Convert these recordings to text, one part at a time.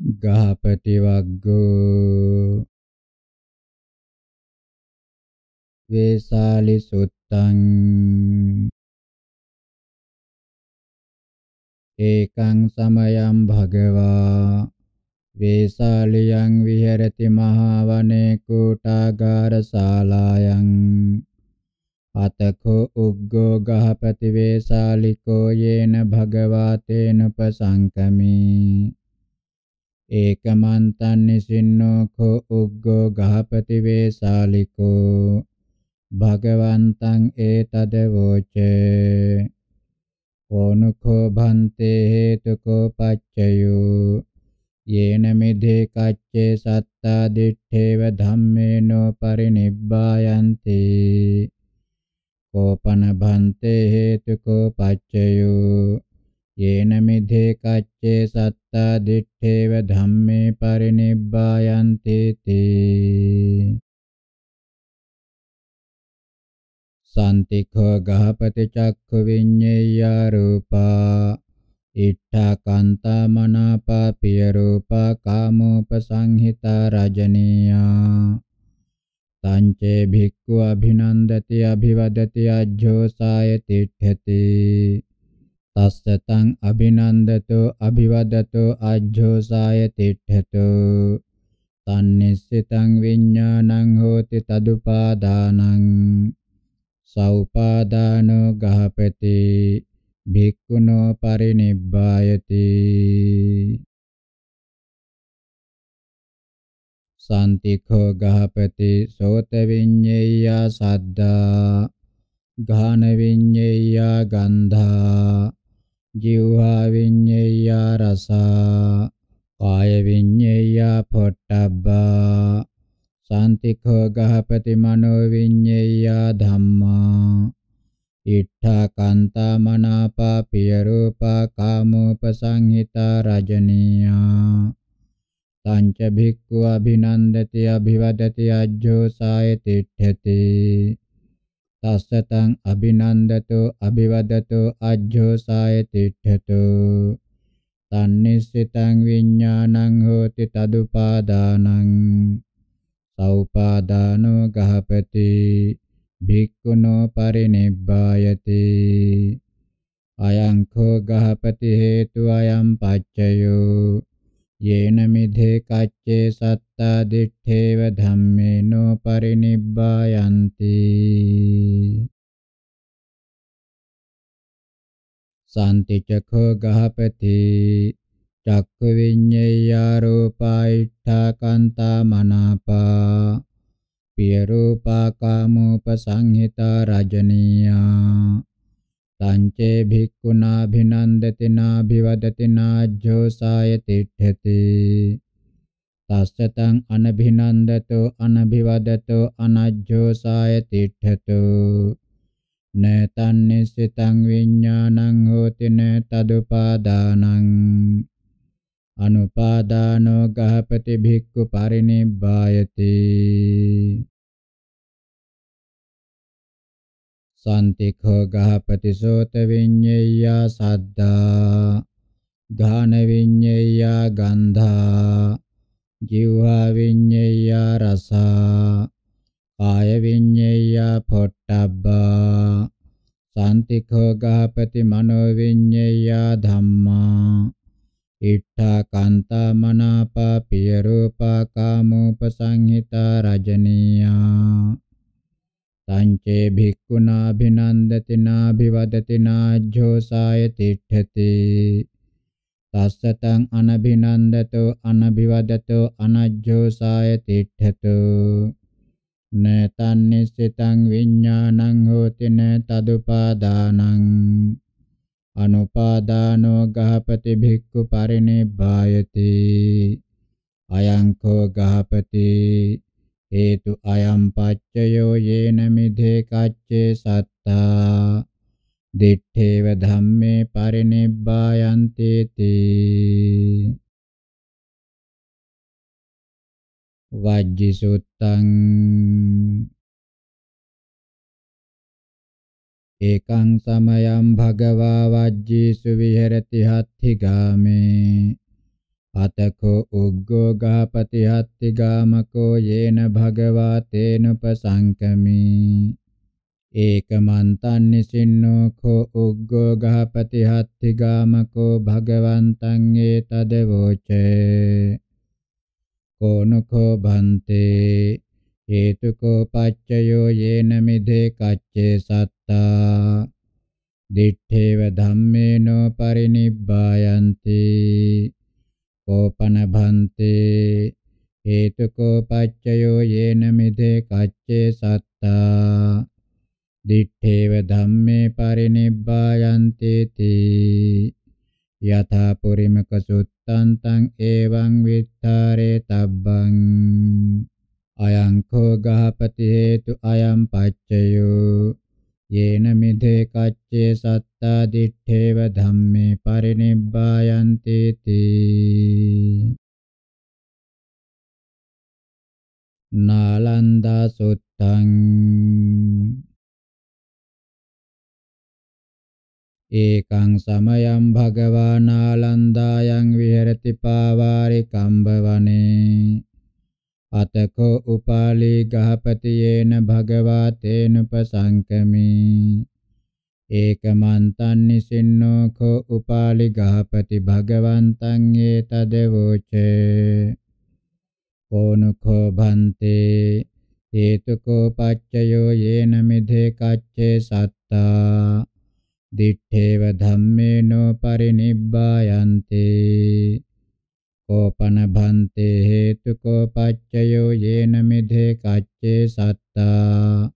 ගහපටි වග්ගෝ වේසාලි සුත්තං ඒකං සමයං භගවා වේසාලියං විහෙරති මහා වනේ කූටාගාර ශාලායන් අතකෝ උග්ගෝ ගහපති වේසාලිකෝ යේන භගවා තේනපසංකමී ඒකමන්තං නිසින්නෝ කෝ උග්ගෝ ගහපති වේසාලිකෝ භගවන්තං ඒතද වෝචේ ඕනුකෝ භන්තේ හේතුකෝ පච්චයෝ යේන මිදේ කච්චේ සත්තා දිත්තේව ධම්මේනෝ පරිනිබ්බායන්ති කෝපන භන්තේ හේතුකෝ පච්චයෝ යේන මිධේ කච්චේ සත්තා දිත්තේව ධම්මේ පරිනිබ්බායන්ති තේ සම්තිඛ ගහපති චක්ඛ විඤ්ඤේය රූපා ඉට්ඨා කාන්තා මනාපා පිය රූපා කාමෝපසංහිතා රජනීයා තංචේ භික්ඛු අභිනන්දති අභිවදති අජ්ජෝසාය තිට්ඨති තස්සතං අභිනන්දතෝ අභිවදතෝ ආජ්ජෝසාය තිට්ඨතෝ තන්නිස්සිතං විඤ්ඤාණං හෝති තදුපාදානං සෞපාදානෝ ගහපති භික්ඛුනෝ පරිනිබ්බායති සාන්තිඛෝ ගහපති සෝත විඤ්ඤේයා සද්දා ඝාන විඤ්ඤේයා ගන්ධා ජීවහා විඤ්ඤේයා රසා කාය විඤ්ඤේයා පොට්ටබ්බා සාන්තිකෝ ගහපති මනෝ විඤ්ඤේයා ධම්මා ඉට්ඨා කාන්තා මනාපා පිය රූපා කාමෝපසංහිතා රජනීයා තංච භික්ඛු අභිනන්දති අභිවදති අජ්ජෝ සාය තිට්ඨති තස්සතං අභිනන්දතු අභිවදතු අජ්ජෝසාය තිට්ඨතු තන්නිස්සිතං විඥානං හෝති තදුපාදානං සෞපාදානෝ ගහපති භික්ඛුනෝ පරිනිබ්බායති අයං කෝ ගහපති හේතු අයං පච්චයෝ යේන මිධේ කච්චේ සත් දිත්තේව ධම්මේනෝ පරිනිබ්බායන්ති සාන්ති චක්ඛෝ ගහපති චක්ඛ විඤ්ඤයා රූපායිඨා කාන්තා මනාපා පිය රූපා කාමෝපසංහිතා රජනීයා සංචේ භික්ඛුනා භිනන්දති නාභිවදති නාජ්ජෝ සාය තිට්ඨති තස්සතං අනභිනන්දතෝ අනභිවදතෝ අනජ්ජෝ සාය තිට්ඨතෝ නතන්නිසිතං විඥානං හෝති න තදුපාදානං අනුපාදානෝ ගහපති භික්ඛු පරිනිබ්බායති සාන්තිඛෝ ගහපති සෝත විඤ්ඤේයා සද්දා ඝාන විඤ්ඤේයා ගන්ධා ජීවා විඤ්ඤේයා රසා කාය විඤ්ඤේයා පොට්ටබ්බා සාන්තිකෝ ගාපති මනෝ විඤ්ඤේයා ධම්මා ඉට්ඨා කාන්තා මනාපා පිය රූපා කාමෝපසංහිතා රජනීයා සංචේ භික්ඛුනා භිනන්දති නාභිවදති නාජ්ජෝසාය තිට්ඨති තස්සතං අනභිනන්දතෝ අනභිවදතෝ අනජ්ජෝසාය තිට්ඨතෝ නතන් නිසිතං විඥානං හෝති න තදුපාදානං අනුපාදානෝ ගහපති භික්ඛු පරිනිබ්බායති අයං කෝ ගහපති හේතු අයම් පච්චයෝ යේන මිදේ කච්චේ සත්තා දිත්තේව ධම්මේ පරිනිබ්බායන්තේති වජ්ජිසුත්තං ඒකං සමයං භගවා වජ්ජිසු විහෙරති හත්ති ගාමේ අතකෝ උග්ගෝ ගාපති හත්ති ගාමකෝ යේන භගවා තේනුපසංකමී ඒකමන්තන්නිසින්නෝඛෝ උග්ගෝ ගහපති හත්ති ගාමකෝ භගවන්තං ඒතදවෝචේ කෝනකෝ බන්තේ හේතුකෝ පච්චයෝ යේන මිදේ කච්චේ සත්තා දිත්තේව ධම්මේනෝ පරිනිබ්බායන්ති කෝපන බන්තේ හේතුකෝ පච්චයෝ යේන මිදේ කච්චේ සත්තා දිත්තේව ධම්මේ පරිනිබ්බායන්තේ තී යථා පුරිමක සුත්තන්තං එවං විත්තරේ තබ්බං අයං කෝ ගහපති හේතු අයං පච්චයෝ යේන මිදේ කච්චේ සත්තා දිත්තේව ධම්මේ පරිනිබ්බායන්තේ තී නාලන්දා සුත්තං ඒකං සමයං භගවානාලන්දායන් විහෙරති පාවාරි කම්බවනේ අතකෝ උපාලි ගහපතියේන භගවා තේනුපසංකමි ඒකමන්තං නිසින්නෝ කෝ උපාලි ගහපති භගවන්තං ඒතදවෝචේ ඕනුඛෝ භන්තේ හේතුකෝ පච්චයෝ යේන මිධේ කච්චේ සත්තා දිත්තේව ධම්මේනෝ පරිනිබ්බායන්තේ කෝපන භන්තේ හේතුකෝ පච්චයෝ යේන මිදේ කච්චේ සත්තා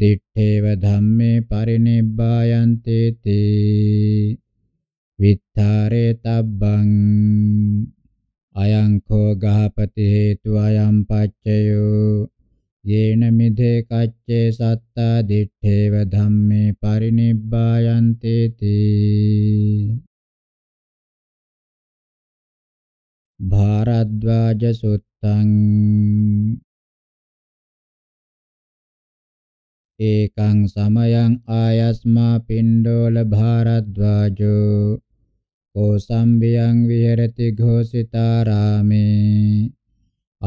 දිත්තේව ධම්මේ පරිනිබ්බායන්තේ තේ විත්තරේ තබ්බං අයං කෝ ගහපති හේතු අයං පච්චයෝ යේන මිදේ කච්චේ සත්තා දිත්තේව ධම්මේ පරිනිබ්බායන්තේ තී භාරද්වාජ සුත්තං ඒකං සමයං ආයස්මා පින්ඩෝල භාරද්වාජෝ කෝසම්බියං විහෙරති ഘോഷිතාරාමේ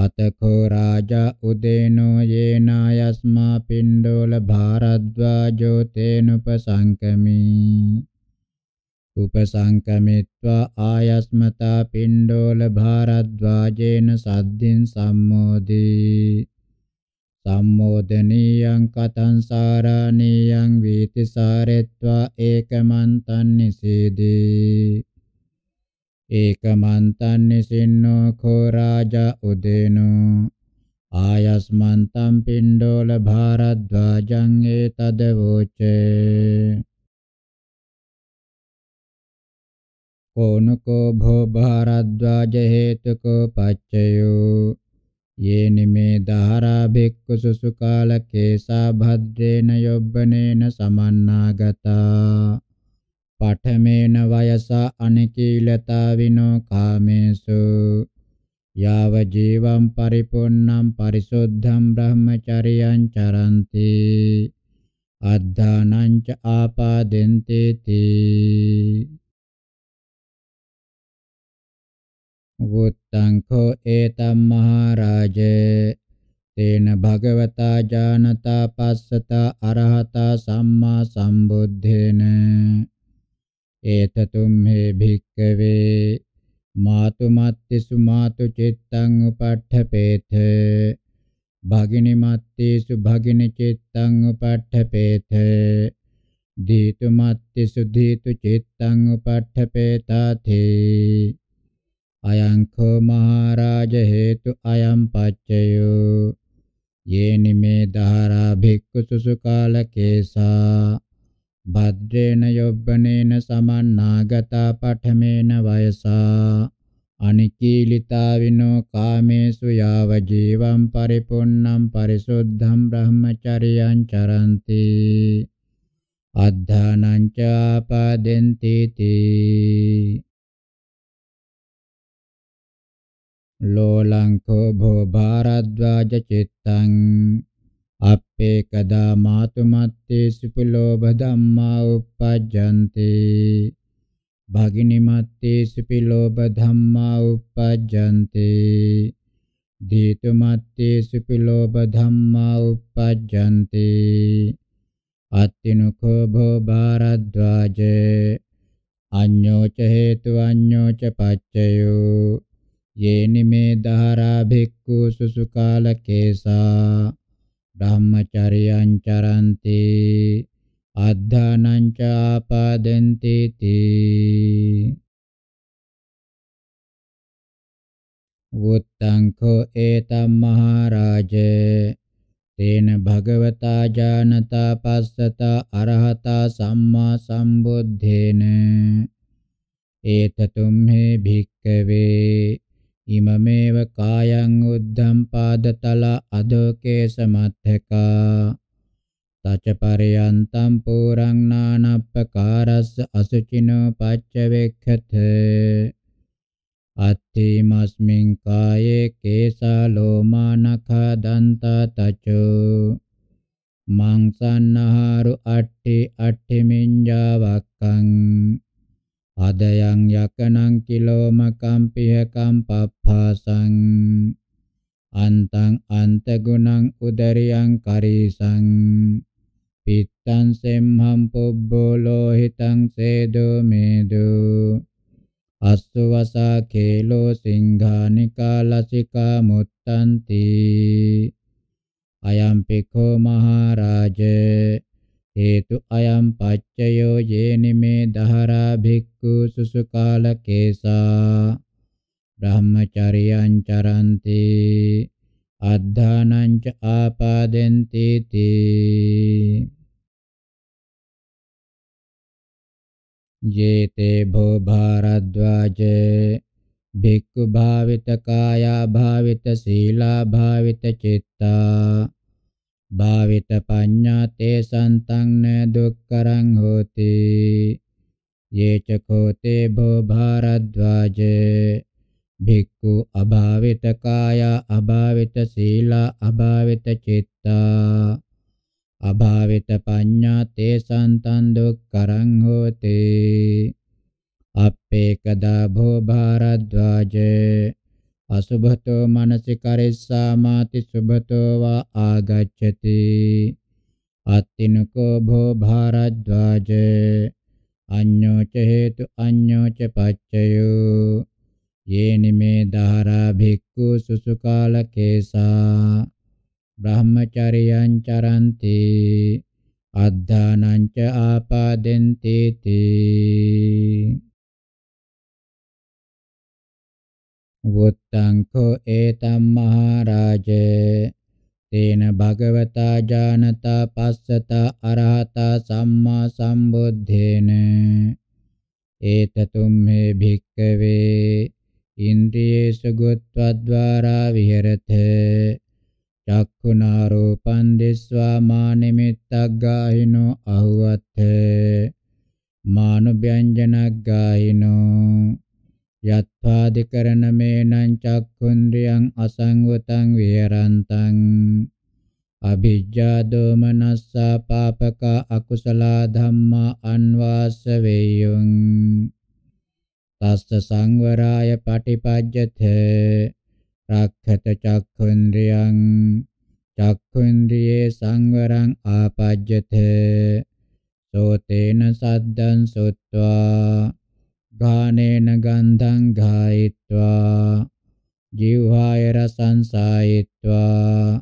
අතකෝ රාජා උදේනෝ යේනායස්මා පින්ඩෝල භාරද්වාජෝ තේනුපසංකමී උපසංකමිත්වා ආයස්මතා පින්ඩෝල භාරද්වාජේන සද්දින් සම්මෝදී සම්මෝදනීයං කතං සාරාණීයං වීති සාරෙත්වා ඒකමන්තං නිසීදී ඒකමන්තං නිසින්නෝ කෝ රාජා උදේනෝ ආයස්මන්තං පින්ඩෝල භාරද්වාජං ඒතදවෝචේ कोनुको भो भारद्वाज हेतुको पच्चयो ये निमे दारा भिक्खुसु सुकालकेशा भद्रेण यौवनेन समन्नागता පඨමේන වයසා අනිකීලතා විනෝ කාමේසු යාව ජීවම් පරිපුන්නම් පරිසුද්ධම් බ්‍රහ්මචරියං චරಂತಿ අද්ධානං ච ආපාදෙන්ති තී වුත්තං කෝ ඒතම් මහරජේ තේන භගවතා ජානතා පස්සතා අරහතා සම්මා සම්බුද්ධේන ඒතතුම් හේ භික්කවේ මාතු මත්තිසු මාතු චිත්තං උපට්ඨපේත භගිනි මත්තිසු භගිනි චිත්තං උපට්ඨපේත දීතු මත්තිසු දීතු චිත්තං උපට්ඨපේතාතේ අයං කෝ මහරජ හේතු අයං පච්චයෝ යේනි මේ දහරා භික්ඛු සුසුකාලකේසා භද්‍රේන යොබ්බනේන සමන්නාගතා පඨමේන වයසා අනිකීලිතා විනෝ කාමේසු යාව ජීවම් පරිපුන්නම් පරිසුද්ධම් බ්‍රහ්මචරියං චරන්ති අද්ධානං චාපදෙන්ති තී ලෝලංකෝ භෝ භාරද්වාජ චිත්තං අපේ කදා මාතුමත්තේසු පුලෝභ ධම්මා uppajjante භගිනි මත්තේසු පිලෝභ ධම්මා uppajjante දීතු මත්තේසු පිලෝභ ධම්මා uppajjante අත්තිනුකෝ භෝ බාරද්වාජ අඤ්ඤෝ ච හේතු අඤ්ඤෝ ච පච්චයෝ යේනි මේ දහරා භික්ඛු සුසුකාල කේසා brahmacariyan caranti addhanan ca apadanti ti වුත්තංකෝ ඒතම් මහරජේ තේන භගවතා ජානතා පස්සත අරහතා සම්මා සම්බුද්ධේන ඒතතුම් හේ භික්කවේ ඉමමේව කායං උද්ධම් පාදතල අදෝකේස මත්ථකා තච පරයන්තම් පුරං නානප්පකාරස්ස අසුචිනෝ පච්චවෙක්ඛත අත්ථීමස්මින් කායේ කේසා ලෝමා නඛ දන්තා තචෝ මංසන්නහාරු අට්ටි අට්ටි මිඤ්ඤා වක්ඛං අදයන් යකනං කිලෝම කම්පිය කම්පප්පාසං අන්තං අන්තගුණං උදරියං කරීසං පිත්තං සෙම්හම් පුබ්බෝ ලෝහිතං සේදෝ මේදෝ අස්සවසා කේලෝ සිංහානිකා ලසිකා මුත්තන්ති අයම් පිඛෝ මහරජේ හේතු අයම් පච්චයෝ යේනිමේ දහරා භික්ඛු සුසුකාල කේසා බ්‍රහ්මචරියං චරන්ති අද්ධානං ච ආපාදෙන්ති තී යේතේ භෝ භාරද්වාජ භික්ඛු භාවිත කායා භාවිත සීලා භාවිත චිත්තා භාවිත පඤ්ඤාතේ සන්තං න දුක්කරං හෝති යේච කෝතේ භෝ භාරද්වාජ භික්ඛු අභාවිත කාය අභාවිත සීල අභාවිත චිත්තා අභාවිත පඤ්ඤාතේ සන්තං දුක්කරං හෝති අප්පේකදා භෝ භාරද්වාජ අසුභතෝ මනසිකරෙස්සා මාති සුභතෝ වා ආගච්ඡති අත්තිනකෝ භෝ භාරද්වාජ අඤ්ඤෝ ච හේතු අඤ්ඤෝ ච පච්චයෝ යේනි මේ දහරා භික්ඛු සුසුකාල කේසා බ්‍රහ්මචරියං චරන්ති අද්ධානං ච ආපාදෙන්ති තී වුත්තංකෝ ඒතම් මහරජේ තේන භගවතා ජානතා පස්සතා අරහතා සම්මා සම්බුද්ධේන ඒතතුම් මේ භික්කවේ ඉන්ද්‍රියේසු ගොත්වද්වාරා විහෙරත චක්ඛුනා රූපං දිස්වා මානිමිත්තග්ගාහිනෝ අහුවත්ථ මානුභ්‍යංජනග්ගාහිනෝ යත්ථාදි කරන මේනං චක්ඛුන්ද්‍රියං අසංවතං විහෙරන්තං අභිජ්ජා දෝමනස්සා පාපක අකුසල ධම්මා අන්වාස වේයුං තස්ස සංවරාය පටිපජ්ජත රක්ඛත චක්ඛුන්ද්‍රියං චක්ඛුන්ද්‍රියේ සංවරං ආපජ්ජත සෝතේන සද්දං සුත්වා ගානේන ගන්ධං ගායित्वा ජීවහාය රසං සායित्वा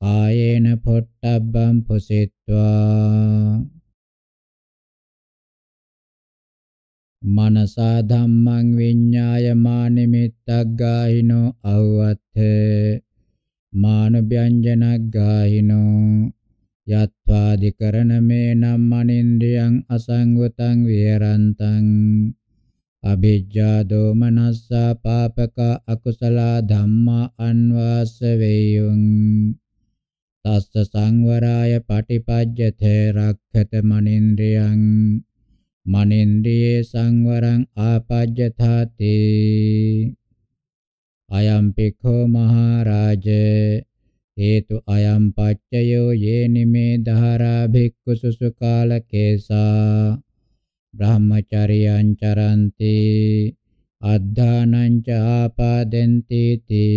කායේන පොට්ටබ්බං පුසිत्वा මනසා ධම්මං විඤ්ඤාය මානිමිත්තක් ගාහිනෝ අවවත්ථ මානුභ්‍යංජනක් ගාහිනෝ යත්වාදිකරණ මේ නම් මනින්ද්‍රියං අසංගතං විහෙරන්තං අභිජ්ජා දෝමනස්සා පාපක අකුසල ධම්මා අන්වාස වේයුං තස්ස සංවරාය පටිපජ්ජතේ රක්ඛත මනින්ද්‍රියං මනින්ද්‍රියේ සංවරං ආපජ්ජතාති අයම් පිඛෝ මහරජේ හේතු අයම් පච්චයෝ යේ නිමේ ධාරා භික්ඛු සුසුකාල කේසා brahmacariyan caranti addhanan ca apadenti ti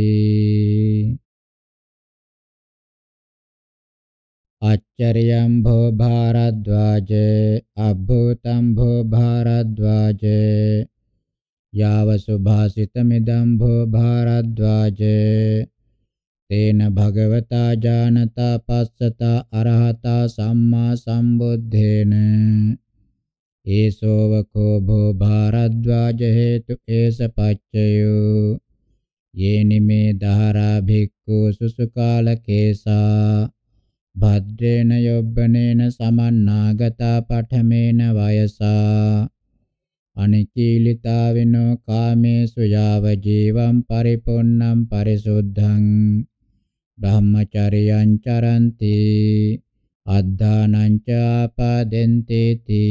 අච්චරියම් භෝ භාරද්වාජේ අභූතම් භෝ භාරද්වාජේ යාව සුභාසිතමිදම් භෝ භාරද්වාජේ තේන භගවතා ජානතා පස්සතා අරහතා සම්මා සම්බුද්ධේන ඒසෝවකෝ භෝ භාරද්වාජ හේතු ඒස පච්චයෝ යේනිමේ දහරා භික්ඛු සුසුකාල කේසා භද්‍රේන යොබ්බනේන සමන්නාගතා පඨමේන වයසා අනිචීලිතාවිනෝ කාමේසු යාව ජීවම් පරිපොන්නම් පරිසුද්ධං බ්‍රහ්මචරියං චරන්ති අද්දානං ච පදෙන්තේති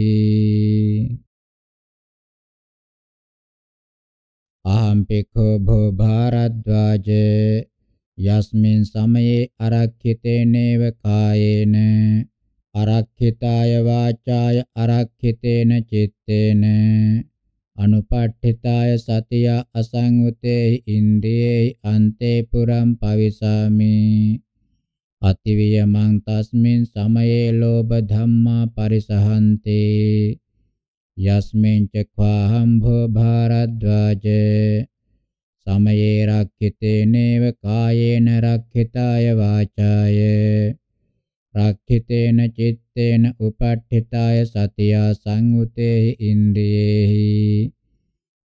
අහං පිඛෝ භෝ භාරද්වාජ යස්මින් සමයේ අරක්ඛිතේනේව කායේන අරක්ඛිතාය වාචාය අරක්ඛිතේන චිත්තේන අනුපට්ඨිතාය සතිය අසංගුතේ ඉන්ද්‍රියේ අන්තේ පුරම් පවිසාමි අතිවියමං තස්මින් සමයේ ලෝභ ධම්මා පරිසහන්තේ යස්මින් ච ඛාහම් භෝ භාරද්වාජ සමයේ රක්ඛිතේ නේව කායේන රක්ඛිතාය වාචාය රක්ඛිතේන චිත්තේන උපට්ඨිතාය සතියා සංඋතේ ඉන්ද්‍රියේහි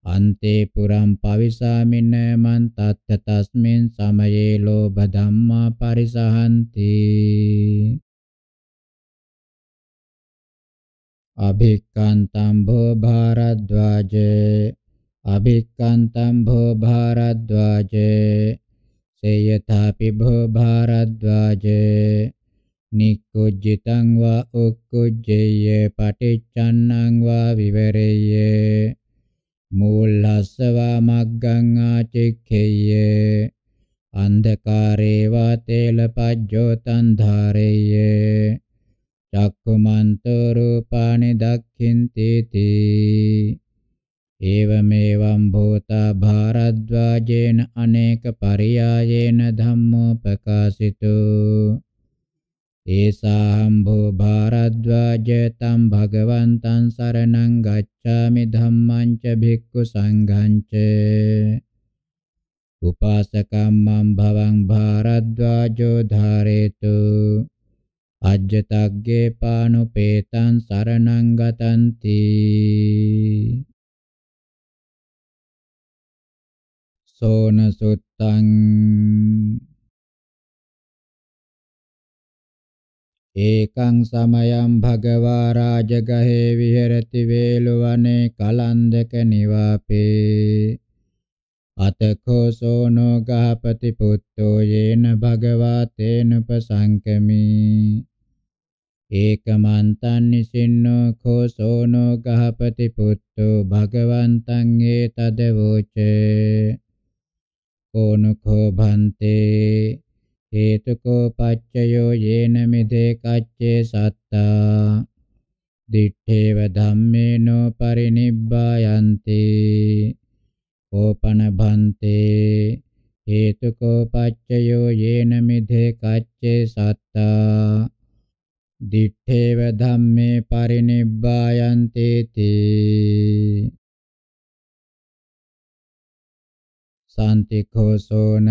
අන්තේ පුරම් පවිසාමින මන් තත්ත තස්මින් සමයේ ලෝභ ධම්මා පරිසහන්ති අභික්කන්තම් භෝ භාරද්වාජ අභික්කන්තම් භෝ භාරද්වාජ සේයථාපි භෝ භාරද්වාජ නික්කුජ්ජිතං වා උක්කුජ්ජේය පටිච්චන්නං වා විවරේය මූලස්සවා මග්ගං ආචික්ඛේය අන්ධකාරේ වාතේල පජ්ජෝතං ධාරේය චක්කුමන්තෝ රූපානි දක්ඛින්ති තී එවමෙවම් භූතා භාරද්වාජේන අනේක පරියායේන ධම්මෝ ප්‍රකාශිතෝ ඒසාහම්භෝ භාරද්වාජ තම් භගවන්තං සරණං ගච්ඡාමි ධම්මං ච භික්ඛු සංඝං ච උපාසකම්මං භවං භාරද්වාජෝ ධාරේතු අජ්ජතග්ගේ පානුපේතං සරණං ගතන්ති සෝනසුත්තං ඒකං සමයං භගවා රාජගහේ විහෙරති වේලවනේ කලන්දක නිවාපේ අතකෝ සෝනෝ ගහපති පුත්තෝ යේන භගවා තේනුපසංකමි ඒකමන්තං නිසින්නෝ කෝ සෝනෝ ගහපති පුත්තෝ භගවන්තං ඒතදවෝචේ කෝනුඛෝ භන්තේ හේතුකෝ පච්චයෝ යේන මිදේ කච්චේ සත්තා දිත්තේව ධම්මේනෝ පරිනිබ්බායන්ති ඕපන භන්තේ හේතුකෝ පච්චයෝ යේන මිදේ කච්චේ සත්තා දිත්තේව ධම්මේ පරිනිබ්බායන්ති තී සාන්තිකෝසෝන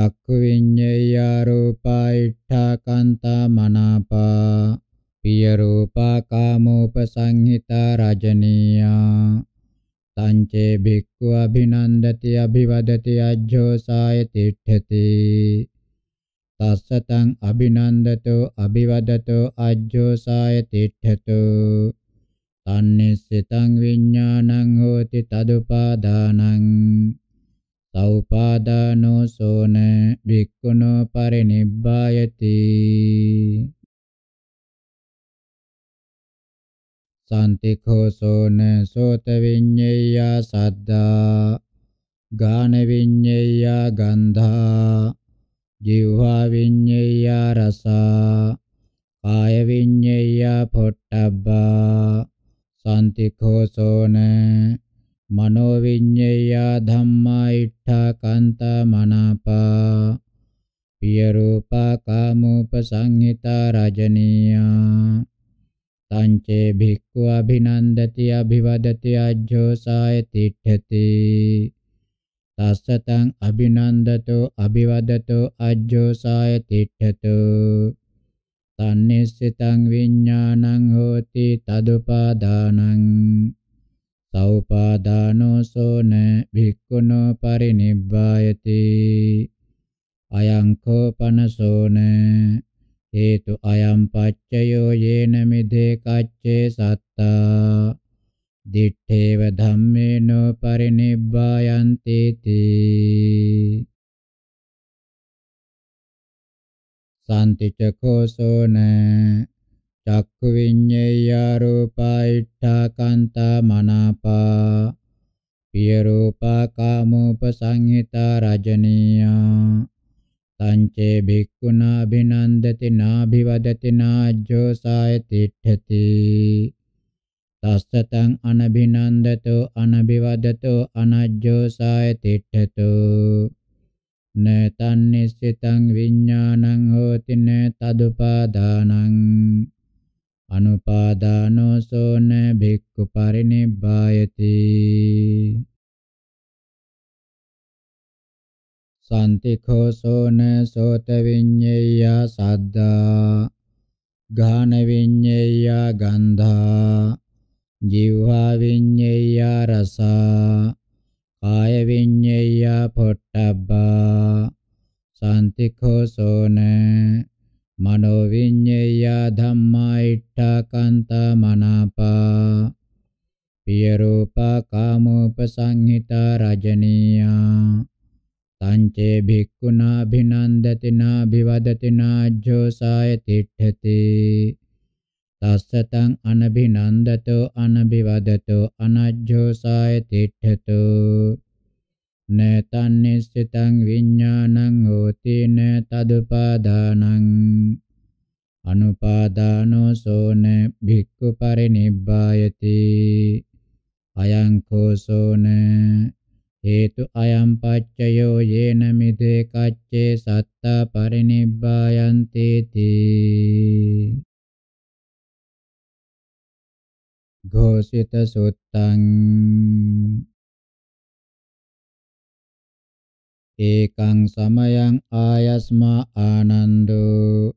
චක්කු විඤ්ඤයා රූපායිඨා කාන්තා මනාපා පිය රූපා කාමෝපසංහිතා රජනීයා සංචේ භික්ඛු අභිනන්දති අභිවදති අජ්ජෝසාය තිට්ඨති තස්සතං අභිනන්දතෝ අභිවදතෝ අජ්ජෝසාය තිට්ඨතෝ තන්නේ සිතං විඥානං හෝති තදුපාදානං සෞපාදානෝ සෝන වික්ඛුනෝ පරිනිබ්බායති සාන්තිකෝ සෝන සෝත විඤ්ඤේයා සද්දා ගාන විඤ්ඤේයා ගන්ධා ජීවා විඤ්ඤේයා රසා කාය විඤ්ඤේයා පොට්ටබ්බා සාන්තිකෝ සෝන මනෝ විඤ්ඤයා ධම්මා ඉට්ඨා කාන්තා මනාපා පිය රූපා කාමෝපසංහිතා රජනීයා තංචේ භික්ඛු අභිනන්දති අභිවදති අජ්ජෝ සාය තිට්ඨති තස්සතං අභිනන්දතෝ අභිවදතෝ අජ්ජෝ සාය තිට්ඨතෝ තන්නේසිතං විඥානං හෝති තදුපාදානං සෞපාදානෝ සෝන භික්ඛුනෝ පරිනිබ්බායති අයං කෝපනසෝන හේතු අයම් පච්චයෝ යේන මිදේ කච්චේ සත්තා දිත්තේව ධම්මේනෝ පරිනිබ්බායන්ති තී සාන්තිචකෝසෝන චක්කු විඤ්ඤේය රූපා ඉට්ඨා කාන්තා මනාපා පිය රූපා කාමෝපසංහිතා රජනීයා සංචේ භික්ඛුනා බිනන්දති නාභිවදති නාජ්ජෝ සාය තිට්ඨති තස්සතං අනබිනන්දතෝ අනබිවදතෝ අනජ්ජෝ සාය තිට්ඨතෝ නතන්නිසිතං විඥානං හෝති නතදුපාදානං අනුපාදානෝ සෝන භික්ඛු පරිනිබ්බායති සන්තිඛෝ සෝන සෝත විඤ්ඤේය සද්දා ගාන විඤ්ඤේය ගන්ධා ජීවා විඤ්ඤේය රසා කාය විඤ්ඤේය පොට්ටබ්බා සන්තිඛෝ සෝන මනෝ විඤ්ඤේය ධම්මා ඉට්ඨාකාන්තා මනාපා පිය රූපා කාමෝපසංහිතා රජනීයා තංචේ භික්ඛුනා භිනන්දතිනා භිවදතිනා ජෝසාය තිට්ඨති තස්සතං අනභිනන්දතෝ අනභිවදතෝ අනජ්ජෝසාය තිට්ඨතෝ ne tannisitang viññāṇaṃ hoti ne tadupadānaṃ anupadāno so ne bhikkhu parinibbāyati ayaṃ kho ne hetu ayaṃ paccayo yena midhe kacce satta parinibbayanti ti ഘോഷിത സുത്തം Ekang samayang ayasma anando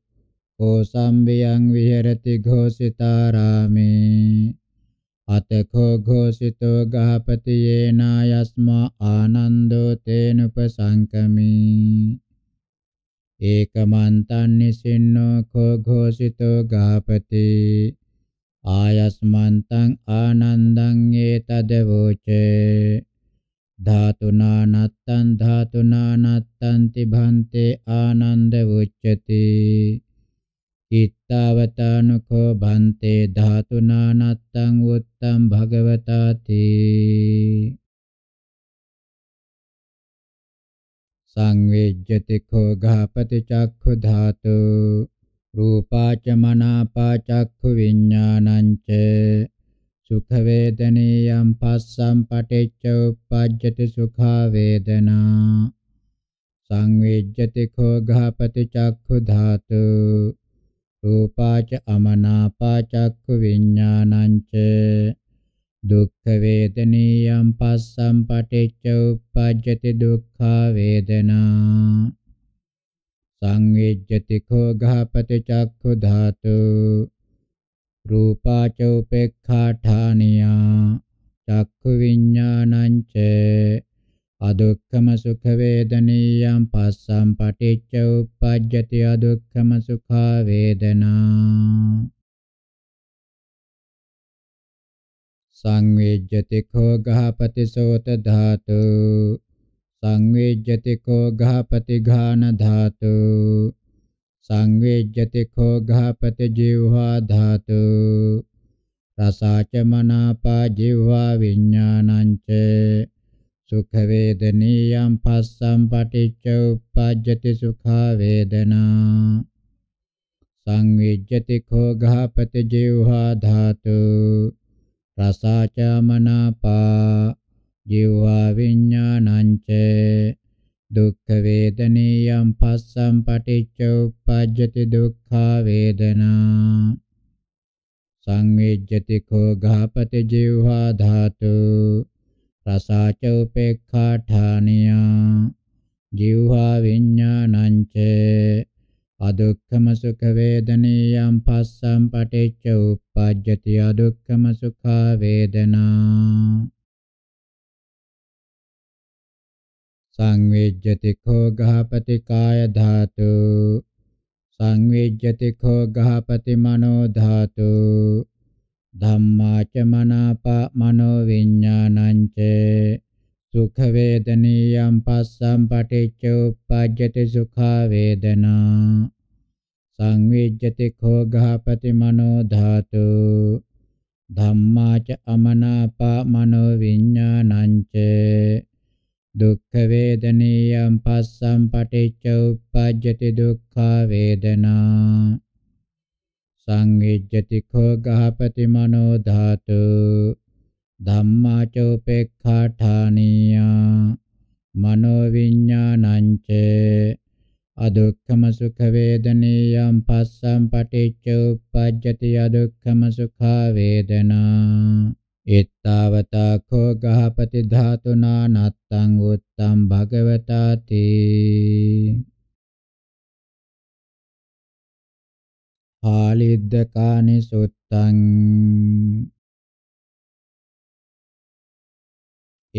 Kosambiyang viharati ghositarami Atakho ghosito gahapati yena yasma anando tenupasankami Ekamantan nisinno kho ghosito gahapati Ayasmantan anandang etadavoce ධාතුනානත්තං ධාතුනානත්තන්ති භන්තේ ආනන්ද උච්චති කිත්තවතානුකෝ භන්තේ ධාතුනානත්තං උත්තම් භගවතාති සංවේජ්ජති කෝ ඝාපති චක්ඛු ධාතු රූපාච මනාපා චක්ඛු විඥානං ච සුඛ වේදනේයම් පස්සම් පටිච්ච උප්පජ්ජති සුඛා වේදනා සංවේජ්ජති කෝ ඝාපති චක්ඛු ධාතු රූපාච අමනාපා චක්ඛු විඥානංච දුක්ඛ වේදනේයම් පස්සම් පටිච්ච උප්පජ්ජති දුක්ඛා වේදනා සංවේජ්ජති කෝ ඝාපති චක්ඛු ධාතු රූපාච උපේක්ඛාඨානියා චක්ඛු විඥානං ච අදුක්ඛම සුඛ වේදනීයම් පස්සම් පටිච්ච උප්පජ්ජති අදුක්ඛම සුඛා වේදනා සංවේජ්ජති කෝ ගහපති සෝත ධාතු සංවේජ්ජති කෝ ගහපති ඝාන ධාතු සංවේජ්ජති කෝ ඝාපති ජීවහා ධාතු රසාච මනාපා ජීවහා විඥානං ච සුඛ වේදනීයම් පස්සම් පටිච්ච උප්පජ්ජති සුඛා වේදනා සංවේජ්ජති කෝ ඝාපති ජීවහා ධාතු රසාච මනාපා ජීවහා විඥානං ච දුක්ඛ වේදනේයම් පස්සම් පටිච්ච උප්පජ්ජති දුක්ඛා වේදනා සංවේජ්ජති කෝ ඝාපති ජීවහා ධාතු රසාච උපේක්ඛාඨානියා ජීවහා විඥානං ච අදුක්ඛම සුඛ වේදනේයම් පස්සම් පටිච්ච උප්පජ්ජති අදුක්ඛම සුඛා වේදනා සංවේජ්‍යති කෝ ගහපති කාය ධාතු සංවේජ්‍යති කෝ ගහපති මනෝ ධාතු ධම්මා ච මනාප මනෝ විඥානං ච සුඛ වේදනීයම් පස්සම් පටිච්ච උප්පජ්ජති සුඛා වේදනා සංවේජ්ජති කෝ ගහපති මනෝ ධාතු ධම්මා ච අමනාප මනෝ විඥානං ච දුක්ඛ වේදනේයම් පස්සම් පටිච්ච උප්පජ්ජති දුක්ඛා වේදනා සංගිජ්ජති කෝ ගහපති මනෝ ධාතු ධම්මා චෝපේක්ඛාඨානීය මනෝ විඥානං ච අදුක්ඛම සුඛ වේදනේයම් පස්සම් පටිච්ච උප්පජ්ජති අදුක්ඛම සුඛා වේදනා එත්තාවතා කෝ ගහපති ධාතුනා නත්තං උත්තම් භගවතාති ආලිද්දකානි සුත්තං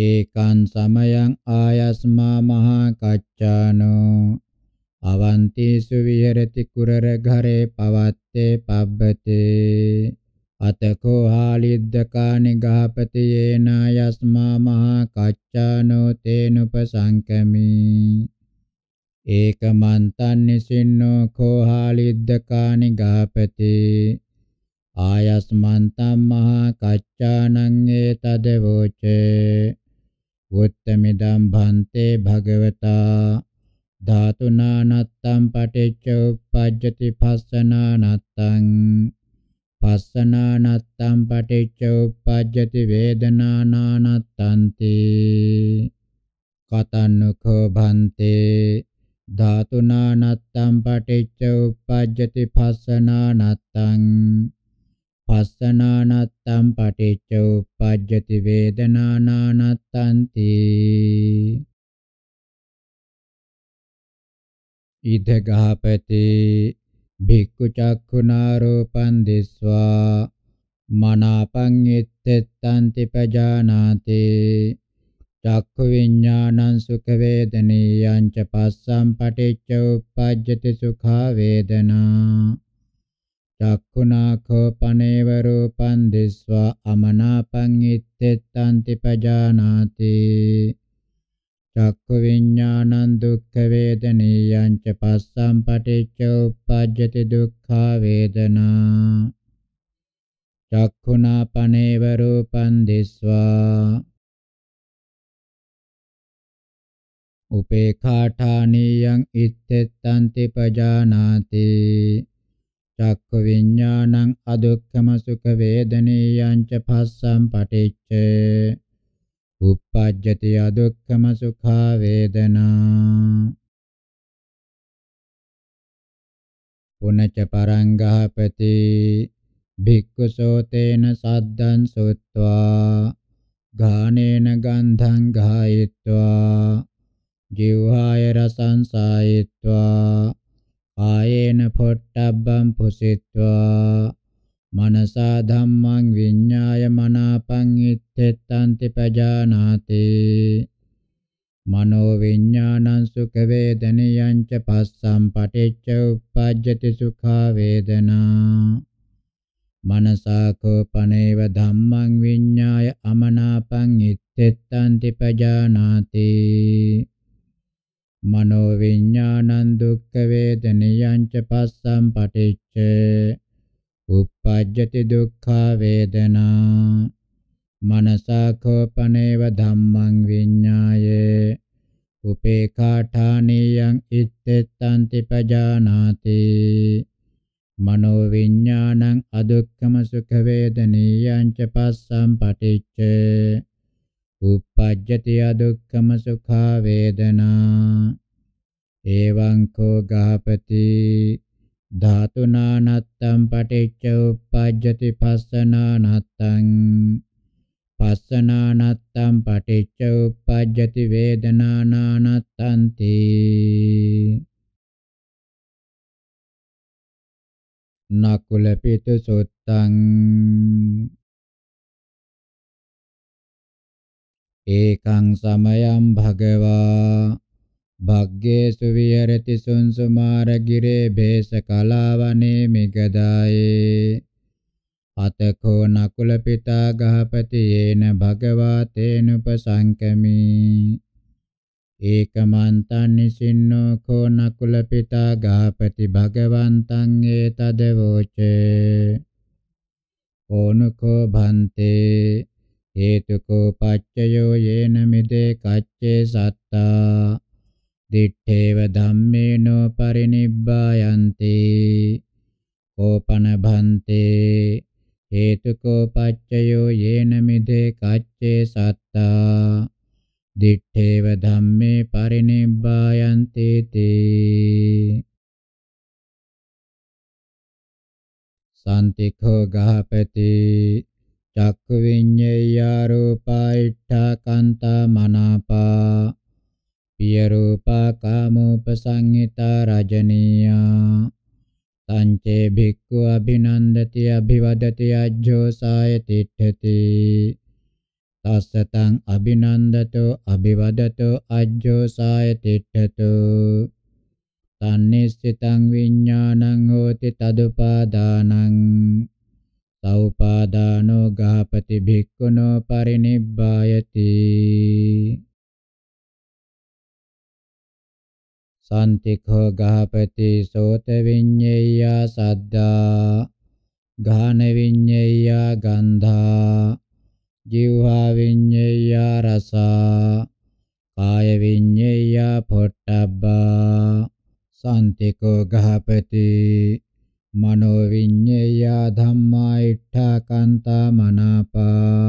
ඒකං සමයං ආයස්මා මහා කච්චානෝ අවන්තිසු විහෙරති කුරර ඝරේ පවත්තේ පබ්බතේ අතකෝ ආලිද්දකානි ගහපති යේනා යස්මා මහා කච්චානෝ තේනුපසංකමි ඒකමන්තන් නිසින්නෝ කෝ ආලිද්දකානි ගහපති ආයස්මන්තම් මහා කච්චානං ඒතදවෝචේ උත්තමිදම් භන්තේ භගවතා ධාතුනානත්තම් පටිච්ච උප්පජ්ජති පස්සනානත්තං පස්සනානත්තම් පටිච්ච උප්පජ්ජති වේදනානානත්තන්ති කතන්නුඛෝ භන්තේ ධාතුනානත්තම් පටිච්ච උප්පජ්ජති පස්සනානත්තං පස්සනානත්තම් පටිච්ච උප්පජ්ජති වේදනානානත්තන්ති ඉදගහපතේ භික්ඛු චක්ඛුනාරෝපං දිස්වා මනාපං ඉත්තෙත්තන්ති පජානාති චක්ඛු විඥානං සුඛ වේදනීයං ච පස්සම් පටිච්ච උප්පජ්ජති සුඛා වේදනා චක්ඛුනාඛෝ පනේව රූපං දිස්වා අමනාපං ඉත්තෙත්තන්ති පජානාති චක්ක විඥානං දුක්ඛ වේදනීයං ච පස්සම් පටිච්ච උප්පජ්ජති දුක්ඛා වේදනා චක්ඛුනාපනේව රූපං දිස්වා උපේඛාඨානීයං ඉත්තෙත්තන්ති පජානාති චක්ඛු විඤ්ඤාණං අදුක්ඛම සුඛ වේදනීයං ච පස්සම් පටිච්චේ uppajjati adukkama sukha vedana පුනච්ච පරංගහපති භික්ඛු සෝතේන සද්දං සොත්වා ගානේන ගන්ධං ගායित्वा ජීවහාය රසං සායित्वा ආයේන පොට්ටබ්බං පුසිत्वा මනසා ධම්මං විඤ්ඤාය මනාපං ඉත්තේත්තන්ති පජානාති මනෝ විඤ්ඤාණං සුඛ වේදනියං ච පස්සම් පටිච්ච උප්පජ්ජති සුඛා වේදනා මනසා කෝපනේව ධම්මං විඤ්ඤාය අමනාපං ඉත්තේත්තන්ති පජානාති මනෝ විඤ්ඤාණං දුක්ඛ වේදනියං ච පස්සම් පටිච්ච uppajjati dukkha vedana manasa khopaneva dhammang viññāye upekkhaṭhāniyang ittettanti pajānāti mano viññānaං adukkhamā sukha vedaniyañ ca passam paṭicce uppajjati adukkhamā sukha vedana evaṁ kho gahapati ධාතුනානත්තම් පටිච්ච උප්පජ්ජති පස්සනානත්තං පස්සනානත්තම් පටිච්ච උප්පජ්ජති වේදනානානත්තන්ති නකුලපිත සොත්තං ඒකං සමයං භගවා භග්ගේසු විහෙරති සුන්සුමාර ගිරේ භේස කලාවනේ මිගදායේ අතකෝ නකුල පිතා ගහපති යේන භගවා තේනුපසංකමි ඒකමන්තං නිසින්නෝ කෝ නකුල පිතා ගහපති භගවන්තං ඒතදවෝචේ ඕනුකෝ භන්තේ හේතුකෝ පච්චයෝ යේන මිදේ කච්චේ සත්තා දිත්තේව ධම්මේනෝ පරිනිබ්බායන්ති කෝපන භන්තේ හේතුකෝ පච්චයෝ යේන මිදේ කච්චේ සත්තා දිත්තේව ධම්මේ පරිනිබ්බායන්ති තේ සාන්තිඛෝ ගහපති චක්ඛු විඤ්ඤේය රූපයිඨා කාන්තා මනාපා පිය රූපා කාමෝපසංහිතා රජනීයා සංචේ භික්ඛු අභිනන්දති අභිවදති අජ්ජෝ සාය තිට්ඨති තස්සතං අභිනන්දතෝ අභිවදතෝ අජ්ජෝ සාය තිට්ඨතෝ තන්නිස්සිතං විඥානං හෝති තදුපාදානං සෞපාදානෝ ගාපති භික්ඛුනෝ පරිනිබ්බායති සන්තිඛෝ ගහපති සෝත විඤ්ඤේයා සද්දා ගාන විඤ්ඤේයා ගන්ධා ජීවහා විඤ්ඤේයා රසා කාය විඤ්ඤේයා පොට්ටබ්බා සන්තිකෝ ගහපති මනෝ විඤ්ඤේයා ධම්මා ඉට්ඨාකාන්තා මනාපා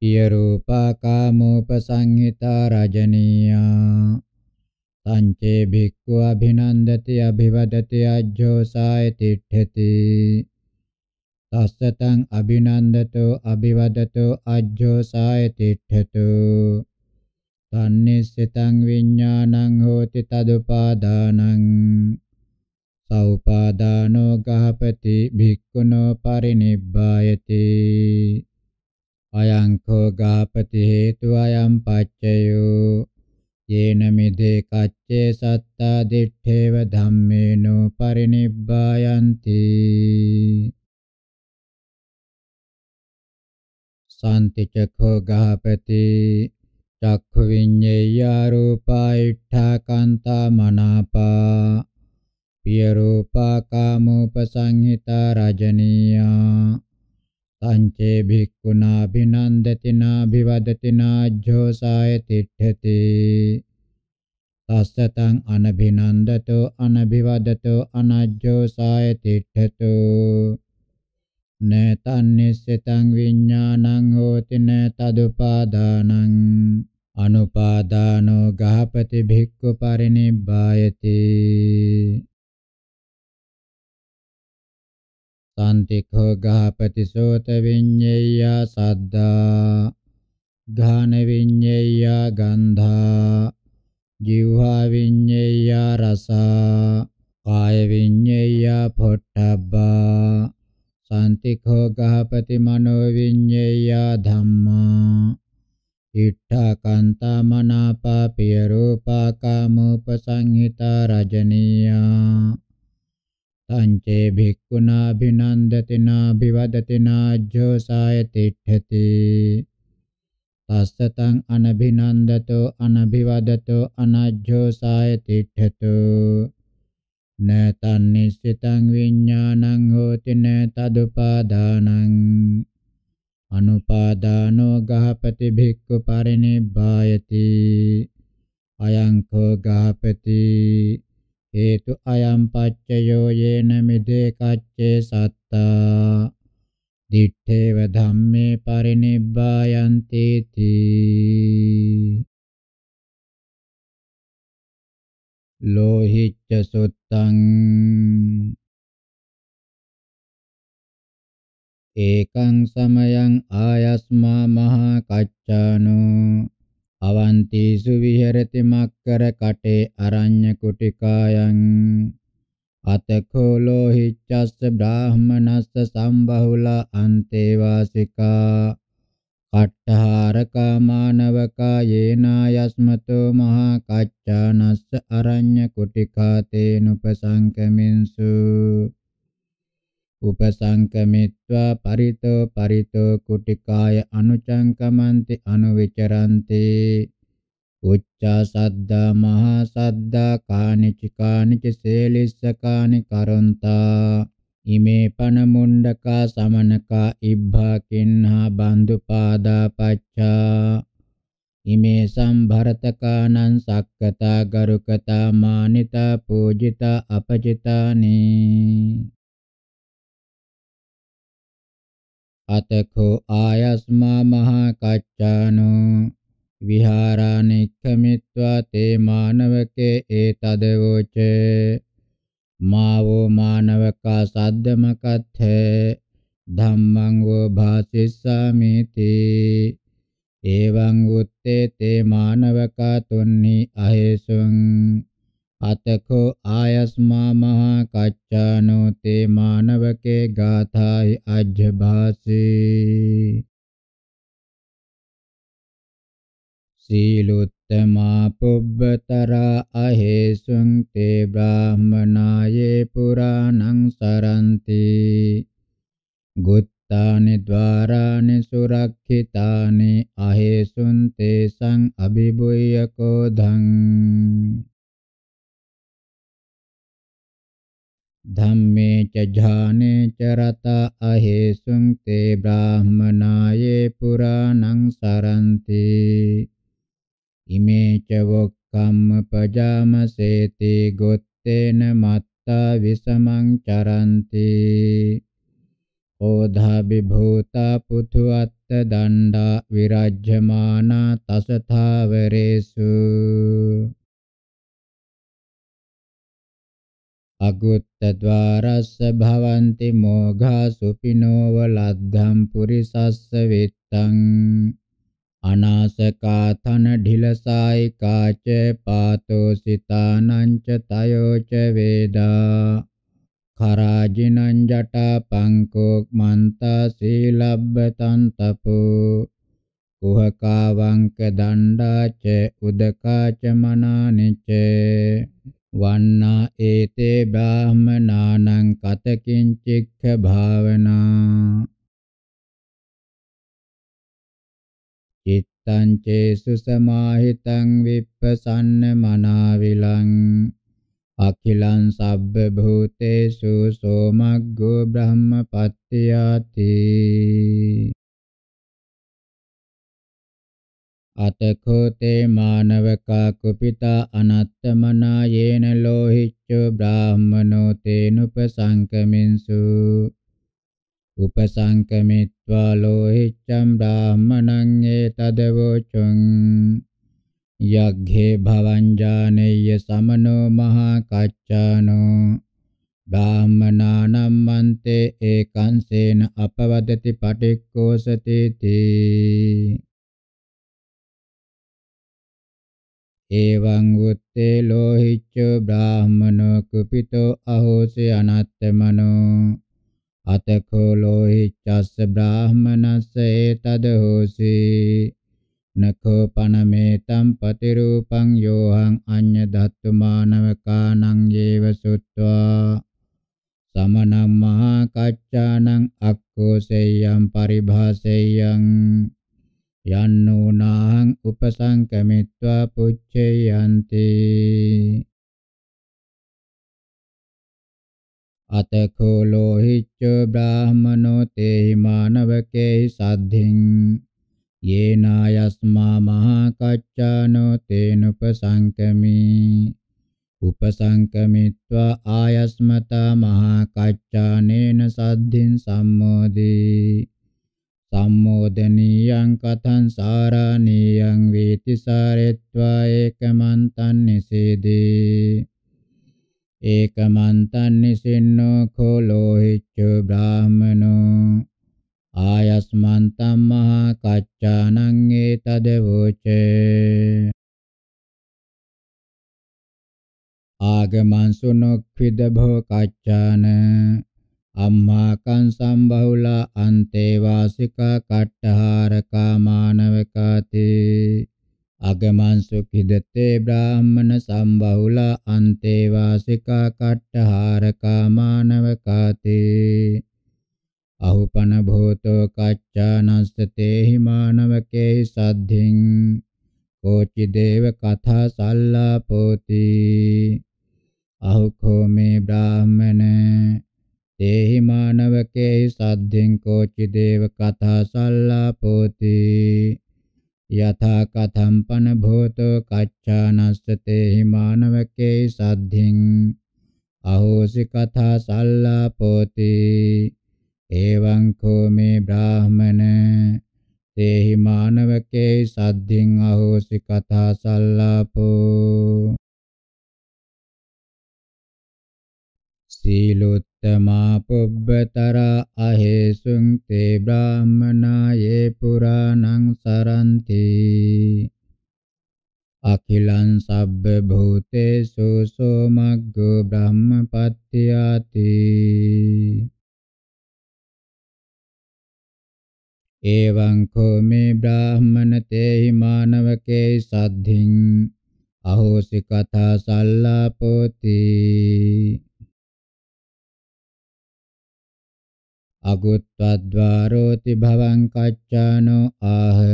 පිය රූපා කාමෝපසංහිතා රජනීයා සංචේ භික්ඛු අභිනන්දති අභිවදති අජ්ජෝසාය තිට්ඨති තස්සතං අභිනන්දතෝ අභිවදතෝ අජ්ජෝසාය තිට්ඨතෝ තන්නිසිතං විඥානං හෝති තදුපාදානං සෞපාදානෝ ගහපති භික්ඛුනෝ පරිනිබ්බායති අයං කෝ ගාපති හේතු අයං පච්චයෝ යේන මිදේ කච්චේ සත්තා දිඨේව ධම්මේනෝ පරිනිබ්බායන්ති සාන්ති චක්ඛෝ ගහපති චක්ඛු විඤ්ඤේය රූපායිඨා කාන්තා මනාපා පිය රූපා කාමෝපසංහිතා රජනීයා තංචේ භික්ඛුනා භිනන්දතිනා භිවදතිනා ජෝසාය තිට්ඨති තස්සතං අනභිනන්දතෝ අනභිවදතෝ අනජ්ජෝසාය තිට්ඨතෝ නේතං නිස්සිතං විඥානං හෝති නේතදුපාදානං අනුපාදානෝ ගහපති භික්ඛු පරිනිබ්බායති සම්තිඛෝ ගාපති සෝත විඤ්ඤේය සද්දා ඝාන විඤ්ඤේය ගන්ධා ජීවා විඤ්ඤේය රසා කාය විඤ්ඤේය පොට්ටබ්බා සම්තිඛෝ ගාපති මනෝ විඤ්ඤේය ධම්මා ඉට්ඨකන්තා මනාපා පිය රූපා කාමෝපසංහිතා රජනීයා අංචේ භික්ඛුනා භිනන්දතිනා භිවදතිනා ජෝසාය තිට්ඨති තස්සතං අනභිනන්දතෝ අනභිවදතෝ අනජ්ජෝසාය තිට්ඨතෝ නතන් නිසිතං විඥානං හෝති නතදුපාදානං අනුපාදානෝ ගහපති භික්ඛු පරිනිබ්බායති අයං කෝ ගහපති හේතු අයම් පච්චයෝ යේන මිදේ කච්චේ සත්තා දිත්තේව ධම්මේ පරිනිබ්බායන්ති තී ලෝහිච්ච සුත්තං ඒකං සමයං ආයස්මා මහා කච්චානෝ අවන්තිසු විහෙරති මක්කර කටේ අරඤ්‍ය කුටිකායන් අතකෝ ලෝහිච්ඡස්ස බ්‍රාහමනස්ස සම්බහුල අන්තේ වාසිකා කට්ඨාරකා මානවකා යේනා යස්මතෝ මහා කච්චානස්ස අරඤ්‍ය කුටිකා තේනුපසංකමින්සු උපසංකමිත්වා පරිතෝ පරිතෝ කුටිකාය අනුචංකමන්ති අනුවිචරන්ති උච්චා සද්දා මහා සද්දා කානිච කානිච සේලිස්ස කානි කරොන්තා ඉමේ පන මුණ්ඩකා සමනකා ඉබ්බා කින්හා බන්දුපාදා පච්චා ඉමේ සම්භරතකානං සක්කතා ගරුකතා මානිතා පූජිතා අපචිතානි අතකෝ ආයස්මා මහා කච්චානෝ විහාරානික්ඛමිත්වා තේ මානවකේ ඒතදවෝච මාවෝ මානවකා සද්දමකත්ථේ ධම්මං වෝ භාසිස්සාමිති එවං උත්තේ තේ මානවකා තුන්නි අහේසුං අතකෝ ආයස්මා මහා කච්චානෝ තේ මානවකේ ගාථායි අජ්ජභාසී සීලුත්තමා පුබ්බතරා අහේසුං තේ බ්‍රාහමනායේ පුරාණං සරන්ති ගුත්තානි ద్వාරානි සුරක්ඛිතානි අහේසුං තේසං අබිබුය්‍යකෝ ධං ධම්මේ ච ඥානේ ච රත අහේසුං තේ බ්‍රාහමනායේ පුරාණං සරන්ති ඉමේ ච වොක්කම්ම පජාමසේති ගොත්තේන මත්තා විසමං චරන්ති ඕධා විභූතා පුතු අත්ත දණ්ඩා විරජ්‍යමානා තසතාවරේසු අගුත්තද්වාරස්ස භවಂತಿ මෝඝා සුපිනෝව ලද්ධම් පුරිසස්ස විත්තං අනාසකා තන ઢිලසායිකා ච පාතෝ සිතානං ච තයෝ ච වේදා කරාජිනං ජටා පංකෝ මන්තා සීලබ්බතං තපෝ කුහකා වංක දණ්ඩා ච උදකා ච මනානිචේ වන්නා ඒතේ බ්‍රාහමනානං කතකින්චික්ඛ භාවනා චිත්තං චේසු සමාහිතං විප්පසන්න මනාවිලං අඛිලං සබ්බ භූතේසු සෝමග්ගෝ බ්‍රහ්මපත්ත්‍යාති අතකෝතේ මානවකා කුපිතා අනත්තමනා යේන ලෝහිච්චෝ බ්‍රාහ්මනෝ තේනුපසංකමින්සු උපසංකමිත්වා ලෝහිච්ඡම් බ්‍රාහ්මණං ඒතදවෝචං යග්ඝේ භවංජානෙය්‍ය සමනෝ මහා කච්චානෝ බ්‍රාහ්මනානම් මන්තේ ඒකං සේන අපවදති පටික්කෝසතේති එවං උත්තේ ලෝහිච්ච බ්‍රාහමනෝ කුපිතෝ අහෝසි අනත්තමනෝ අතකෝ ලෝහිච්ඡස්ස බ්‍රාහමනස්ස ඒතද හෝසි නඛෝ පනමේතම් පතිරූපං යෝහං අඤ්ඤ ධත්තුමානවකානං යේව සුත්වා සමනං මහා කච්චානං අක්ඛෝ සේයං පරිභාසේයං යන්නෝ නාං උපසංකමිත්වා පුච්චේයන්ති අතකෝ ලෝහිච්ච බ්‍රාහමනෝ තේහි මානවකේහි සද්ධින් යේනායස්මා මහා කච්චානෝ තේනුපසංකමි උපසංකමිත්වා ආයස්මතා මහා කච්චානේන සද්ධින් සම්මෝදී සම්මෝදනීයං කතං සාරාණීයං වේති සාරෙත්වා ඒකමන්තං නිසීදී ඒකමන්තං නිසින්නෝ කෝ ලෝහිච්ච බ්‍රාහමනෝ ආයස්මන්තං මහා කච්චානං ඒතද වෝචේ ආගමං සුනුක්ඛිද භෝ කච්චාන අම්මා කංසම් බහුලා අන්තේ වාසිකා කට්ඨහාරකා මානවකාති අගමං සුඛිදතේ බ්‍රාහ්මන සම්බහුලා අන්තේ වාසිකා කට්ඨහාරකා මානවකාති අහුපන භූතෝ කච්චානස්සතේ හිමානවකේ සද්ධින් කෝචි දේව කථා සල්ලාපෝති අහුඛෝ මේ බ්‍රාහ්මනේ තේහි මානවකේහි සද්ධෙන් කෝචි දේව කථා සල්ලාපෝති යථා කතම්පන භෝතෝ කච්ඡානස්ස තේහි මානවකේහි සද්ධෙන් අහෝසි කථා සල්ලාපෝති එවං කෝ මේ බ්‍රාහමන තේහි මානවකේහි සද්ධෙන් අහෝසි කථා සල්ලාපෝ සීලොත් තමා පුබ්බතර අහේසුං තේ බ්‍රාහමනා යේ පුරාණං සරන්ති අඛිලං සබ්බ භූතේසු සෝමග්ගෝ බ්‍රහ්මපත්ත්‍යාති එවං කෝ මේ බ්‍රාහමන තේහි මානවකේ සද්ධින් අහෝසි කථා සල්ලාපෝති අගුත්වද්වාරෝති භවං කච්චානෝ ආහ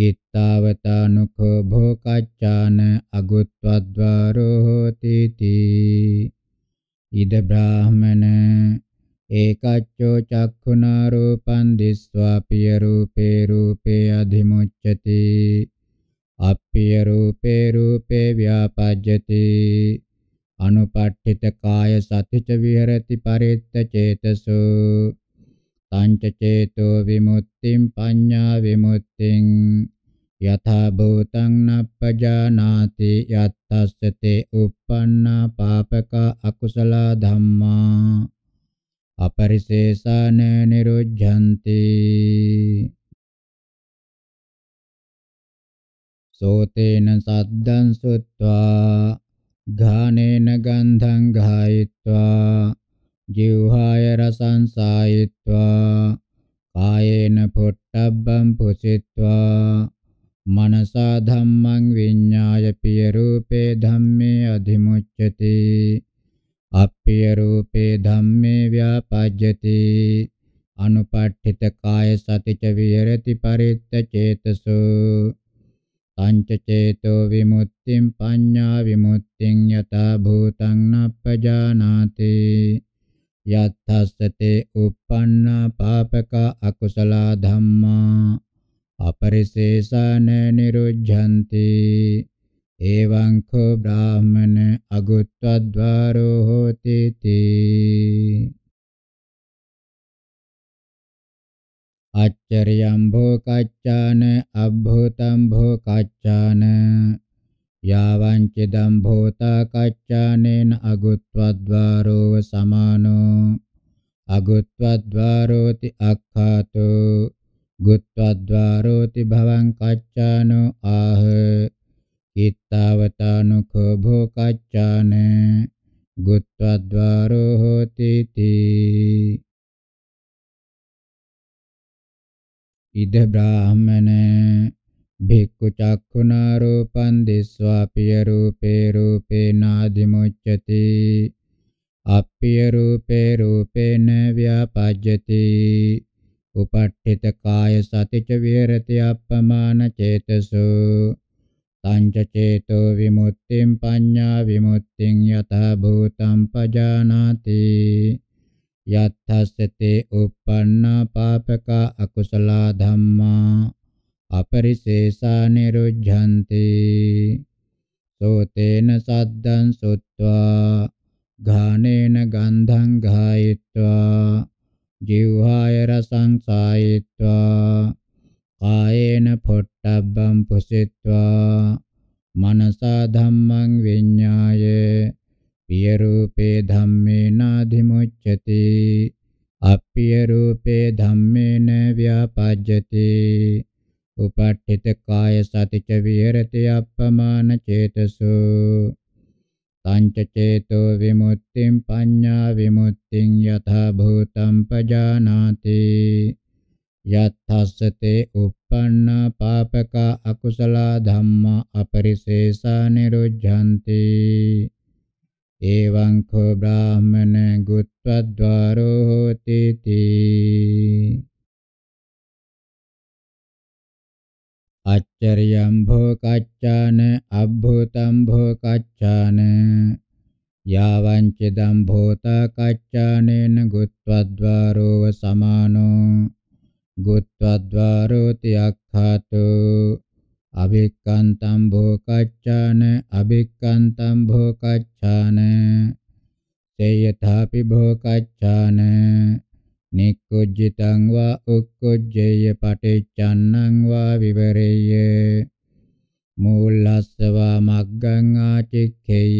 කිත්තාවතානුඛෝ භෝ කච්චාන අගුත්වද්වාරෝ හෝති තී ඉද බ්‍රාහමන ඒකච්චෝ චක්ඛුනා රූපං දිස්වා පිය රූපේ රූපේ අධිමුච්ඡති අප්පිය රූපේ රූපේ ව්‍යාපජ්ජති අනුපට්ඨිත කාය සතිච විහෙරති පරිත්ත චේතසු තංච චේතෝ විමුක්තිං පඤ්ඤා විමුක්තිං යථා භූතං නප්පජානාති යත්තස්සතේ uppannā pāpaka akusala dhammā අපරිශේෂාන නිරුද්ධಂತಿ සෝතේන සද්දං සුත්වා घानेन गन्धं घायित्वा जिह्वाय रसं सायित्वा कायेन पुट्टब्बं पुषित्वा मनसा धम्मं विඤ्ञाय पियरूपे धम्मे अधिमुच्यते अप्रियरूपे धम्मे व्यापज्यते अनुपठितकाय सति च विहरति परित्यचेतसो පංචචේතෝ විමුක්තිම් පඤ්ඤා විමුක්තිං යතා භූතං නප්පජානාති යත්තස්සතේ uppanna papaka akusala dhamma අපරිශේෂාන නිරුද්ධಂತಿ එවං කෝ බ්‍රාහමන අගුත්වද්වාරෝ හෝති තී අච්චරියම් භෝ කච්චාන අබ්භූතම් භෝ කච්චාන යාවං චිදම් භෝතා කච්චානේන අගුත්වද්වාරෝව සමානෝ අගුත්වද්වාරෝති අක්ඛාතෝ ගුත්වද්වාරෝති භවං කච්චානෝ ආහ කිත්තවතානුඛෝ භෝ කච්චාන ගුත්වද්වාරෝ හෝති තී ඉද බ්‍රාහමන භික්ඛු චක්ඛුනා රූපං දිස්වා පිය රූපේ රූපේනාදි මුච්ඡති අප්පිය රූපේ රූපේන ව්‍යාපජ්ජති උපට්ඨිත කාය සතිච විහෙරති අප්පමාන චේතසෝ තංච චේතෝ විමුක්තිං පඤ්ඤා විමුක්තිං යතහ භූතං පජානාති යත්තස්සතේ uppanna papaka akusala dhamma අපරිශේෂා නිරුද්ධන්ති සෝතේන සද්දං සුත්වා ඝානේන ගන්ධං ඝායිत्वा ජීවහාය රසං සායිत्वा කායේන පොට්ටබ්බං පුසිत्वा මනසා ධම්මං විඤ්ඤාය අප්පිය රූපේ ධම්මේනාධිමුච්ඡති අප්පිය රූපේ ධම්මේන ව්‍යාපජ්ජති උපට්ඨිත කාය සතිච විහෙරති අප්පමාන චේතසෝ තංච චේතෝ විමුක්තිං පඤ්ඤා විමුක්තිං යථා භූතං පජානාති යත්තස්සතේ uppanna papaka akusala dhamma apariseesa niruddhanti एवं को ब्राह्मण गुत्वद्वारो होति ति आश्चर्यं भो कच्चान अभूतं भो कच्चान यावञ्चिदं भूत कच्चानेन गुत्वद्वारो समानो गुत्वद्वारोति अखातु abhikkantam bhokaccana abhikkantam bhokaccana ceyyathapi bhokaccana නික්කුජ්ජිතං වා උක්කුජ්ජේය පටිච්චන්නං වා විවරේය මූලස්සවා මග්ගං ආචික්ඛේය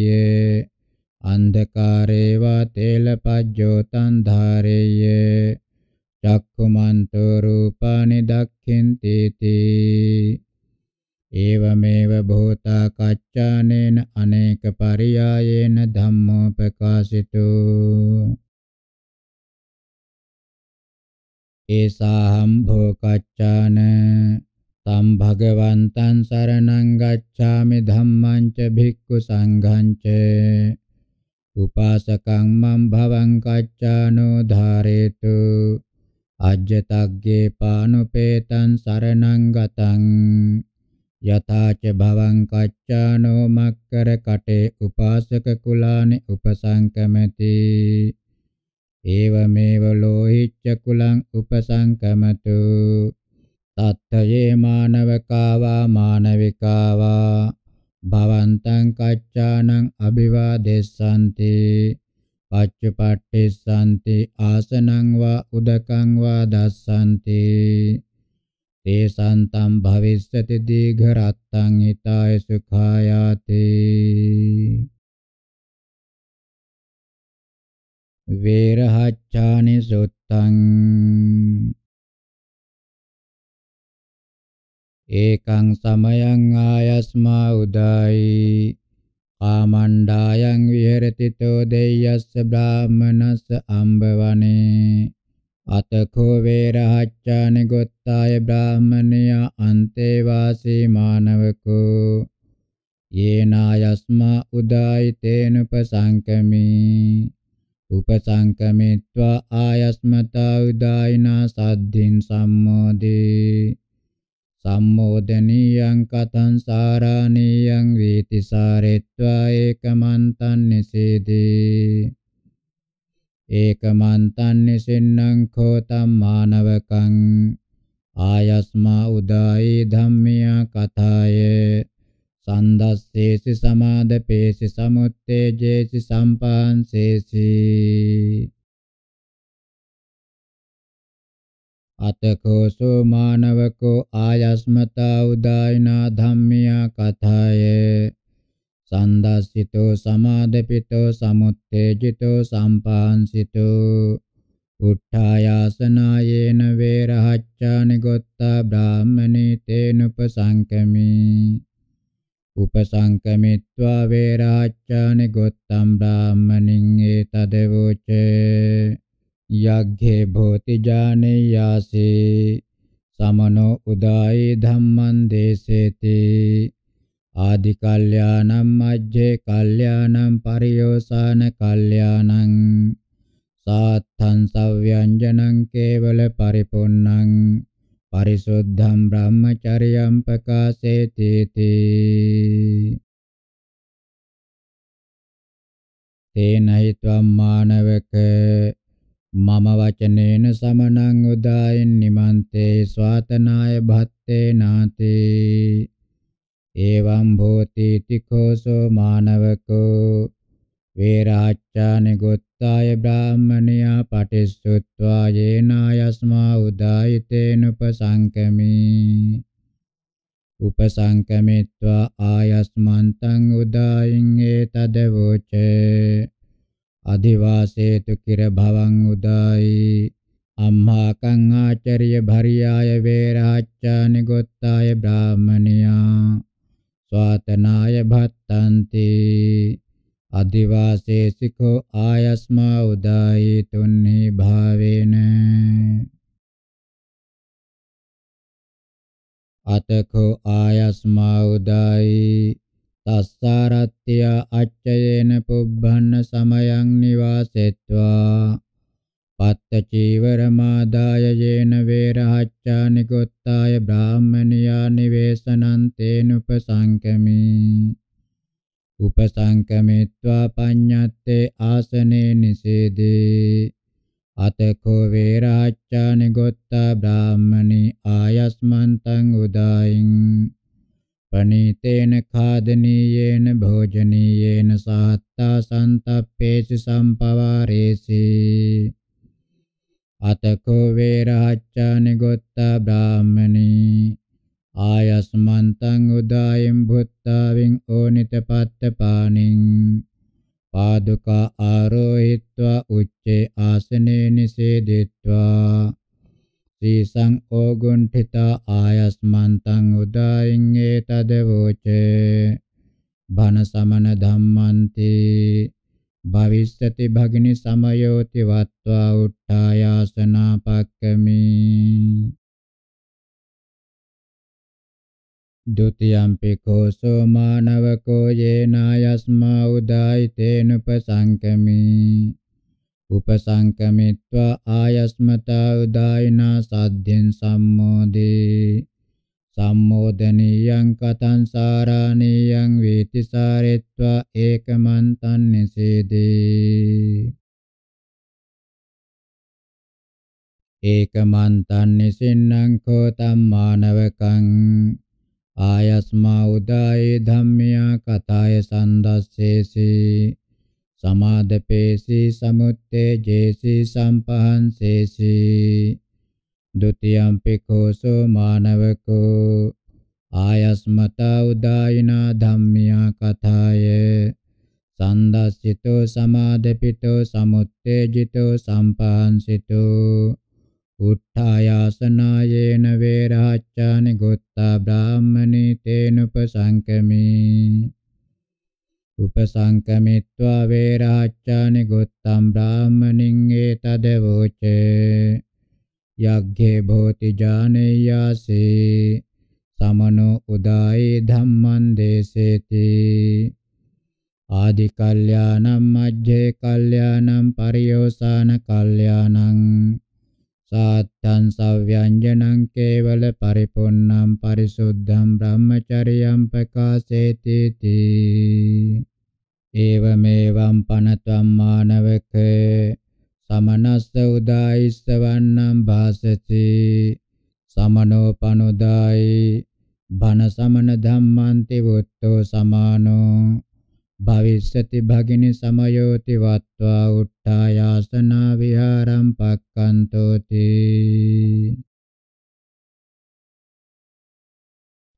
අන්ධකාරේ වා තේලපජ්ජෝතං ධාරේය චක්කුමන්තෝ රූපානි දක්ඛින්ති තී एवमेव भूता कच्चानेन अनेक पर्यायेन धम्मो प्रकाशितो ඒසාහම් භෝකච්ඡාන තම් භගවන්තං සරණං ගච්ඡාමි ධම්මං ච භික්ඛු සංඝං ච උපාසකං මම් භවං කච්ඡානෝ ධාරේතු අජ්ජතග්ගේ පානුපේතං සරණං ගතං යතාච භවං කච්චානෝ මක්කර කටේ උපාසක කුලානි උපසංකමති ඒවමේව ලෝහිච්ච කුලං උපසංකමතු තත්තයේ මානවකාවා මානවිකාවා භවන්තං කච්චානං අභිවාදෙස්සanti පච්චපට්ඨිස්සanti ආසනං වා උදකං වා දස්සanti තේසන්තම් භවිස්සති දීඝරත්තං හිතාය සුඛායාති වේරහච්ඡානි සුත්තං ඒකං සමයං ආයස්මා උදායි කාමණ්ඩායන් විහෙරතිතෝ දෙයස්ස බ්‍රාහමනස්ස අම්බවනේ අතකෝ වේරහච්ඡානි ගොත්තාය බ්‍රාහමණයා අන්තේ වාසී මානවකෝ යේනායස්මා උදායිතේන උපසංකමි උපසංකමිත්වා ආයස්මතා උදායිනා සද්ධින් සම්මෝදේ සම්මෝදනීයං කතං සාරාණීයං වීති සාරෙත්වා ඒකමන්තං නිසීදී ඒකමන්තං නිසින්නං කෝතම් මානවකං ආයස්මා උදායි ධම්මියා කථාය සන්දස්සේසි සමාදපේසි සමුත්තේජේසි සම්පාංසේසි අතකෝ සෝ මානවකෝ ආයස්මතා උදායිනා ධම්මියා කථාය සන්දස්සිතෝ සමාදපිතෝ සමුත්තේජිතෝ සම්පාංසිතෝ උත්ථායාසනායේන වේරහච්ඡානි ගොත්තා බ්‍රාහමණී තේනුපසංකමි උපසංකමිත්වා වේරහච්ඡානි ගොත්තම් බ්‍රාහමණින් ඒතදවෝචේ යග්ගේ භෝති ජානේ යාසේ සමනෝ උදායි ධම්මං දේසේතේ ආදි කල්යාණං මජ්ජේ කල්යාණං පරියෝසాన කල්යාණං සාත්තං සව්‍යංජනං කේවල පරිපුන්නං පරිසුද්ධං බ්‍රහ්මචර්යං ප්‍රකාශේති තී තේනයි ත්වම්මානවක මම වචනේන සමනං උදායෙන් නිමන්තේ ස්වාතනාය භත්තේ නාතේ एवं भूति तिखोसो मानवको වේරාච්ඡා නිගොත්තාය බ්‍රාහමණයා පටිස්සුත්වා යේනායස්මා උදායිතේන උපසංකමී උපසංකමිත්වා ආයස්මන්තං උදායින් ඒතද වෝචේ අදිවාසේතු කිර භවං උදායි අම්මා කං ආචර්ය භරියාය වේරාච්ඡා නිගොත්තාය බ්‍රාහමණයා ස්වාතනාය භත්තන්ති අදිවාසේසිකෝ ආයස්මා උදායේ තුන්නේ භාවේන අතකෝ ආයස්මා උදායි තස්සාරත්ත්‍ය අච්චයේන පුබ්බන්න සමයං නිවාසෙත්වා පත්තචීවරමාදාය යේන වේරහච්ඡානි ගොත්තාය බ්‍රාහ්මනියා නිවේසනං තේන උපසංකමි උපසංකමිත්වා පඤ්ඤත්තේ ආසනේ නිසේදී අතකෝ වේරහච්ඡානි ගොත්තා බ්‍රාහ්මනි ආයස්මන්තං උදායින් පනීතේන ඛාදනීයේන භෝජනීයේන සාත්තා සන්තප්පේසි සම්පවාරේසී අතකෝ වේරහච්ඡානි ගොත්තා බ්‍රාහමණී ආයස්මන්තං උදායම් භුත්තාවින් ඕනිතපත්ත පානින් පාදුකා ආරෝහිत्वा උච්චේ ආසනේ නිසේදිत्वा සීසං ඕගුණ්ඨිතා ආයස්මන්තං උදායින් ඒතදවෝචේ භන සමන ධම්මන්තේ භවිෂ්‍යති භගිනි සමයෝති වත්වා උට්ඨායාසනා පක්කමි ဒ ුතියම්පි කෝසෝ මානවකෝ යේනායස්මා උදායිතේන උපසංකමි උපසංකමිත්වා ආයස්මතා උදායිනා සාධ්‍යෙන් සම්මෝදේ සම්මෝදනීයං කතං සාරාණීයං වේති සාරෙත්වා ඒකමන්තං නිසේදී ඒකමන්තං නිසින්නං කෝ තම්මානවකං ආයස්මා උදායේ ධම්මියා කතාය සන්දස්සේසී සමාදපේසී සමුත්තේ ජේසී සම්පහන්සේසී द्वितीयंपिको सो मानवको आयस्मता उदायिना धम्मिया कथाये සන්දස්සිතෝ සමාදපිතෝ සමුත්තේජිතෝ සම්පාංසිතෝ උත්ථායාසනායේන වේරාච්ඡානි ගොත්තා බ්‍රාහ්මනී තේනුපසංකමී උපසංකමිත්වා වේරාච්ඡානි ගොත්තම් බ්‍රාහ්මනින් ඒතදවෝචේ යග්ගේ භෝති ජානේයාසෙ සමනෝ උදායේ ධම්මං දේසේති ආදි කල්යාණම් මජ්ජේ කල්යාණම් පරියෝසాన කල්යාණං සාත්තං සව්‍යංජනං කේවල පරිපොන්නම් පරිසුද්ධම් බ්‍රහ්මචරියම් ප්‍රකාශේති තී ඒවමේවම් පනත්වම් මානවකේ සමනස්ස උදායිස්සවන්නම් භාසති සමනෝ පනෝදායි භන සමන ධම්මන්ති වොත්තෝ සමානෝ භවිස්සති භගිනි සමයෝති වත්වා උට්ඨායාසනා විහාරම් පක්칸තෝති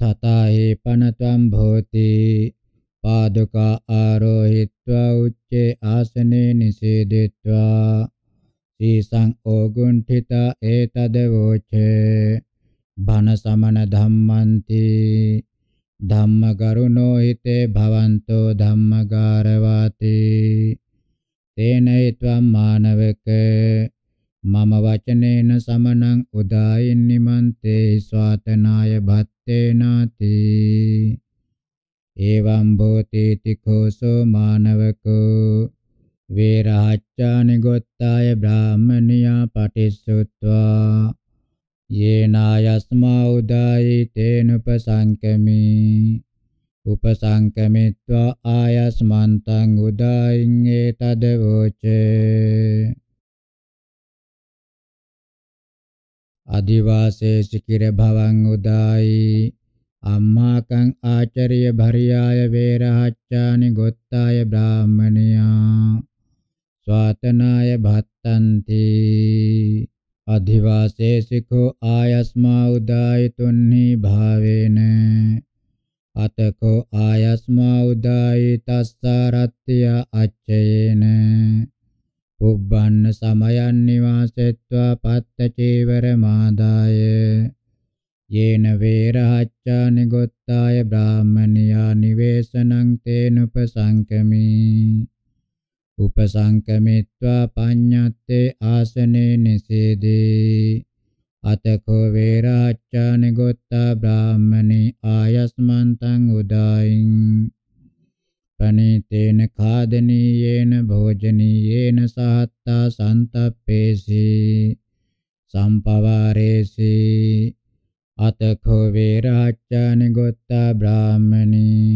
තතහි පනත්වම් භෝති පාදුකා ආරෝහිත්වා උච්චේ ආසනේ නිසේදෙත්වා ඊසං ඕගුණ්ඨිත ඒතද වෝචේ භන සමන ධම්මන්ති ධම්ම කරුණෝ හිතේ භවන්තෝ ධම්ම ගාරවාති තේනෛත්වම් මානවක මම වචනේන සමනං උදායින් නිමන්තේ ස්වාතනාය භත්තේනාති එවම් භෝතේති කෝසෝ මානවකෝ වේරහච්ඡානිගොත්තාය බ්‍රාහමනියා පටිස්සුත්වා යේනායස්මා උදායි තේනුපසංකමි උපසංකමිත්වා ආයස්මන්තං උදායින් ඒතද වෝචේ අදිවාසේසිකිර භවං උදායි අම්මාකං ආචරිය භරියාය වේරහච්ඡානි ගොත්තාය බ්‍රාහමනියා ස්වාතනාය භත්තන්ති අධිවාසේසිකෝ ආයස්මා උදායිතුන්හි භාවේන අතකෝ ආයස්මා උදායි තස්සාරත්ත්‍ය අච්චයේන පුබ්බන්න සමයන් නිවාසෙත්වා පත්ත චීවර මාදාය යේන වේරහච්ඡා නිගොත්තාය බ්‍රාහමනියා නිවේසනං තේනුපසංකමී උපසංකමිත්වා පඤ්ඤත්තේ ආසනේ නිසේදී අතකෝ වේරාච්ඡාන ගොත්තා බ්‍රාහමනේ ආයස්මන්තං උදායින් පනීතේන ખાදනීයේන භෝජනීයේන සහත්තා සන්තප්පේසී සම්පවාරේසී අතකෝ වේරාච්ඡාන ගොත්තා බ්‍රාහමනේ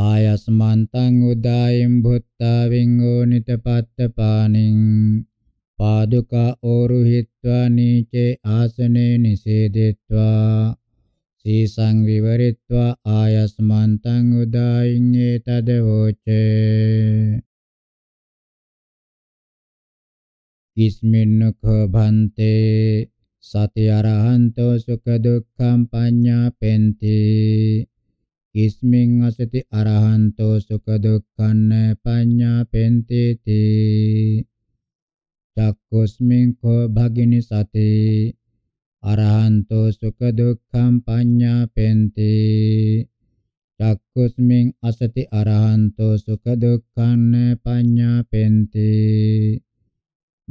ආයස්මන්තං උදායිම් භුත්තා විඤ්ඤෝනිත පත්තපාණින් පාදුකා ඕරුහිත්වා නීචේ ආසනේ නිසේදෙත්වා සීසං විවරිත්වා ආයස්මන්තං උදායින් ඒතද වෝචේ කිස්මින්නඛ භන්තේ සති අරහන්තෝ සුඛ දුක්ඛම් පඤ්ඤාපෙන්ති ඉස්මින් අසති අරහන්තෝ සුඛ දුක්ඛං පඤ්ඤාපෙන්ති තී චක්කුස්මින් කෝ භගිනි සති අරහන්තෝ සුඛ දුක්ඛං පඤ්ඤාපෙන්ති චක්කුස්මින් අසති අරහන්තෝ සුඛ දුක්ඛං පඤ්ඤාපෙන්ති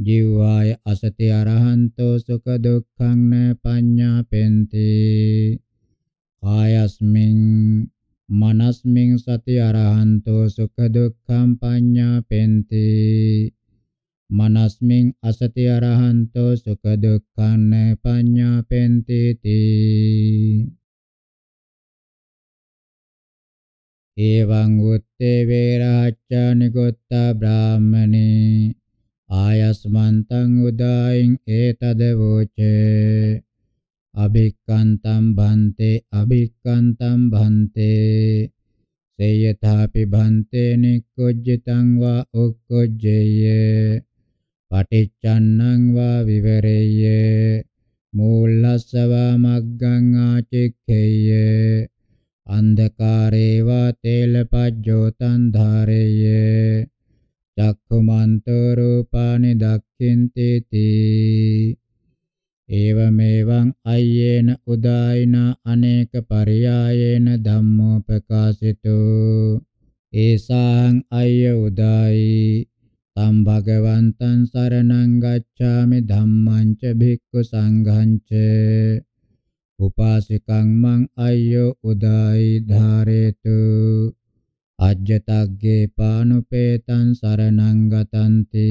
ජීවාය අසති අරහන්තෝ සුඛ දුක්ඛං පඤ්ඤාපෙන්ති කායස්මින් මනස්මින් සති අරහන්තෝ සුඛ දුක්ඛම් පඤ්ඤාපෙන්ති මනස්මින් අසති අරහන්තෝ සුඛ දුක්ඛං පඤ්ඤාපෙන්ති තී එවං උත්තේ වේරාච්ඡා නිකොත්තා බ්‍රාහමනේ ආයස්මන්තං උදායින් ඒතද වෝචේ අභික්කන්තම් භන්තේ අභික්කන්තම් භන්තේ සේයථාපි භන්තේ නික්කොජ්ජතං වා ඔක්කොජ්ජේය පටිච්චන්නං වා විවරේය මූලස්සවා මග්ගං ආචික්ඛේය අන්ධකාරේ වා තේලපජ්ජෝතං ධාරේය චක්ඛුමන්තෝ රූපානි දක්ඛින්තේති ඒවමේවං අයේන උදායින අනේක පරයායේන ධම්මෝ ප්‍රකාශිතෝ ඒසං අය උදායි තම් භගවන්තං සරණං ගච්ඡාමි ධම්මං ච භික්ඛු සංඝං ච උපාසිකං මං අයෝ උදායි ධාරේතු අජ්ජතග්ගේ පානුපේතං සරණං ගතන්ති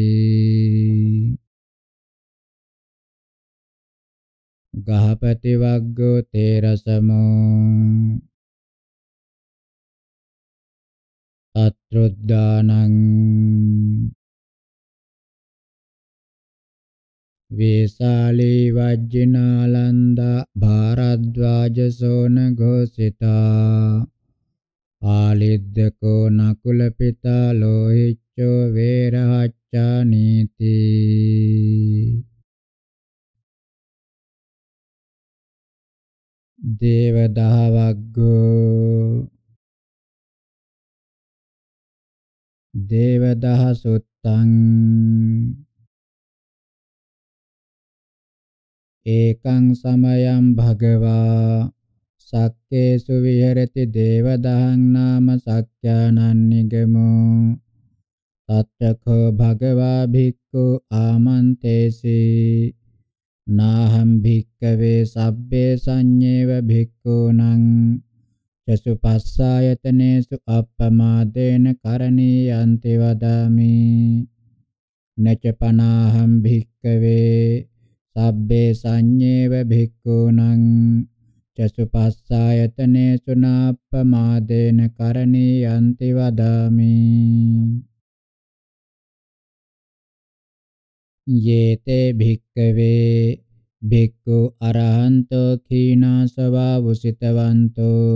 ගහපති වග්ගෝ තේරසමෝ අත්‍රුද්දානං වේසාලී වජ්ජිනාලන්දා භාරද්වාජසෝන ഘോഷිතා ආලිද්දකෝ නකුලපිතා ලෝහිච්ඡෝ වේරහච්ඡා නීති දේව දහවග්ගෝ දේව දහසුත්තං ඒකං සමයං භගවා සක්කේසු විහෙරති දේවදහං නාම සක්ඛානං නිගමෝ තත්ත්‍යඛෝ භගවා භික්ඛු ආමන්තේසී නාහම් භික්කවේ සබ්බේ සංඤේව භික්ඛූනම් චසුපස්සායතනේසු අප්පමාදේන කරණීයන්ති වදාමි නච පනාහම් භික්කවේ සබ්බේ සංඤේව භික්ඛූනම් චසුපස්සායතනේසු නාප්පමාදේන කරණීයන්ති වදාමි යේතේ භික්කවේ භික්ඛු අරහන්තෝ ඛීනාසවාවුසිතවන්තෝ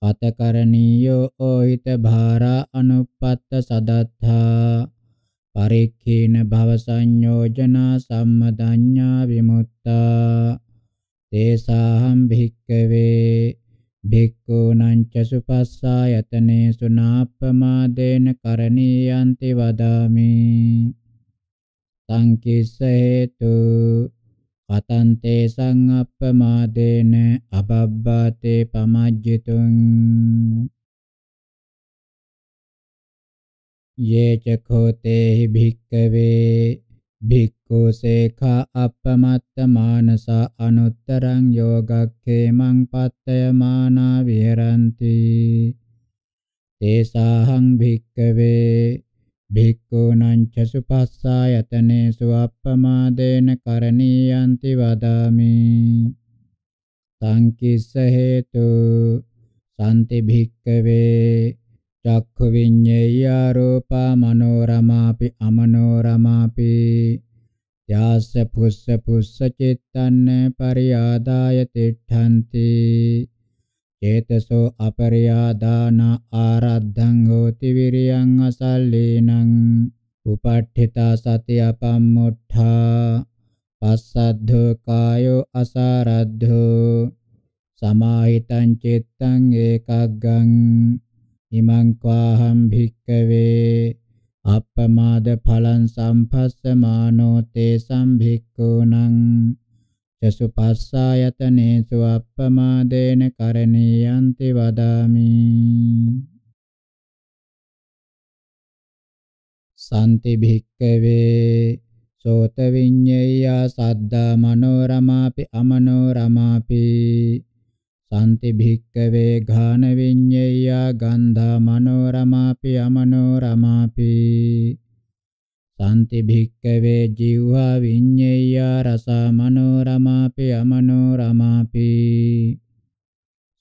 කතකරණීයෝ ඕහිත භාරා අනුප්පත්ත සදත්තා පරික්ඛීන භව සංයෝජනා සම්මදඤ්ඤා විමුක්තා තේසාහම් භික්කවේ භික්ඛූනං ච සුපස්සායතනේ සුනාප්පමාදේන කරණීයන්ති වදාමි සංකිස්ස හේතු කතන්තේ සංඅප්පමාදේන අබබ්බාතේ පමජ්ජිතුං යේ චඛෝතේහි භික්කවේ භික්ඛු සේඛා අපමත්ත මානසා අනුත්තරං යෝගක්ඛේමං පත්තයමානා විහෙරಂತಿ තේසාහං භික්කවේ භික්ඛූනං ච සුපස්සායතනේසු අප්පමාදේන කරණීයන්ති වදාමි සංකිස්ස හේතු සම්ති භික්ඛවේ චක්ඛු විඤ්ඤේය රූපා මනෝරමාපි අමනෝරමාපි යාස්ස පුස්ස පුස්ස චිත්තන්න පරියාදාය තිඨන්ති චේතසෝ අපරියාදාන ආරද්ධං හෝති විරියං අසල්ලීනං උපට්ඨිතා සතිය පම්මුඨා පස්සද්ධෝ කායෝ අසාරද්ධෝ සමාහිතං චිත්තං ඒකග්ගං ඉමං ක්වාහම් භික්කවේ අප්පමාද ඵලං සම්පස්සමානෝ තේ සම්භික්ඛූනං යසු පස්සායතනේසු අප්පමාදේන කරණීයන්ති වදාමි සම්ති භික්කවේ සෝත විඤ්ඤය සද්දා මනෝරමාපි අමනෝරමාපි සම්ති භික්කවේ ඝාන විඤ්ඤය ගන්ධා මනෝරමාපි අමනෝරමාපි සාන්ති භික්කවේ ජීවා විඤ්ඤේය රස මනෝරමාපි අමනෝරමාපි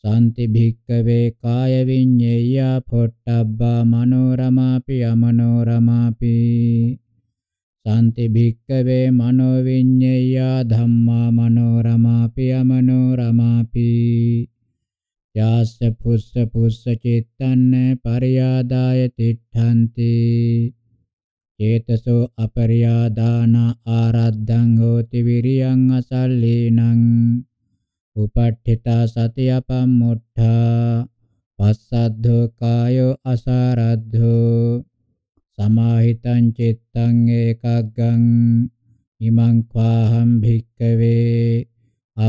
සාන්ති භික්කවේ කාය විඤ්ඤේය පොට්ටබ්බා මනෝරමාපි අමනෝරමාපි සාන්ති භික්කවේ මනෝ විඤ්ඤේය ධම්මා මනෝරමාපි අමනෝරමාපි යස්ස පුස්ස පුස්ස චිත්තන්න පරියාදාය තිට්ඨන්ති චේතසෝ අපරියාදාන ආරද්ධං හෝති විරියං අසල්ලීනං උපට්ඨිතා සතියපම්මුට්ඨා පස්සද්ධෝ කායෝ අසාරද්ධෝ සමාහිතං චිත්තං ඒකග්ගං ඉමං ඛාහම් භික්කවේ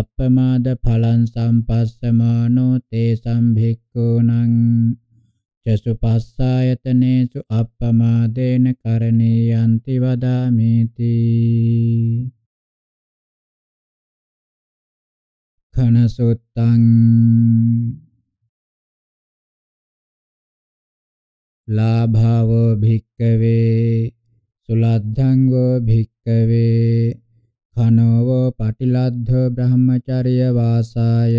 අප්පමාද ඵලං සම්පස්සමානෝ තේ සම්භික්ඛූනං චසු පස්සායතනේසු අප්පමාදේන කරණීයන්ති වදාමිති ඝනසුත්තං ලාභවෝ භික්කවේ සුලද්ධං වෝ භික්කවේ ඛනෝ වෝ පටිලද්ධ බ්‍රහ්මචර්ය වාසාය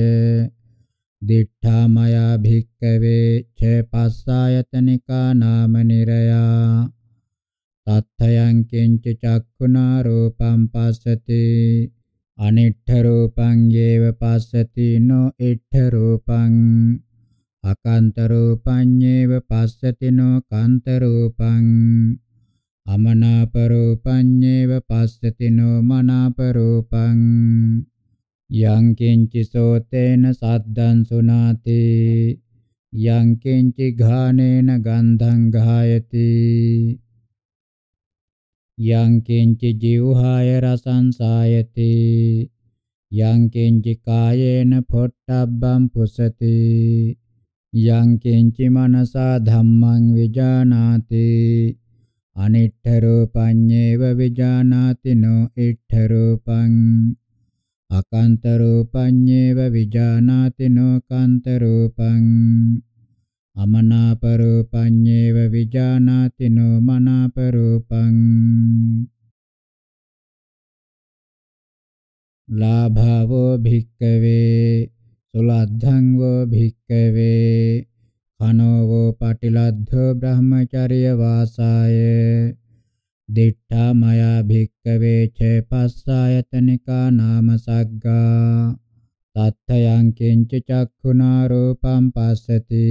දිඨා මයා භික්කවේ ච පස්සායතනිකා නාම නිරයා තත්ථයන් කිංච චක්ඛුනා රූපං පස්සති අනිඨ රූපං යේව පස්සති නෝ ඉඨ රූපං අකාන්ත රූපං යේව පස්සති නෝ කාන්ත රූපං අමනාප රූපං යේව පස්සති නෝ මනාප රූපං යං කිංචි සෝතේන සද්දං සුනාති යං කිංචි ඝානේන ගන්ධං ඝායති යං කිංචි ජීවහාය රසං සායති යං කිංචි කායේන පොට්ටබ්බං පුසති යං කිංචි මනසා ධම්මං විජානාති අනිත්‍ය රූපඤ්ඤේව විජානාති නො ඉත්ථ රූපං අකාන්තරූපඤ්ඤේව විජානාති නෝකාන්තරූපං අමනාපරූපඤ්ඤේව විජානාති නෝමනාපරූපං ලාභවෝ භික්කවේ සුලද්ධං වෝ භික්කවේ කනෝ වෝ පටිලද්ධෝ බ්‍රහ්මචර්ය වාසාය දිට්ඨා මයා භික්කවේ ච පස්සායතනිකා නාම සග්ගා තත්ථයන් කිංච චක්ඛුනා රූපං පස්සති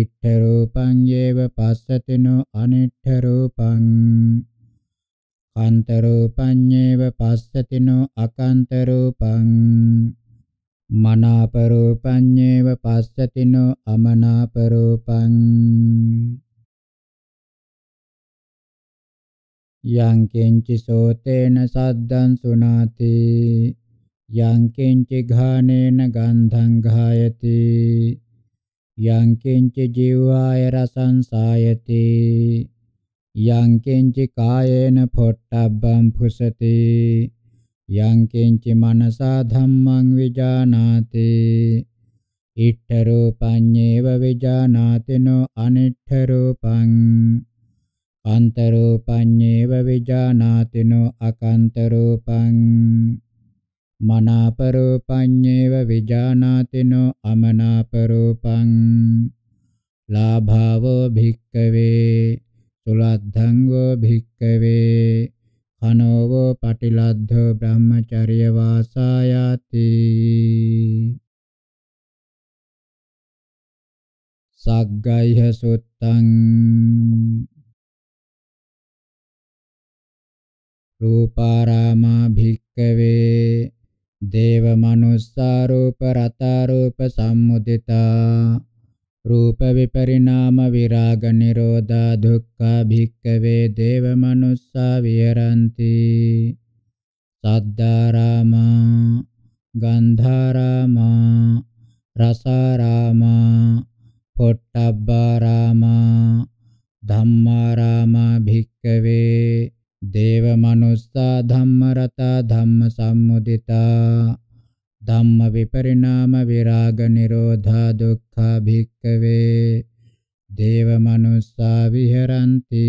ඉට්ඨ රූපං යේව පස්සතිනෝ අනිට්ඨ රූපං කාන්ත රූපං යේව පස්සතිනෝ අකාන්ත රූපං මනාප රූපං යේව පස්සතිනෝ අමනාප රූපං යං කිංචි සෝතේන සද්දං සුනාති යං කිංචි ඝානේන ගන්ධං ඝායති යං කිංචි ජීවාය රසං සායති යං කිංචි කායේන පොට්ටබ්බං පුසති යං කිංචි මනසා ධම්මං විජානාති ඉට්ඨ රූපඤ්ඤේව විජානාතිනෝ අනිට්ඨ රූපං අන්තරූපඤ්ඤේව විජානාතිනෝ අකන්තරූපං මනාපරූපඤ්ඤේව විජානාතිනෝ අමනාපරූපං ලාභාවෝ භික්කවේ සුලද්ධංගෝ භික්කවේ අනෝවෝ පටිලද්ධෝ බ්‍රහ්මචර්ය වාසායති සග්ගයහ සුත්තං රූපාරාමා භික්කවේ දේව මනුස්සා රූප රත රූප සම්මුදිතා රූප විපරිණාම විරාග නිරෝධා දුක්ඛා භික්කවේ දේව මනුස්සා විහරಂತಿ සද්දාරාමා ගන්ධාරාමා රසාරාමා පොට්ටබ්බාරාමා ධම්මාරාමා භික්කවේ දේව මනුස්සා ධම්ම රතා ධම්ම සම්මුදිතා ධම්ම විපරිණාම විරාග නිරෝධා දුක්ඛා භික්ඛවේ දේව මනුස්සා විහරಂತಿ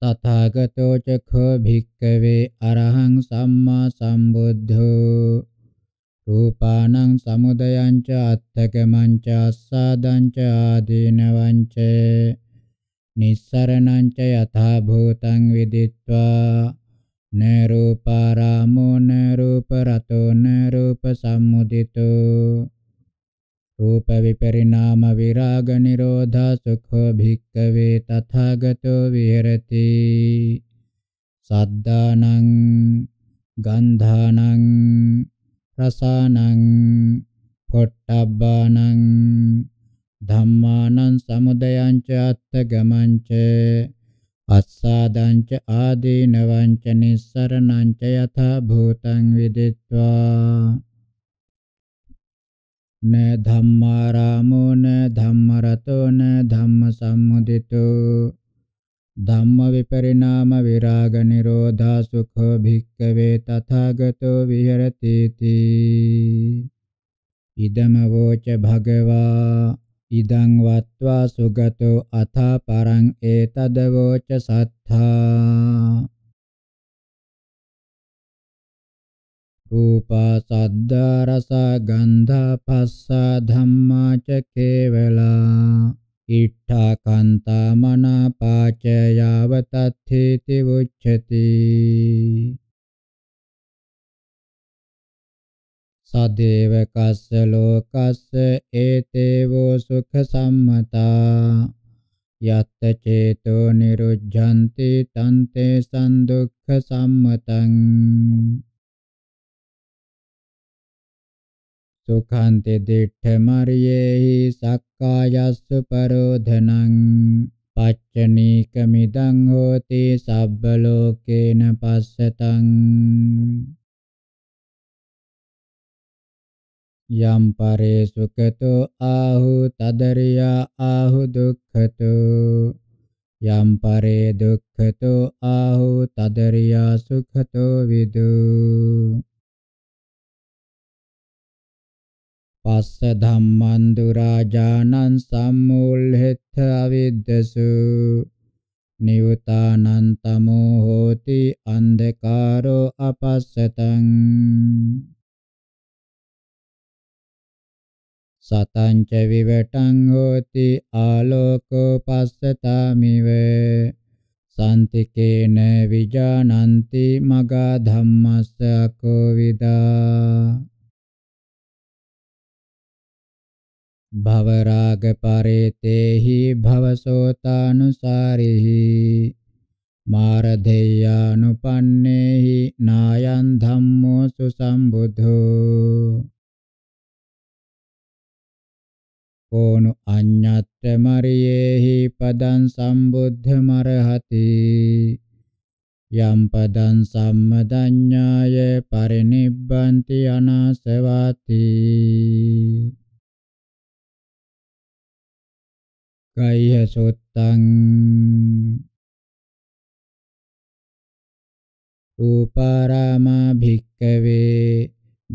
තථාගතෝ චඛෝ භික්ඛවේ අරහං සම්මා සම්බුද්ධෝ රූපානං සමුදයං ච අත්තකමං ච අස්සාදං ච ආදීනවං ච නිස්සරණං ච යථා භූතං විදිත්වා න රූපාරාමෝ න රූප රතෝ න රූප සම්මුදිතෝ රූප විපරිණාම විරාග නිරෝධා සුඛෝ භික්ඛවේ තථාගතෝ විහෙරති සද්ධානං ගන්ධානං රසානං පොට්ටබ්බානං ධම්මානං සමුදයං ච අත්තගමං ච අස්සාදං ච ආදීනවං ච නිස්සරණං ච යථා භූතං විදිත්වා න ධම්මාරාමෝ න ධම්මරතෝ න ධම්මසම්මුදිතෝ ධම්ම විපරිණාම විරාග නිරෝධා සුඛෝ භික්ඛවේ තථාගතෝ විහෙරති ඉදම වෝච භගවා ඉදං වත්වා සුගතෝ අථා පරං ඒතදවෝච සත්තා රූපා සද්දා රසා ගන්ධා පස්සා ධම්මා ච කේවලා ඉට්ඨා කන්තා මනාපාච යාව තත්ථේති උච්චති සදේව කස්ස ලෝකස්ස ඒතේවෝ සුඛ සම්මතා යත් චේතෝ නිරුද්ධಂತಿ තන්තේ සන්දුක්ඛ සම්මතං සුඛාන්තේ දිඨ මරියේහි සක්කායස්ස පරෝධනං පච්චනීකමිදං හෝති සබ්බ ලෝකේන පස්සතං යම් පරේ සුඛතෝ ආහු තදරියා ආහු දුක්ඛතෝ යම් පරේ දුක්ඛතෝ ආහු තදරියා සුඛතෝ විදු පස්ස ධම්මං දුරාජානං සම්මූල්හෙත්ථ අවිද්දසු නියුතානන්තමෝ හෝති අන්ධකාරෝ අපස්සතං සතං ච විවටං හෝති ආලෝකෝ පස්සතාමිව සාන්තිකේන විජානಂತಿ මගා ධම්මස්ස කෝවිදා භවරාග පරේතේහි භවසෝතානුසාරිහි මාරදේයානුපන්නේහි නායන් ධම්මෝ සුසම්බුද්ධෝ කෝනු අඤ්ඤත්ත මරියේහි පදං සම්බුද්ධ මරහති යම් පදං සම්මදඤ්ඤාය පරිනිබ්බන්ති අනාසවාති කයිහ සොත්තං රූපාරාමා භික්කවේ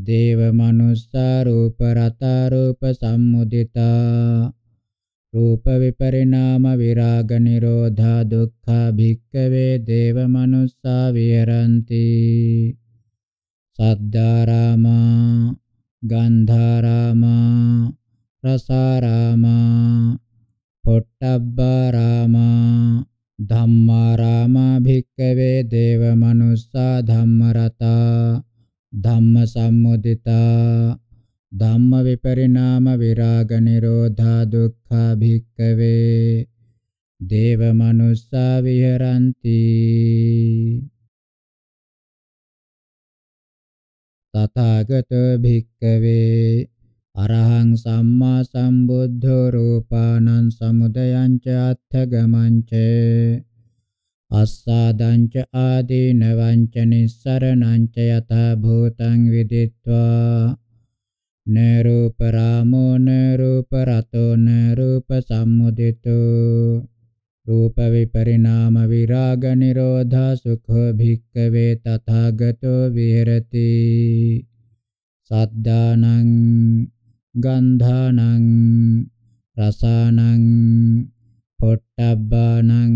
දේව මනුස්සා රූප රත රූප සම්මුදිතා රූප විපරිණාම විරාග නිරෝධා දුක්ඛා භික්ඛවේ දේව මනුස්සා විහරಂತಿ සද්ධාරාමා ගන්ධාරාමා රසාරාමා පොට්ටබ්බාරාමා ධම්මාරාමා භික්ඛවේ දේව මනුස්සා ධම්මරතා ධම්ම සම්මුදිතා ධම්ම විපරිණාම විරාග නිරෝධා දුක්ඛා භික්ඛවේ දේව මනුස්සා විහරಂತಿ තථාගතෝ භික්ඛවේ අරහං සම්මා සම්බුද්ධෝ රූපානං සමුදයං ච අත්ථ ගමං ච අස්සාදංච ආදීනවංච නිස්සරණංච යතා භූතං විදිත්වා නරූප රාමෝ නරූප රතෝ නරූප සම්මුදිතෝ රූප විපරිණාම විරාග නිරෝධා සුඛෝ භික්ඛවේ තථාගතෝ විහෙරති සද්ධානං ගන්ධානං රසානං පොට්ටබ්බානං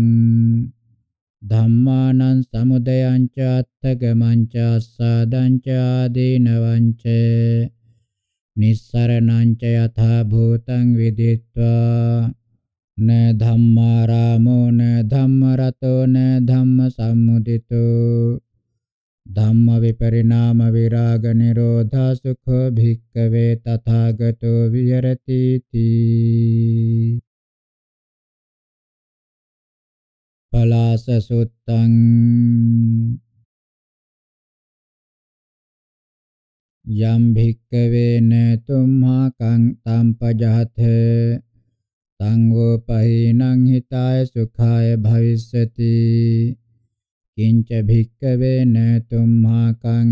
ධම්මානං සමුදයං ච අත්තගමං ච අස්සාදං ච ආදීනවං ච නිස්සරණං ච යථා භූතං විදිත්වා න ධම්මාරාමෝ න ධම්මරතෝ න ධම්ම සම්මුදිතෝ ධම්ම විපරිණාම විරාග නිරෝධා සුඛෝ භික්ඛවේ තථාගතෝ විහෙරති තී පලාස සුත්තං යම් භික්කවේන තුම්හා කං තම්පජහත තං වූ පහිනං හිතාය සුඛාය භවිස්සති කිංච භික්කවේන තුම්හා කං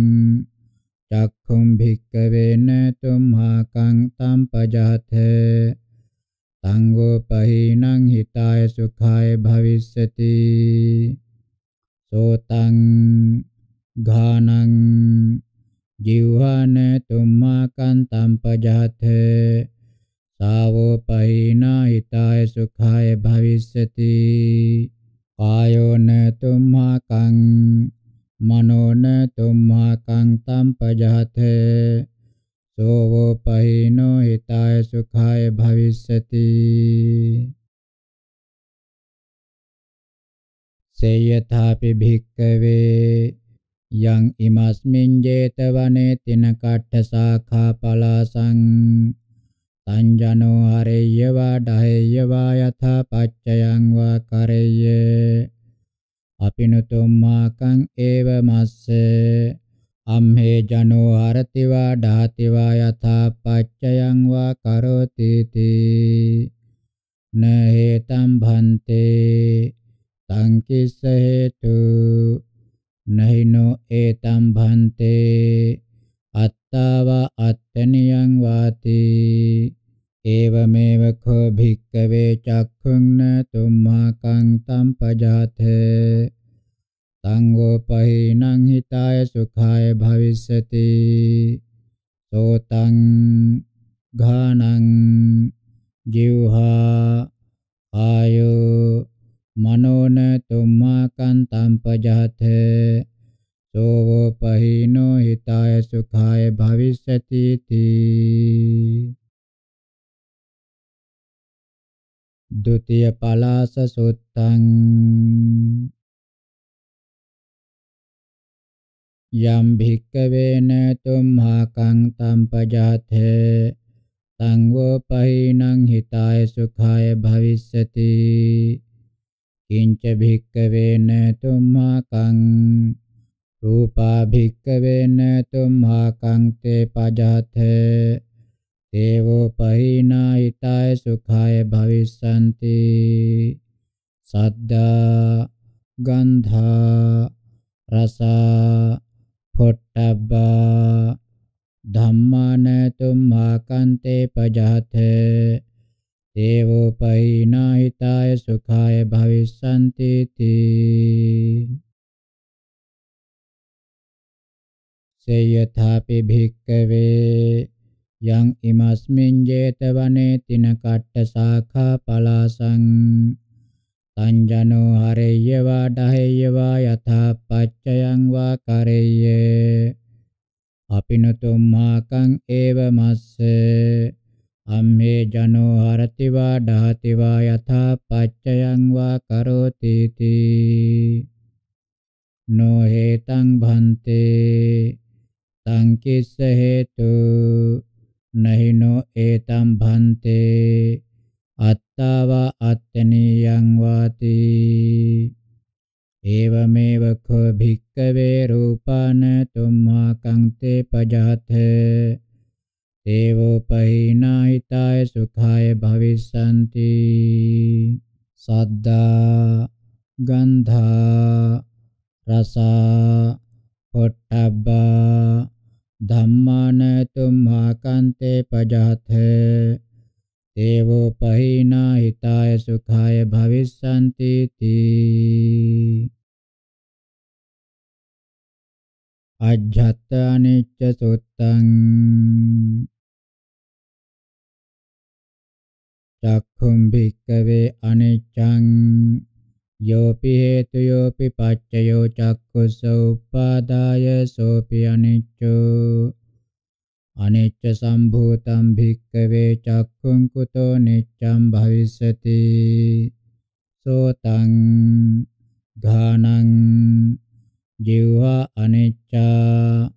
චක්ඛුම් භික්කවේන තුම්හා කං තම්පජහත සංඝෝ පහීනං හිතාය සුඛාය භවිස්සති සෝතං ඝානං ජීවන තුම්මා කන්තම් පජාත සාවෝ පහීනා හිතාය සුඛාය භවිස්සති කායෝන තුම්මා කං මනෝන තුම්මා කං තම් පජාතේ සෝවෝ පහිනෝ හිතාය සුඛාය භවිස්සති සේයථාපි භික්කවේ යං ඉමස්මින් 제තවනේ තින කට්ඨ සාඛා පලාසං සංජනෝ හරේය වා ඩහේය වා යථා පච්චයං වා කරේය අපිනුතුම්මාකං ඒව මස්සේ අම්හේ ජනෝ හරති වා ඩාති වා යථා පච්චයං වා කරෝති තී නහේතම් භන්තේ තං කිස්ස හේතු නහිනෝ ඒතම් භන්තේ අත්තාව අත්තනියං වාති ඒවමෙව කෝ භික්කවේ චක්ඛුං න තුම්මාකං තම් පජාතේ තංගෝපහීනං හිතාය සුඛාය භවිස්සති සෝතං ඝානං ජීවහා ආයෝ මනෝන තුම්මා කන්තම් පජහත සෝවපහීනෝ හිතාය සුඛාය භවිස්සති තී ဒုတိယ පලාස සුත්තං යම් භික්කවේන තුම්හාකං තම්පජාතේ තං වපහිනං හිතාය සුඛාය භවිස්සති කිංච භික්කවේන තුම්හාකං රූපා භික්කවේන තුම්හාකං තේ පජාතේ තේවෝ පහිනා හිතාය සුඛාය භවිස්සanti සද්දා ගන්ධා රසා පොට්ටබ්බා ධම්මාන තුම්මාකන්තේ පජහත දේවෝපෛනාහිතාය සුඛාය භවිස්සන්ති තී සේයථාපි භික්කවේ යං ඉමස්මින් 제තවනේ තින කට්ට සාඛා පලාසං අංජනෝ හරේය වා ඩහේය වා යථා පච්චයං වා කරේය අපිනතුම්මාකං ඒව මස්ස අම්මේ ජනෝ හරති වා ඩහති වා යථා පච්චයං වා කරෝති තී නෝ හේතං භන්තේ තං කිස්ස හේතු නහිනෝ ඒතං භන්තේ අත්තාවා අත්තනීයං වාති එවමෙව කෝ භික්කවේ රූපන තුම්මා කංතේ පජාත තේවෝ පහිනායිතාය සුඛාය භවිස්සanti සද්දා ගන්ධා රසා පොට්ටබ්බා ධම්මාන තුම්මා කන්තේ පජාතේ තේවෝ පහිනා හිතාය සුඛාය භවිස්සන්ති තී අජ්ජත් අනිච්ච සුත්තං චක්ඛුම් භික්කවේ අනිච්ඡං යෝපි හේතු යෝපි පච්චයෝ චක්කුස උපාදාය සෝපි අනිච්චෝ අනිච්ච සම්භූතං භික්ඛවේ චක්ඛුං කුතෝ නිච්ඡං භවිස්සති සෝතං ඝානං ජීවා අනිච්චා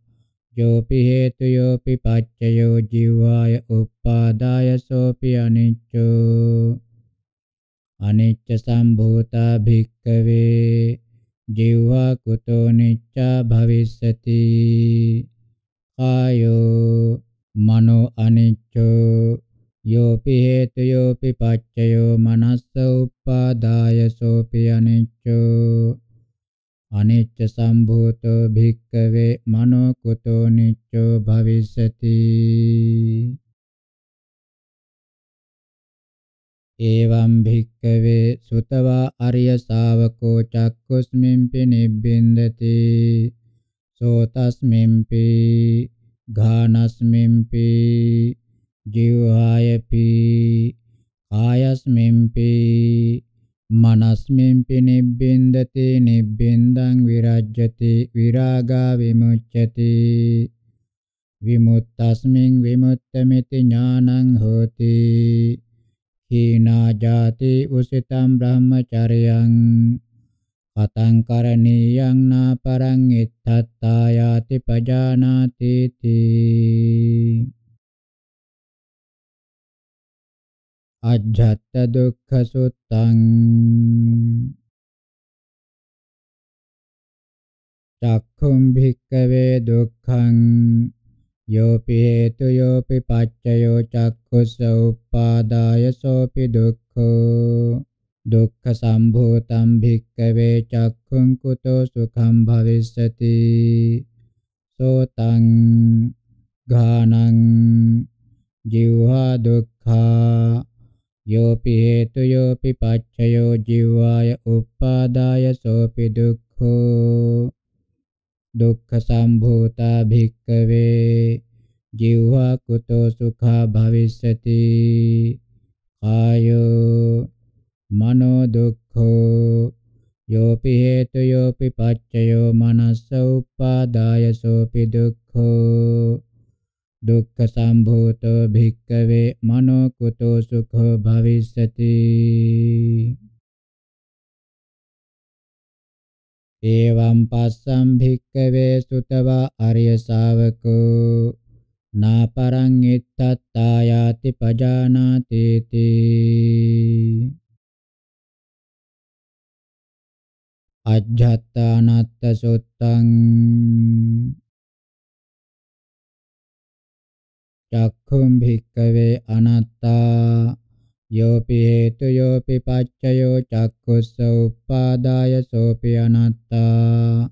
යෝපි හේතු යෝපි පච්චයෝ ජීවාය උප්පාදාය සෝපි අනිච්චෝ අනිච්ච සම්භූතා භික්ඛවේ ජීවා කුතෝ නිච්ඡා භවිස්සති කායෝ මනෝ අනිච්චෝ යෝපි හේතු යෝපි පච්චයෝ මනස්ස උපාදාය සෝපි අනිච්චෝ අනිච්ච සම්භූතෝ භික්කවේ මනෝ කුතෝ නිච්චෝ භවිස්සති ඒවම් භික්කවේ සුතවා අරිය ශාවකෝ චක්කුස්මින් පිනිබ්බින්දති සෝතස්මින්පි ඝානස්මින්පි ජීවහායපි ආයස්මින්පි මනස්මින්පි නිබ්බින්දති නිබ්බින්දං විරජ්‍යති විරාගා විමුච්ඡති විමුක්තස්මින් විමුක්තමිති ඥානං හෝති හීනා ජාති උසිතම් බ්‍රහ්මචර්යං පතංකරණීයං නාපරං ඉත්තත්තායාති පජානාති තී අජ්ජත් දුක්ඛ සුත්තං චක්ඛුම් භික්ඛවේ දුක්ඛං යෝපි හේතු යෝපි පච්චයෝ චක්ඛුස්ස උප්පාදාය සෝපි දුක්ඛෝ දුක්ඛ සම්භූතං භික්ඛවේ චක්ඛුං කුතෝ සුඛං භවිස්සති සෝතං ඝානං ජීවා දුක්ඛා යෝපි හේතු යෝපි පච්චයෝ ජීවාය උපාදාය සෝපි දුක්ඛෝ දුක්ඛ සම්භූතා භික්ඛවේ ජීවා කුතෝ සුඛා භවිස්සති ආයෝ මනෝ දුක්ඛෝ යෝපි හේතු යෝපි පච්චයෝ මනස්ස උපාදාය සෝපි දුක්ඛෝ දුක්ඛ සම්භූතෝ භික්ඛවේ මනෝ කුතෝ සුඛෝ භවිස්සති එවං පස්සම් භික්ඛවේ සුතවා ආර්ය ශාවකෝ නාපරං ඉත්තත්තායාති පජානාති තී අජ්ජත්තානත්ත සුත්තං චක්ඛුම් භික්කවේ අනත්තා යෝපි හේතු යෝපි පච්චයෝ චක්කුස්ස උප්පාදාය සෝපි අනත්තා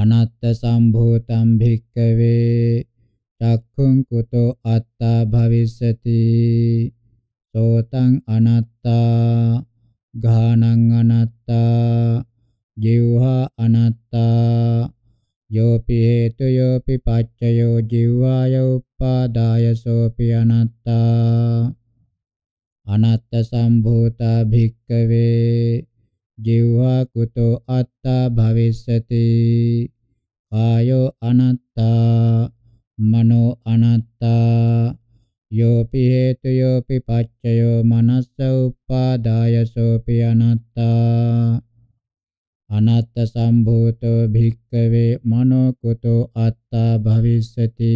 අනත්ත සම්භූතං භික්කවේ චක්ඛුං කුතෝ අත්තා භවිස්සති සෝතං අනත්තා ඝානං අනත්තා jivha anatta yopi hetu yopi paccayo jivvaya uppadaya sopi anatta anatta sambhuta bhikkave jivha kuto atta bhavissati kayo anatta mano anatta yopi hetu yopi paccayo manassa uppadaya sopi anatta අනත්ත සම්භූතෝ භික්කවේ මනෝ කුතෝ අත්තා භවිස්සති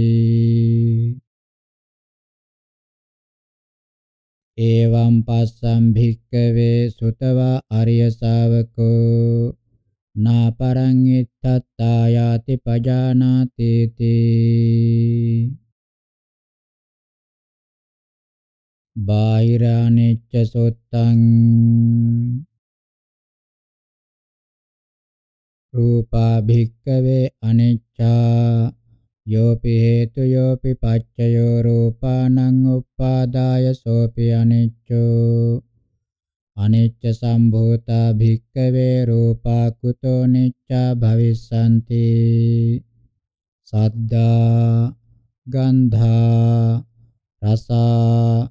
එවං පස්සම් භික්කවේ සුතවා අරිය ශාවකෝ නාපරං ඉත්තත්තා යාති පජානාති තී බාහිරානිච්ච සොත්තං රූපා භික්කවේ අනිච්චා යෝපි හේතු යෝපි පච්චයෝ රූපානං උපාදාය සෝපි අනිච්චෝ අනිච්ච සම්භූතා භික්කවේ රූපා කුතෝ නිච්චා භවිස්සanti සද්දා ගන්ධා රසා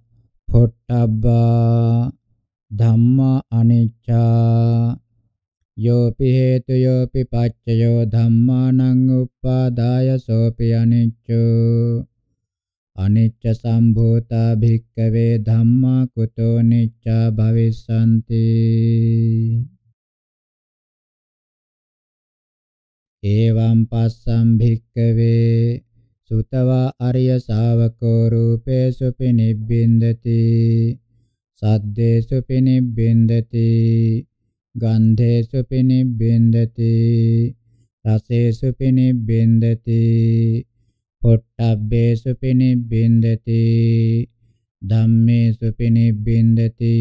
පොට්ටබ්බා ධම්ම අනිච්චා යෝපි හේතු යෝපි පච්චයෝ ධම්මානං උප්පාදාය සෝපි අනිච්චෝ අනිච්ච සම්භූතා භික්කවේ ධම්මා කුතෝ නිච්චා භවිස්සන්ති එවං පස්සම් භික්කවේ සුතවා අරිය ශාවකෝ රූපේසු පිනිබ්බින්දති සද්දේසු පිනිබ්බින්දති ගන්ධේසු පිනිබ්බෙන්දති රසේසු පිනිබ්බෙන්දති පොට්ටබ්බේසු පිනිබ්බෙන්දති ධම්මේසු පිනිබ්බෙන්දති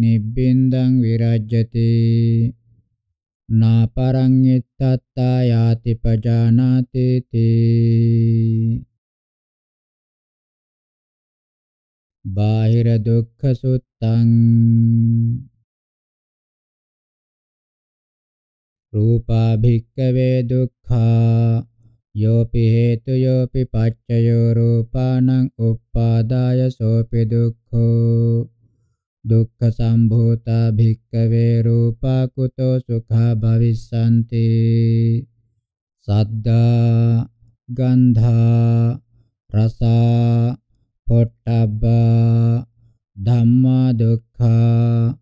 නිබ්බින්දං විරජ්‍යති නාපරං ittatta yati pajanati ti බාහිර දුක්ඛ සුත්තං රූපා භික්කවේ දුක්ඛා යෝපි හේතු යෝපි පච්චයෝ රූපානං උප්පාදාය සෝපි දුක්ඛෝ දුක්ඛ සම්භූතා භික්කවේ රූපා කුතෝ සුඛා භවිස්සanti සද්දා ගන්ධා රසා පොට්ටබ්බා ධම්මා දුක්ඛා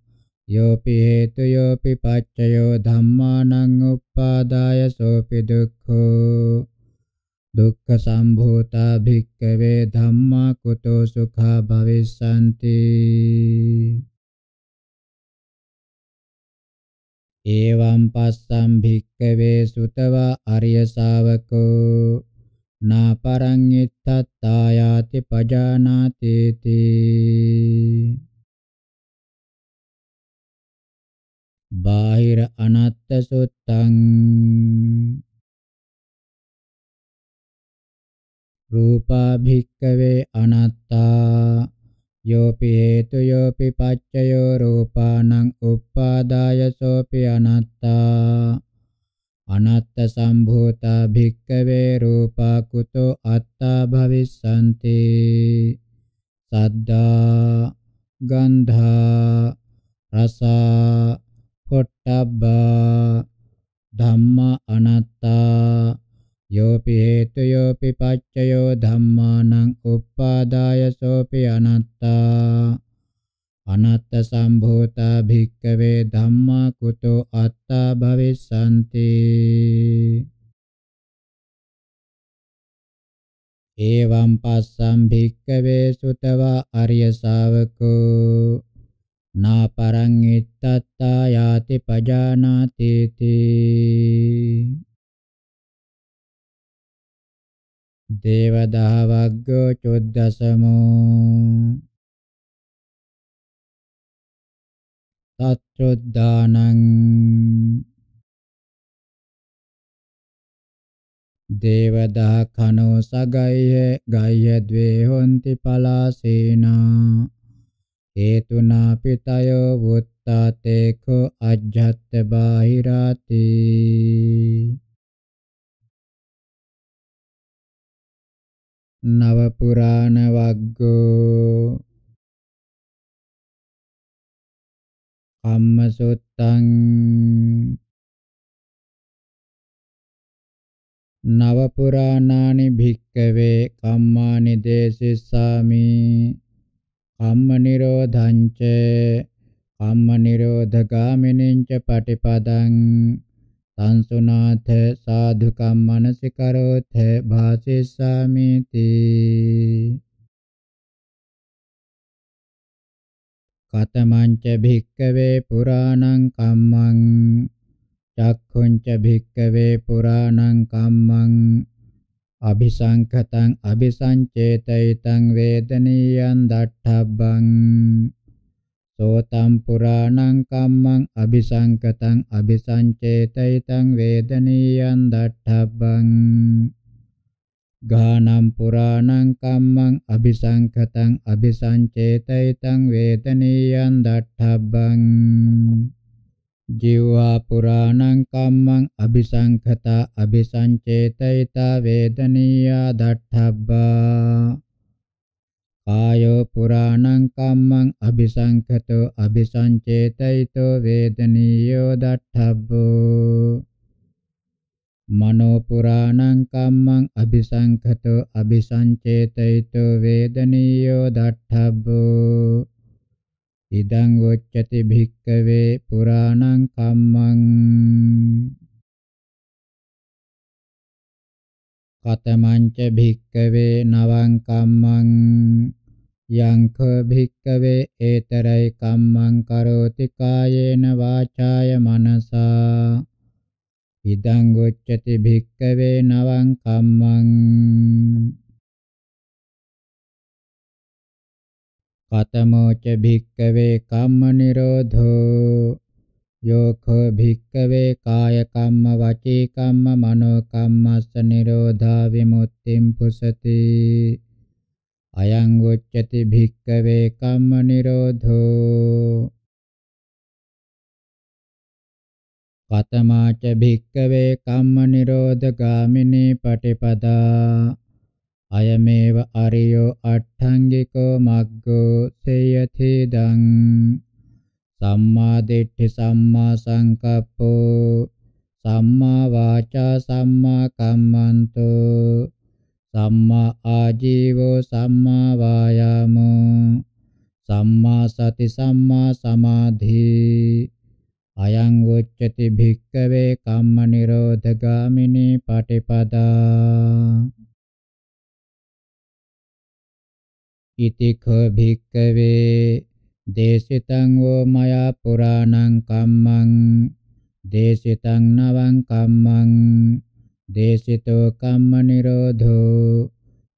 යෝපි හේතු යෝපි පච්චයෝ ධම්මානං උප්පාදාය සෝපි දුක්ඛෝ දුක්ඛ සම්භූතා භික්ඛවේ ධම්මා කුතෝ සුඛා භවිස්සanti ඒවම් පස්සම් භික්ඛවේ සුතවා අරිය ශාවකෝ නාපරං ඉත්තත්තායාති පජානාති තී බාහිර අනත්ත සුත්තං රූපා භික්කවේ අනත්තා යෝපි හේතු යෝපි පච්චයෝ රූපානං උප්පාදාය සෝපි අනත්තා අනත්ත සම්භූතා භික්කවේ රූපා කුතෝ අත්තා භවිස්සන්ති සද්දා ගන්ධා රසා කොට්ටබ්බා ධම්මා අනාත්තා යෝපි හේතු යෝපි පච්චයෝ ධම්මානං උප්පාදාය සෝපි අනාත්තා අනාත්ත සම්භූතා භික්කවේ ධම්මා කුතෝ අත්තා භවිස්සanti එවං පස්සම් භික්කවේ සුතවා අරිය ශාවකෝ na parang ittatta yati pajanati ti devadaha vaggo choddasamu තත්ත්‍රොද්ධානං දේවදා කනෝ සගය්‍ය ගය්‍ය ද්වේ හොಂತಿ පලාසේනා හේතුනා පිටයෝ වුත්තාතේ කෝ අජ්ජත් බාහිරාති නව පුරාණ වග්ගෝ කම්මසුත්තං නව පුරාණානි භික්කවේ කම්මානි දේසිස්සාමි කම්ම නිරෝධං ච කම්ම නිරෝධගාමිනිං ච පටිපදං සංසුනාථ සාධුකම් මනසිකරෝථ භාසිස්සාමිති කතමංච භික්කවේ පුරාණං කම්මං චක්ඛුංච භික්කවේ පුරාණං කම්මං අபிසංකතං අபிසංචේතිතං වේදනීයං දට්ඨබ්බං සෝතම් පුරාණං කම්මං අபிසංකතං අபிසංචේතිතං වේදනීයං දට්ඨබ්බං ගානම් පුරාණං කම්මං අபிසංකතං අபிසංචේතිතං වේදනීයං දට්ඨබ්බං ජීවා පුරාණං කම්මං අபிසංඛතා අபிසංචේතයිතා වේදනීයා දට්ඨබ්බා කායෝ පුරාණං කම්මං අபிසංඛතෝ අபிසංචේතයිතෝ වේදනීයෝ දට්ඨබ්බෝ මනෝ පුරාණං කම්මං අபிසංඛතෝ අபிසංචේතයිතෝ වේදනීයෝ දට්ඨබ්බෝ ඉදං වොච්චති භික්කවේ පුරාණං කම්මං කතමංච භික්කවේ නවං කම්මං යංඛ භික්කවේ ඒතරයි කම්මං කරෝති කායේන වාචාය මනසා ඉදං ගොච්ඡති භික්කවේ නවං කම්මං කතමෝ ච භික්කවේ කම්ම නිරෝධෝ යෝඛෝ භික්කවේ කාය කම්ම වචී කම්ම මනෝ කම්මස්ස නිරෝධා විමුක්තිම් පුසති අයං උච්චති භික්කවේ කම්ම නිරෝධෝ කතමාච භික්කවේ කම්ම නිරෝධ ගාමිනී පටිපදා අයමේව අරියෝ අට්ඨංගිකෝ මග්ගෝ සේයති දං සම්මා දිට්ඨි සම්මා සංකප්පෝ සම්මා වාචා සම්මා කම්මන්තෝ සම්මා ආජීවෝ සම්මා වායාමෝ සම්මා සති සම්මා සමාධි අයං උච්චති භික්කවේ කම්ම නිරෝධගාමිනී පටිපදා ඉති ඛ භික්ඛවේ දේශිතං වෝ මයා පුරාණං කම්මං දේශිතං නවං කම්මං දේශිතෝ කම්ම නිරෝධෝ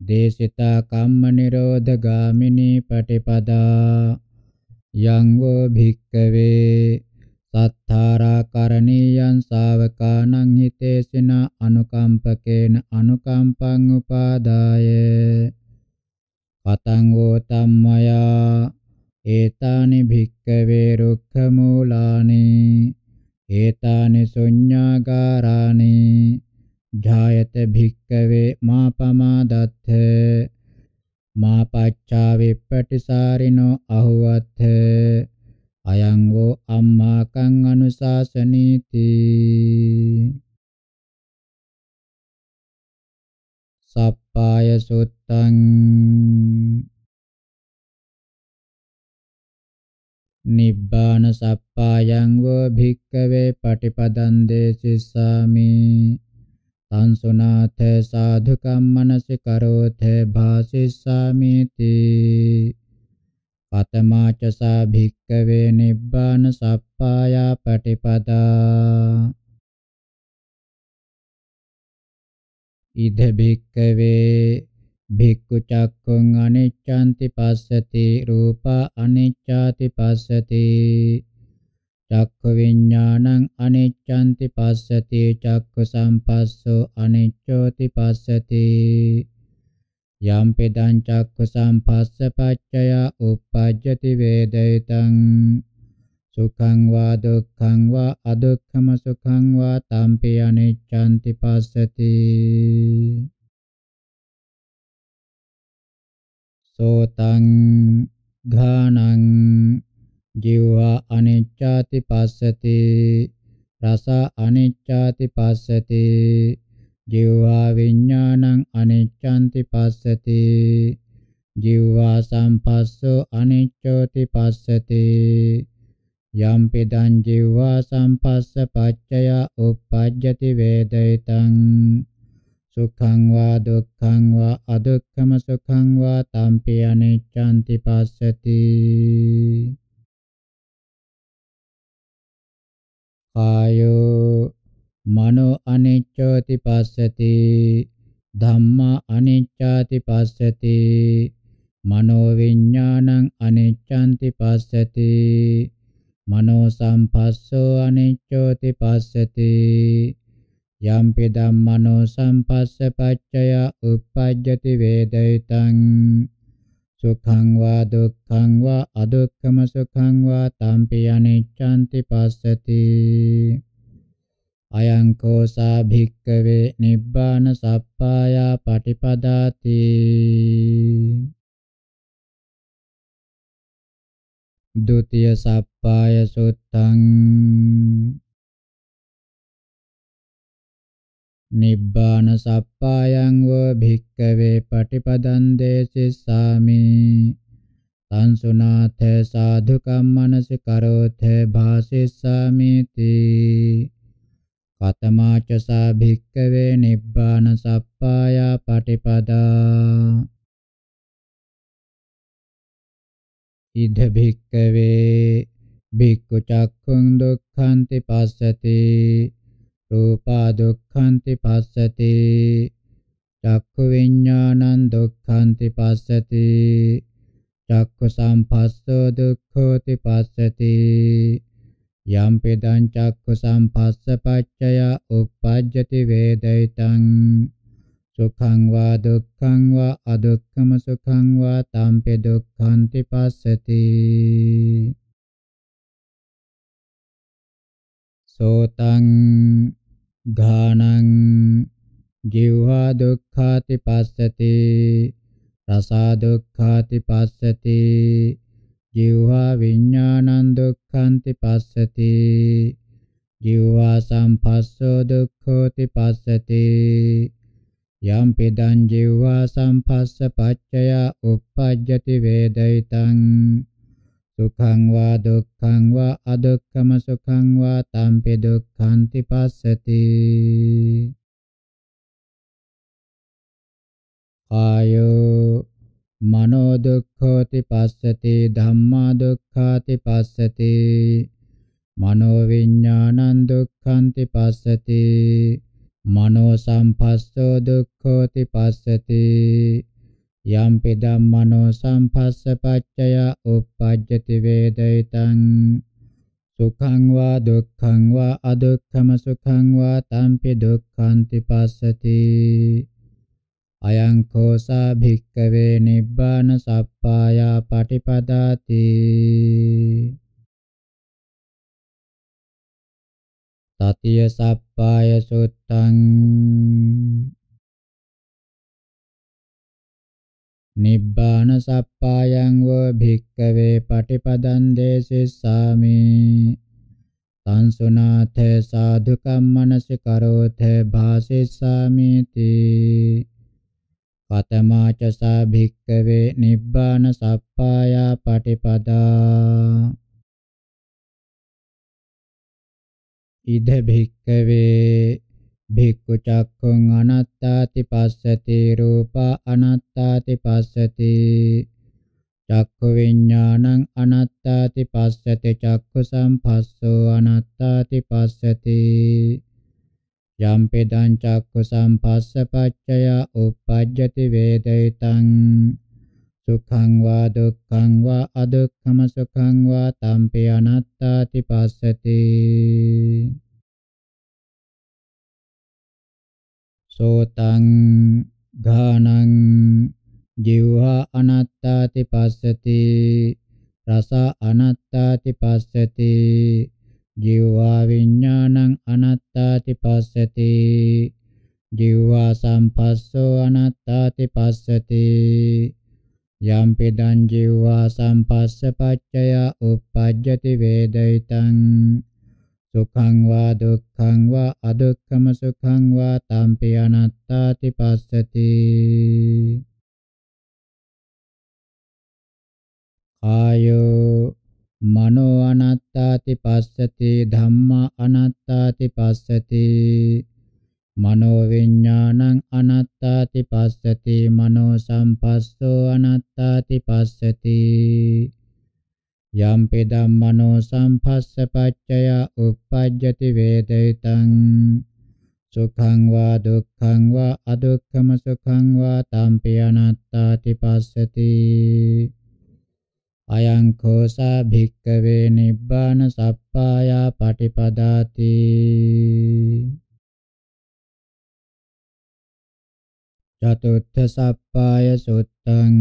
දේශිතා කම්ම නිරෝධ ගාමිනී පටිපදා යං වෝ භික්ඛවේ සත්තාරා කරණීයං ශාවකානං හිතේසින අනුකම්පකේන අනුකම්පං උපාදාය පතංගෝ තම්මයා ඒතානි භික්කවේ රුක්ඛ මූලානි ඒතානි ශුඤ්ඤාගාරානි ඡායත භික්කවේ මාපමාදත්ථ මාපච්ඡා විප්පටිසාරිනෝ අහුවත්ථ අයං වූ අම්මාකං අනුශාසනීති සප්පාය සුත්තං නිබ්බාන සප්පායං වෝ භික්කවේ පටිපදං දේසිස්සාමි සංසුනාථ සාධුකම් මනසි කරෝථ භාසිස්සාමි තී පතමාච සා භික්කවේ නිබ්බාන සප්පායා පටිපදා ඉද භික්කවේ භික්ඛු චක්ඛුං අනිච්ඡන්ති පස්සති රූප අනිච්ඡාති පස්සති චක්ඛු විඥානං අනිච්ඡන්ති පස්සති චක්ඛු සම්පස්සෝ අනිච්ඡෝති පස්සති යම් පෙදං චක්ඛු සම්පස්ස පච්චය උප්පජ්ජති වේදිතං සුඛං වා දුක්ඛං වා අදුක්ඛම සුඛං වා තම්පි අනිච්ඡන්ති පස්සති සෝතං ඝානං ජීවා අනිච්ඡාති පස්සති රස අනිච්ඡාති පස්සති ජීවා විඥානං අනිච්ඡන්ති පස්සති ජීවා සම්පස්සෝ අනිච්ඡෝති පස්සති යම්පිදං ජීවා සම්පස්ස පච්චය උප්පජ්ජති වේදිතං සුඛං වා දුක්ඛං වා අදුක්ඛම සුඛං වා තම්පි අනිච්ඡන්ති පස්සති කායෝ මනෝ අනිච්ඡෝති පස්සති ධම්මා අනිච්ඡාති පස්සති මනෝ විඥානං අනිච්ඡන්ති පස්සති මනෝ සම්පස්සෝ අනිච්චෝති පස්සති යම්පි ධම්මනෝ සම්පස්ස පච්චය උප්පජ්ජති වේදිතං සුඛං වා දුක්ඛං වා අදුක්ඛම සුඛං වා තම්පි අනිච්ඡන්ති පස්සති අයං කෝසා භික්කවේ නිබ්බාන සප්පායා පටිපදාති द्वितीय सप्पाय सुत्तं නිබ්බාන සප්පායං ව භික්කවේ පටිපදං දේසිස්සාමි සංසුනාථ සාධුකම් මනසිකරෝථ භාසිස්සාමි තී කතමාච සා භික්කවේ නිබ්බාන සප්පායා පටිපදා ඉද භික්කවේ භික්ඛු චක්ඛුං දුක්ඛන්ති පස්සති රූපා දුක්ඛන්ති පස්සති චක්ඛු විඤ්ඤාණං දුක්ඛන්ති පස්සති චක්ඛු සම්පස්සෝ දුක්ඛෝති පස්සති යම් පෙදං චක්ඛු සම්පස්ස පච්චය උප්පජ්ජති වේදිතං සුඛං වා දුක්ඛං වා අදුක්ඛම සුඛං වා තම්පි දුක්ඛන්ති පස්සති සෝතං ඝානං ජීවා දුක්ඛාති පස්සති රසා දුක්ඛාති පස්සති ජීවා විඥානං දුක්ඛන්ති පස්සති ජීවා සම්පස්සෝ දුක්ඛෝති පස්සති යම් පිදං ජීවා සම්පස්ස පච්චය uppajjati වේදිතං සුඛං වා දුක්ඛං වා අදුක්ඛම සුඛං වා තම්පි දුක්ඛන්ති පස්සති කායෝ මනෝ දුක්ඛෝති පස්සති ධම්මා දුක්ඛාති පස්සති මනෝ විඥානං දුක්ඛන්ති පස්සති මනෝ සම්පස්සෝ දුක්ඛෝති පස්සති යම්පි ධම්මනෝ සම්පස්ස පච්චය uppajjati vedaitan සුඛං වා දුක්ඛං වා අදුක්ඛම සුඛං වා තම්පි දුක්ඛාන්ති පස්සති අයං කෝසා භික්ඛවේ නිබ්බාන සප්පායා පටිපදාති සතිය සප්පාය සුත්තං නිබ්බාන සප්පායං වෝ භික්කවේ පටිපදං දේසිස්සාමි සංසුනාථ සාධුකම් මනසිකරෝථ භාසිස්සාමි තී කතමාච සා භික්කවේ නිබ්බාන සප්පායා පටිපදා ඉද භික්කවේ භික්ඛු චක්ඛුං අනත්තාති පස්සති රූප අනත්තාති පස්සති චක්ඛු විඥානං අනත්තාති පස්සති චක්ඛු සම්පස්සෝ අනත්තාති පස්සති යම්පෙදං චක්ඛු සම්පස්ස පච්චය උප්පජ්ජති වේදිතං සුඛං වා දුක්ඛං වා අදුක්ඛම සුඛං වා තම්පි අනත්තාති පස්සති සෝතං ඝානං ජීවා අනත්තාති පස්සති රස අනත්තාති පස්සති ජීවා විඥානං අනත්තාති පස්සති ජීවා සම්පස්සෝ අනත්තාති පස්සති යම්පිදං ජීවා සම්පස්ස පච්චය uppajjati වේදිතං සුඛං වා දුක්ඛං වා අදුක්ඛම සුඛං වා තම්පි අනත්තාති පස්සති කායෝ මනෝ අනත්තාති පස්සති ධම්මා අනත්තාති පස්සති මනෝ විඥානං අනාත්තාති පස්සති මනෝ සම්පස්සෝ අනාත්තාති පස්සති යම් පෙදම් මනෝ සම්පස්ස පච්චය උප්පජ්ජති වේදිතං සුඛං වා දුක්ඛං වා අදුක්ඛම සුඛං වා තම්පි අනාත්තාති පස්සති අයං කෝසා භික්ඛවේ නිබ්බාන සප්පායා පටිපදාති චතුත්ථ සප්පාය සුත්තං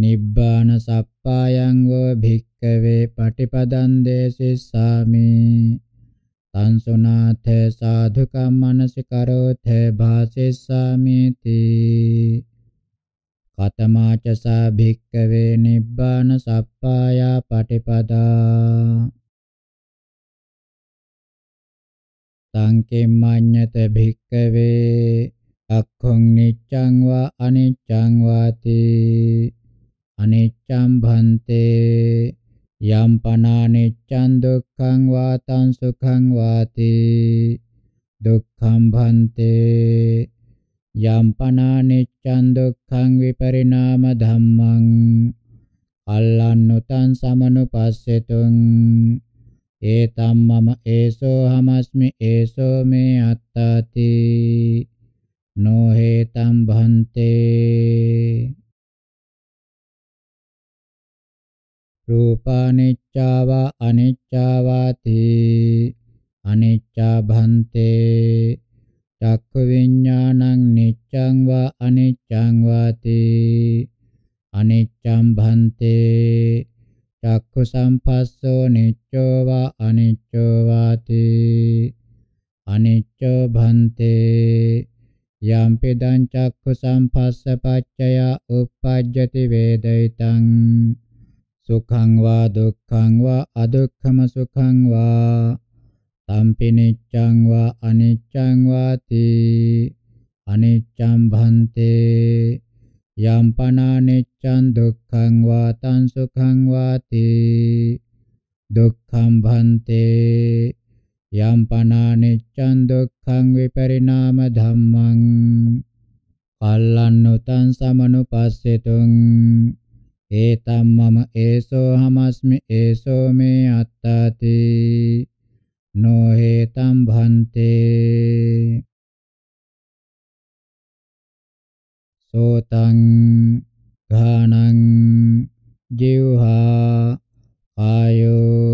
නිබ්බාන සප්පායං වෝ භික්ඛවේ පටිපදං දේසිස්සාමි තං සුනාථ සාධුකම් මනසිකරෝථ භාසිස්සාමි තී කතමාච සා භික්ඛවේ නිබ්බාන සප්පායා පටිපදා තං කිම්මඤ්ඤත භික්ඛවේ අක්ඛං නිච්ඡං වා අනිච්ඡං වාති අනිච්ඡං භන්තේ යම් පනානිච්ඡං දුක්ඛං වාතං සුඛං වාති දුක්ඛං භන්තේ යම් පනානිච්ඡං දුක්ඛං විපරිණාම ධම්මං අල්ලන්නුතං සමනුපස්සෙතුං ඒතම් මම ඒසෝ හමස්මි ඒසෝ මේ අත්තාති නොහෙතම් භන්තේ රූපානිච්චාව අනිච්චාවාති අනිච්චා භන්තේ චක්ඛ විඥානං නිච්ඡං වා අනිච්ඡං වාති අනිච්ඡම් භන්තේ චක්ඛු සම්පස්සෝ නිච්චෝ වා අනිච්චෝ වාති අනිච්චෝ භන්තේ යම් පිදං චක්ඛු සම්පස්ස පච්චය උප්පජ්ජති වේදිතං සුඛං වා දුක්ඛං වා අදුක්ඛම සුඛං වා සම්පිනිච්ඡං වා අනිච්ඡං වාති අනිච්ඡං භන්තේ යම්පනානෙච්ඡන් දුක්ඛං වාතං සුඛං වාති දුක්ඛම් භන්තේ යම්පනානෙච්ඡන් දුක්ඛං විපරිණාම ධම්මං කල්ලන්නුතං සමනුපස්සෙතුං ඒතම් මම ඒසෝ හමස්මි ඒසෝ මේ අත්තාති නොහේතම් භන්තේ සෝතං ඝානං ජීවහා ආයෝ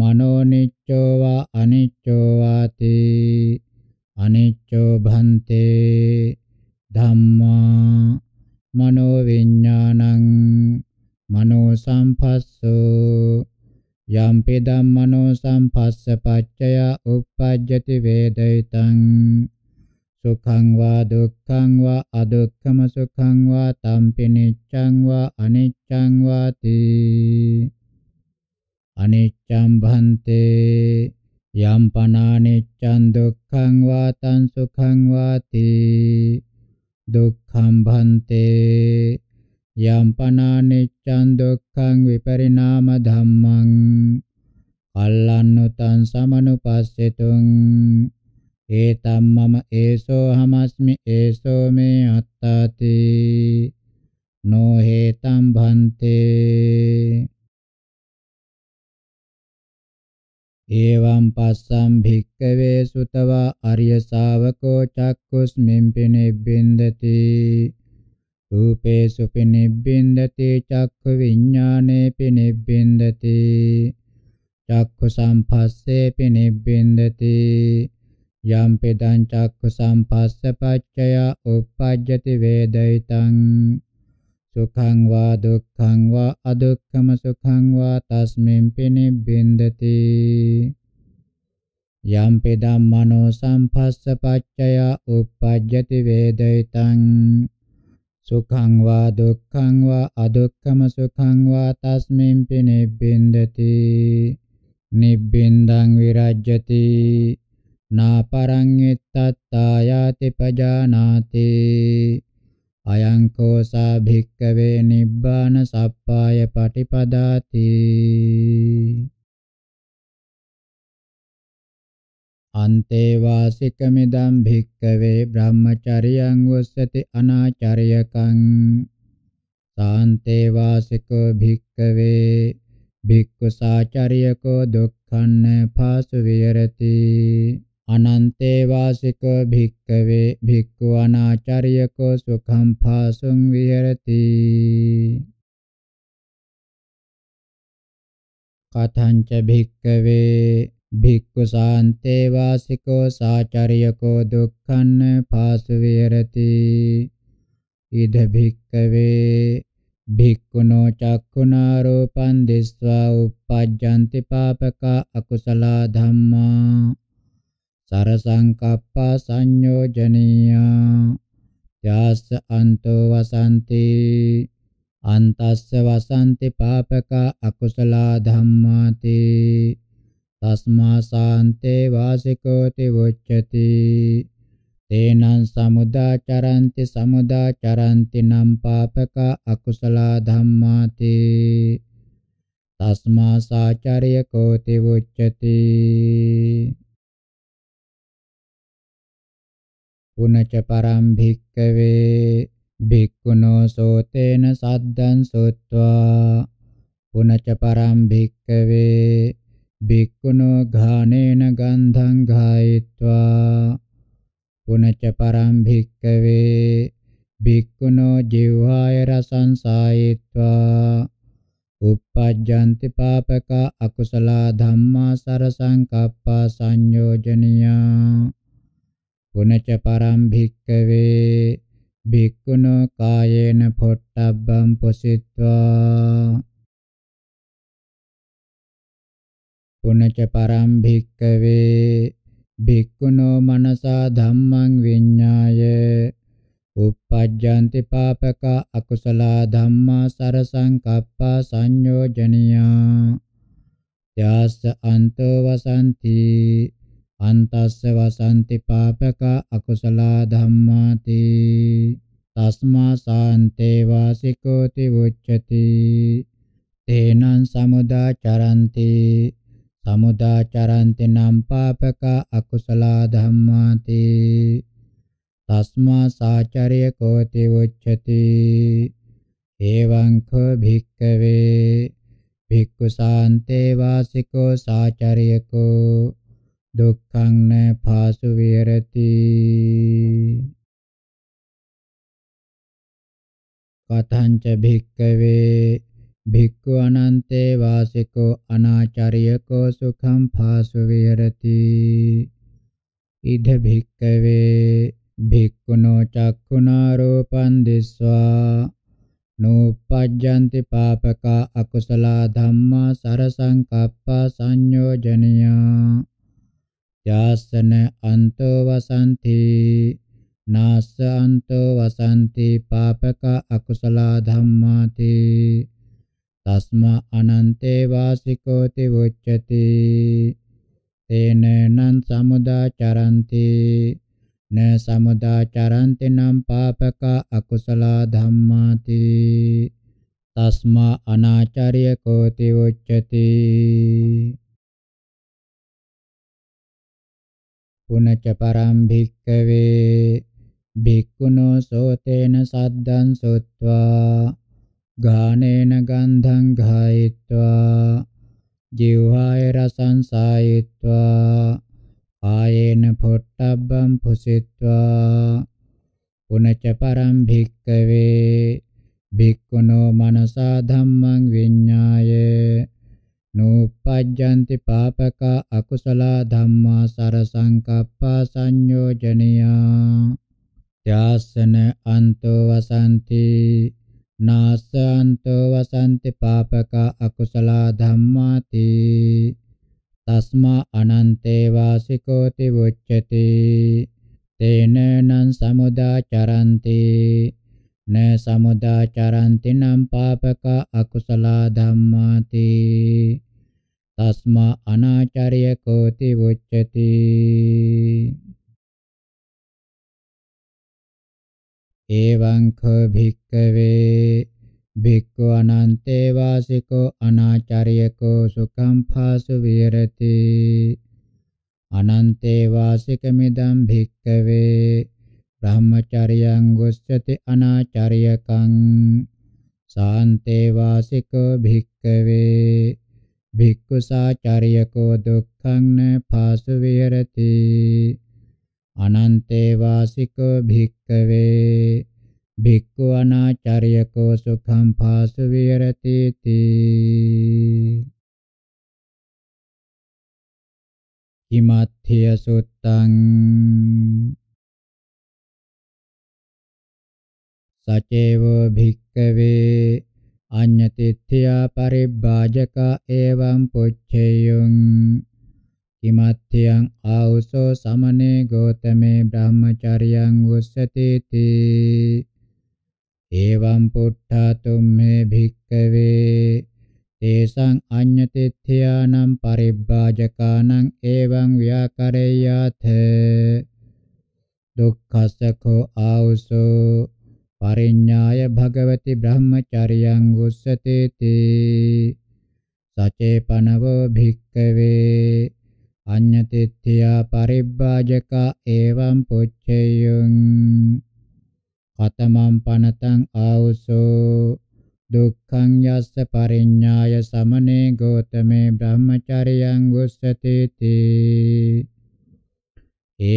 මනෝ නිච්චෝව අනිච්චෝවාති අනිච්චෝ භන්තේ ධම්මා මනෝ විඥානං මනෝ සම්පස්සෝ යම්පි ධම්මනෝ සම්පස්ස පච්චය උප්පජ්ජති වේදිතං සුඛං වා දුක්ඛං වා අදුක්ඛම සුඛං වා තම්පි නිච්ඡං වා අනිච්ඡං වාති අනිච්ඡං භන්තේ යම් පනානිච්ඡං දුක්ඛං වා තං සුඛං වාති දුක්ඛං භන්තේ යම් පනානිච්ඡං දුක්ඛං විපරිණාම ධම්මං අල්ලන්නු තං සමනුපස්සෙතුං ඒතම් මම ඒසෝ හමස්මි ඒසෝ මේ අත්තාති නෝ හේතම් භන්තේ ඒවම් පස්සම් භික්කවේ සුතවා අරිය ශාවකෝ චක්කුස්මින් පිනිබ්බින්දති රූපේසු පිනිබ්බින්දති චක්ඛු විඥානේ පිනිබ්බින්දති චක්ඛු සම්පස්සේ පිනිබ්බින්දති යම් පෙතං චක්ඛු සම්පස්ස පච්චය උප්පජ්ජති වේදිතං සුඛං වා දුක්ඛං වා අදුක්ඛම සුඛං වා තස්මින් පිනිබ්බින්දති යම් පෙදම් මනෝ සම්පස්ස පච්චය උප්පජ්ජති වේදිතං සුඛං වා දුක්ඛං වා අදුක්ඛම සුඛං වා තස්මින් පිනිබ්බින්දති නිබ්බින්දං විරජ්‍යති නාපරංගිත්තත්තායාති පජානාති අයං කෝසා භික්කවේ නිබ්බාන සප්පාය පටිපදාති අන්තේ වාසිකමිදම් භික්කවේ බ්‍රහ්මචරියං වස්සති අනාචරියකං සාන්තේ වාසිකෝ භික්කවේ භික්ඛු සාචරියකෝ දුක්ඛන්න පාසු විහෙරති අනන්තේ වාසිකෝ භික්ඛවේ භික්ඛු අනාචාරියකෝ සුඛං පාසුං විහෙරති කතංච භික්ඛවේ භික්ඛු සාන්තේ වාසිකෝ සාචාරියකෝ දුක්ඛං පාසු විහෙරති ඉද භික්ඛවේ භික්ඛුනෝ චක්ඛුනා රූපං දිස්වා uppajjanti papaka akusala dhamma සරසංකප්පා සංයෝජනීයා ත්‍යාස්ස අන්තෝ වසන්ති අන්තස්ස වසන්ති පාපකා අකුසලා ධම්මාති තස්මා සාන්තේ වාසිකෝති වොච්චති තේනං සමුදාචරන්ති සමුදාචරන්ති නම් පාපක අකුසල ධම්මාති තස්මා සාචර්ය කෝති වුච්චති උනච පරම් භික්කවේ භික්ඛුනෝ සෝතේන සද්දං සොත්වා පුනච පරම් භික්කවේ භික්ඛුනෝ ඝානේන ගන්ධං ඝායිत्वा පුනච පරම් භික්කවේ භික්ඛුනෝ ජීවාය රසං සායිत्वा uppajjanti papaka akusala dhamma sarasankappa sanyojaniyā පුනච පරම් භික්කවේ භික්ඛුනෝ කායේන පොට්ටබ්බම් පොසිට්වා පුනච පරම් භික්කවේ භික්ඛුනෝ මනසා ධම්මං විඤ්ඤාය uppajjanti papaka akusala dhamma sarasankappa sanyojaniyā yassa anto vasanti අන්තස්ස වසන්ති පාපක අකුසල ධම්මාති තස්මා සාන්තේ වාසිකෝති උච්චති තේනං සමුදාචරಂತಿ සමුදාචරಂತಿ නම් පාපක අකුසල ධම්මාති තස්මා සාචර්ය කෝති උච්චති එවං කෝ භික්කවේ භික්ඛු සාන්තේ වාසිකෝ සාචර්යකෝ දුක්ඛං න පාසු විහෙරති කතං ච භික්කවේ භික්ඛු අනන්තේ වාසිකෝ අනාචාරියකෝ සුඛං පාසු විහෙරති ඉද භික්කවේ භික්ඛුනෝ චක්ඛුනා රූපං දිස්වා නෝපජ්ජන්ති පාපකා අකුසලා ධම්මා සරසංකප්පා සංයෝජනියා යාසන අන්තෝ වසන්ති නාස අන්තෝ වසන්ති පාපක අකුසල ධම්මාති තස්මා අනන්තේ වාසිකෝති උච්චති තේන නං සමුදාචරಂತಿ න සමුදාචරಂತಿ නම් පාපක අකුසල ධම්මාති තස්මා අනාචාර්ය කෝති උච්චති පුනච පරම් භික්කවේ භික්ඛුනෝ සෝතේන සද්දං සොත්වා ගානේන ගන්ධං ඝායිत्वा ජීවහාය රසං සායිत्वा ආයේන පොට්ටබ්බම් පුසිत्वा පුනච පරම් භික්කවේ භික්ඛුනෝ මනසා ධම්මං විඤ්ඤාය නෝපජ්ජන්ති පාපකා අකුසලා ධම්මා සරසංකප්පා සංයෝජනියා ත්‍යාසන අන්තෝ වසන්ති නාසන්තෝ වසන්ති පාපකා අකුසලා ධම්මාති තස්මා අනන්තේ වාසිකෝති වොච්චති තේන නං සමුදාචරන්ති න සමුදාචරන්ති නම් පාපකා අකුසලා ධම්මාති තස්මා අනාචාරය කෝති වොච්චති එවං ඛ භික්කවේ භික්ඛු අනන්තේ වාසිකෝ අනාචාරියකෝ සුඛං භාසු විරති අනන්තේ වාසිකමිදම් භික්කවේ බ්‍රහ්මචර්යං ගොස්සති අනාචාරියකං සාන්තේ වාසිකෝ භික්කවේ භික්ඛු සාචාරියකෝ දුක්ඛං න පාසු විහෙරති අනන්තේ වාසිකෝ භික්ඛවේ භික්ඛු අනාචාරියකෝ සුඛං පාසු විහෙරති තී ඉමත්ථය සුත්තං සචේව භික්කවේ අඤ්ඤතිත්‍ත්‍යා පරිබ්බාජක එවං පුච්චේයං කිමත්ථයන් ආවසෝ සමනේ ගෝතමේ බ්‍රහ්මචර්යං උස්සතිති එවං පුට්ඨාතුම් මේ භික්ඛවේ තේසං අඤ්ඤතිත්‍ත්‍යානම් පරිබ්බාජකානම් එවං ව්‍යාකරේයාත දුක්ඛසකෝ ආවසෝ පරිඤ්ඤාය භගවති බ්‍රහ්මචරියං උස්සතේති සචේපනවෝ භික්කවේ අඤ්ඤතිත්‍ත්‍යා පරිබ්බාජක එවං පුච්චේයං කතමං පනතං ආවසෝ දුක්ඛං යස්ස පරිඤ්ඤාය සමනේ ගෝතමේ බ්‍රහ්මචරියං උස්සතේති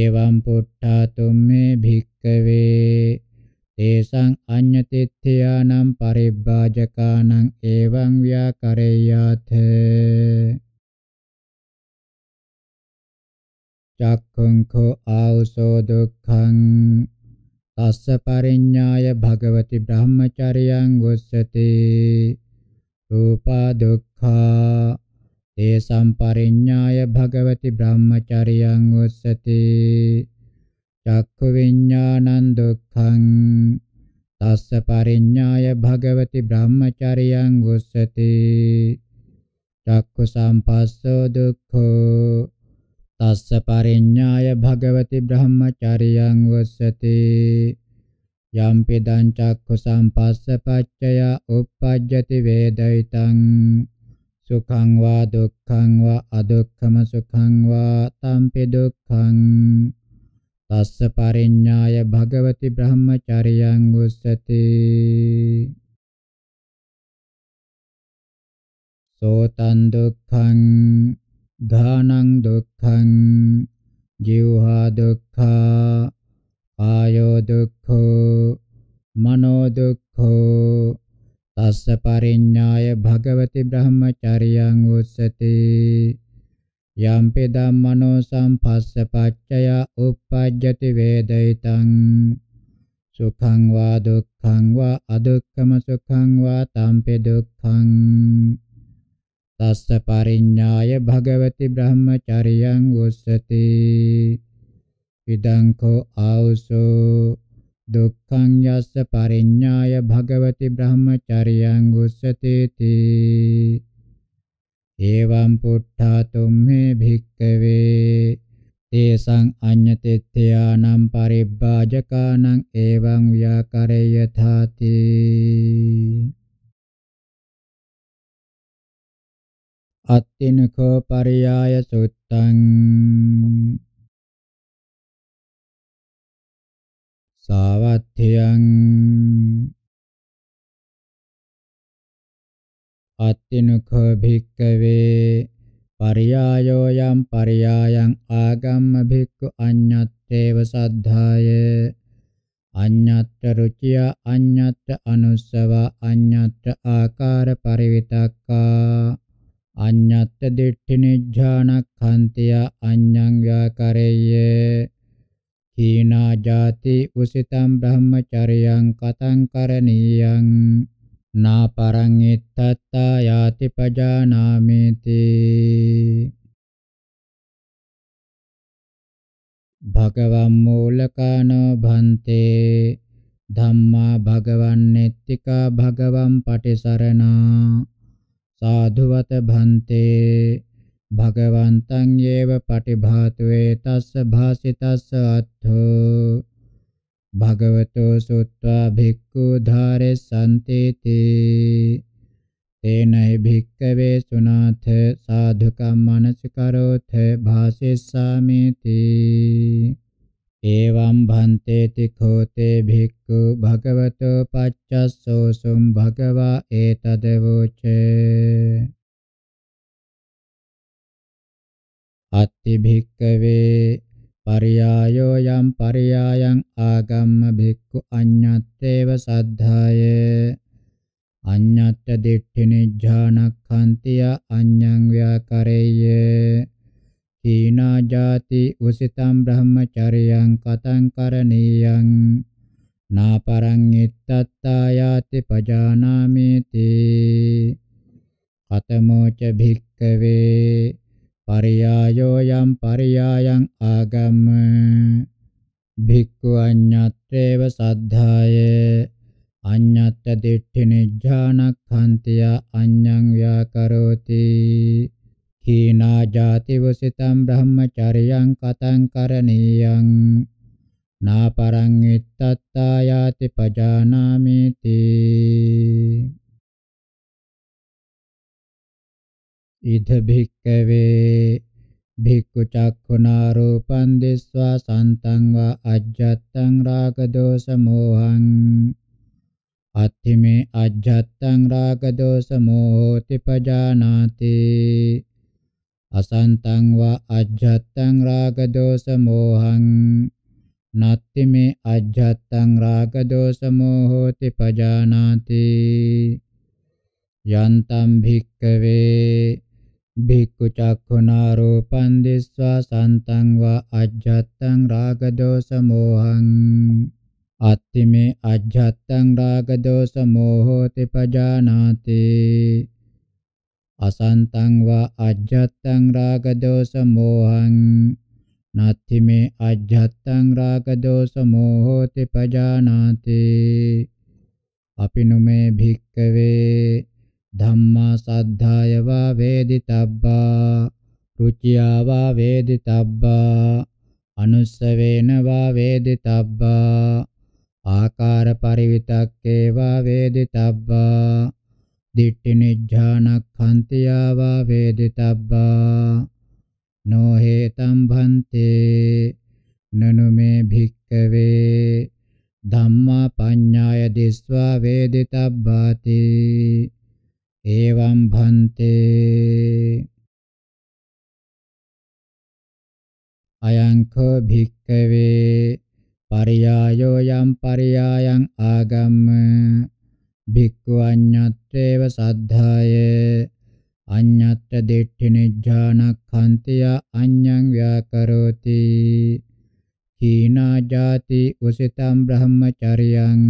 එවං පුට්ඨා තුම්මේ භික්කවේ තේසං අඤ්ඤතිත්ථයානම් පරිබ්බාජකානම් එවං ව්‍යාකරේයාත චක්ඛුං කෝ ආවසෝ දුක්ඛං තස්ස පරිඤ්ඤාය භගවති බ්‍රහ්මචර්යං වස්සති රූපා දුක්ඛා තේසං පරිඤ්ඤාය භගවති බ්‍රහ්මචර්යං වස්සති චක්ඛු විඥානං දුක්ඛං තස්ස පරිඤ්ඤාය භගවති බ්‍රහ්මචරියං උස්සති චක්ඛු සම්පස්සෝ දුක්ඛෝ තස්ස පරිඤ්ඤාය භගවති බ්‍රහ්මචරියං උස්සති යම්පිදං චක්ඛු සම්පස්ස පච්චය uppajjati වේදිතං සුඛං වා දුක්ඛං වා අදුක්ඛම සුඛං වා තම්පි දුක්ඛං තස්ස පරිඤ්ඤාය භගවති බ්‍රහ්මචරියං උස්සති සෝතං දුක්ඛං ධානං දුක්ඛං ජීවහා දුක්ඛා ආයෝ දුක්ඛෝ මනෝ දුක්ඛෝ තස්ස පරිඤ්ඤාය භගවති බ්‍රහ්මචරියං උස්සති යම්පි ධම්මනෝ සම්පස්ස පච්චය uppajjati වේදිතං සුඛං වා දුක්ඛං වා අදුක්ඛම සුඛං වා තම්පි දුක්ඛං තස්ස පරිඤ්ඤාය භගවති බ්‍රහ්මචරියං උස්සති ඉදංකෝ ආවසෝ දුක්ඛං යස්ස පරිඤ්ඤාය භගවති බ්‍රහ්මචරියං උස්සති තී එවං පුට්ඨාතුම් මේ භික්කවේ තේසං අඤ්ඤතිත්‍යානම් පරිබ්බාජකානං එවං ව්‍යාකරේ යථාති අත්තිනකෝ පරියාය සුත්තං සාවත්ථයං අත්තිනුඛෝ භික්කවේ පරියායෝ යම් පරියායං ආගම්ම භික්ඛු අඤ්ඤත්තේව සද්ධාය අඤ්ඤත්ත රුචිය අඤ්ඤත්ත අනුස්සව අඤ්ඤත්ත ආකාර පරිවිතක්කා අඤ්ඤත්ත දිට්ඨි නිජ්ජානක්ඛන්තිය අඤ්ඤං ව්‍යාකරෙය්‍ය කීනා ජාති උසිතම් බ්‍රහ්මචරියං කතං කරණීයං na parang ittatta yati pajanamiti භගවම් මූලකානෝ භන්තේ ධම්මා භගවන් නෙත්තිකා භගවම් පටිසරණා සාධුවත භන්තේ භගවන්තං යේව පටිභාතුවේ තස්ස භාසිතස්ස අත්ථෝ භගවතෝ සුත්වා භික්ඛු ධාරෙසන්තේති තේනයි භික්කවේ සුනාථ සාධුකම් මනසිකරෝථ භාසෙස්සාමේති එවම් භන්තේති කෝතේ භික්ඛු භගවතෝ පච්චස්සෝසුම් භගවා ඒතදවෝචේ අත්ති භික්කවේ පරියායෝ යම් පරියායන් ආගම්ම භික්ඛු අඤ්ඤත්තේව සද්ධාය අඤ්ඤත්ත දිට්ඨි නිජ්ජානක්ඛන්තිය අඤ්ඤං ව්‍යාකරෙය්‍ය කීනා ජාති උසිතම් බ්‍රහ්මචරියං කතං කරණීයං නාපරං ඉත්තත්තායාති පජානාමේති කතමෝච භික්ඛවේ පරියායෝ යම් පරියායන් ආගම්ම භික්ඛු අඤ්ඤත්තේව සද්ධාය අඤ්ඤත්ත දිට්ඨි නිජ්ජානක්ඛන්තිය අඤ්ඤං ව්‍යාකරෝති හීනා ජාතිවසිතම් බ්‍රහ්මචර්යං කතං කරණීයං නාපරං ඉත්තත්තා යාති පජානාමේති ඉද භික්කවේ භික්ඛු චක්ඛුනාරූපං දිස්වා සන්තං වා අජ්ජත්තං රාග දෝෂ මොහං අත්ථිමේ අජ්ජත්තං රාග දෝෂ මොහෝති පජානාති අසන්තං වා අජ්ජත්තං රාග දෝෂ මොහං නත්තිමේ අජ්ජත්තං රාග දෝෂ මොහෝති පජානාති යන්තම් භික්කවේ භික්ඛු චක්ඛුනාරෝපං දිස්වා සන්තං වා අජ්ජත්තං රාග දෝෂ මෝහං අත්තිමේ අජ්ජත්තං රාග දෝෂ මෝහෝති පජානාති අසන්තං වා අජ්ජත්තං රාග දෝෂ මෝහං නත්තිමේ අජ්ජත්තං රාග දෝෂ මෝහෝති පජානාති අපිනුමේ භික්ඛවේ ධම්මා සද්ධාය වා වේදිතබ්බා රුචියා වා වේදිතබ්බා අනුස්සවේන වා වේදිතබ්බා ආකාර පරිවිතක්කේ වා වේදිතබ්බා දිට්ඨි නිජ්ජානක්ඛන්තියා වා වේදිතබ්බා නෝ හේතම් භන්තේ නනු මේ භික්කවේ ධම්මා පඤ්ඤාය දිස්වා වේදිතබ්බාති एवं भन्ते අයංකෝ භික්කවේ පරියායෝ යම් පරියායං ආගම්ම භික්ඛු අඤ්ඤත්තේව සද්ධාය අඤ්ඤත්ත දෙට්ඨි නිජ්ජානක්ඛන්තිය අඤ්ඤං ව්‍යාකරෝති හීනා ජාති උසිතම් බ්‍රහ්මචර්යං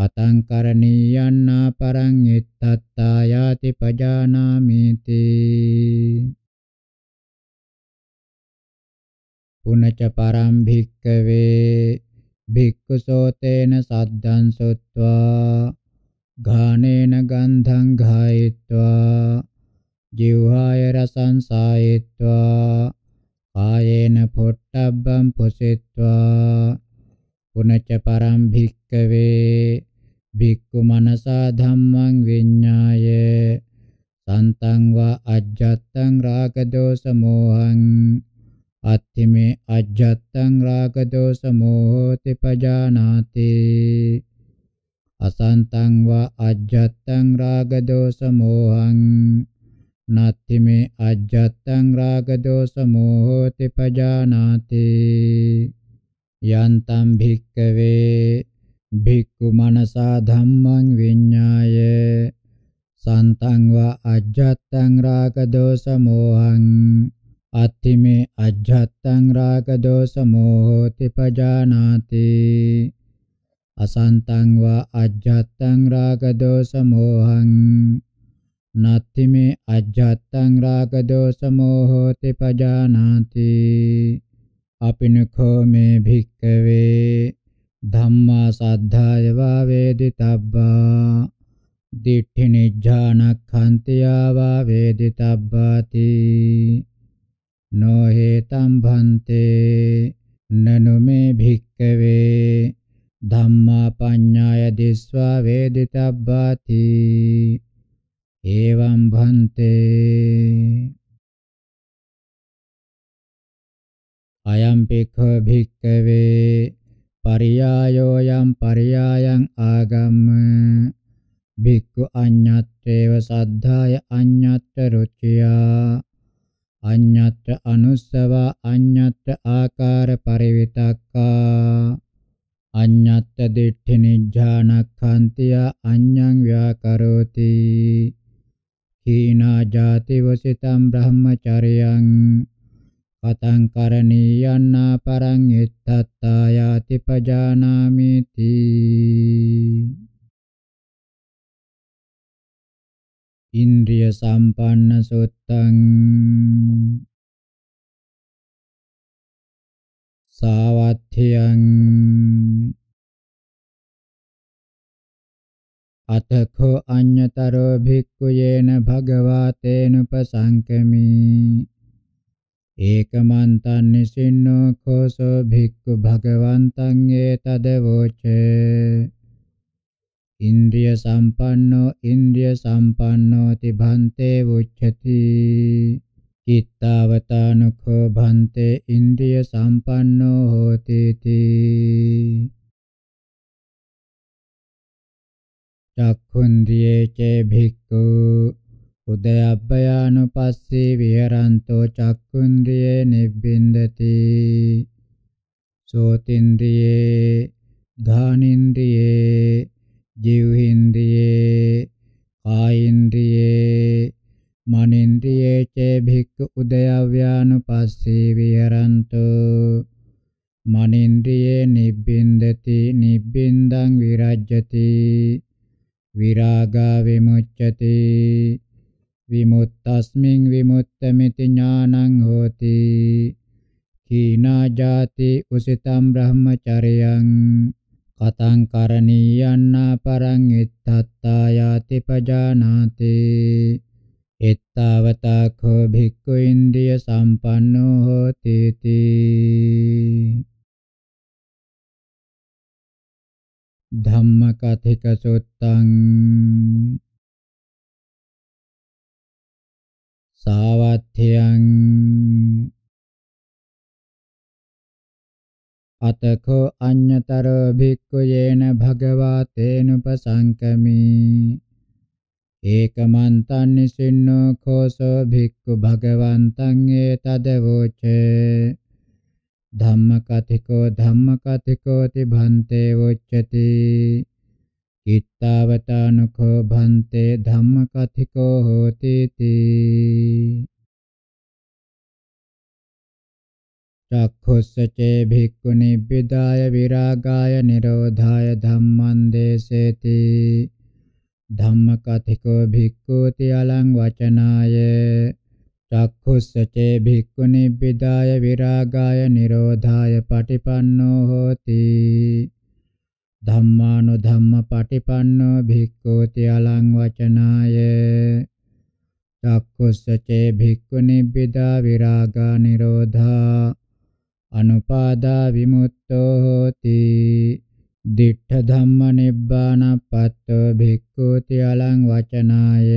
පතං කරණීයන්නා පරං ittattā yāti pajānāmi ti පුනච පරම් භික්කවේ භික්ඛුසෝතේන සද්දං සොත්වා ඝානේන ගන්ධං ඝායित्वा ජීවහාය රසං සායित्वा කායේන පොට්ටබ්බං පුසෙත්වා පුනච පරම් භික්ඛ භික්කවේ භික්ඛු මනසා ධම්මං විඤ්ඤාය සන්තං වා අජ්ජත්තං රාග දෝෂ මොහං අත්තිමේ අජ්ජත්තං රාග දෝෂ මොහෝති පජානාති අසන්තං වා අජ්ජත්තං රාග දෝෂ මොහං නත්තිමේ අජ්ජත්තං රාග දෝෂ මොහෝති පජානාති යන්තම් භික්කවේ භික්ඛු මනසා ධම්මං විඤ්ඤාය සන්තං වා අජ්ජත්තං රාග දෝෂ මොහං අත්තිමේ අජ්ජත්තං රාග දෝෂ මොහෝති පජානාති අසන්තං වා අජ්ජත්තං රාග දෝෂ මොහං නත්තිමේ අජ්ජත්තං රාග දෝෂ මොහෝති පජානාති අපිනඛෝ මේ භික්ඛවේ ධම්මා සද්ධායවා වේදිතබ්බා දිඨි නිජ්ජානක්ඛන්තියාවා වේදිතබ්බාති නොහෙතම් භන්තේ නනු මේ භික්කවේ ධම්මා පඤ්ඤාය දිස්වා වේදිතබ්බාති එවං භන්තේ අයම් පිඛ භික්කවේ පරියායෝ යම් පරියායන් ආගම්ම භික්ඛු අඤ්ඤත්තේව සද්ධාය අඤ්ඤත්ත රුචියා අඤ්ඤත්ත අනුස්සව අඤ්ඤත්ත ආකාර පරිවිතක්කා අඤ්ඤත්ත දිට්ඨි නිජ්ජානක්ඛන්තිය අඤ්ඤං ව්‍යාකරෝති කීනා ජාති වසිතම් බ්‍රහ්මචර්යං පතං කරණීයන්නා පරං එත්තත්තා යාති පජානාමි තී ඉන්ද්‍රිය සම්පන්න සුත්තං සාවත්ථියං අතඛෝ අඤ්ඤතරෝ භික්ඛු යේන භගවා තේනුපසංකමී ඒකමන්තං නිසින්නෝ කෝසෝ භික්ඛු භගවන්තං ඒතදවෝචේ ඉන්ද්‍රිය සම්පන්නෝ ඉන්ද්‍රිය සම්පන්නෝති භන්තේ උච්චති චිත්තවතානුඛෝ භන්තේ ඉන්ද්‍රිය සම්පන්නෝ හෝති තී චක්ඛුන්ද්‍රියේ ච භික්ඛු උදයප්පයානුපස්සී විහරන්තෝ චක්කුන්ද්‍රියේ නිබ්බින්දති සෝතින්ද්‍රියේ ධානින්ද්‍රියේ ජීවහින්ද්‍රියේ කායින්ද්‍රියේ මනින්ද්‍රියේ චේ භික්ඛු උදයව්‍යානුපස්සී විහරන්තෝ මනින්ද්‍රියේ නිබ්බින්දති නිබ්බින්දං විරජ්‍යති විරාගා විමුච්ඡති විමුක්තස්මින් විමුක්තමිති ඥානං හෝති කීනා ජාති උසිතම් බ්‍රහ්මචරයං කතං කරණීයන්නා පරං ඉත්තත්තා යාති පජානාති එත්තාවතා කෝ භික්ඛු ඉන්ද්‍රිය සම්පන්නෝ හෝති තී ධම්මකථික සුත්තං සාවත්ථයං අතකෝ අඤ්ඤතරෝ භික්ඛු යේන භගවා තේනුපසංකමී ඒකමන්තං නිසින්නෝ කෝසෝ භික්ඛු භගවන්තං ඒතදවෝච ධම්මකතිකෝ ධම්මකතිකෝති භන්තේ වොච්චති කිත්තාවතානුකෝ භන්තේ ධම්මකථිකෝ හෝති තී චක්ඛුස්සචේ භික්ඛු නිබ්බිදාය විරාගාය නිරෝධාය ධම්මං දේසේති ධම්මකථිකෝ භික්ඛූති අලං වචනාය චක්ඛුස්සචේ භික්ඛු නිබ්බිදාය විරාගාය නිරෝධාය පටිපන්නෝ හෝති ධම්මානෝ ධම්මපටිපන්නෝ භික්ඛෝති අලං වචනාය චක්කුස්සචේ භික්ඛු නිබ්බිදා විරාගා නිරෝධා අනුපාදා විමුක්තෝ හෝති දිඨ ධම්ම නිබ්බානපත්තෝ භික්ඛෝති අලං වචනාය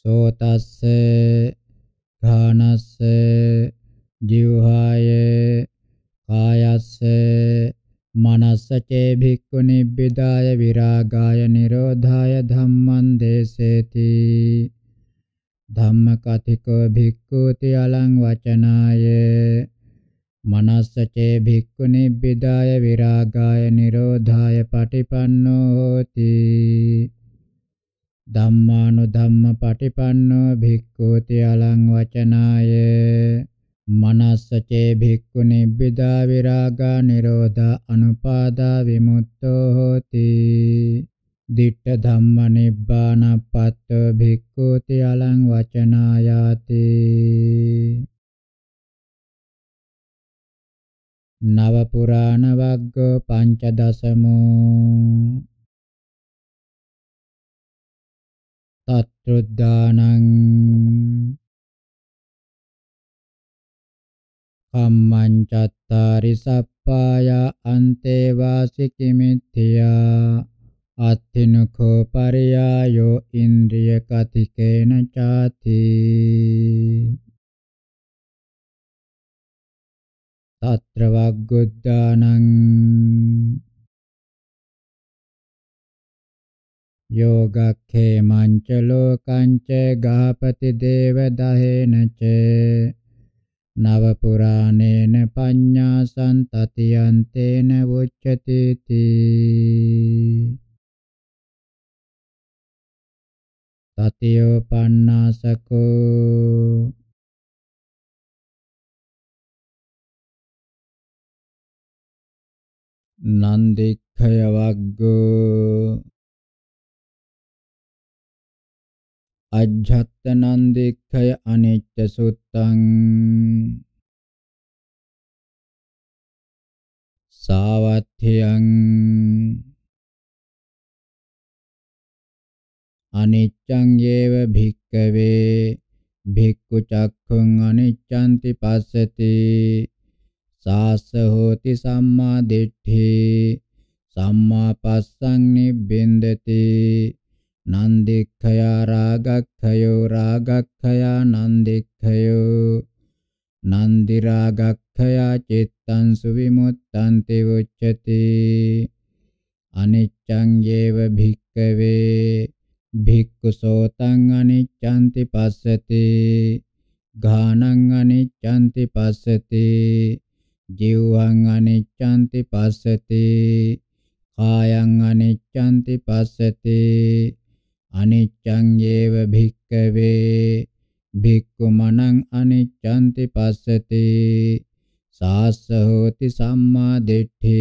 සෝතස්ස ඝානස්ස ජීවහායේ කායස්ස මනස්ස චේ භික්ඛු නිබ්බිදාය විරාගාය නිරෝධාය ධම්මං දේසේති ධම්මකතිකෝ භික්ඛුති අලං වචනාය මනස්ස චේ භික්ඛු නිබ්බිදාය විරාගාය නිරෝධාය පටිපන්නෝ හෝති ධම්මානු ධම්ම පටිපන්නෝ භික්ඛුති අලං වචනාය මනස්සචේ භික්ඛු නිබ්බිදා විරාගා නිරෝධා අනුපාදා විමුක්තෝ හෝති දිට්ඨ ධම්ම නිබ්බානපත්ත භික්ඛුති අලං වචනායාති නව පුරාණ වග්ග පංචදසමෝ තත්ත්‍රුද්දානං කම්මං චත්තාරි සප්පාය අන්තේ වාසිකි මිත්‍යා අත්තිනුඛෝ පරියායෝ ඉන්ද්‍රිය කතිකේන ചാති తත්‍ර වග්ගුද්දානං යෝගක්ඛේමං ච ලෝකං ච ගාපති දේව දහේන ච නව පුරාණේන පඤ්ඤා සම්තතියන්තේන උච්චති තී තතියෝ පන්නාසකෝ නන්දික්ඛය වග්ගෝ අජ්ජත්තනං දෙක්ඛය අනිච්ච සුත්තං සාවත්ථයං අනිච්ඡං යේව භික්ඛවේ භික්ඛු චක්ඛුං අනිච්ඡන්ති පස්සති සාස හෝති සම්මා දිට්ඨි සම්මා පස්සං නිබ්බින්දති නන්දික්ඛයා රාගක්ඛයෝ රාගක්ඛයා නන්දික්ඛයෝ නන්දි රාගක්ඛයා චිත්තං සුවිමුත්තං තිවුච්ඡති අනිච්ඡං යේව භික්ඛවේ භික්ඛු සෝතං අනිච්ඡන්ති පස්සති ඝානං අනිච්ඡන්ති පස්සති ජීවං අනිච්ඡන්ති පස්සති කායං අනිච්ඡන්ති පස්සති අනිච්ඡං යේව භික්ඛවේ භික්ඛු මනං අනිච්ඡන්ති පස්සති සාස්ස හෝති සම්මා දිට්ඨි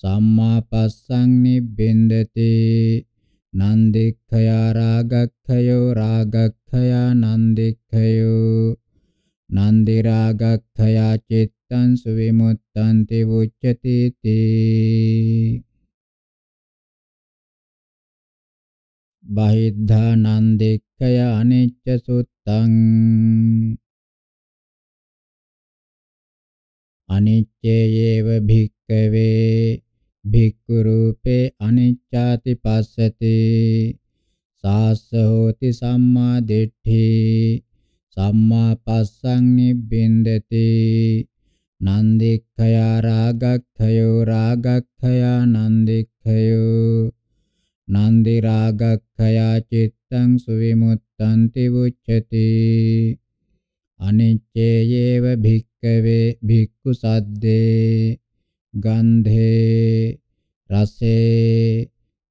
සම්මා පස්සං නිබ්බින්දති නන්දික්ඛයා රාගක්ඛයෝ රාගක්ඛයා නන්දික්ඛයෝ නන්දි රාගක්ඛයා චිත්තං සුවිමුත්තන්ති වුච්චති තී බහිද්ධානන්දෙක්කය අනිච්ච සුත්තං අනිච්චේයව භික්කවේ භික්ඛු රූපේ අනිච්ඡාති පස්සති සාස්ස හෝති සම්මා දිට්ඨි සම්මා පස්සං නිබ්බින්දති නන්දික්ඛයා රාගක්ඛයෝ රාගක්ඛයා නන්දික්ඛයෝ නන්දි රාගක්ඛයා චිත්තං සුවිමුත්තන්ති උච්චති අනිච්චේයේව භික්කවේ භික්ඛු සද්දේ ගන්ධේ රසේ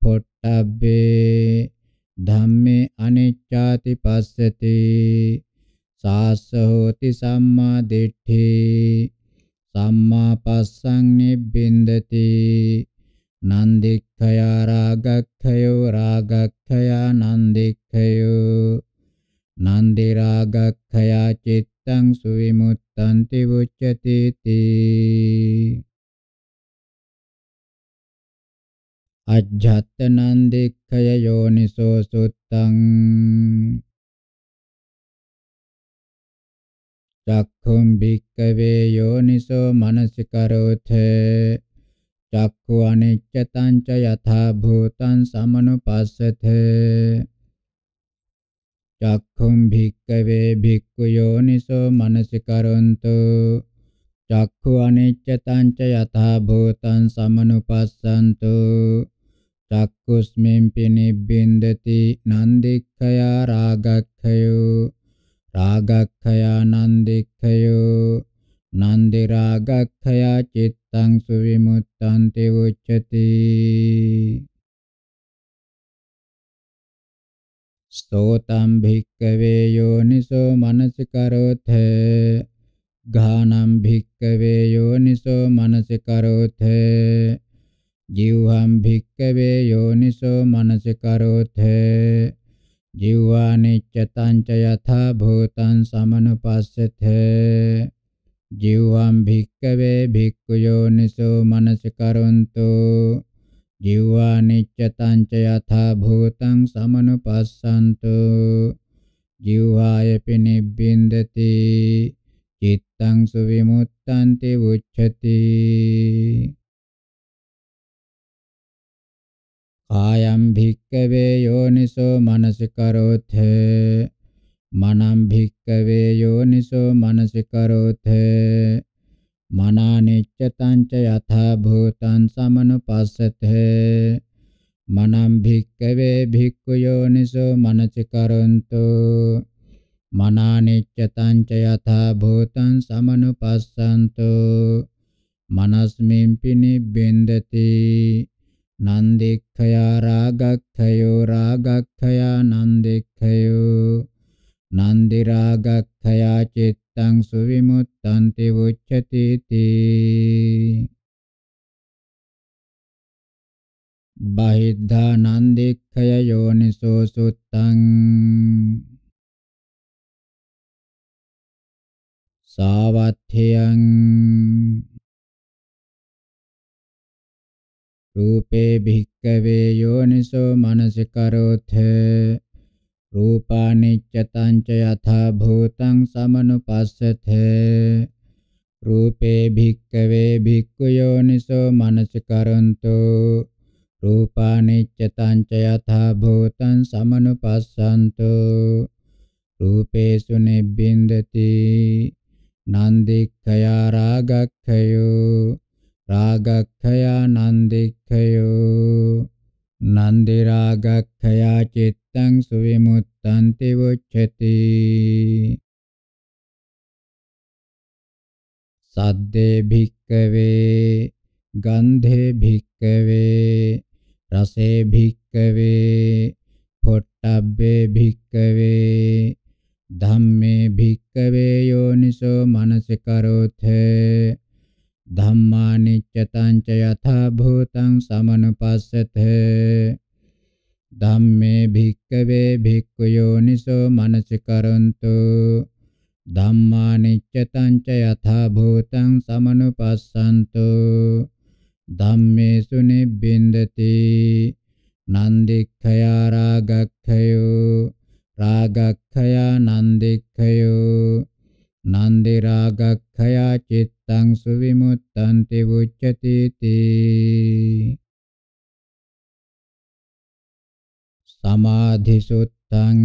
පොට්ටබ්බේ ධම්මේ අනිච්ඡාති පස්සති සාසහෝති සම්මා දිට්ඨි සම්මා පස්සං නිබ්බින්දති නන්දික්ඛයා රාගක්ඛයෝ රාගක්ඛයා නන්දික්ඛයෝ නන්දි රාගක්ඛයා චිත්තං සුවිමුත්තං තිවුච්ඡති තී අජ්ජත්තනං දෙක්ඛය යෝනිසෝ සුත්තං චක්ඛුම් භික්ඛවේ යෝනිසෝ මනසිකරෝතේ චක්ඛු අනිච්චතං ච යථා භූතං සමනුපස්සතේ චක්ඛුම් භික්කවේ භික්ඛු යෝනිසෝ මනසිකරොන්තු චක්ඛු අනිච්චතං ච යථා භූතං සමනුපස්සන්තු චක්කුස්මින් පිනිබ්බින්දති නන්දික්ඛයා රාගක්ඛයෝ රාගක්ඛයා නන්දික්ඛයෝ නන්දි රාගක්ඛයා චිත්ත තං සුවිමුත්තං තේ උච්චති සෝතම් භික්කවේ යෝනිසෝ මනසිකරෝත ඝානම් භික්කවේ යෝනිසෝ මනසිකරෝත ජීවහම් භික්කවේ යෝනිසෝ මනසිකරෝත ජීවානිච්ච තංච යථා භූතං සමනුපස්සතේ ජීවං භික්කවේ භික්ඛු යෝනිසෝ මනසිකරොන්තු ජීවා නිච්චතං ච යථා භූතං සමනුපස්සන්තු ජීවාය පිනිබ්බින්දති චිත්තං සුවිමුත්තං තේ උච්චති කායම් භික්කවේ යෝනිසෝ මනසිකරොතේ මනම් භික්කවේ යෝනිසෝ මනසිකරෝත මනානිච්චතං ච යථා භූතං සමනුපස්සත මනම් භික්කවේ භික්ඛු යෝනිසෝ මනසිකරන්තෝ මනානිච්චතං ච යථා භූතං සමනුපස්සන්තෝ මනස්මින් පිනිබ්බෙන්දති නන්දික්ඛයා රාගක්ඛයෝ රාගක්ඛයා නන්දික්ඛයෝ නන්දි රාගක්ඛයා චිත්තං සුවිමුත්තන්ති උච්චති තී බහිද්ධා නන්දික්ඛය යෝනිසෝ සුත්තං සාවත්ථයං රූපේ භික්ඛවේ යෝනිසෝ මනසිකරෝථ रूपानित्यतां च यथा भूतं समनुपश्यते रूपे भिक्खवे भिक्खुयोनिसो मनसकरोन्तु रूपानित्यतां च यथा भूतं समनुपश्यन्तु रूपेषु निबिन्दति नन्दिक्खया रागक्षयो रागक्षया नन्दिक्खयो නන්දිරාගක්ඛයා චිත්තං සුවිමුත්තං තිවුච්ඡති සද්දේ භික්කවේ ගන්ධේ භික්කවේ රසේ භික්කවේ පොට්ටබ්බේ භික්කවේ ධම්මේ භික්කවේ යෝනිසෝ මනසිකරෝතේ ධම්මානිච්චතං ච යථා භූතං සමනුපස්සතේ ධම්මේ භික්කවේ භික්ඛු යෝනිසෝ මනසිකරන්තු ධම්මානිච්චතං ච යථා භූතං සමනුපස්සන්තු ධම්මේසු නිබ්බින්දති නන්දික්ඛයා රාගක්ඛයෝ රාගක්ඛයා නන්දික්ඛයෝ nandi ragakkaya cittaṃ suvimuttanti vuccati ti samadhi suttaṃ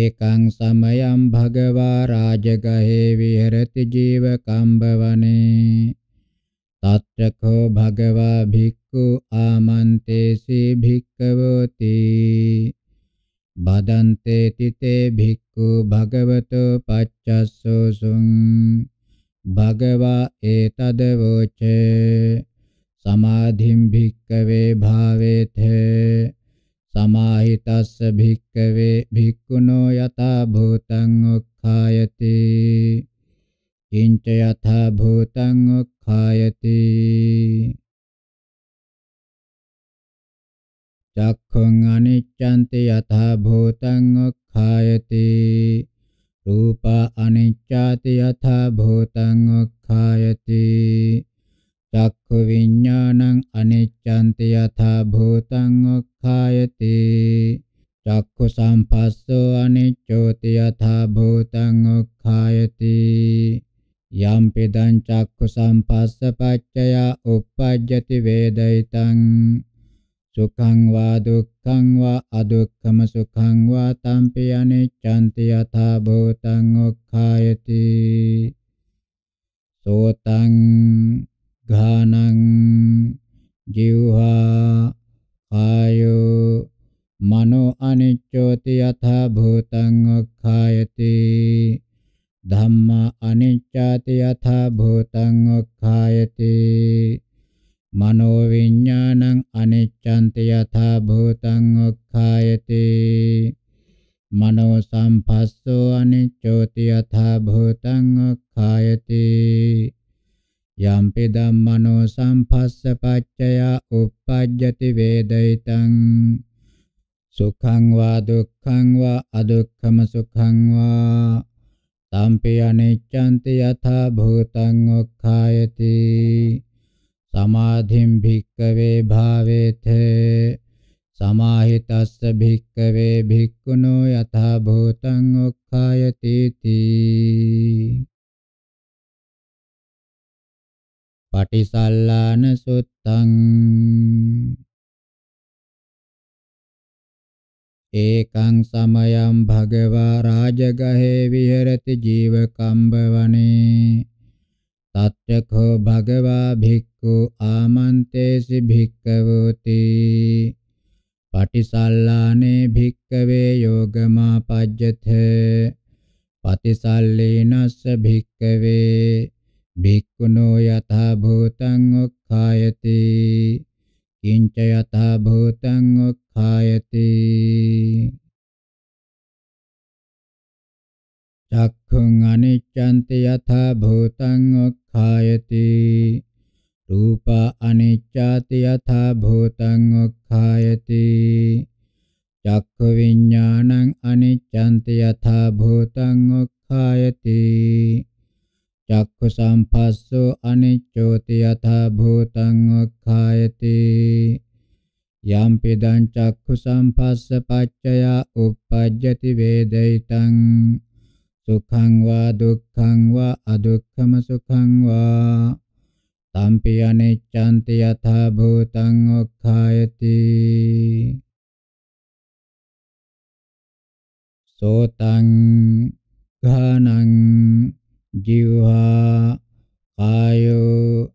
ekaṃ samayaṃ bhagavā rājagahe viharati jīvakambhavane tatra kho bhagavā bhikkhu āmantesi bhikkhavoti බදන්තේ තිතේ භික්ඛු භගවතෝ පච්චස්සෝසුං භගවා ඒතද වෝචේ සමාධිම් භික්කවේ භාවේත සමාහිතස්ස භික්කවේ භික්ඛුනෝ යතා භූතං උක්ඛායති කිංච යතා භූතං උක්ඛායති චක්ඛුං අනිච්ඡන්ති යථා භූතං උක්ඛායති රූප අනිච්ඡාති යථා භූතං උක්ඛායති චක්ඛු විඤ්ඤාණං අනිච්ඡන්ති යථා භූතං උක්ඛායති චක්ඛු සම්පස්සෝ අනිච්ඡෝති යථා භූතං උක්ඛායති යම් පිදං චක්ඛු සම්පස්ස පච්චය උප්පජ්ජති වේදිතං සුඛං වා දුක්ඛං වා අදුක්ඛම සුඛං වා තම්පි අනිච්ඡන්ති යථා භූතං ඔක්ඛායති සෝතං ඝානං ජීවහා ආයෝ මනෝ අනිච්චෝති යථා භූතං ඔක්ඛායති ධම්මා අනිච්ඡාති යථා භූතං ඔක්ඛායති මනෝ විඥානං අනිච්ඡන්ති යථා භූතං උක්ඛායති මනෝ සම්පස්සෝ අනිච්ඡෝති යථා භූතං උක්ඛායති යම්පි ධම්මනෝ සම්පස්ස පච්චය උප්පජ්ජති වේදිතං සුඛං වා දුක්ඛං වා අදුක්ඛම සුඛං වා තම්පි අනිච්ඡන්ති යථා භූතං උක්ඛායති සමාධිම් භික්කවේ භාවේත සමාහිතස්ස භික්කවේ භික්ඛුනෝ යථා භූතං උක්ඛායති තී පටිසල්ලාන සුත්තං ඒකං සමයං භගවා රාජගහේ විහෙරති ජීවකම්බවනේ තත්ත්‍යකෝ භගවා භික්ඛු ආමන්තේසි භික්ඛවෝති පටිසල්ලානේ භික්ඛවේ යෝගමා පජ්ජත පටිසල්ලේනස්ස භික්ඛවේ භික්ඛුනෝ යථා භූතං උක්ඛායති කිංච යථා භූතං උක්ඛායති චක්ඛුං අනිච්ඡන්ති යථා භූතං උක්ඛායති උක්ඛායති රූප අනිච්ඡාති යථා භූතං උක්ඛායති චක්ඛ විඥානං අනිච්ඡන්ති යථා භූතං උක්ඛායති චක්ඛු සම්පස්සෝ අනිච්ඡෝති යථා භූතං උක්ඛායති යම්පිදං චක්ඛු සම්පස්ස පච්චයා uppajjati වේදිතං සුඛං වා දුක්ඛං වා අදුක්ඛම සුඛං වා තම්පි අනිච්ඡන්ති යථා භූතං ඔක්ඛායති සෝතං ඝානං ජීවහා ආයෝ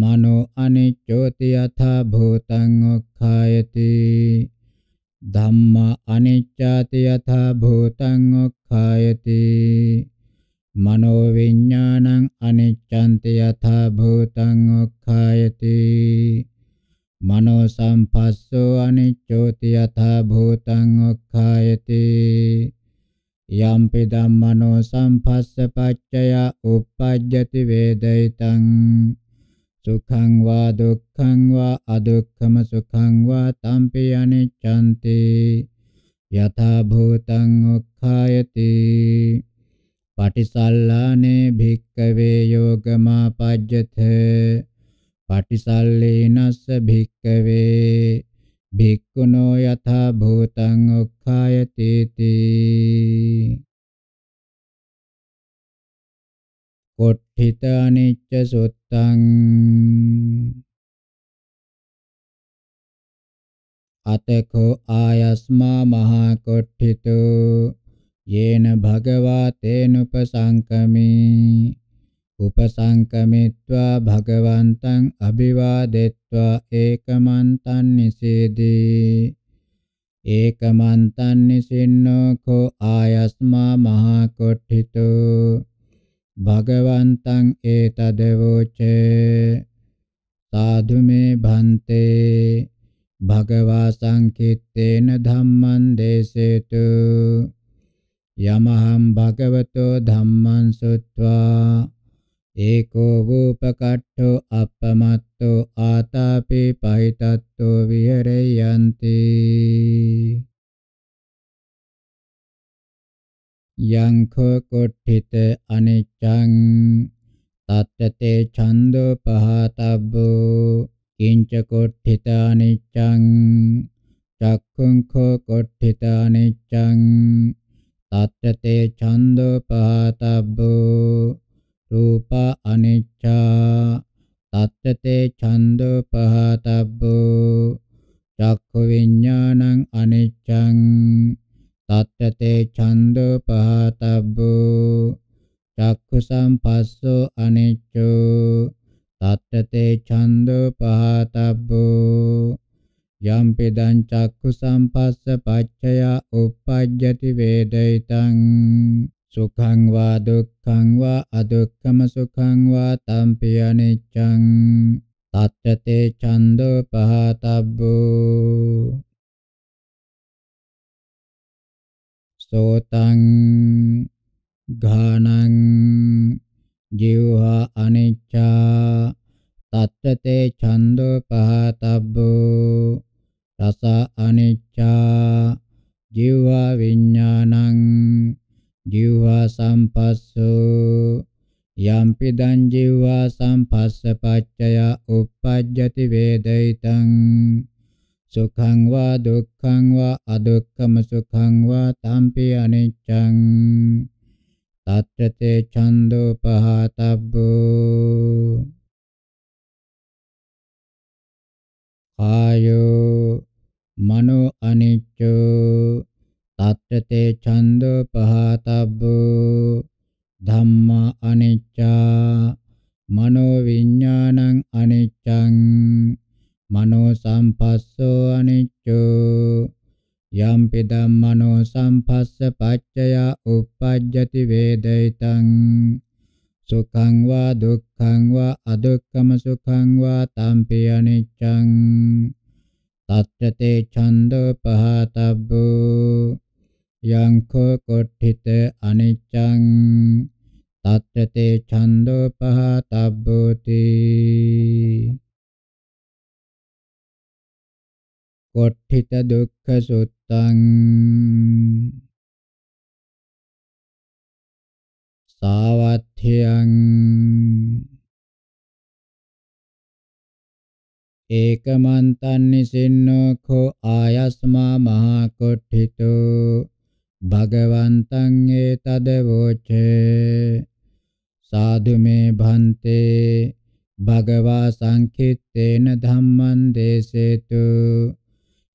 මනෝ අනිච්ඡෝති යථා භූතං ඔක්ඛායති ධම්මා අනිච්ඡාති යථා භූතං ඔක්ඛායති මනෝ විඥානං අනිච්ඡන්ති යථා භූතං ඔක්ඛායති මනෝ සම්පස්සෝ අනිච්ඡෝති යථා භූතං ඔක්ඛායති යම්පි ධම්මනෝ සම්පස්ස පච්චය uppajjati වේදිතං සුඛං වා දුක්ඛං වා අදුක්ඛම සුඛං වා තම්පි අනිච්ඡන්ති යථා භූතං උක්ඛායති පටිසල්ලානේ භික්කවේ යෝගමාපජ්ජත පටිසල්ලේනස්ස භික්කවේ භික්ඛුනෝ යථා භූතං උක්ඛායති තී කොට්ඨිත අනිච්ච සුත්තං අතකෝ ආයස්මා මහා කොට්ඨිතෝ යේන භගවා තේනුපසංකමේ උපසංකමිත්වා භගවන්තං අභිවාදෙත්වා ඒකමන්තං නිසේදී ඒකමන්තං නිසින්නෝ කෝ ආයස්මා මහා කොට්ඨිතෝ භගවන්තං ඒතදවෝචේ සාදු මේ භන්තේ භගවා සංකිට්ඨේන ධම්මං දේසේතු යමහම් භගවතෝ ධම්මං සුත්වා ඒකෝ වූපකට්ඨෝ අපමත්තෝ ආතාපි පහිතත්තෝ විහෙරයන්ති යංඛෝ කොට්ඨිත අනිච්ඡං තත්තතේ ඡන්தோ පහතබ්බෝ කිංච කොට්ඨිත අනිච්ඡං චක්ඛුං කෝ කොට්ඨිත අනිච්ඡං තත්තතේ ඡන්தோ පහතබ්බෝ රූප අනිච්ඡා තත්තතේ ඡන්தோ පහතබ්බෝ චක්ඛු විඤ්ඤාණං අනිච්ඡං තත්තතේ ඡන්தோ පහතබ්බෝ චක්ඛුසම්පස්සෝ අනිච්චෝ තත්තතේ ඡන්தோ පහතබ්බෝ යම්පිදං චක්ඛුසම්පස්ස පච්චය uppajjati වේදිතං සුඛං වා දුක්ඛං වා අදුක්ඛම සුඛං වා තම්පි අනිච්ඡං තත්තතේ ඡන්தோ පහතබ්බෝ සෝතං ඝානං ජීවහා අනිච්චා තත්තේ ඡන්தோ පහතබ්බෝ රස අනිච්චා ජීවහා විඥානං ජීවහා සම්පස්සෝ යම්පිදං ජීවහා සම්පස්ස පච්චය uppajjati වේදිතං සුඛං වා දුක්ඛං වා අදුක්ඛම සුඛං වා තම්පි අනිච්ඡං තත්ත්‍තේ ඡන්தோපහතබ්බෝ කායෝ මනෝ අනිච්චෝ තත්ත්‍තේ ඡන්தோපහතබ්බෝ ධම්මා අනිච්චා මනෝ විඥානං අනිච්චං මනෝ සම්පස්සෝ අනිච්චෝ යම්පි ධම්මනෝ සම්පස්ස පච්චය uppajjati වේදිතං සුඛං වා දුක්ඛං වා අදුක්ඛම සුඛං වා තම්පි අනිච්ඡං තත්ත්‍තේ ඡන්தோ පහතබ්බෝ යං කෝ කොට්ඨිත අනිච්ඡං තත්ත්‍තේ ඡන්தோ පහතබ්බෝති කොට්ඨිත දුක්ඛ සුත්තං සාවත්ථයං ඒකමන්තං නිසින්නෝ කෝ ආයස්මා මහා කොට්ඨිතෝ භගවන්තං ඒතද වෝචේ සාදු මේ භන්තේ භගවා සංකිට්ඨේන ධම්මං දේසේතු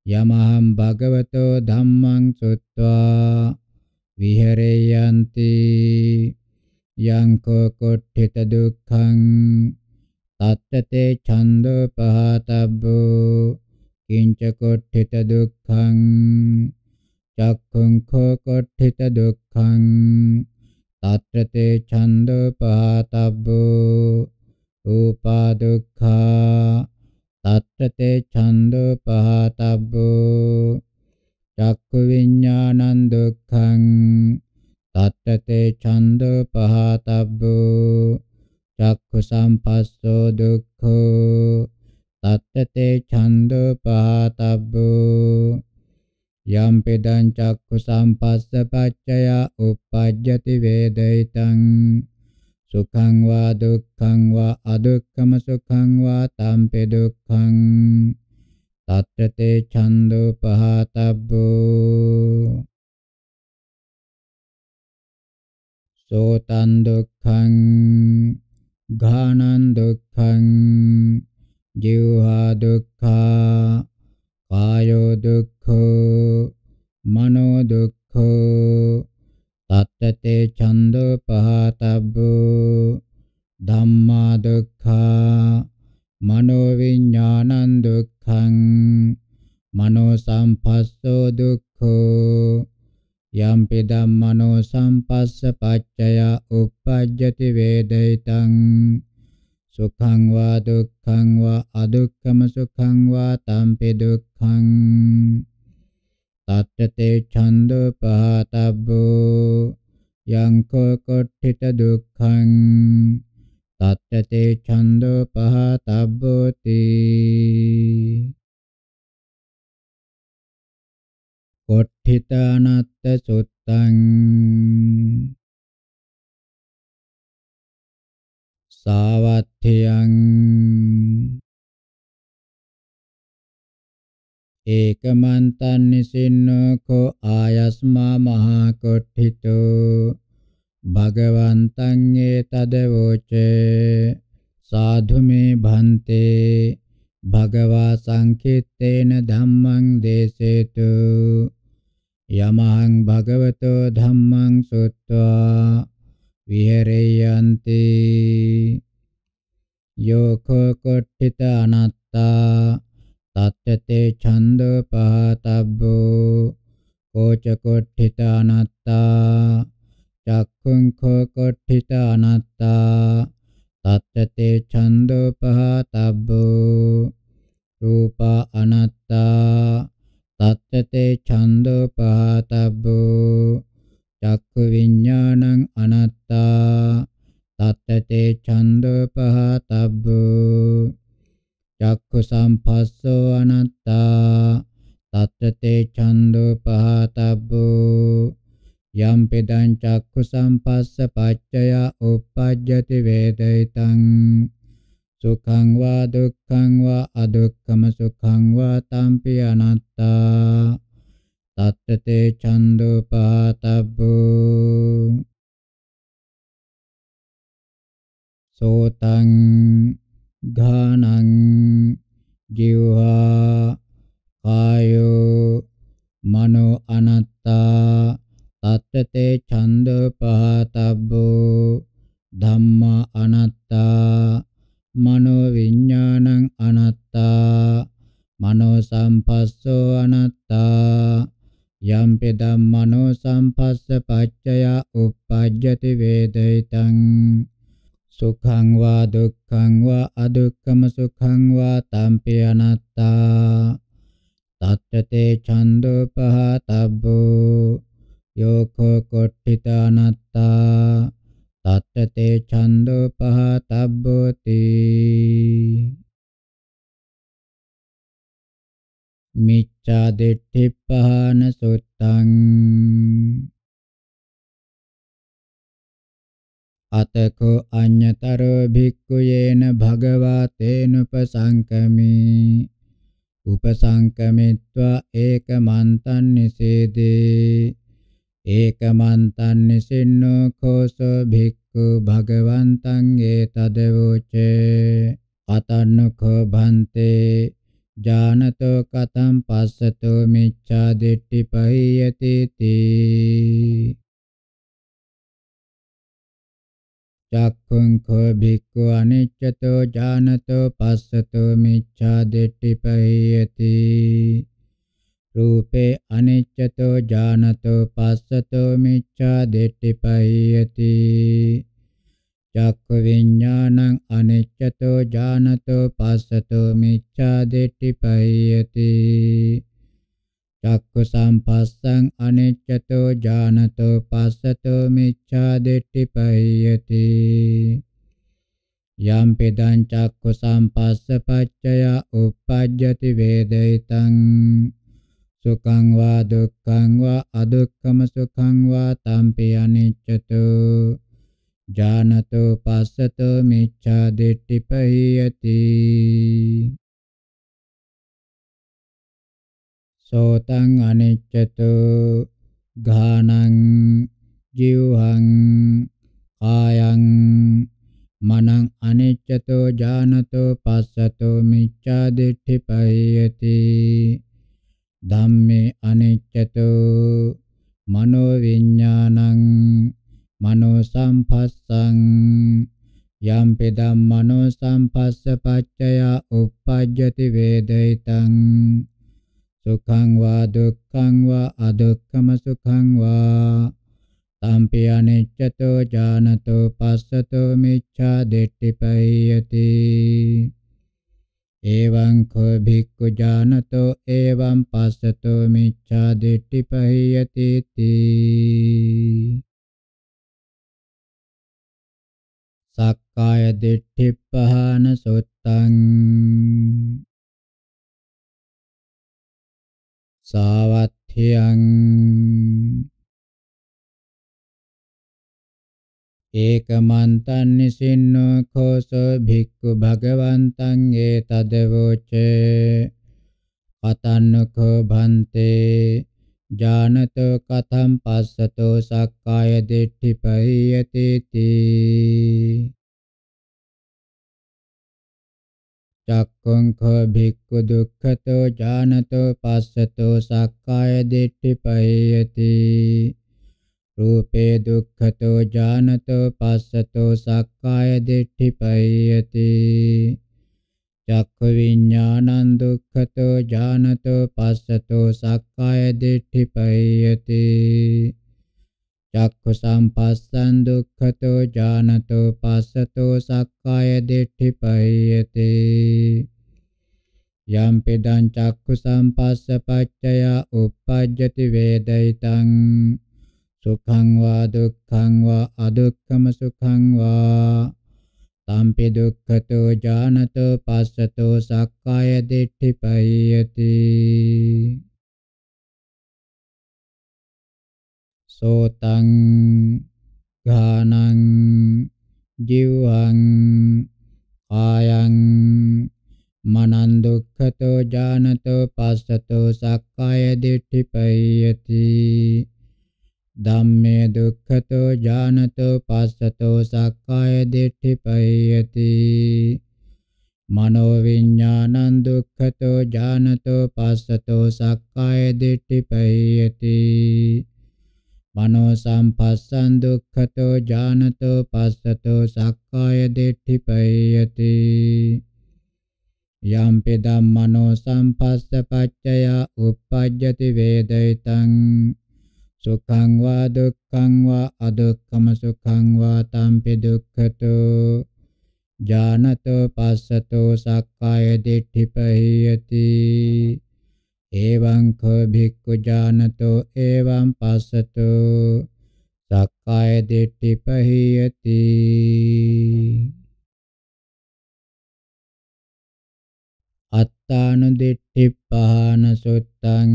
යමහම් භගවතෝ ධම්මං සුත්වා විහෙරේයන්ති යං කොට්ඨිත දුක්ඛං තත්තේ ඡන්தோපහතබ්බෝ කිංච කොට්ඨිත දුක්ඛං චක්ඛුං කොට්ඨිත දුක්ඛං තත්තේ ඡන්தோපහතබ්බෝ රූපා දුක්ඛා තත්‍රතේ ඡන්தோ පහතබ්බෝ චක්ඛු විඥානං දුක්ඛං තත්‍රතේ ඡන්தோ පහතබ්බෝ චක්ඛු සම්පස්සෝ දුක්ඛෝ තත්‍රතේ ඡන්தோ පහතබ්බෝ යම් පෙදං චක්ඛු සම්පස්ස පච්චය uppajjati වේදිතං සුඛං වා දුක්ඛං වා අදුක්ඛම සුඛං වා තම්පි දුක්ඛං තත්තේ ඡන්தோ පහතබ්බෝ සෝතං දුක්ඛං ඝානං දුක්ඛං ජීවහා දුක්ඛා කායෝ දුක්ඛෝ මනෝ දුක්ඛෝ තත්තතේ ඡන්தோ පහතබ්බෝ ධම්මා දුක්ඛා මනෝ විඥානං දුක්ඛං මනෝ සම්පස්සෝ දුක්ඛෝ යම්පි ධම්මනෝ සම්පස්ස පච්චය uppajjati වේදිතං සුඛං වා දුක්ඛං වා අදුක්ඛම සුඛං වා තම්පි දුක්ඛං තත්තතේ ඡන්தோපහතබ්බෝ යංකෝ කොට්ඨිත දුක්ඛං තත්තතේ ඡන්தோපහතබ්බෝති කොට්ඨිතානත්ත සුත්තං සාවත්ථයං ඒකමන්තං නිසින්නෝ කෝ ආයස්මා මහා කොට්ඨිතෝ භගවන්තං ඒතදවෝචේ සාධු මේ භන්තේ භගවා සංකිට්ඨේන ධම්මං දේසේතු යමහං භගවතෝ ධම්මං සුත්වා විහෙරේයන්ති යෝඛ කොට්ඨිත අනත්තා තත්තතේ ඡන්தோ පහතබ්බෝ කෝච කොට්ඨිත අනත්තා චක්ඛුං කෝ කොට්ඨිත අනත්තා තත්තතේ ඡන්தோ පහතබ්බෝ රූප අනත්තා තත්තතේ ඡන්தோ පහතබ්බෝ චක්ඛු විඤ්ඤාණං අනත්තා තත්තතේ ඡන්தோ පහතබ්බෝ චක්ඛු සම්පස්සෝ අනත්තා තත්‍රතේ ඡන්தோපහතබ්බෝ යම් පෙදං චක්ඛු සම්පස්ස පච්චය උප්පජ්ජති වේදිතං සුඛං වා දුක්ඛං වා අදුක්ඛම සුඛං වා තම්පි අනත්තා තත්තේ ඡන්தோපහතබ්බෝ සෝතං ධානං ජීවා කායෝ මනෝ අනත්තා තත්තේ ඡන්ද පහතබ්බෝ ධම්මා අනත්තා මනෝ විඥානං අනත්තා මනෝ සම්පස්සෝ අනත්තා යම්පි ධම්මනෝ සම්පස්ස පච්චය uppajjati වේදිතං සුඛං වා දුක්ඛං වා අදුක්ඛම සුඛං වා තම්පි අනත්තා තත්තේ ඡන්தோපහතබ්බෝ යෝඛෝ කොට්ඨිතානත්තා තත්තේ ඡන්தோපහතබ්බෝති මිච්ඡා දිට්ඨිපහන සුත්තං අතකෝ අඤ්ඤතරෝ භික්ඛු යේන භගවා තේනුපසංකමි උපසංකමිත්වා ඒකමන්තං නිසේදේ ඒකමන්තං නිසින්නෝ කෝසෝ භික්ඛු භගවන්තං ඒතදවෝචේ අතන්නකෝ භන්තේ ජානතෝ කතම් පස්සතෝ මිච්ඡා දිට්ඨි පහියති තී චක්ඛුංකෝ භික්ඛු අනිච්චතෝ ඥානතෝ පස්සතෝ මිච්ඡා දිට්ඨි පහියති රූපේ අනිච්චතෝ ඥානතෝ පස්සතෝ මිච්ඡා දිට්ඨි පහියති චක්ඛ විඥානං අනිච්චතෝ ඥානතෝ පස්සතෝ මිච්ඡා දිට්ඨි පහියති චක්ක සම්පස්සං අනිච්චතෝ ඥානතෝ පස්සතෝ මිච්ඡා දිට්ඨි පහයති යම් පෙදං චක්ක සම්පස්ස පච්චය උප්පජ්ජති වේදිතං සුඛං වා දුක්ඛං වා අදුක්ඛම සුඛං වා තම්පි අනිච්චතෝ ඥානතෝ පස්සතෝ මිච්ඡා දිට්ඨි පහයති සෝතං අනිච්චතු ඝානං ජීවං කායං මනං අනිච්චතෝ ජානතෝ පස්සතෝ මිච්ඡා දිට්ඨි පහයති ධම්මේ අනිච්චතෝ මනෝ විඥානං මනෝ සම්පස්සං යම්පි ධම්මනෝ සම්පස්ස පච්චය uppajjati වේදිතං සුඛං වා දුක්ඛං වා අදුක්ඛම සුඛං වා තම්පි අනිච්චතෝ ඥානතෝ පස්සතෝ මිච්ඡා දිට්ඨිපයති එවං කෝ භික්ඛු ඥානතෝ එවං පස්සතෝ මිච්ඡා දිට්ඨිපයති තී සක්කාය දිට්ඨිපහන සොත්තං සාවත්ථයං ඒකමන්තං නිසින්නෝ කෝසෝ භික්ඛු භගවන්තං ඒතදවෝච කතන්නකෝ භන්තේ ජානතෝ කතම් පස්සතෝ සක්කාය දිට්ඨි පරියතේති චක්ඛුංඛෝ භික්ඛු දුක්ඛතෝ ඥානතෝ පස්සතෝ සක්කාය දිට්ඨි පහේයති රූපේ දුක්ඛතෝ ඥානතෝ පස්සතෝ සක්කාය දිට්ඨි පහේයති චක්ඛු විඥානං දුක්ඛතෝ ඥානතෝ පස්සතෝ සක්කාය දිට්ඨි පහේයති චක්ඛු සම්පස්සං දුක්ඛතෝ ජානතෝ පස්සතෝ සක්කාය දිට්ඨි පහියති යම් පෙදං චක්ඛු සම්පස්ස පච්චය uppajjati වේදිතං සුඛං වා දුක්ඛං වා අදුක්ඛම සුඛං වා තම්පි දුක්ඛතෝ ජානතෝ පස්සතෝ සක්කාය දිට්ඨි පහියති සෝතං ඝානං ජීවං ආයං මනං දුක්ඛතෝ ජානතෝ පස්සතෝ සක්කාය දිට්ඨිපයති ධම්මේ දුක්ඛතෝ ජානතෝ පස්සතෝ සක්කාය දිට්ඨිපයති මනෝ විඥානං දුක්ඛතෝ ජානතෝ පස්සතෝ සක්කාය දිට්ඨිපයති මනෝ සම්පස්සං දුක්ඛතෝ ඥානතෝ පස්සතෝ සක්කාය දිට්ඨිපයති යම්පි ධම්මනෝ සම්පස්ස පච්චය උප්පජ්ජති වේදිතං සුඛං වා දුක්ඛං වා අදුක්ඛම සුඛං වා තම්පි දුක්ඛතෝ ඥානතෝ පස්සතෝ සක්කාය දිට්ඨිපයති එවං කෝ භික්ඛු ජානතෝ එවං පස්සතෝ සක්කාය දිට්ඨි පහියති අත්තානු දිට්ඨි පහන සුත්තං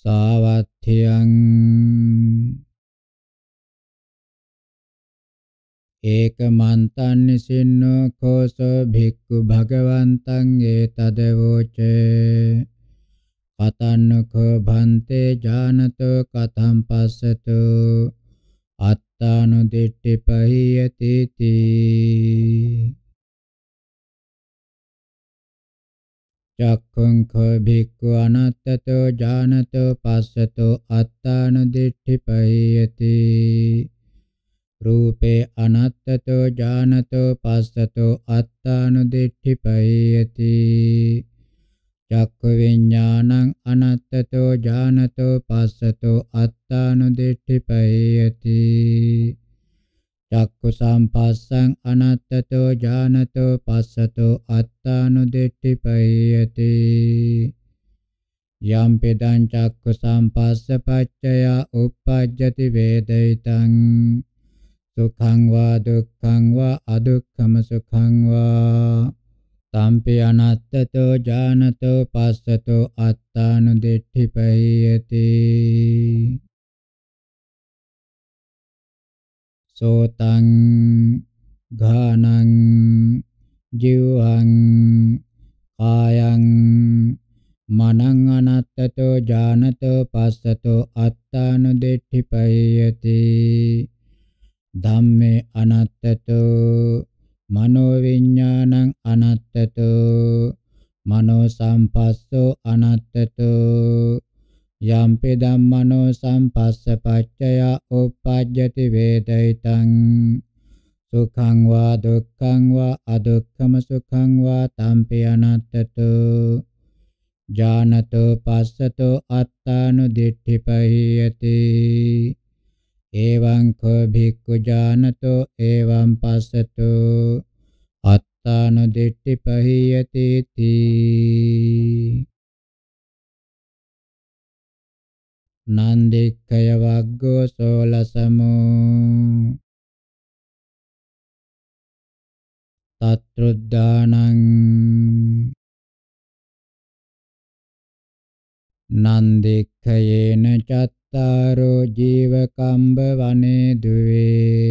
සාවත්ථියං ඒකමන්තං නිසින්නෝ කෝසෝ භික්ඛු භගවන්තං ඒතදවෝච කතන්නකෝ භන්තේ ඥානතෝ කතම් පස්සතු අත්තානුදිට්ඨි පහියති තී චක්ඛුං කෝ භික්ඛු අනත්තතෝ ඥානතෝ පස්සතෝ අත්තානුදිට්ඨි පහියති රූපේ අනත්තතෝ ඥානතෝ පස්සතෝ අත්තානුදිට්ඨිපයති චක්ක විඥානං අනත්තතෝ ඥානතෝ පස්සතෝ අත්තානුදිට්ඨිපයති චක්කු සම්පස්සං අනත්තතෝ ඥානතෝ පස්සතෝ අත්තානුදිට්ඨිපයති යම් පෙදං චක්කු සම්පස්ස පච්චය උප්පජ්ජති වේදිතං සුඛං වා දුක්ඛං වා අදුක්ඛම සුඛං වා තම්පි අනත්තතෝ ඥානතෝ පස්සතෝ අත්තානුදිට්ඨිපහීයති සෝතං ඝානං ජීවං කායං මනං අනත්තතෝ ඥානතෝ පස්සතෝ අත්තානුදිට්ඨිපහීයති ධම්මේ අනත්තතෝ මනෝ විඥානං අනත්තතෝ මනෝ සම්පස්සෝ අනත්තතෝ යම්පි ධම්මනෝ සම්පස්ස පච්චය උප්පජ්ජති වේදිතං සුඛං වා දුක්ඛං වා අදුක්ඛම සුඛං වා තම්පි අනත්තතෝ ජානතෝ පස්සතෝ අත්තානු දිට්ඨිපහියති එවං කෝ භික්ඛු ජානතෝ එවං පස්සතෝ අත්තානුදිට්ඨි පහියති තී නන්දික්ඛය වග්ගෝ සෝලසමෝ තත්රුද්ධානං නන්දික්ඛයේන චත් අත්තාරෝ ජීවකම්බ වනේ දුවේ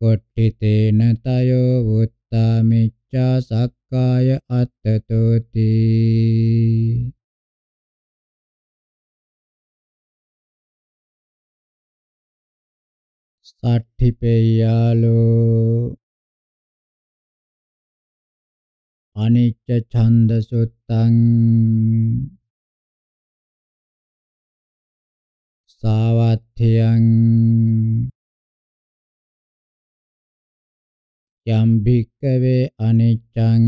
කොට්ඨිතේන තයෝ උත්තාමිච්ඡා සක්කාය අත්තතෝති සට්ඨිපේයාලෝ අනිච්ච ඡන්ද සුත්තං සාවත්්‍යයන් යම්භික්කවේ අනිච්චං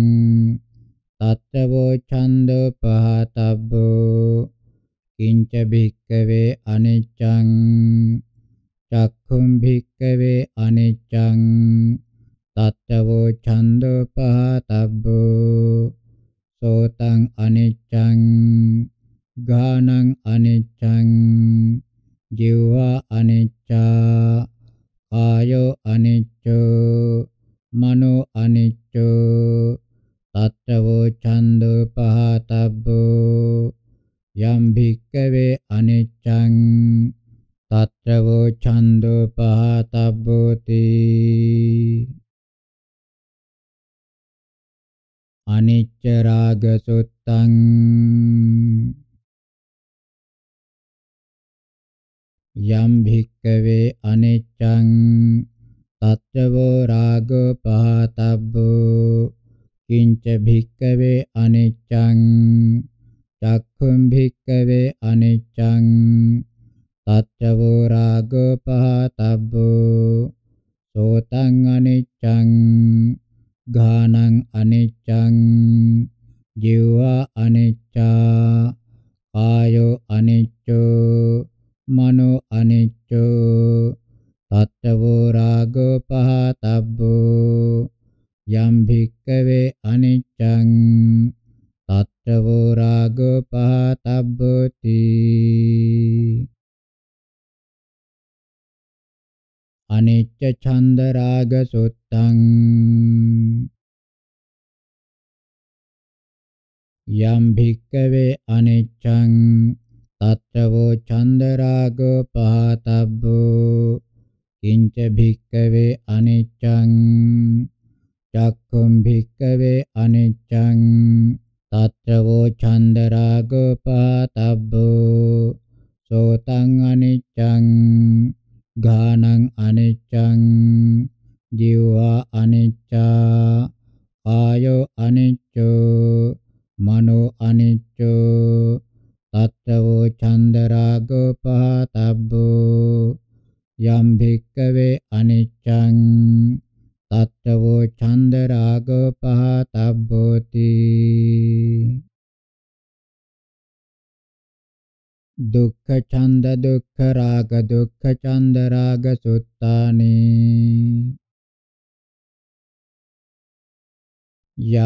තත්තවෝ චන්දෝ පහතබ්බෝ කිංච භික්කවේ අනිච්චං චක්ඛුම් භික්කවේ අනිච්චං තත්තවෝ චන්දෝ පහතබ්බෝ සෝතං අනිච්චං ගානං අනිච්චං ජීවා අනිච්චා කායෝ අනිච්චෝ මනෝ අනිච්චෝ තත්ත්වෝ ඡන්தோ පහතබ්බෝ යම් භික්කවේ අනිච්ඡං තත්ත්වෝ ඡන්தோ පහතබ්බෝති අනිච්ච රාග සුත්තං යම් භික්කවේ අනිච්ඡං තත්ත්වෝ රාගෝ පහතබ්බෝ කිංච භික්කවේ අනිච්ඡං චක්ඛුම් භික්කවේ අනිච්ඡං තත්ත්වෝ රාගෝ පහතබ්බෝ සෝතං අනිච්ඡං ඝානං අනිච්ඡං ජීවා අනිච්චා ආයෝ අනිච්චෝ මනෝ අනිච්චෝ තත්තවෝ රාගෝ පහතබ්බෝ යම් භික්කවේ අනිච්ඡං තත්තවෝ රාගෝ පහතබ්බෝති අනිච්ච ඡන්ද රාග සුත්තං යම් භික්කවේ අනිච්ඡං තත්ත්වෝ චන්දරාගෝ පහතබ්බෝ කිංච භික්කවේ අනිච්ඡං චක්ඛුම් භික්කවේ අනිච්ඡං තත්ත්වෝ චන්දරාගෝ පහතබ්බෝ සෝතං අනිච්ඡං ඝානං අනිච්ඡං ජීවා අනිච්චා ආයෝ අනිච්චෝ මනෝ අනිච්චෝ අත්‍රවෝ චන්දරාගෝ පහතබ්බෝ යම් භික්කවේ අනිච්ඡං තත්ත්වෝ චන්දරාගෝ පහතබ්බෝති දුක්ඛ ඡන්ද දුක්ඛ රාග දුක්ඛ ඡන්ද රාග සුත්තානේ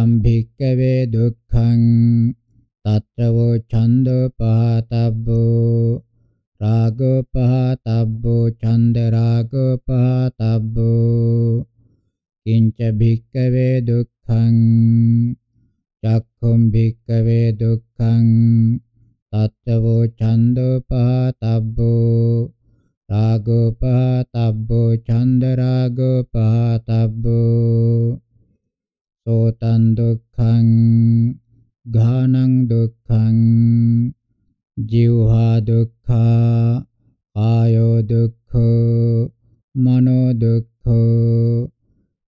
යම් භික්කවේ දුක්ඛං తత్రవో ఛందోపహతబ్బో రాగోపహతబ్బో ఛంద రాగోపహతబ్బో కించ భిక్కవే దుఃఖం චක්ඛුම් භික්කවේ දුක්ඛං තත්ත්වෝ ඡන්தோපහතබ්බෝ රාගෝපහතබ්බෝ ඡන්ද රාගෝපහතබ්බෝ සෝතං දුක්ඛං ඝානං දුක්ඛං ජීවහා දුක්ඛා ආයෝ දුක්ඛෝ මනෝ දුක්ඛෝ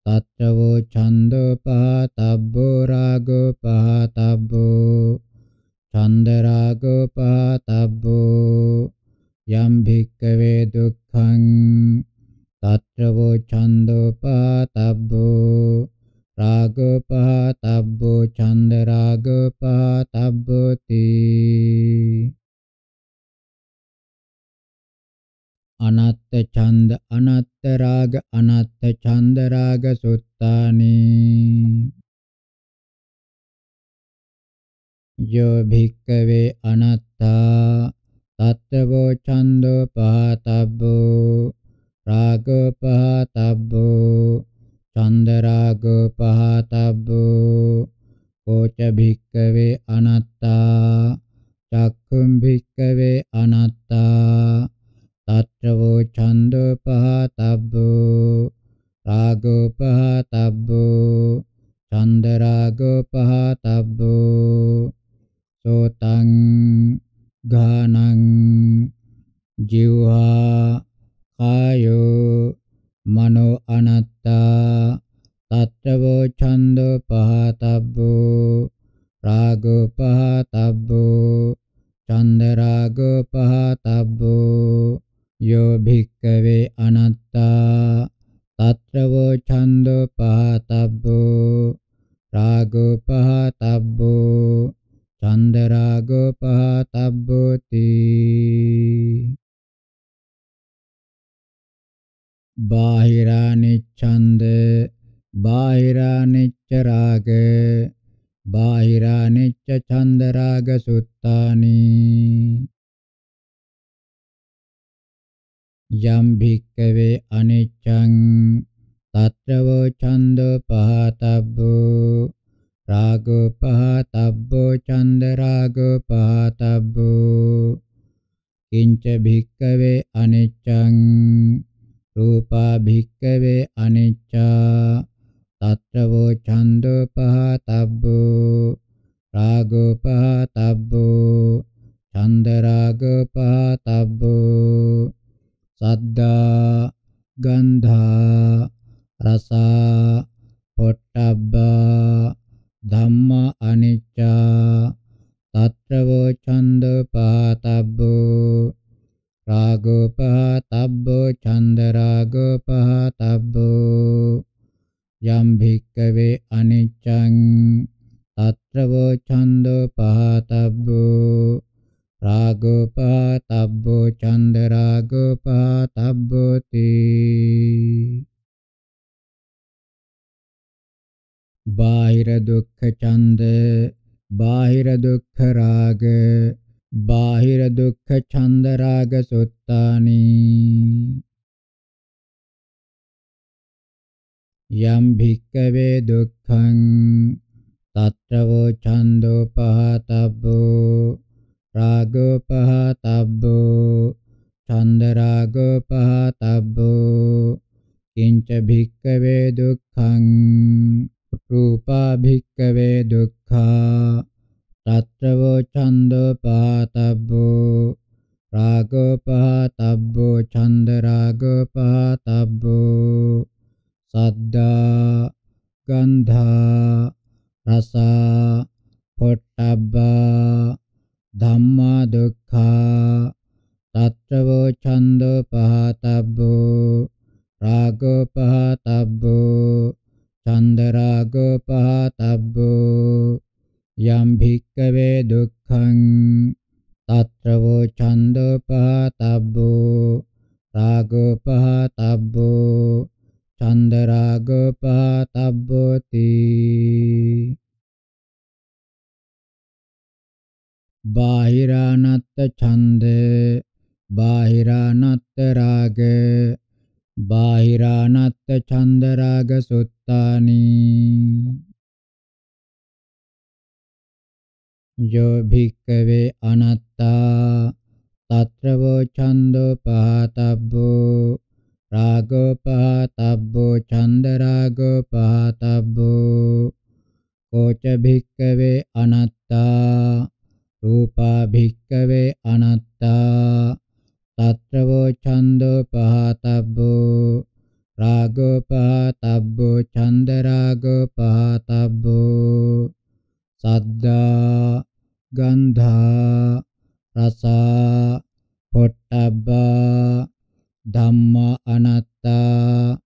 තත්ත්වෝ ඡන්தோ පහතබ්බෝ රාගෝ පහතබ්බෝ ඡන්ද රාගෝ පහතබ්බෝ යම් භික්ඛවේ දුක්ඛං තත්ත්වෝ ඡන්தோ පහතබ්බෝ රාග පහතබ්බෝ ඡන්ද රාග පහතබ්බති අනත්ත ඡන්ද අනත්ත රාග අනත්ත ඡන්ද රාග සුත්තානේ යෝ භික්කවේ අනත්තා තත්තවෝ ඡන්தோ පහතබ්බෝ රාගෝ පහතබ්බෝ චන්දරාගෝ පහතබ්බෝ කෝච භික්කවේ අනත්තා චක්ඛුම් භික්කවේ අනත්තා තත්‍රවෝ ඡන්தோ පහතබ්බෝ රාගෝ පහතබ්බෝ චන්දරාගෝ පහතබ්බෝ සෝතං ගානං ජීවහා කායෝ මනෝ අනත්තා තත්ත්වෝ ඡන්தோ පහතබ්බෝ රාගෝ පහතබ්බෝ ඡන්ද රාගෝ පහතබ්බෝ යෝ භික්කවේ අනත්තා තත්ත්වෝ ඡන්தோ පහතබ්බෝ රාගෝ පහතබ්බෝ ඡන්ද රාගෝ පහතබ්බෝති බාහිරානිච්ඡන්ද බාහිරානිච්ච රාග බාහිරානිච්ච ඡන්ද රාග සුත්තානි යම් භික්කවේ අනිච්ඡං తత్రవో ఛందో పహతబ్బో రాగో పహతబ్బో ఛంద రాగో పహతబ్బో కించ භික්කවේ අනිච්ඡං රූපා භික්කවේ අනිච්චා තත්‍රවෝ ඡන්தோපහතබ්බෝ රාගෝපහතබ්බෝ ඡන්දරාගෝපහතබ්බෝ සද්දා ගන්ධා රසා පොට්ටබ්බා ධම්ම අනිච්චා තත්‍රවෝ ඡන්தோපහතබ්බෝ රාගෝපහතබ්බෝ ඡන්ද රාගෝපහතබ්බෝ යම් භික්කවේ අනිච්ඡං తత్రవో ఛందోపహతబ్బో రాగోపహతబ్బో ఛందరాగోపహతబ్బోతి బాహిర దుఃఖ ఛంద బాహిర దుఃఖ రాగ බාහිර දුක්ඛ ඡන්ද රාග සුත්තානි යම් භික්ඛවේ දුක්ඛං තත්‍රවෝ ඡන්தோපහතබ්බෝ රාගෝපහතබ්බෝ ඡන්ද රාගෝපහතබ්බෝ කිංච භික්ඛවේ දුක්ඛං රූපා භික්ඛවේ දුක්ඛා తత్రవో ఛందోపహతబ్బో రాగోపహతబ్బో ఛంద రాగోపహతబ్బో సద్దా గంధ రస పొట్టబ్బ ධම්ම දුක්ඛා තත්‍රවෝ ඡන්දෝපහතබ්බෝ රාගෝපහතබ්බෝ ඡන්ද රාගෝපහතබ්බෝ යම් භික්කවේ දුක්ඛං తత్రవో ඡන්தోපහතබ්බෝ රාගෝපහතබ්බෝ ඡන්දරාගෝපහතබ්බෝති බාහිරානත්ත ඡන්ද බාහිරානත්ත රාග බාහිරානත්ත ඡන්ද රාග සුත්තානි यो භික්කවේ අනත්තා తత్రవో ఛందో పహతబ్బో రాగో పహతబ్బో ఛంద రాగో పహతబ్బో కోచ භික්කවේ අනත්තා රූපා භික්කවේ අනත්තා తత్రవో ఛందో పహతబ్బో రాగో పహతబ్బో ఛంద రాగో పహతబ్బో සද්දා ගන්ධා රසා පොට්ටබ්බා ධම්මා අනත්තා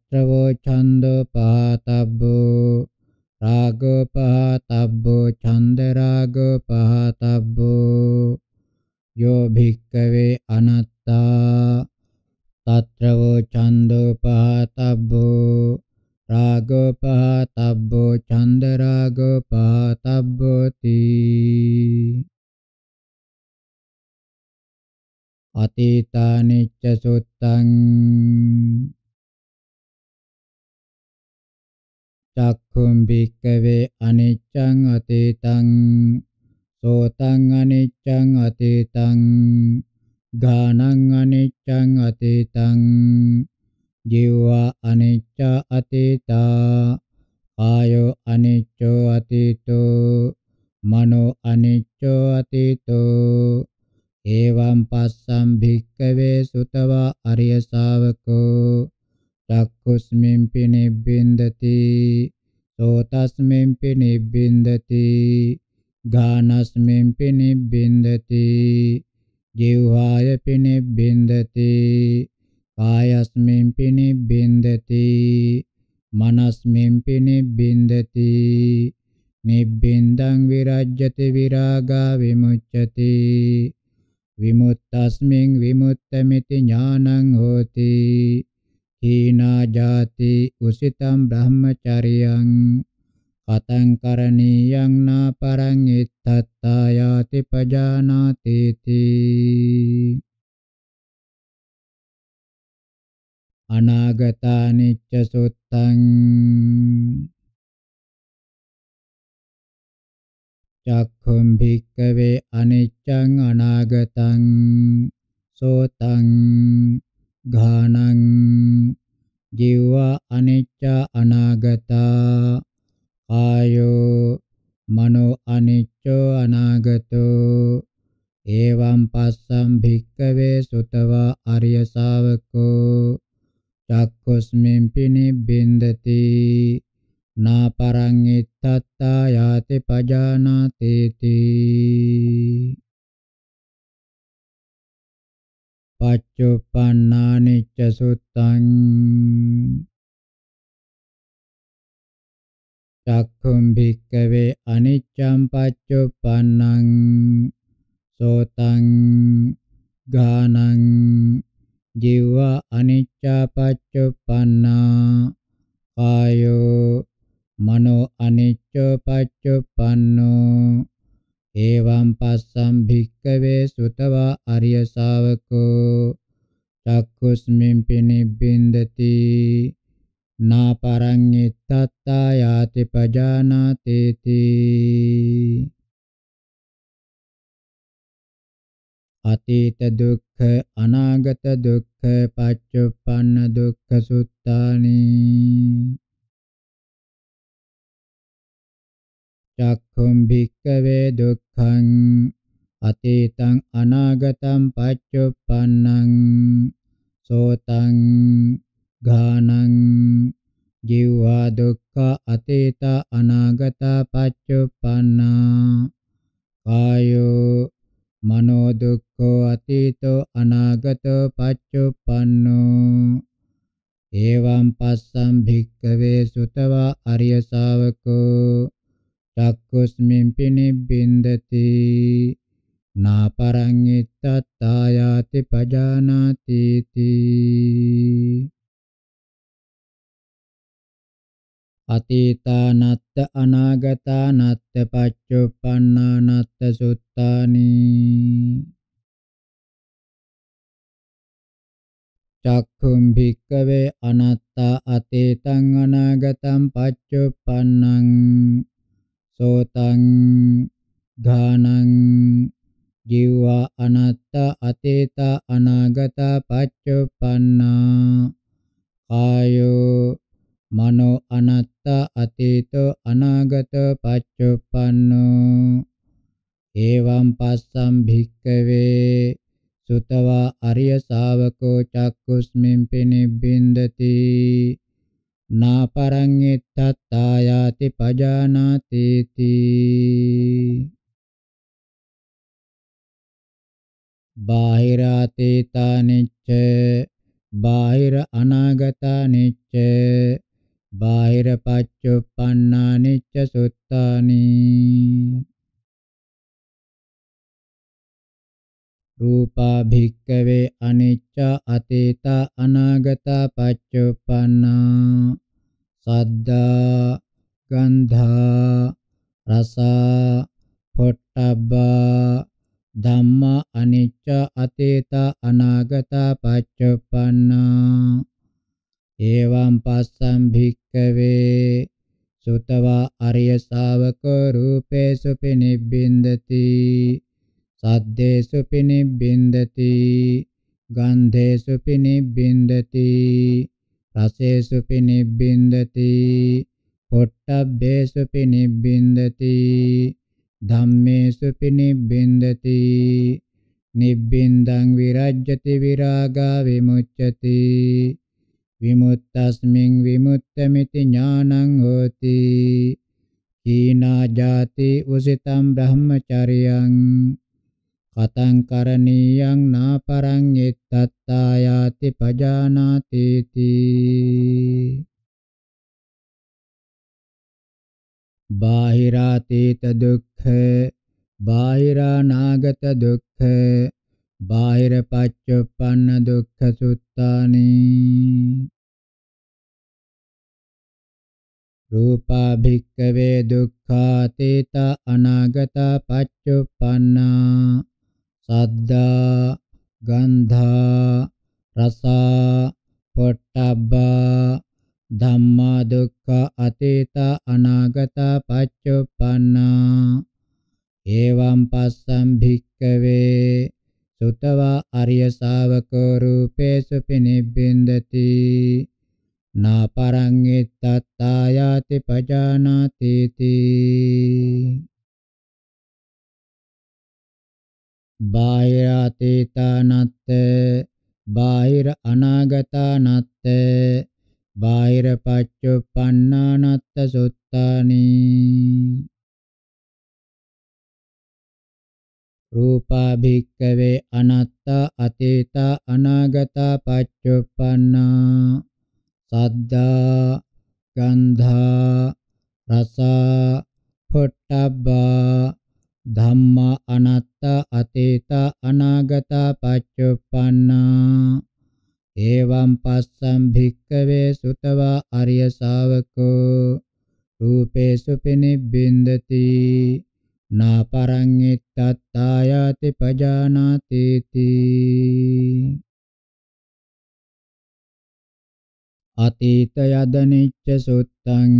තත්‍රවෝ ඡන්தோ පහතබ්බෝ රාගෝ පහතබ්බෝ ඡන්ද රාගෝ පහතබ්බෝ යෝ භික්කවේ අනත්තා තත්‍රවෝ ඡන්தோ පහතබ්බෝ රාගෝ පහතබ්බෝ ඡන්ද රාගෝ පහතබ්බෝති අතීතානිච්ච සුත්තං චක්ඛුම් භික්කවේ අනිච්ඡං අතීතං සෝතං අනිච්ඡං අතීතං ගානං අනිච්ඡං අතීතං ජීවා අනිච්ච අතීතා කායෝ අනිච්චෝ අතීතෝ මනෝ අනිච්චෝ අතීතෝ එවං පස්සම් භික්කවේ සුතවා අරිය ශාවකෝ චක්කුස්මින්පි නිබ්බින්දති සෝතස්මින්පි නිබ්බින්දති ගානස්මින්පි නිබ්බින්දති ජීවහායපි නිබ්බින්දති කායස්මින් පිනිබ්බින්දති මනස්මින් පිනිබ්බින්දති නිබ්බින්දං විරජ්‍යති විරාගා විමුච්ඡති විමුක්තස්මින් විමුක්තമിതി ඥානං හෝති හීනා ජාති උසිතම් බ්‍රහ්මචරියං කතං කරණීයං නාපරං ඉත්තත්තා යාති පජානාති තී අනාගතානිච්ච සුත්තං චක්ඛුම් භික්කවේ අනිච්චං අනාගතං සෝතං ඝානං ජීවා අනිච්ච අනාගතා ආයෝ මනෝ අනිච්චෝ අනාගතෝ එවං පස්සම් භික්කවේ සුතවා අරිය ශාවකෝ චක්කුස්මින් පිනිබ්බින්දති නාපරං ඉත්තත්තා යාති පජානාති තී පච්චුප්පන්නානිච්ච සුත්තං චක්ඛුම් භික්කවේ අනිච්ඡම් පච්චුප්පන්නං සෝතං ගානං ජීවා අනිච්චාපච්චුප්පන්නා කායෝ මනෝ අනිච්චාපච්චුප්පන්නෝ එවං පස්සම් භික්කවේ සුතවා අරිය ශාවකෝ චක්කුස්මින් පිනිබ්බින්දති නාපරඤ්ඤිත්තත්තා යාති පජානාතේති අතීත දුක්ඛ අනාගත දුක්ඛ පච්චුප්පන්න දුක්ඛ සුත්තානි චක්ඛුම් භික්ඛවේ දුක්ඛං අතීතං අනාගතං පච්චුප්පන්නං සෝතං ඝානං ජීවා දුක්ඛ අතීත අනාගත පච්චුප්පන්නා කායෝ මනෝ දුක්ඛෝ අතීතෝ අනාගතෝ පච්චුප්පන්නෝ එවං පස්සම් භික්ඛවේ සුතවා අරිය ශාවකෝ චක්කුස්මින් පිනිබ්බින්දති නාපරං ඉත්තත්තායාති පජානාති තී අතීතානත්ත අනාගතානත්ත පච්චුප්පන්නානත්ත සුත්තානි චක්ඛුම් භික්කවේ අනත්තා අතීතං අනාගතං පච්චුප්පන්නං සෝතං ඝානං ජීවා අනත්තා අතීතා අනාගතා පච්චුප්පන්නා කායෝ මනෝ අනත්තා අතීතෝ අනාගතෝ පච්චුප්පන්නෝ එවං පස්සම් භික්කවේ සුතවා අරිය ශාවකෝ චක්කුස්මින් පිනිබ්බින්දති නාපරං ඉත්තත්තායාති පජානාති තී බාහිරාතීතානිච්ච බාහිර අනාගතානිච්ච බාහිර පච්චුප්පන්නානිච්ච සුත්තානි රූපා භික්කවේ අනිච්ච අතීත අනාගත පච්චුප්පන්නා සද්දා ගන්ධා රස පොට්ටබ්බ ධම්ම අනිච්ච අතීත අනාගත පච්චුප්පන්නා एवं पश्यं भिक्खवे සුතවා අරිය ශාවකෝ රූපේසු පිනිබ්බින්දති සද්දේසු පිනිබ්බින්දති ගන්ධේසු පිනිබ්බින්දති රසේසු පිනිබ්බින්දති පොට්ටබ්බේසු පිනිබ්බින්දති ධම්මේසු පිනිබ්බින්දති නිබ්බින්දං විරජ්‍යති විරාගා විමුච්ඡති විමුක්තස්මින් විමුක්තമിതി ඥානං හෝති කීනා ජාති උසිතම් බ්‍රහ්මචරියං කතං කරණීයං නාපරං එත්තත්තායාති පජානාති තී බාහිරාතීත දුක්ඛ බාහිරානාගත දුක්ඛ බාහිර පච්චුප්පන්න දුක්ඛ සුත්තානි රූපා භික්කවේ දුක්ඛාතීත අනාගත පච්චුප්පන්නා සද්දා ගන්ධා රසා පොට්ටබ්බා ධම්මා දුක්ඛ අතීත අනාගත පච්චුප්පන්නා එවං පස්සම් භික්කවේ සුතවා අරිය ශාවකෝ රූපේසු පිනිබ්බින්දති නාපරං ඉත්තත්තායාති පජානාති තී බාහිර අතීතානත් බාහිර අනාගතානත් බාහිර පච්චුප්පන්නානත් සුත්තානි රූපා භික්කවේ අනාත්තා අතීතා අනාගතා පච්චුප්පන්නා සද්දා ගන්ධා රසා පොට්ටබ්බා ධම්මා අනාත්තා අතීතා අනාගතා පච්චුප්පන්නා එවං පස්සම් භික්කවේ සුතවා අරිය ශාවකෝ රූපේසු පිනිබ්බින්දති නාපරං ඉත්තත්තායති පජානාති තී අතීත යදනිච්ච සුත්තං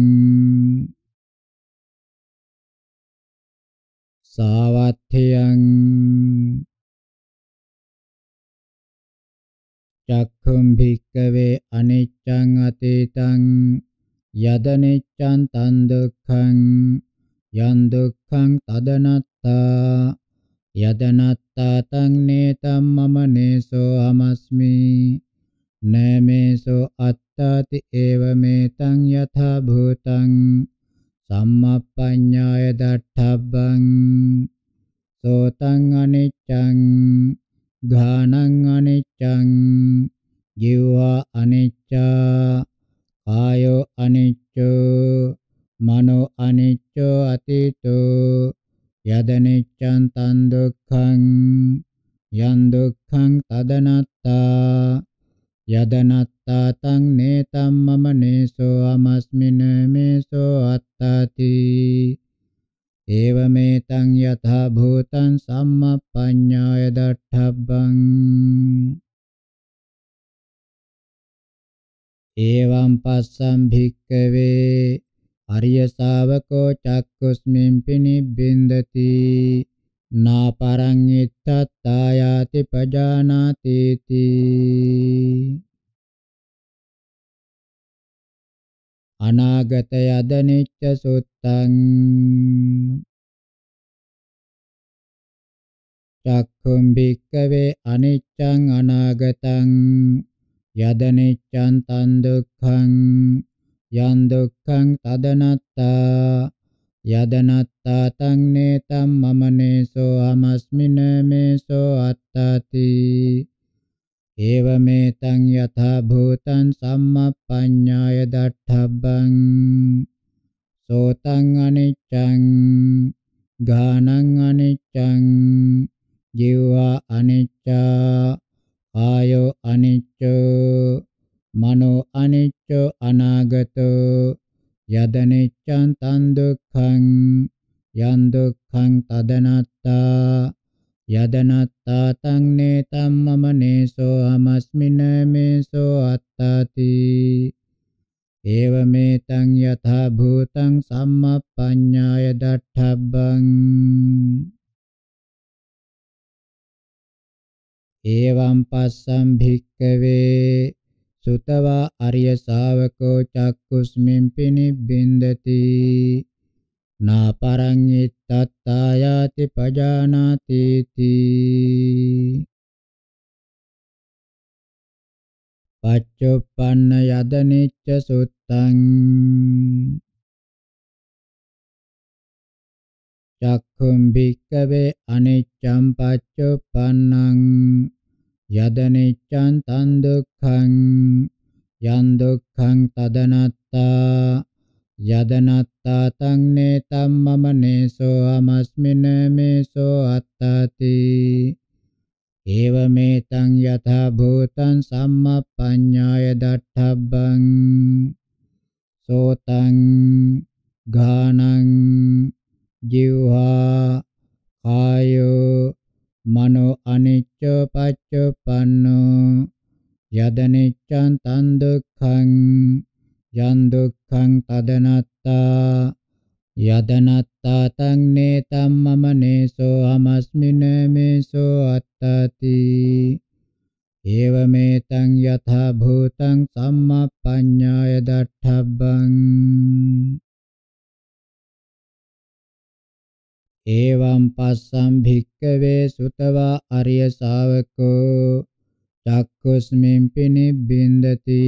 සාවත්ථයං චක්ඛුම් භික්කවේ අනිච්ඡං අතීතං යදනිච්ඡං තන් දුක්ඛං යන් දුක්ඛං තදනත්තා යදනත්තා තං නේතම් මම නේසෝ අමස්මි නමේසෝ අත්තාති ඒව මේතං යථා භූතං සම්මප්පඤ්ඤාය දට්ඨබ්බං සෝතං අනිච්ඡං ඝානං අනිච්ඡං ජීවා අනිච්චා ආයෝ අනිච්චෝ මනෝ අනිච්චෝ අතීතෝ යදනිච්ඡං තන් දුක්ඛං යන් දුක්ඛං තදනත්තා යදනත්තා තං නේතම් මම නේසෝ අමස්මින මේසෝ අත්තාති ඒවමෙතං යථා භූතං සම්මප්පඤ්ඤාය දට්ඨබ්බං එවං පස්සම් භික්කවේ අරිය ශාවකෝ චක්කුස්මින් පිනිබ්බින්දති නාපරං ඉත්තත්තායාති පජානාති තී අනාගත යද නිච්ච සුත්තං චක්ඛුම් භික්කවේ අනිච්ඡං අනාගතං යද නිච්ඡං තන් දුක්ඛං යන් දුක්ඛං තදනත්තා යදනත්තා තං නේතම් මම නේසෝ අමස්මින මේසෝ අත්තාති ඒවමෙතං යථා භූතං සම්මප්පඤ්ඤාය දට්ඨබ්බං සෝතං අනිච්ඡං ගානං අනිච්ඡං ජීවා අනිච්චා ආයෝ අනිච්චෝ මනෝ අනිච්චෝ අනාගතෝ යදනිච්ඡං තං දුක්ඛං යං දුක්ඛං තදනත්තා යදනත්තා තං නේතම් මම නේසෝ අමස්මින මේසෝ අත්තාති ඒවමෙතං යථා භූතං සම්මප්පඤ්ඤාය දට්ඨබ්බං එවං පස්සම් භික්කවේ සුතවා අරිය ශාවකෝ චක්කුස්මින් පිනිබ්බින්දති නාපරං ඉත්තත්තායාති පජානාති තී පච්චුප්පන්න යදනිච්ච සුත්තං චක්ඛුම් භික්කවේ අනිච්ඡම් පච්චුප්පන්නං යදනිච්ඡන් තන් දුක්ඛං යන් දුක්ඛං තදනත්තා යදනත්තා තං නේතම් මම නේසෝ අමස්මින මේසෝ අත්තාති ඒවමෙතං යථා භූතං සම්මප්පඤ්ඤාය දට්ඨබ්බං සෝතං ගානං ජීවහා කායෝ මනෝ අනිච්ච පච්චපන්නෝ යදනිච්ඡං තන් දුක්ඛං යන් දුක්ඛං තදනත්තා යදනත්තා තං නේතම් මම නේසෝ අමස්මින මේසෝ අත්තති ඒවමෙතං යථා භූතං සම්මප්පඤ්ඤාය දට්ඨබ්බං එවං පස්සම් භික්කවේ සුතවා අරිය ශාවකෝ චක්කුස්මින් පිනිබ්බින්දති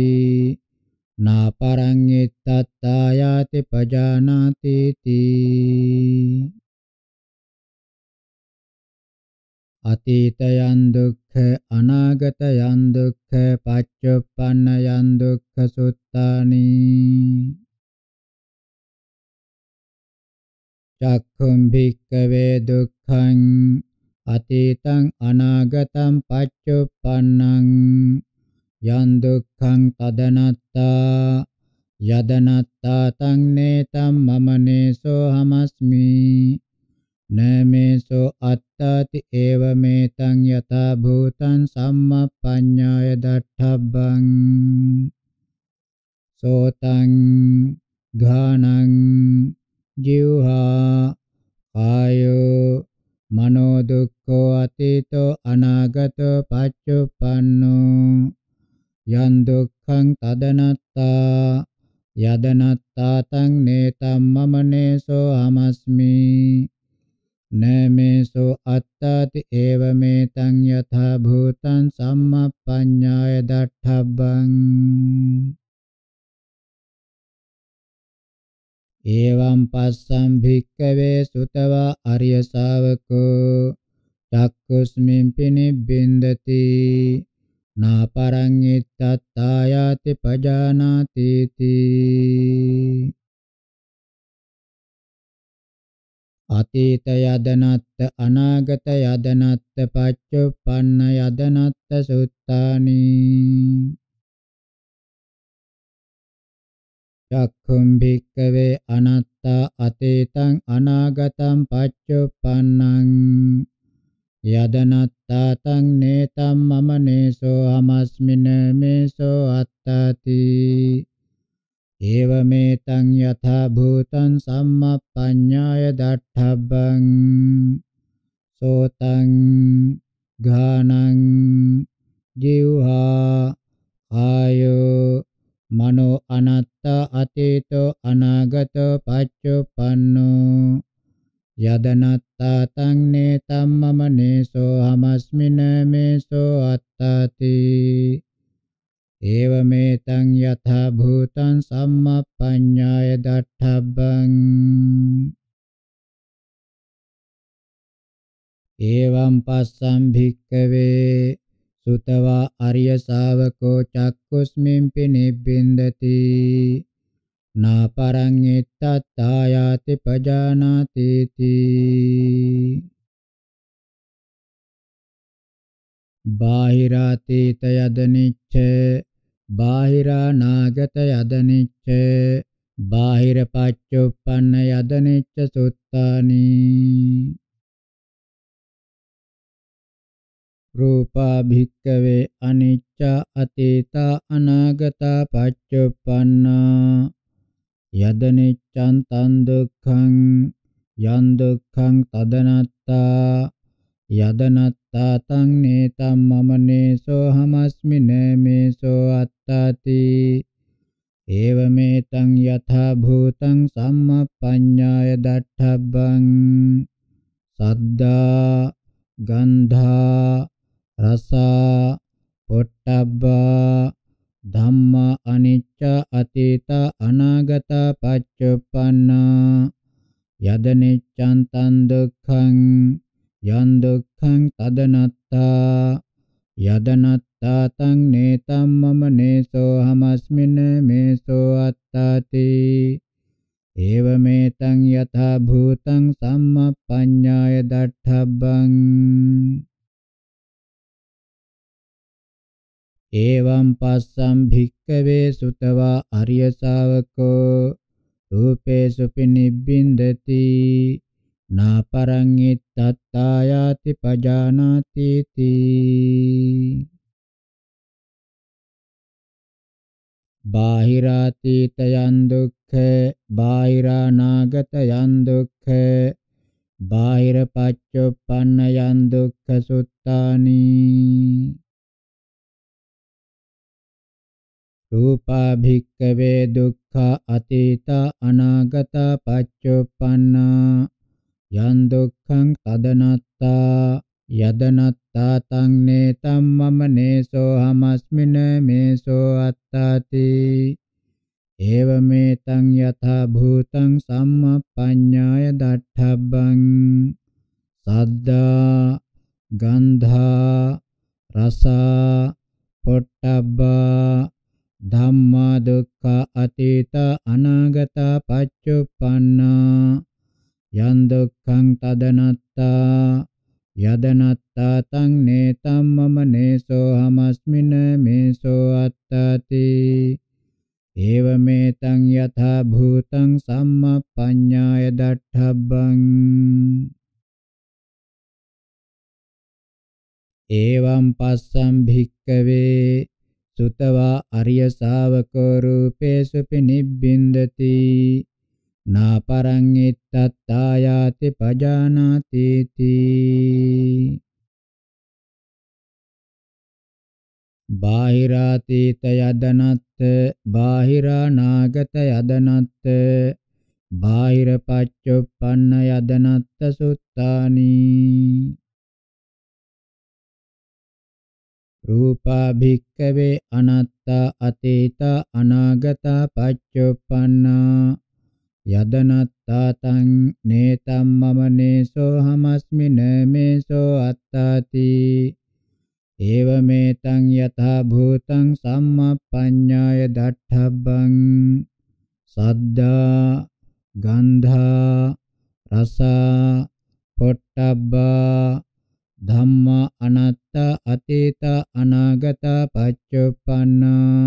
නාපරං එත්තත්තායාති පජානාති තී අතීතයන් දුක්ඛ අනාගතයන් දුක්ඛ පච්චුප්පන්නයන් දුක්ඛ සුත්තානි චක්ඛුම් භික්ඛවේ දුක්ඛං අතීතං අනාගතං පච්චුප්පන්නං යං දුක්ඛං තදනත්තා යදනත්තා තං නේතම් මම නේසෝ හමස්මි නමේසෝ අත්තාති ඒව මේතං යතා භූතං සම්මප්පඤ්ඤාය දට්ඨබ්බං සෝතං ඝානං ජීවහා කායෝ මනෝ දුක්ඛෝ අතීතෝ අනාගතෝ පච්චුප්පන්නෝ යන් දුක්ඛං තදනත්තා යදනත්තා තං නේතම් මම නේසෝ අමස්මි නමේසෝ අත්තාති ඒවමෙතං යථා භූතං සම්මප්පඤ්ඤාය දට්ඨබ්බං එවං පස්සම් භික්කවේ සුතවා අරිය ශාවකෝ චක්කුස්මින් පිනිබ්බින්දති නාපරං ඉත්තත්තායාති පජානාති තී අතීත යදනත්ත අනාගත යදනත්ත පච්චුප්පන්න යදනත්ත සුත්තානි චක්ඛුම් භික්කවේ අනාත්තා අතීතං අනාගතං පච්චුප්පන්නං යදනත්තා තං නේතම් මම නේසෝ අමස්මින මේසෝ අත්තාති ඒවමෙතං යථා භූතං සම්මප්පඤ්ඤාය දට්ඨබ්බං සෝතං ඝානං ජීවහා ආයෝ මනෝ අනාත්තා අතීතෝ අනාගතෝ පච්චුප්පන්නෝ යදනත්තා තං නේ තම්මමනේසෝ හමස්මින මේසෝ අත්තාති ඒවමෙතං යථා භූතං සම්මප්පඤ්ඤාය දට්ඨබ්බං එවං පස්සම් භික්කවේ සුතවා අරිය ශාවකෝ චක්කුස්මින්පි නිබ්බින්දති නාපරං ඊත්තායාති පජානාති තී බාහිරාතීත යදනිච්ච බාහිරා නාගත යදනිච්ච බාහිර පච්චුප්පන්න යදනිච්ච සුත්තානි රූපා භික්කවේ අනිච්ච අතීතා අනාගතා පච්චුප්පන්නා යදනිච්ඡන් තන් දුක්ඛං යන් දුක්ඛං තදනත්තා යදනත්තා තං නේතම් මම නේසෝ හමස්මි නේමේසෝ අත්තාති ඒවමෙතං යථා භූතං සම්මප්පඤ්ඤාය දට්ඨබ්බං සද්දා ගන්ධා රසා පොට්ටබ්බා ධම්මා අනිච්ච අතීත අනාගත පච්චුප්පන්නා යදනිච්ඡන් තන් දුක්ඛං යන් දුක්ඛං තදනත්තා යදනත්තා තං නේතම් මම නේසෝ හමස්මින මේසෝ අත්තාති ඒවමෙතං යථා භූතං සම්මප්පඤ්ඤාය දට්ඨබ්බං एवं पश्यं भिक्खवे सुतवा अर्य ශාවකෝ රූපේසු පිනිබ්බින්දති නාපරං ඉත්තත්තායාති පජානාති තී බාහිරාතීතයන් දුක්ඛ බාහිරානාගතයන් දුක්ඛ බාහිරපච්චුප්පන්නයන් දුක්ඛ සුත්තානි රූපා භික්කවේ දුක්ඛ අතීත අනාගත පච්චුප්පන්නා යං දුක්ඛං තදනත්තා යදනත්තා තං නේතම් මම නේසෝ හමස්මින මේසෝ අත්තාති ඒවමෙතං යථා භූතං සම්මප්පඤ්ඤාය දට්ඨබ්බං සද්දා ගන්ධා රසා පොට්ටබ්බා ධම්මා දුක්ඛ අතීත අනාගත පච්චුප්පන්නා යන් දුක්ඛං තදනත්තා යදනත්තා තං නේතම් මම නේසෝ හමස්මින මේසෝ අත්තාති ඒවමෙතං යථා භූතං සම්මප්පඤ්ඤාය දට්ඨබ්බං එවං පස්සම් භික්කවේ සුතවා අරිය ශාවකෝ රූපේසු පිනිබ්බින්දති නාපරං ඉත්තත්තායාති පජානාති තී බාහිරාතීත යදනත් බාහිරා නාගත යදනත් බාහිර පච්චුප්පන්න යදනත් සුත්තානි රූපා භික්කවේ අනාත්තා අතීත අනාගත පච්චුප්පන්නා යදනත්තා තං නේතම් මම නේසෝ හමස්මි නමේසෝ අත්තාති ඒවමෙතං යථා භූතං සම්මප්පඤ්ඤාය දට්ඨබ්බං සද්දා ගන්ධා රසා පොට්ටබ්බා ධම්මා අනාත්තා අතීතා අනාගතා පච්චුප්පන්නා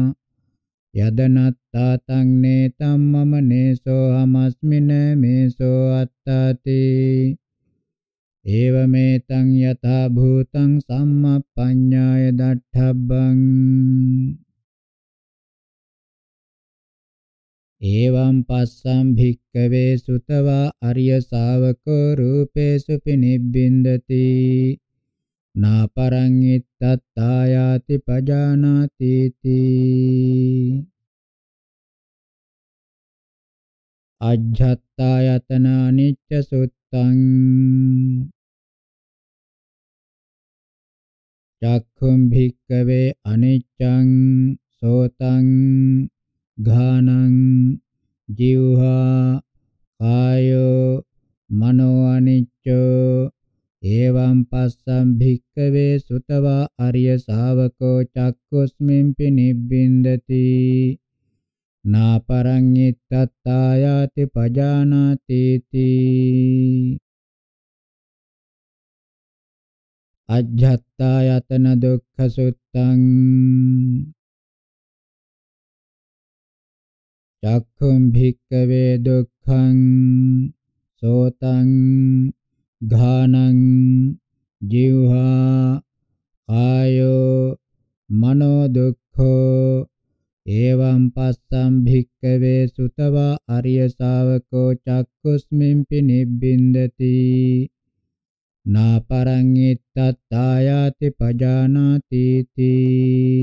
යදනත්තා තං නේතම් මම නේසෝ හමස්මින මේසෝ අත්තාති ඒවමෙතං යථා භූතං සම්මප්පඤ්ඤාය දට්ඨබ්බං ඒවම් පස්සම් භික්කවේ සුතවා අරිය ශාවකෝ රූපේසු පිනිබ්බින්දති නාපරං ඉත්තත්තායාති පජානාති තී අජ්ජත්තායතන අනිච්ච සුත්තං චක්ඛුම් භික්කවේ අනිච්චං සෝතං ඝානං ජීවහා කායෝ මනෝ අනිච්චෝ එවං පස්සම් භික්කවේ සුතවා අරිය ශාවකෝ චක්කුස්මින්පි නිබ්බින්දති නාපරං ඉත්තත්තායාති පජානාති තී අජ්ජත්තා යතන දුක්ඛ සුත්තං චක්ඛුම් භික්කවේ දුක්ඛං සෝතං घानं जिह्वा कायो මනෝ දුක්ඛෝ එවං පස්සම් භික්ඛවේ සුතවා අරිය ශාවකෝ චක්කුස්මින්පි නිබ්බින්දති නාපරං ඊත්තායාති පජානාති තී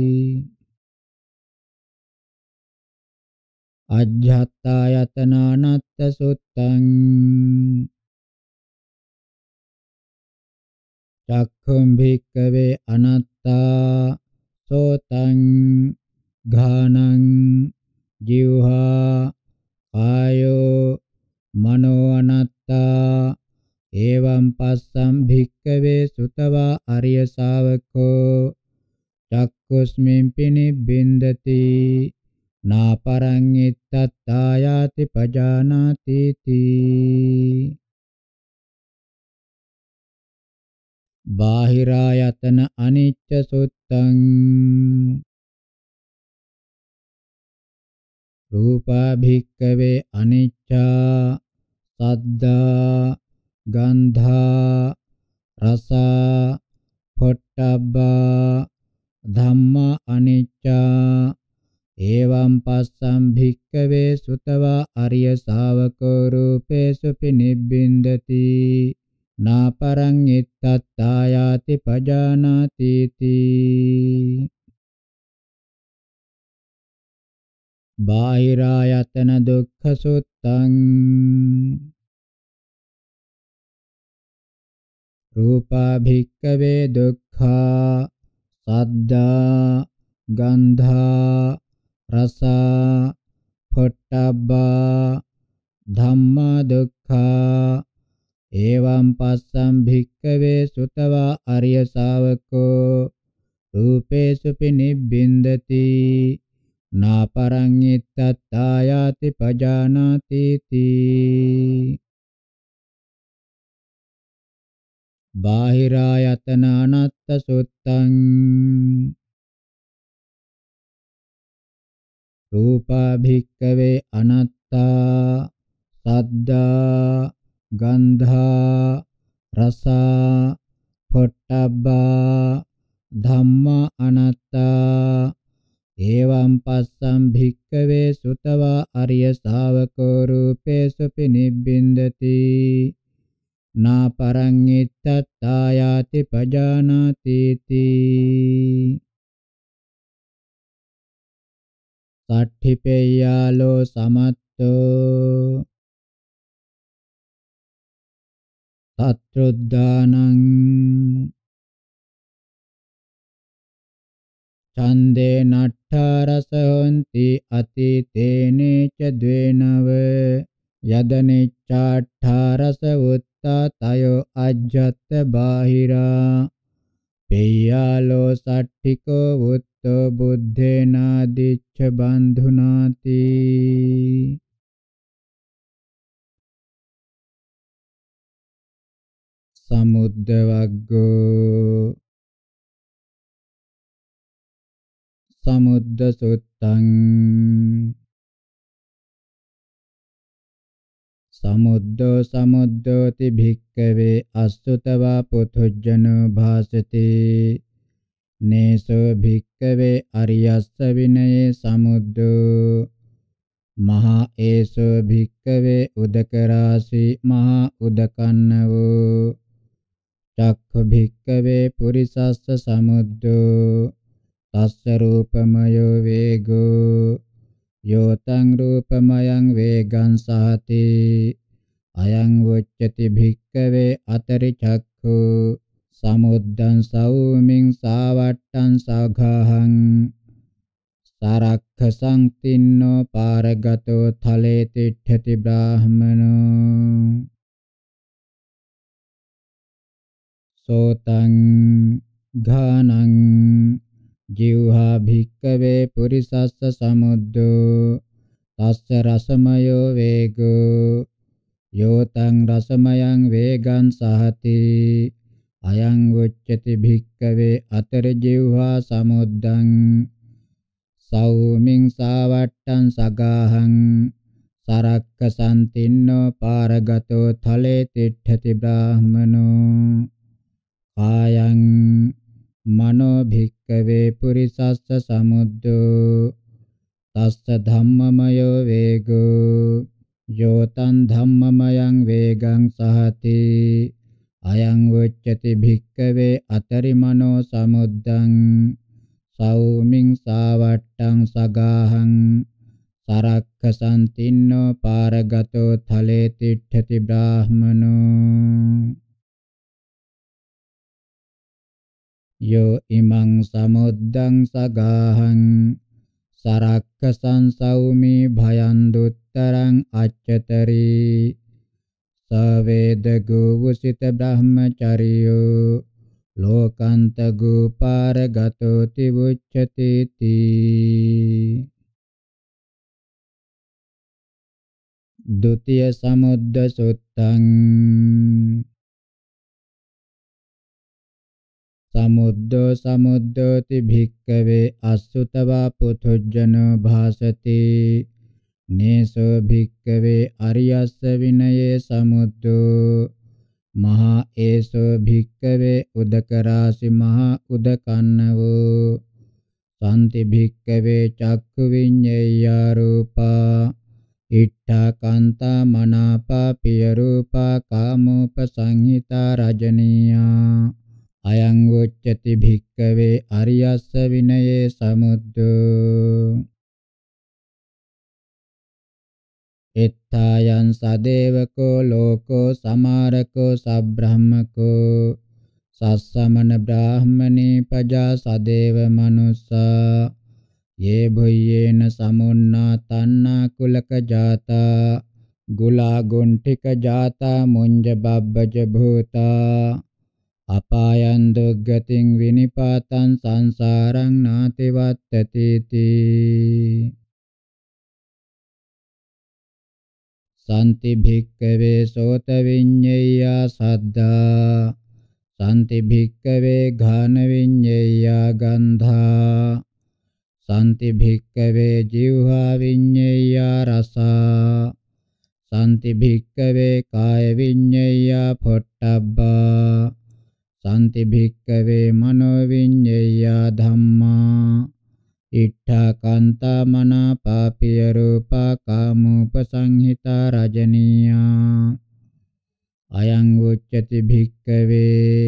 අජ්ජත්තායතනානත්ත සුත්තං චක්ඛුම් භික්කවේ අනත්තා සෝතං ඝානං ජීවහා ආයෝ මනෝ අනත්තා එවං පස්සම් භික්කවේ සුතවා අරිය ශාවකෝ චක්කුස්මින් පිනිබ්බින්දති නාපරං ඉත්තත්තායාති පජානාති තී බාහිරායතන අනිච්ච සුත්තං රූපා භික්කවේ අනිච්චා සද්දා ගන්ධා රසා පොට්ටබ්බා ධම්මා අනිච්චා එවං පස්සම් භික්කවේ සුතවා අරිය ශාවකෝ රූපේසු පිනිබ්බින්දති නාපරං ඉත්තත්තායාති පජානාති තී බාහිරායතන දුක්ඛ සුත්තං රූපා භික්කවේ දුක්ඛා සද්දා ගන්ධා රසා පොට්ටබ්බා ධම්මා දුක්ඛා එවං පස්සම් භික්කවේ සුතවා අරිය ශාවකෝ රූපේසු පිනිබ්බින්දති නාපරං ittattayati pajanati ti බාහිරායතන අනත්ත සුත්තං රූපා භික්කවේ අනත්තා සද්දා ගන්ධා රසා පොට්ටබ්බා ධම්මා අනත්තා එවං පස්සම් භික්කවේ සුතවා අරිය ශාවකෝ රූපේසු පිනිබ්බින්දති නා පරං ඉත්තත්තායාති පජානාති තී සට්ඨිපේයාලෝ සමත්තෝ අත්‍රුද්ධානං ඡන්දේ නට්ඨාරස හොಂತಿ අතීතේනේ ච ද්වේනව යදනෙච්ඡාඨාරස උත්තාතයෝ අජ්ජත් බාහිරා පේයාලෝ සට්ඨිකෝ වුත්තෝ බුද්ධේනාදිච්ඡ බන්ධුනාති සමුද්දවග්ගෝ සමුද්ද සුත්තං සමුද්දෝ සමුද්දෝති භික්කවේ අස්සුතවා පුතුජ්ජනෝ භාසති නේසෝ භික්කවේ අරියස්ස විනයේ සමුද්දෝ මහා ඒසෝ භික්කවේ උදකරාසි මහා උදකන්නවෝ චක්ඛ භික්කවේ පුරිසස්ස සමුද්දෝ තස්ස රූපමයෝ වේගෝ යෝතං රූපමයං වේගං සහති අයං වොච්චති භික්කවේ අතරිචක්ඛු සමුද්දං සෞමින් සාවට්ටං සඝහං සාරක්ඛසං තින්නෝ පාරගතෝ තලේ තිට්ඨති බ්‍රාහමනෝ සෝතං ඝානං ජීවහා භික්කවේ පුරිසස්ස සමුද්දෝ තස්ස රසමයෝ වේගෝ යෝතං රසමයං වේගං සහති අයං උච්චති භික්කවේ අතර ජීවහා සමුද්දං සෞමින් සාවට්ටං සගාහං සරක්ක සම්තින්නෝ පාරගතෝ තලේ තිට්ඨති බ්‍රාහමනෝ කායං මනෝ භික්කවේ පුරිසස්ස සමුද්දෝ තස්ස ධම්මමයෝ වේගෝ යෝතං ධම්මමයං වේගං සහති අයං උච්චති භික්කවේ අතරිමනෝ සමුද්දං සෞමින් සාවට්ටං සගාහං සරක්ඛසන්තින්නෝ පාරගතෝ තලේ තිට්ඨති බ්‍රාහමනෝ Yo imang samuddang sagahang sarakkasan saumi bhayanduttarang accatari saveda guvusita brahmacariyo lokanta guparagato tivuccati ti dutiya samudda suttang සමුද්දෝ සමුද්දෝති භික්කවේ අසුතවා පුතුජ්ජනෝ භාසති නේසෝ භික්කවේ අරියස්ස විනයේ සමුද්දෝ මහා ඒසෝ භික්කවේ උදකරාසි මහා උදකන්නවෝ සම්ති භික්කවේ චක්ඛු විඤ්ඤය රූපා ඉට්ඨා කාන්තා මනාපා පිය රූපා කාමෝප සංහිතා රජනීයා අයං උච්චති භික්කවේ අරියස්ස විනයේ සමුද්දෝ එත්තායන් සදේවකෝ ලෝකෝ සමාරකෝ සබ්‍රහ්මකෝ සස්සමන බ්‍රාහ්මනේ පජා සදේව මනුස්සා යේ භුයේන සමුන්නා තන්නා කුලක ජාතා ගුලා ගුණ්ඨික ජාතා මුංජ බබ්බජ භූතා අපායන් දුග්ගතින් විනිපාතං සංසාරං නාති වත්තති තී සන්ති භික්කවේ සෝත විඤ්ඤයා සද්දා සන්ති භික්කවේ ඝාන විඤ්ඤයා ගන්ධා සන්ති භික්කවේ ජීවහා විඤ්ඤයා රසා සන්ති භික්කවේ කාය විඤ්ඤයා පොට්ටබ්බා සම්ති භික්කවේ මනෝ විඤ්ඤේයා ධම්මා ඉට්ඨකන්තා මනා පාපිය රූපා කාමෝපසංහිතා රජනීයා අයං උච්චති භික්කවේ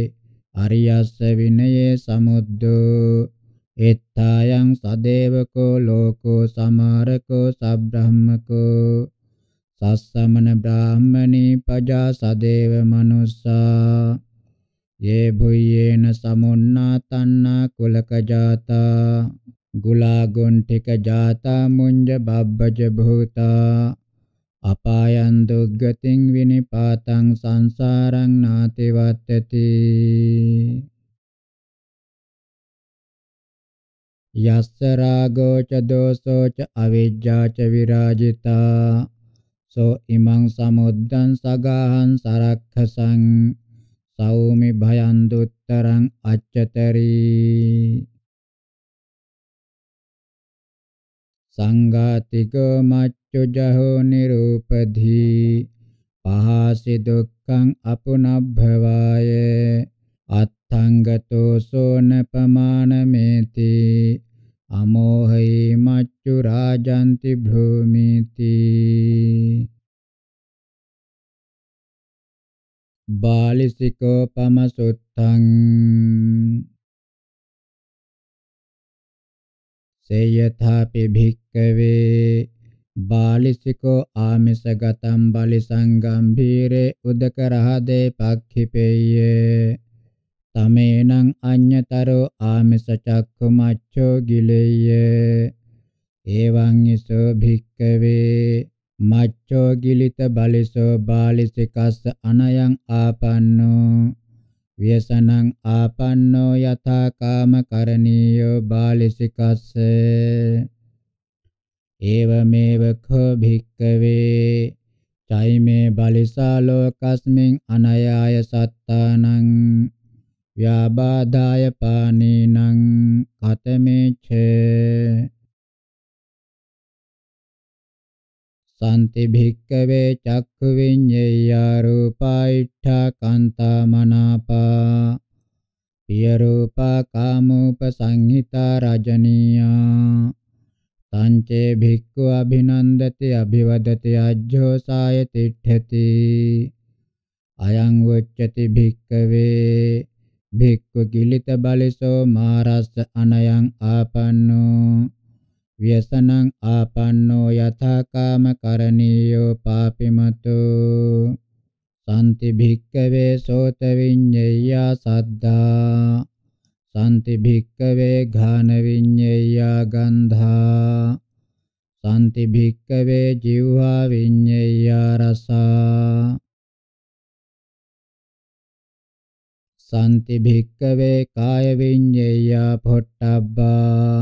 අරියස්ස විනයේ සමුද්දෝ එත්තායන් සදේවකෝ ලෝකෝ සමාරකෝ සබ්‍රහ්මකෝ සස්සමන බ්‍රාහ්මණී පජා සදේව මනුස්සා ये भुय्येन समुन्ना तन्ना कुलक जाता गुलागुण्ठिक जाता मुञ्ज बब्बज भूता अपायं दुर्गतिं विनिपातं संसारं नातिवर्तति यस्य रागो च दोषो च अविद्या च विराजिता सो इमं समुद्धं सगाहं सरक्षसं සෞමි භයං දුත්තරං අච්චතරී සංඝාතිකෝ මච්චුජහෝ නිරූපධී පහසි දුක්ඛං අපුනබ්භවාය අත්ථංගතෝ සෝන පමානමේති අමෝහයි මච්චු රාජන්ති භූමිති බාලිසිකෝ පමසුත්තං සේයථාපි භික්කවේ බාලිසිකෝ ආමිසගතම් බලිසංගම්භීරේ උදකරහදේ පක්ඛිපෙය්‍ය තමේනං අඤ්ඤතරෝ ආමිස චක්ඛුමච්ඡෝ ගිලෙය්‍ය එවං ඊසෝ භික්කවේ මච්ඡෝ ගිලිත බලිසෝ බාලිසිකස්ස අනයං ආපන්නෝ ව්‍යසනං ආපන්නෝ යථා කාම කරණීයෝ බාලිසිකස්ස ඒවමේව ඛ භික්කවේ චෛමේ බලිසා ලෝකස්මින් අනයාය සත්තානං ව්‍යාබාධාය පානීනං කතමේ චේ සම්ති භික්කවේ චක්ඛු විඤ්ඤේයා රූපායිඨා කාන්තා මනාපා පිය රූපා කාමෝපසංහිතා රජනීයා සංචේ භික්ඛු අභිනන්දති අභිවදති අජ්ජෝ සාය තිට්ඨති අයං වච්චති භික්ඛවේ භික්ඛු කිලිත බලිසෝ මාරස්ස අනයං ආපන්නෝ ව්‍යසනං ආපන්නෝ යථාකාම කරණීයෝ පාපිමතෝ සම්ති භික්කවේ සෝත විඤ්ඤය සද්ධා සම්ති භික්කවේ ඝාන විඤ්ඤය ගන්ධා සම්ති භික්කවේ ජීවා විඤ්ඤය රසා සම්ති භික්කවේ කාය විඤ්ඤය පොට්ටබ්බා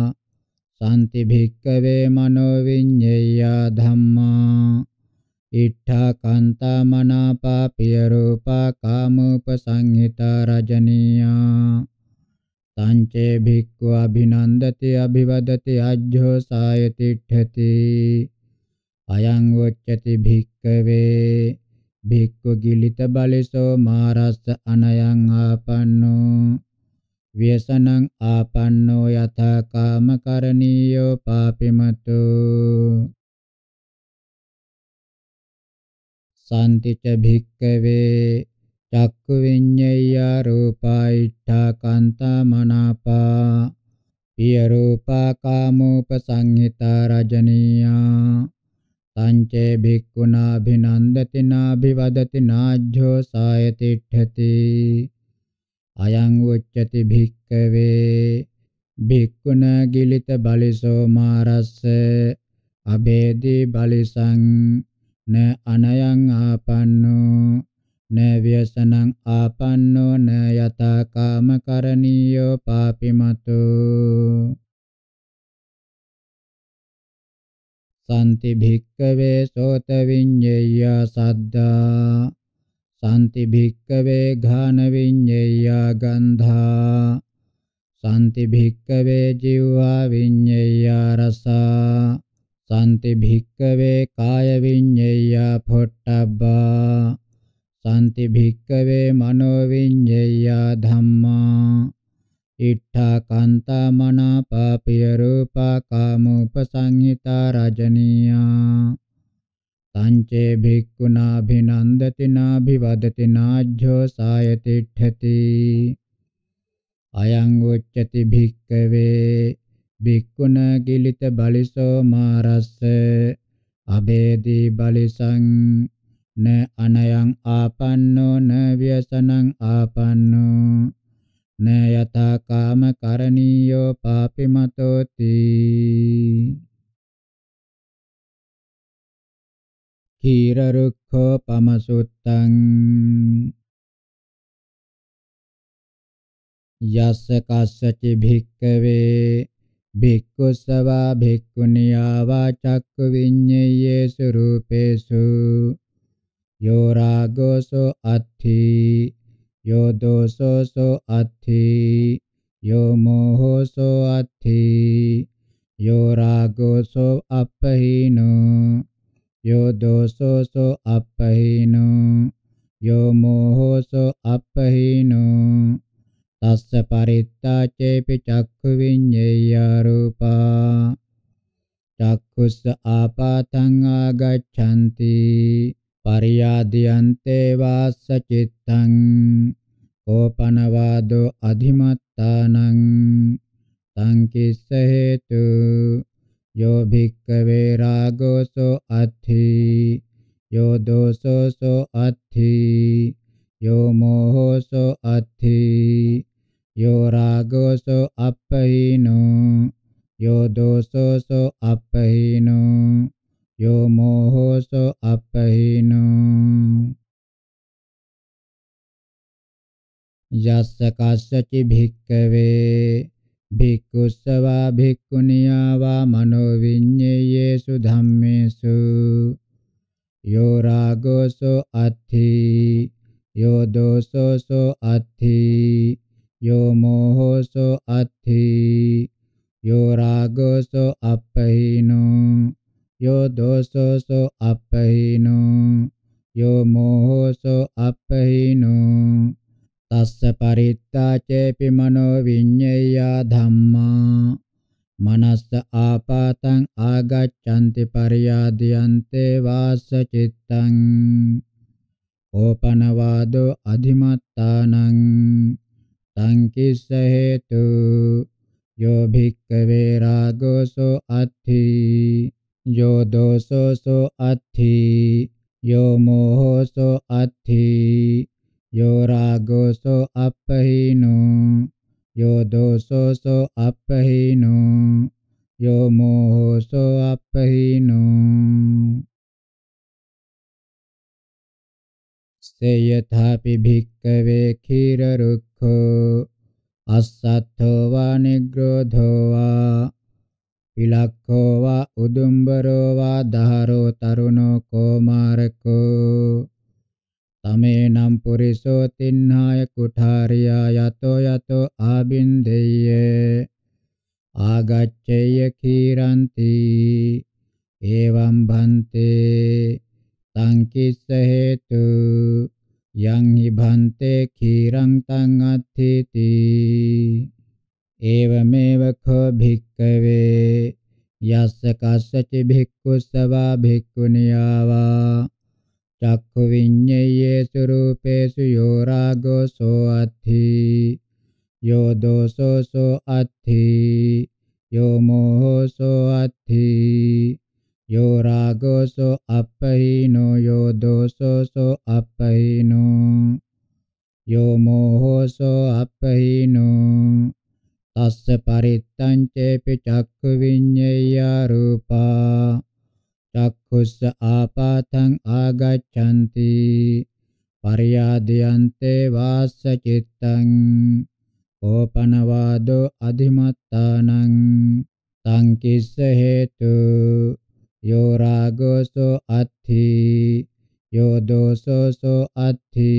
තන්ති භික්කවේ මනෝ විඤ්ඤේයා ධම්මා ඉට්ඨා කාන්තා මනාපා පිය රූපා කාමෝපසංහිතා රජනීයා සංචේ භික්ඛු අභිනන්දති අභිවදති අජ්ජෝ සායතිට්ඨති අයං වොච්චති භික්කවේ භික්ඛු ගිලිත බලිසෝ මාරස්ස අනයං ආපන්නෝ ව්‍යසනං ආපන්නෝ යථා කාමකරණීයෝ පාපිමතු සාන්තිච භික්කවේ චක්කු විඤ්ඤය රූපයිඨා කාන්තා මනාපා පිය රූපා කාමෝපසංහිතා රජනීයා සංචේ භික්ඛුනා අභිනන්දති නාභිවදති නාජ්ජෝ සායතිඨති අයං උච්චති භික්කවේ භික්ඛුන ගිලිත බලිසෝ මාරස්ස අබේදී බලිසං න අනයං ආපන්නෝ න ව්‍යසනං ආපන්නෝ න යතා කාම කරණීයෝ පාපිමතෝ සම්ති භික්කවේ සෝත විඤ්ඤය සද්දා සම්ති භික්කවේ ඝාන විඤ්ඤයා ගන්ධා සම්ති භික්කවේ ජීවා විඤ්ඤයා රසා සම්ති භික්කවේ කාය විඤ්ඤයා පොට්ටබ්බා සම්ති භික්කවේ මනෝ විඤ්ඤයා ධම්මා ඉට්ඨා කාන්තා මනාපාපිය රූපා කාමෝපසංහිතා රජනීයා සංචේ භික්ඛුනා භිනන්දති නාභිවදති නාජ්ජෝ සායතිඨති අයං උච්චති භික්ඛවේ භික්ඛුන කිලිත බලිසෝ මාරස්ස අබේදී බලිසං න අනයං ආපන්නෝ න ව්‍යසනං ආපන්නෝ න යතා කාම කරණීයෝ පාපිමතෝති ඛීරරුක්ඛෝපමසුත්තං යස්ස කස්සචි භික්කවේ භික්ඛුසවා භික්ඛුනියා වා චක්ඛු විඤ්ඤේයේසු රූපේසු යෝ රාගෝසෝ අත්ථි යෝ දෝසෝසෝ අත්ථි යෝ මෝහෝසෝ අත්ථි යෝ රාගෝසෝ අපහීනෝ yo doso so appahino yo moho so appahino tassa paritta cepi cakkhu viññeya rupa cakkhuss apatang agacchanti pariyadiyante vassa cittang kopanavado adhimattanan tankissa hetu यो भिक्खवे रागो सो अत्थि यो दोषो सो अत्थि यो मोहो सो अत्थि यो रागो सो अपहिनो यो दोषो सो अपहिनो यो मोहो सो अपहिनो यस्य कस्यचि भिक्खवे භික්ඛුස්සවා භික්ඛුණියාවා මනෝ විඤ්ඤේයේසු ධම්මේසු යෝ රාගෝසෝ අත්ථි යෝ දෝසෝසෝ අත්ථි යෝ මෝහෝසෝ අත්ථි යෝ රාගෝසෝ අපහීනෝ यो दोषो सो अपहिनो यो मोहो सो अपहिनो තස්ස පරිත්තාචේපි මනෝ විඤ්ඤේයා ධම්මා මනස්ස ආපතං ආගච්ඡanti පරියාදියන්තේ වාස චිත්තං ඕපනවාදෝ අධිමත්තානං තං කිස්ස හේතු යෝ භික්ඛවේ රාගෝසෝ අත්ථි යෝ දෝසෝසෝ අත්ථි යෝ මෝහෝසෝ අත්ථි yo rago so appahino yo doso so appahino yo moho so appahino se yathapi bhikkave khira rukkho assatho va nigrodho va pilakho va udumbaro va dharo taruno komarako තමේනම් පුරිසෝ තින්හාය කුඨාරියා යතෝ යතෝ ආබින්දෙය්‍ය ආගච්ඡේය කීරන්ති එවං භන්තේ තං කිස්ස හේතු යං හි භන්තේ කීරං තං අත්ථಿತಿ එවමෙව කෝ භික්කවේ යස්ස කස්සචි භික්ඛු සවා භික්ඛුනියාවා චක්ඛු විඤ්ඤේයේසු රූපේසු යෝ රාගෝ සෝ අත්ථි යෝ දෝසෝ සෝ අත්ථි යෝ මෝහෝ සෝ අත්ථි यो रागो सो अपहिनो यो दोषो सो अपहिनो यो मोहो सो अपहिनो तस्य परित्तं चेऽपि चक्षुविज्ञेया रूपा චක්ඛුස්ස ආපාතං ආගච්ඡanti පරියාදයන්තේ වාස්ස චිත්තං ඕපනවාදෝ අධිමත්තානං තං කිස්ස හේතු යෝ රාගෝසෝ අත්ථි යෝ දෝසෝසෝ අත්ථි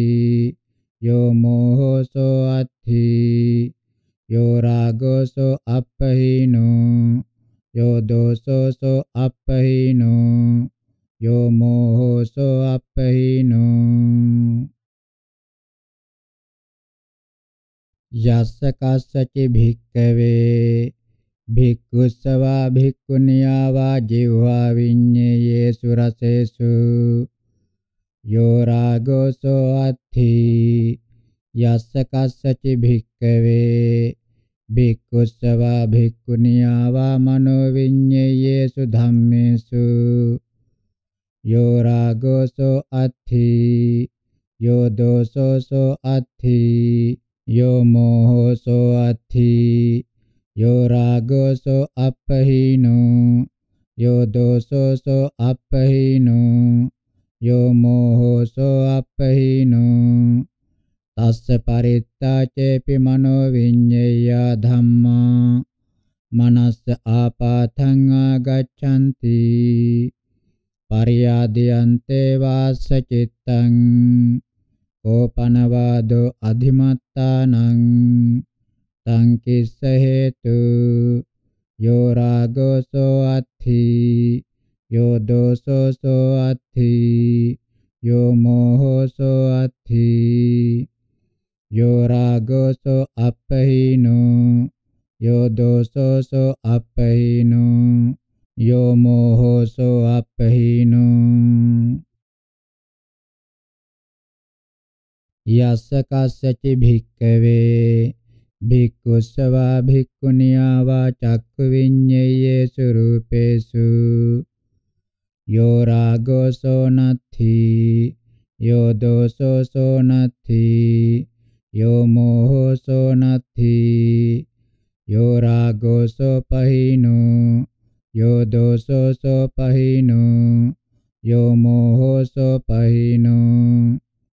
යෝ මෝහෝසෝ අත්ථි යෝ රාගෝසෝ අපහීනෝ यो दोषो सो अपहीनो यो मोहो सो अपहीनो යස්ස කස්සචි භික්කවේ භික්ඛුස්සවා භික්ඛුනියා වා ජීවා විඤ්ඤේයේසු රසේසු යෝ රාගෝ සෝ අත්ථි යස්ස කස්සචි භික්කවේ භික්ඛුස්සවා භික්ඛුනියාවා මනෝ විඤ්ඤේයේසු ධම්මේසු යෝ රාගෝසෝ අත්ථි යෝ දෝසෝසෝ අත්ථි යෝ මෝහෝසෝ අත්ථි यो रागोसो अपहीनो यो दोषोसो अपहीनो यो मोहोसो अपहीनो තස්ස පරිත්තා චේපි මනෝ විඤ්ඤේය ධම්මා මනස්ස ආපාතං ආගච්ඡanti පරියාදයන්තේ වාස්ස චිත්තං ඕපනවාදෝ අධිමත්තානං තං කිස්ස හේතු යෝ රාගෝසෝ අත්ථි යෝ දෝසෝසෝ අත්ථි යෝ මෝහෝසෝ අත්ථි yo rago so appahino yo doso so appahino yo moho so appahino yassa kassati bhikkave භික්ඛුස්සවා භික්ඛුනියා වා චක්ඛු විඤ්ඤේයේ සුරූපේසු යෝ රාගෝ සෝ නත්ථි යෝ දෝසෝ සෝ නත්ථි yo moho so nathi yo rago so pahino yo doso so pahino yo moho so pahino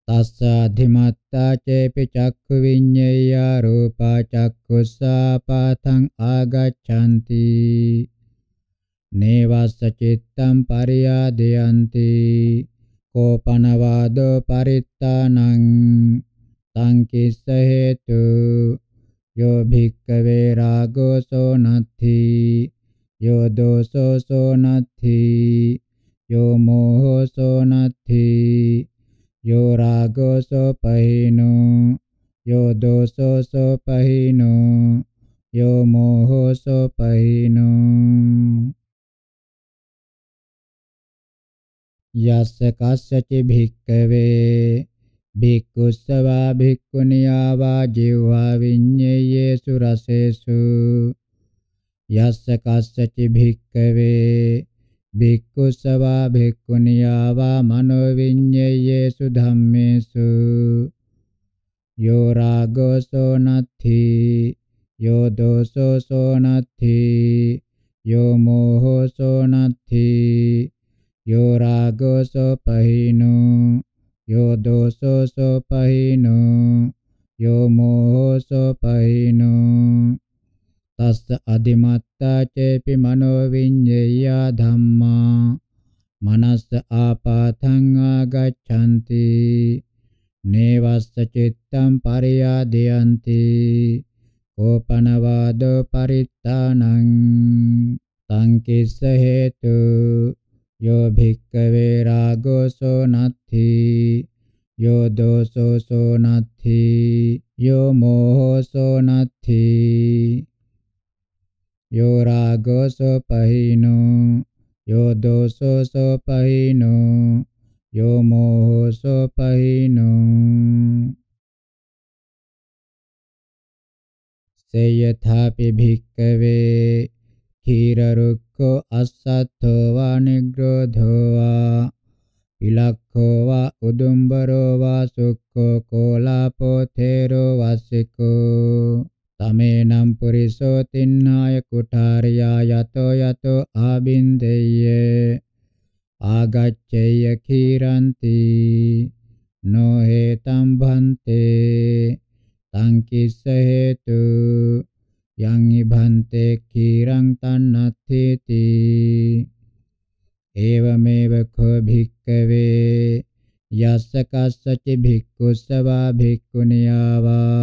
tassa dhimatta cepi cakkhu viññeya rupa cakkhussa pathang agaccanti Nevassa cittam pariyadiyanti kopanavado parittanan taṃ kissa hetu yo bhikkave rago so natthi yo doso so natthi yo moho so natthi yo rago so pahino yo doso so pahino yo moho so pahino yassa kassati bhikkave භික්ඛුස්සවා භික්ඛුනියා වා ජීවා විඤ්ඤේයේසු රසේසු යස්ස කස්සචි භික්ඛවේ භික්ඛුස්සවා භික්ඛුනියා වා මනෝ විඤ්ඤේයේසු ධම්මේසු යෝ රාගෝ සෝ නත්ථි යෝ දෝසෝ සෝ නත්ථි यो मोहो सो नत्थि यो रागो सो पहिनु यो दोषो सोपहिनो यो मोहो सोपहिनो तस्य अधिमत्ता चेपि मनो विඤ्ञेया धम्मा मनस्स आपाथं आगच्छन्ति नेवस्स चित्तं पर्यादयन्ति कोपनवादो परित्तानं तङ्किस्स हेतु yo bhikkave rago so natti yo doso so natti yo moho so natti yo rago so pahino yo doso so pahino yo moho so pahino se yathapi bhikkave धीररुक्को अस्सत्थो वा निग्रोधो वा ඉලක්ඛෝ වා උදුම්බරෝ වා සුක්ඛෝ කෝලාපෝ තේරෝ වාසිකෝ තමේනම් පුරිසෝ තින්නාය කුඨාරියා යතෝ යතෝ ආබින්දෙය්‍ය ආගච්ඡේය කීරන්ති නොහෙතම් භන්තේ තං කිස්ස හේතු යං ඉභන්තේ කීරං තන්නත්ථේති ඒවමේව කෝ භික්කවේ යස්ස කස්සච භික්ඛුස්සවා භික්ඛුනියාවා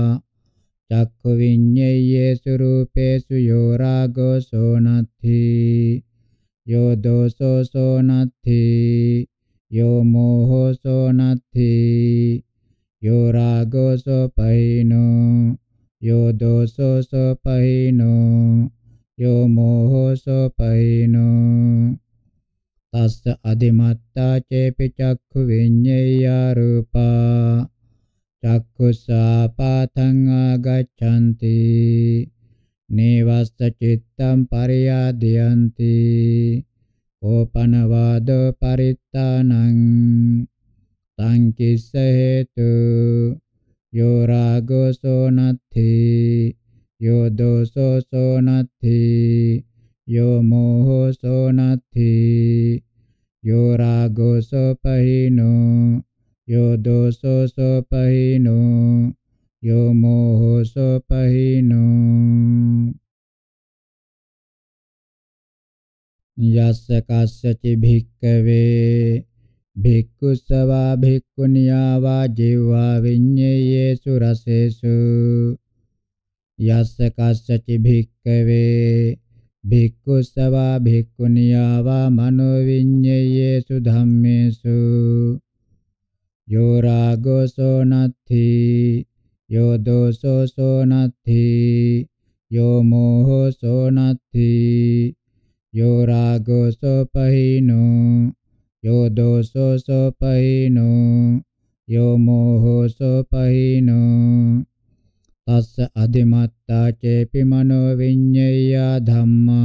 චක්ඛු විඤ්ඤේයේසු රූපේසු යෝ රාගෝ සෝනත්ථි යෝ දෝසෝ සෝනත්ථි යෝ මෝහෝ සෝනත්ථි යෝ රාගෝ සෝපයිනෝ यो दोषो सो पहिनो यो मोहो सो पहिनो තස්ස අධිමත්තා චේපි චක්ඛු විඤ්ඤේයා රූපා චක්ඛුසාපාතං ආගච්ඡanti නේවස්ස චිත්තං පරියාදයන්ති ඕපනවාද පරිත්තානං සංකිස්ස හේතු यो रागो सो नत्थि यो दोसो सो नत्थि यो मोहो सो नत्थि यो रागो सो पहिनो यो दोसो सो पहिनो यो मोहो सो पहिनो यस्य कस्यचि भिक्खवे භික්ඛුස්සවා භික්ඛුනියා වා ජීවා විඤ්ඤේයේසු රසේසු යස්ස කස්සචි භික්ඛවේ භික්ඛුස්සවා භික්ඛුනියා වා මනෝ විඤ්ඤේයේසු ධම්මේසු යෝ රාගෝසෝ නත්ථි යෝ දෝසෝසෝ නත්ථි यो मोहो सो नत्थि यो रागो सो पहिनो yo doso sopahino yo moho sopahino tassa adimatta cepi mano viññeya dhamma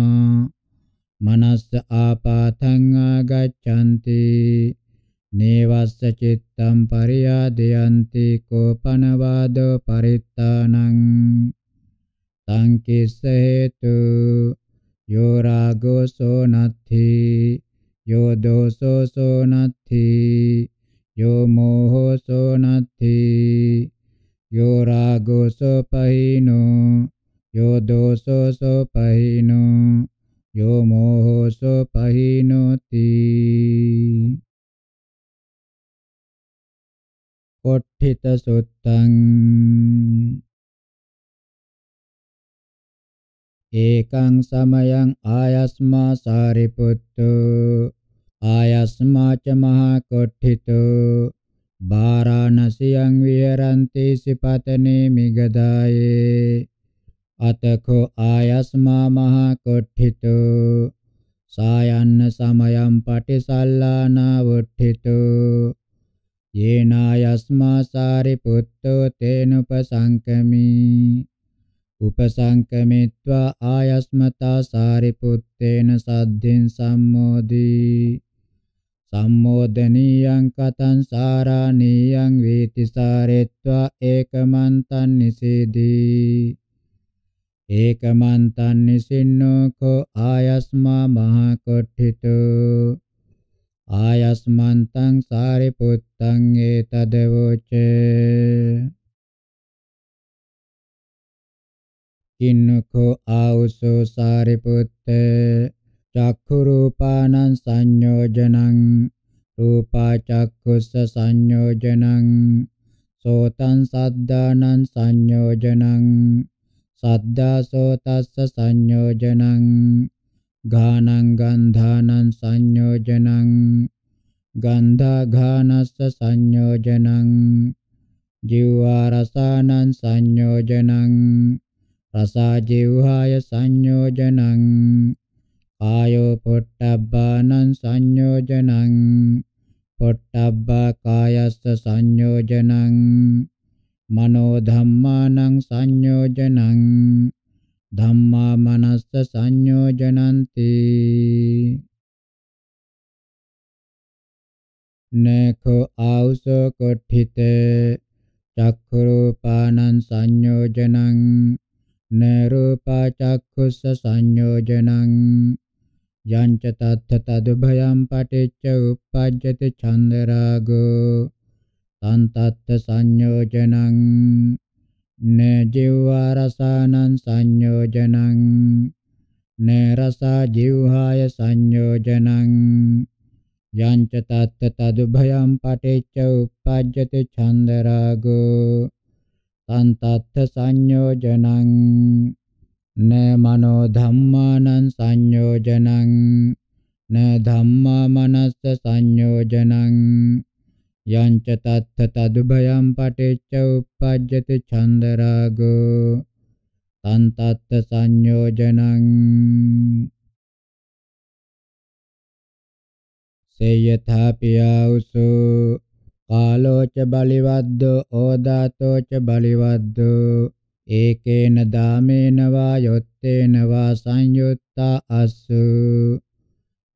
manassa apatang agacchanti Nevassa cittam pariyadayanti kopanavado parittanang tankissa hetu yo rago so nathi yo doso so natti yo moho so natti yo rago so pahino yo doso so pahino yo moho so pahinoti Kotthita සුත්තං ඒකං සමයං ආයස්මා Sariputta ආයස්මා ච මහා කොට්ඨිතෝ බාරාණසියං විහරಂತಿ සිපතනේ මිගදායේ අතකෝ ආයස්මා මහා කොට්ඨිතෝ සායන්න සමයං පටිසල්ලානා වුට්ඨිතෝ යේනායස්මා සාරිපුත්තෝ තේනුපසංකමී උපසංකමිත්වා ආයස්මතා සාරිපුත්තේන සද්ධින් සම්මෝදී සම්මෝදනීයං කතං සාරාණීයං වේති සාරෙත්වා ඒකමන්තං නිසීදී ඒකමන්තං නිසින්නෝ කෝ ආයස්මා මහ කොට්ඨිතෝ ආයස්මන්තං සාරිපුත්තං ඒතදවෝචේ ඉන්නකෝ ආවුසෝ සාරිපුත්ත චක්ඛු රූපානං සංයෝජනං රූපා චක්කුස්ස සංයෝජනං සෝතං සද්ධානං සංයෝජනං සද්දා සෝතස්ස සංයෝජනං ගානං ගන්ධානං සංයෝජනං ගන්ධා ඝානස්ස සංයෝජනං ජීවා රසානං සංයෝජනං රසා ජීවහාය සංයෝජනං කායෝ පොට්ටබ්බානං සංයෝජනං පොට්ටබ්බා කායස්ස සංයෝජනං මනෝ ධම්මානං සංයෝජනං ධම්මා මනස්ස සංයෝජනಂತಿ නඛෝ ආවුස කොට්ඨිත චක්ඛුරූපානං සංයෝජනං නරූපචක්ඛුස්ස සංයෝජනං යංච තත්ථ තදුභයං පටිච්ච උප්පජ්ජති චන්දරාගෝ තං තත්ථ සංයෝජනං න ජීවා රසානං සංයෝජනං න රසා ජීවහාය සංයෝජනං යංච තත්ථ තදුභයං පටිච්ච උප්පජ්ජති චන්දරාගෝ සන්තත්ථ සංයෝජනං න මනෝ ධම්මානං සංයෝජනං න ධම්මා මනස්ස සංයෝජනං යංච තත්ථ තදුභයම් පටිච්ච උප්පජ්ජති චන්දරාගෝ තන්තත්ථ සංයෝජනං සේයථා පියාඋසෝ කාලෝච බලිවද්දෝ ඕදාතෝච බලිවද්දෝ ඒකේන දාමේන වා යොත්තේන වා සංයුත්තා අස්සු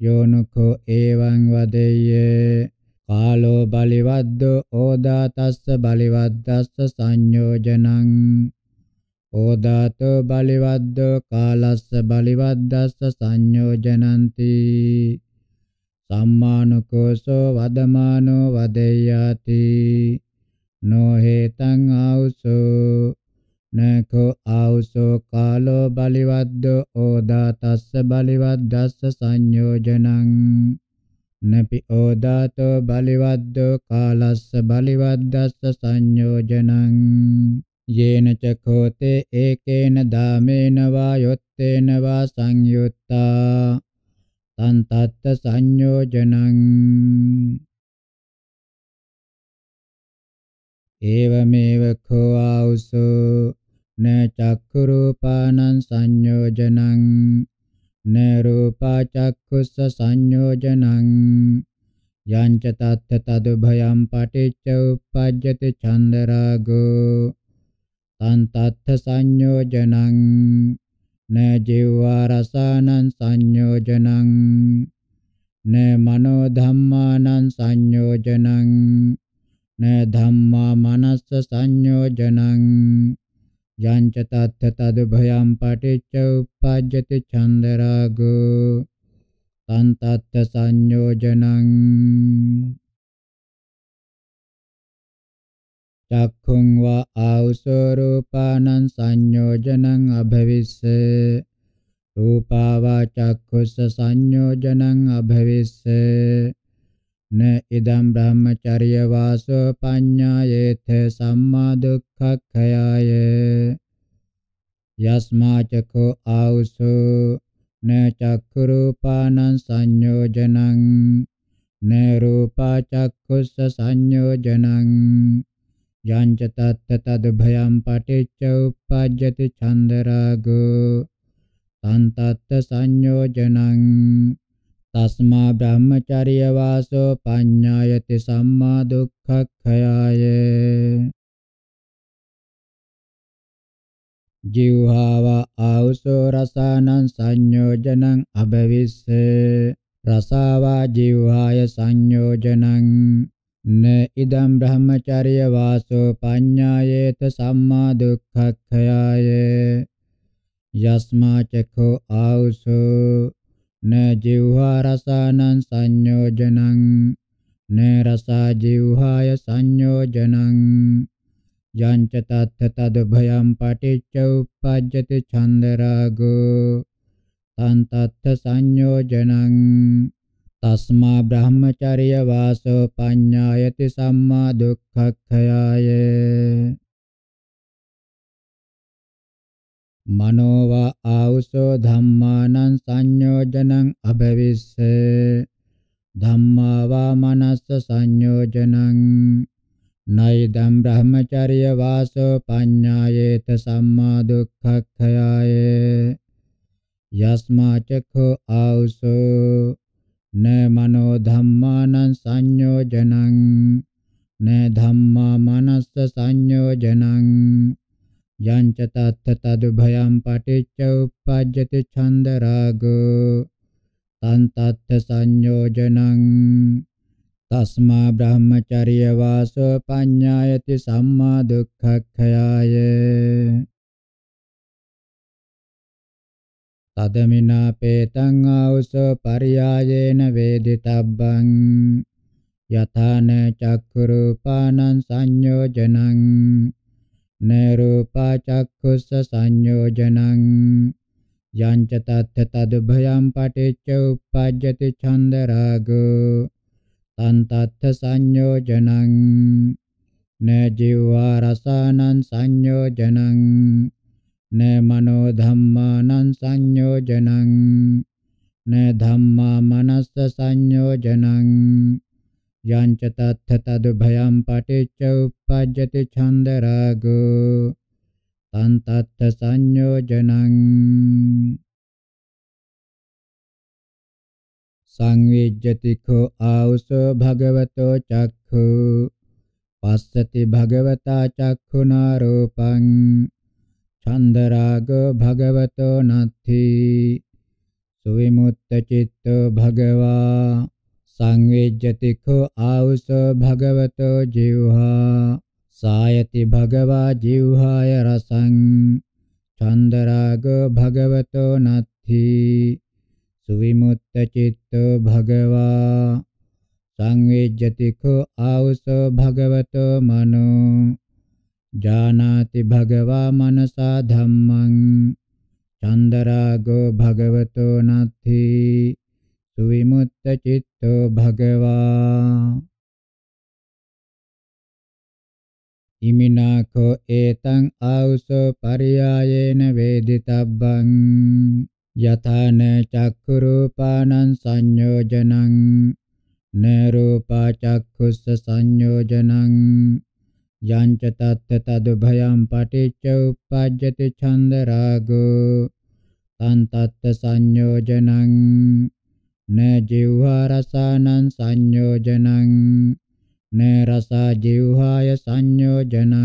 යෝනුඛෝ එවං වදෙය්‍ය කාලෝ බලිවද්දෝ ඕදාතස්ස බලිවද්දස්ස සංයෝජනං ඕදාතෝ බලිවද්දෝ කාලස්ස බලිවද්දස්ස සංයෝජනಂತಿ සම්මානුකෝසෝ වදමානෝ වදෙය්‍යාති නොහෙතං ආවුසෝ නකෝ ආවුසෝ කාලෝ බලිවද්දෝ ඕදා තස්ස බලිවද්දස්ස සංයෝජනං නපි ඕදාතෝ බලිවද්දෝ කාලස්ස බලිවද්දස්ස සංයෝජනං යේන චකෝතේ ඒකේන දාමේන වා යොත්තේන වා සංයුත්තා tantatta sanyojanam evameva kho auso na cakkhurupanan sanyojanam na rupa cakkhussa sanyojanam Yanca tatta tadubhayam paticca uppajjati chandarago tantatta sanyojanam න ජීවා රසානං සංයෝජනං න මනෝ ධම්මානං සංයෝජනං න ධම්මා මනස්ස සංයෝජනං යං ච තත්ථ තදුභයං පටිච්ච උප්පජ්ජති චන්දරාගෝ තන් තත්ථ සංයෝජනං චක්ඛුං වා ආවුසෝ රූපානං සංයෝජනං අභවිස්ස රූපාවා චක්ඛුස්ස සංයෝජනං අභවිස්ස න ඉදම් බ්‍රහ්මචර්ය වාසෝ පඤ්ඤායේත සම්මා දුක්ඛක්ඛයාය යස්මා චකෝ ආවුසෝ න චක්ඛු රූපානං සංයෝජනං න රූපා චක්ඛුස්ස සංයෝජනං යංච තත්ත තද භයම් පටිච්ච උප්පජ්ජති චන්දරාගෝ තන්තත්ත සංයෝජනං තස්මා බ්‍රහ්මචර්ය වාසෝ පඤ්ඤායති සම්මා දුක්ඛක්ඛයාය ජීවහාව ආවසෝ රසානං සංයෝජනං අබවිස්ස රසාවා ජීවහාය සංයෝජනං න ඉදම් බ්‍රහ්මචාරිය වාසෝ පඤ්ඤායේත සම්මා දුක්ඛක්ඛයාය යස්මා චක්ඛෝ ආවුසෝ න ජීවහා රසානං සංයෝජනං න රසා ජීවහාය සංයෝජනං යංච තත්ත තද භයම් පටිච්ච උප්පජ්ජති ඡන්ද රාගෝ තන් තත්ත සංයෝජනං තස්මා බ්‍රහ්මචර්ය වාසෝ පඤ්ඤායති සම්මා දුක්ඛක්ඛයාය මනෝවා ආවුසෝ ධම්මානං සංයෝජනං අභවිස්සේ ධම්මා වා මනස්ස සංයෝජනං නයිදම් බ්‍රහ්මචර්ය වාසෝ පඤ්ඤායේත සම්මා දුක්ඛක්ඛයාය යස්මා චක්ඛෝ ආවුසෝ න මනෝ ධම්මානං සංයෝජනං න ධම්මා මනස්ස සංයෝජනං යංච තත්ත තදුභයම් පටිච්ච උප්පජ්ජති ඡන්ද රාගෝ තං තත්ත සංයෝජනං තස්මා බ්‍රහ්මචර්ය වාසෝ පඤ්ඤායති සම්මා දුක්ඛක්ඛයාය තදමිනාපේතං ආවුස පරියායේන වේදිතබ්බං යථාන චක්ඛුරූපානං සංයෝජනං නේරූපා චක්ඛුස්ස සංයෝජනං යංච තත්ථ තදුභයං පටිච්ච උප්පජ්ජති ඡන්ද රාගෝ තං තත්ථ සංයෝජනං න ජීවා රසානං සංයෝජනං න මනෝ ධම්මානං සංයෝජනං න ධම්මා මනස්ස සංයෝජනං යංච තත්ථ තද භයම් පටිච්ච උප්පජ්ජති ඡන්ද රාගෝ තං තත්ථ සංයෝජනං සංවිජ්ජති කෝ ආවුසෝ භගවතෝ චක්ඛු පස්සති භගවතා චක්ඛුනා රූපං චන්දරාගෝ භගවතෝ නත්ථි සුවිමුත්ත චිත්තෝ භගවා සංවේජ්ජති කෝ ආවුස භගවතෝ ජීවහා සායති භගවා ජීවහාය රසං චන්දරාගෝ භගවතෝ නත්ථි සුවිමුත්ත චිත්තෝ භගවා සංවේජ්ජති කෝ ආවුස භගවතෝ මනෝ ජානාති භගවා මනසා ධම්මං චන්දරාගෝ භගවතෝ නත්ථි සුවිමුත්ත චිත්තෝ භගවා ඉමිනාකෝ ඒතං ආවුසෝ පරියායේන වේදිතබ්බං යථාන චක්කුරූපානං සංයෝජනං නරූපා චක්කුස්ස සංයෝජනං යංච තත්ත තද භයං පටිච්ච උප්පජ්ජති ඡන්ද රාගෝ තන් තත්ත සංයෝජනං න ජීවහා රසානං සංයෝජනං න රසා ජීවහාය සංයෝජනං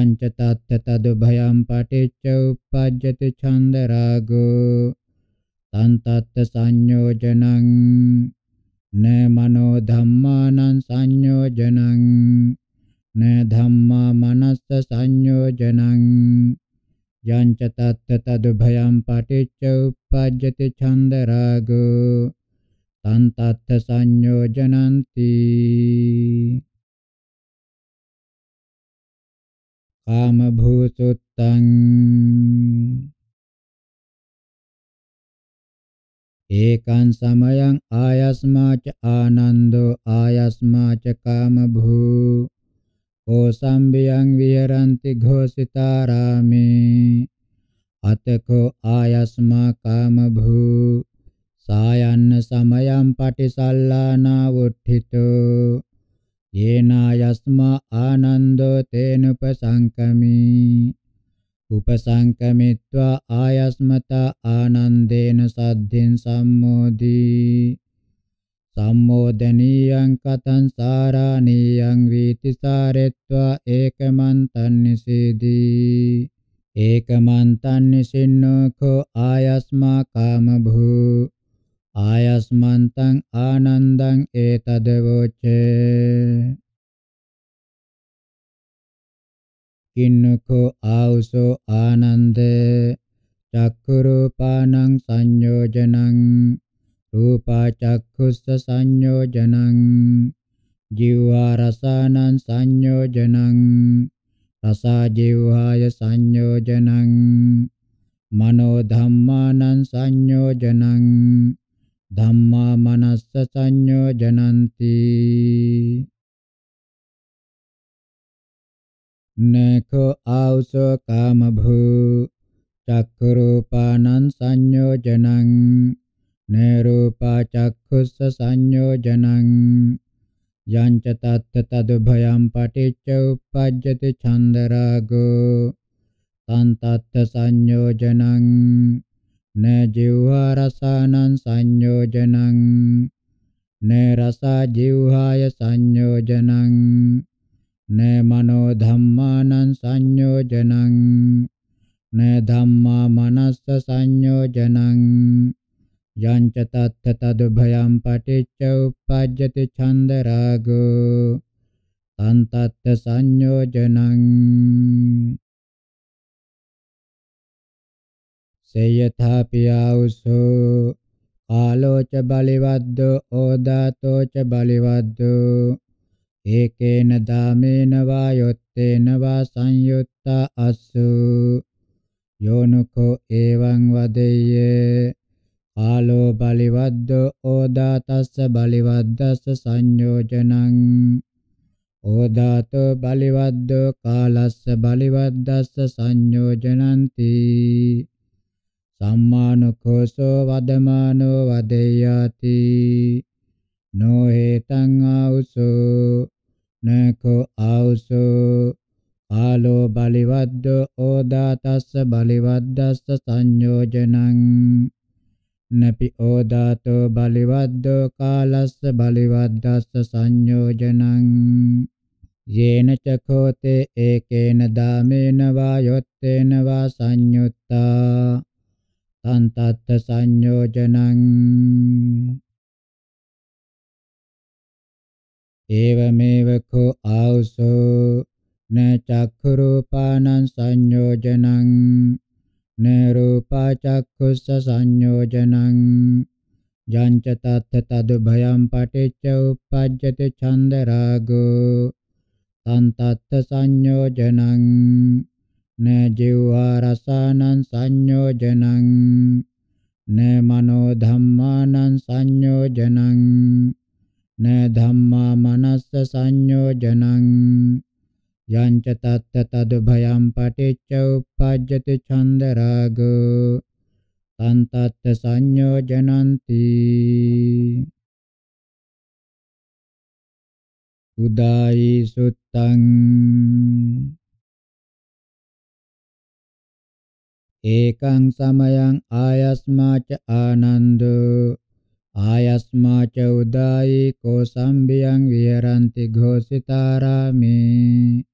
යංච තත්ත තද භයං පටිච්ච උප්පජ්ජති ඡන්ද රාගෝ තන් තත්ත සංයෝජනං න මනෝ ධම්මානං සංයෝජනං na dhamma manassa sanyojanam යංච තත්ත තදුභයම් පටිච්ච උප්පජ්ජති ඡන්ද රාගෝ තං තත්ත සංයෝජනಂತಿ කාම භූසුත්තං ඒකං සමයං ආයස්මාච ආනන්දෝ ආයස්මාච කාම භූ ඕසම්බියං විහරಂತಿ ഘോഷිතාරාමේ අතකෝ ආයස්මා කාමභූ සායන්න සමයම් පටිසල්ලානා වුට්ඨිතෝ යේනායස්මා ආනන්දෝ තේනුපසංකමී උපසංකමිත්වා ආයස්මතා ආනන්දේන සද්ධින් සම්මෝදී සම්මෝදනීයං කතං සාරාණීයං වීති සාරෙත්වා ඒකමන්තං නිසීදී ඒකමන්තං නිසින්නෝ කෝ ආයස්මා කාම භූ ආයස්මන්තං ආනන්දං ඒතද වොච්චේ කින්නකෝ ආවසෝ ආනන්දේ චක්ඛුරූපාණං සංයෝජනං රූපචක්ඛුස්ස සංයෝජනං ජීවා රසානං සංයෝජනං රසා ජීවාය සංයෝජනං මනෝ ධම්මානං සංයෝජනං ධම්මා මනස්ස සංයෝජනಂತಿ නඛෝ ආවස කාමභූ චක්ඛ රූපානං සංයෝජනං ne rupa cakkhussa sanyojanam යංච තත්ත තද භයම් පටිච්ච උප්පජ්ජති චන්දරාගෝ තං තත්ත සංයෝජනං න ජීවා රසානං සංයෝජනං න රසා ජීවාය සංයෝජනං න මනෝ ධම්මානං සංයෝජනං න ධම්මා මනස්ස සංයෝජනං යංච තත්ථ තද භයං පටිච්ච උප්පජ්ජති ඡන්ද රාගෝ තං තත්ථ සංයෝජනං සේයථාපි ආඋසෝ කාලෝච බලිවද්දෝ ඕදාතෝච බලිවද්දෝ ඒකේන දාමේන වායොත්තේන වා සංයුත්තා අස්සු යෝනුකෝ එවං වදෙය්‍ය ආලෝ බලිවද්දෝ ඕදාතස්ස බලිවද්දස්ස සංයෝජනං ඕදාතෝ බලිවද්දෝ කාලස්ස බලිවද්දස්ස සංයෝජනಂತಿ සම්මානුකෝසෝ වදමානෝ වදේයාති නෝ හේතං ආඋසෝ නකෝ ආඋසෝ ආලෝ බලිවද්දෝ ඕදාතස්ස බලිවද්දස්ස සංයෝජනං නපි ඕදාතෝ බලිවද්දෝ කාලස්ස බලිවද්දස්ස සංයෝජනං යේන චඛෝතේ ඒකේන දාමේන වායොත්තේන වා සංයුත්තා තන්තත් සංයෝජනං ඒවමේව කෝ ආවසෝ න චක්ඛුරූපානං සංයෝජනං ne rupa cakkhussa sanyojanang යංච තත්ථ තද භයං පටිච්ච උප්පජ්ජති ඡන්ද රාගෝ තං තත්ථ සංයෝජනං න ජීවා රසානං සංයෝජනං න මනෝ ධම්මානං සංයෝජනං න ධම්මා මනස්ස සංයෝජනං යංච තත්ත තද භයම් පටිච්ච උප්පජ්ජති ඡන්ද රාගෝ තං තත්ත සංයෝජනಂತಿ උදායි සුත්තං ඒකං සමයං ආයස්මාච ආනන්දෝ ආයස්මාච උදායි කෝසම්බියං විහරಂತಿ ഘೋಷිතාරාමේ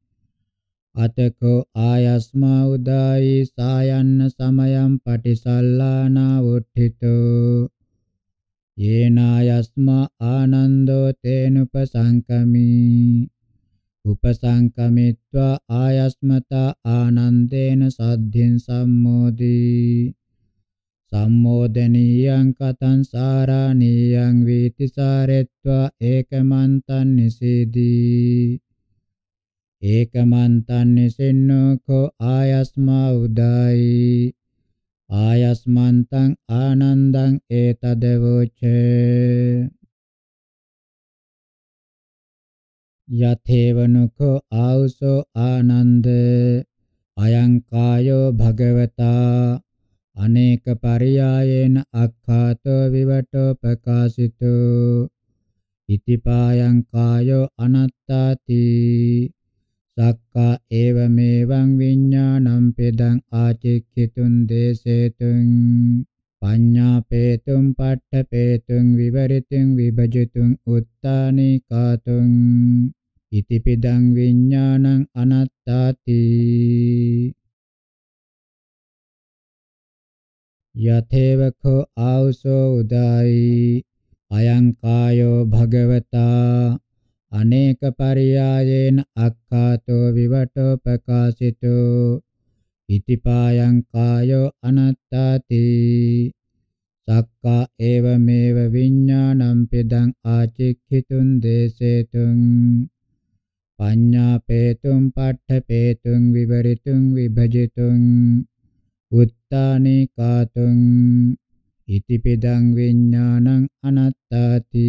අතකෝ ආයස්මා උදායි සායන්න සමයම් පටිසල්ලානා වුට්ඨිතෝ යේනායස්මා ආනන්දෝ තේනුපසංකමී උපසංකමිත්වා ආයස්මතා ආනන්දේන සද්ධින් සම්මෝදී සම්මෝදනීයං කතං සාරාණීයං වීතිසාරෙත්වා ඒකමන්තං නිසීදී ඒකමන්තන් නිසින්නෝ කෝ ආයස්මා උදායි ආයස්මන්තං ආනන්දං ඒතදවෝච යතේවනුකෝ ආවුසෝ ආනන්ද අයං කායෝ භගවතා අනේක පරියායේන අක්ඛාතෝ විවටෝ ප්‍රකාශිතෝ ඉතිපායං කායෝ අනත්තාති සක්කා ඒව මේවං විඤ්ඤාණං පෙදං ආචික්ඛිතුන් දේසේතුං පඤ්ඤාපේතුම් පට්ඨපේතුම් විවරිතුම් විභජිතුම් උත්තානිකාතුම් ඉතිපිදං විඥානං අනත්තාති යතේවකෝ ආවසෝ උදායි අයං කායෝ භගවතා අනේක පරියායේන අක්ඛාතෝ විවටෝ ප්‍රකාශිතෝ ඉතිපායං කායෝ අනත්තාති සක්කා ඒවමේව විඤ්ඤාණං පිදං ආචික්ඛිතුං දේසේතුං පඤ්ඤාපේතුං පට්ඨපේතුං විවරිතුං විභජිතුං උත්තානේ කාතුං ඉතිපිදං විඤ්ඤාණං අනත්තාති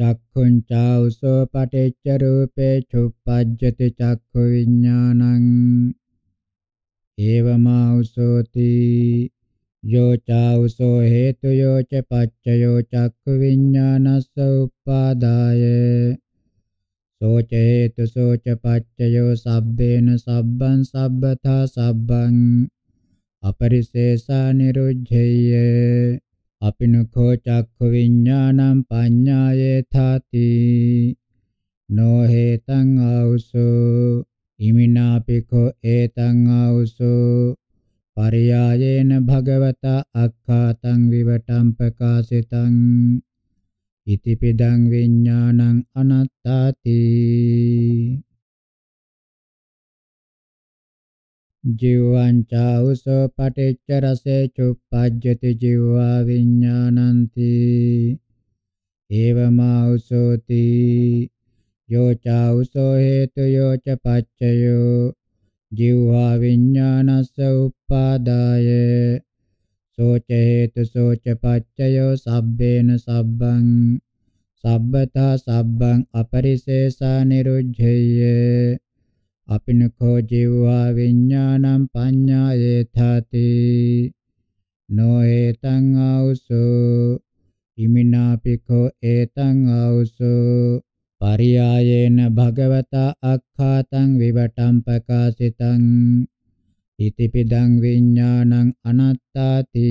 චක්ඛුංචාවසෝ පටිච්ච රූපේ චුප්පජ්ජති චක්ඛු විඥානං ඒවමාවසෝති යෝ චාවසෝ හේතු යෝ ච පච්චයෝ චක්ඛු විඥානස්ස උපාදාය සෝච හේතු සෝච පච්චයෝ සබ්බේන සබ්බං සබ්බතා සබ්බං අපරිශේෂා නිරුද්ධේය අපිනුකෝ චක්ඛු විඤ්ඤාණං පඤ්ඤායේ ථාති නෝ හේතං ආවුසෝ ඉමිනාපිකෝ ඒතං ආවුසෝ පරියායේන භගවතා අක්ඛාතං විවටම් ප්‍රකාශිතං ඉතිපිදං විඤ්ඤාණං අනත්තාති ජීවංචා උසෝ පටිච්ච රසේ චුප්පජ්ජති ජීවා විඥානಂತಿ ඒවමා උසෝති යෝචා උසෝ හේතු යෝච පච්චයෝ ජීවා විඥානස්ස උපාදාය සෝච හේතු සෝච පච්චයෝ සබ්බේන සබ්බං සබ්බතා සබ්බං අපරිශේෂා නිරුද්ධය අපිනකෝ ජීවා විඥානං පඤ්ඤායේතති නොඒතං ආවුසෝ ඉමිනාපිකෝ ඒතං ආවුසෝ පරියායේන භගවතා අක්ඛාතං විවටම් ප්‍රකාශිතං ඉතිපිදං විඥානං අනත්තාති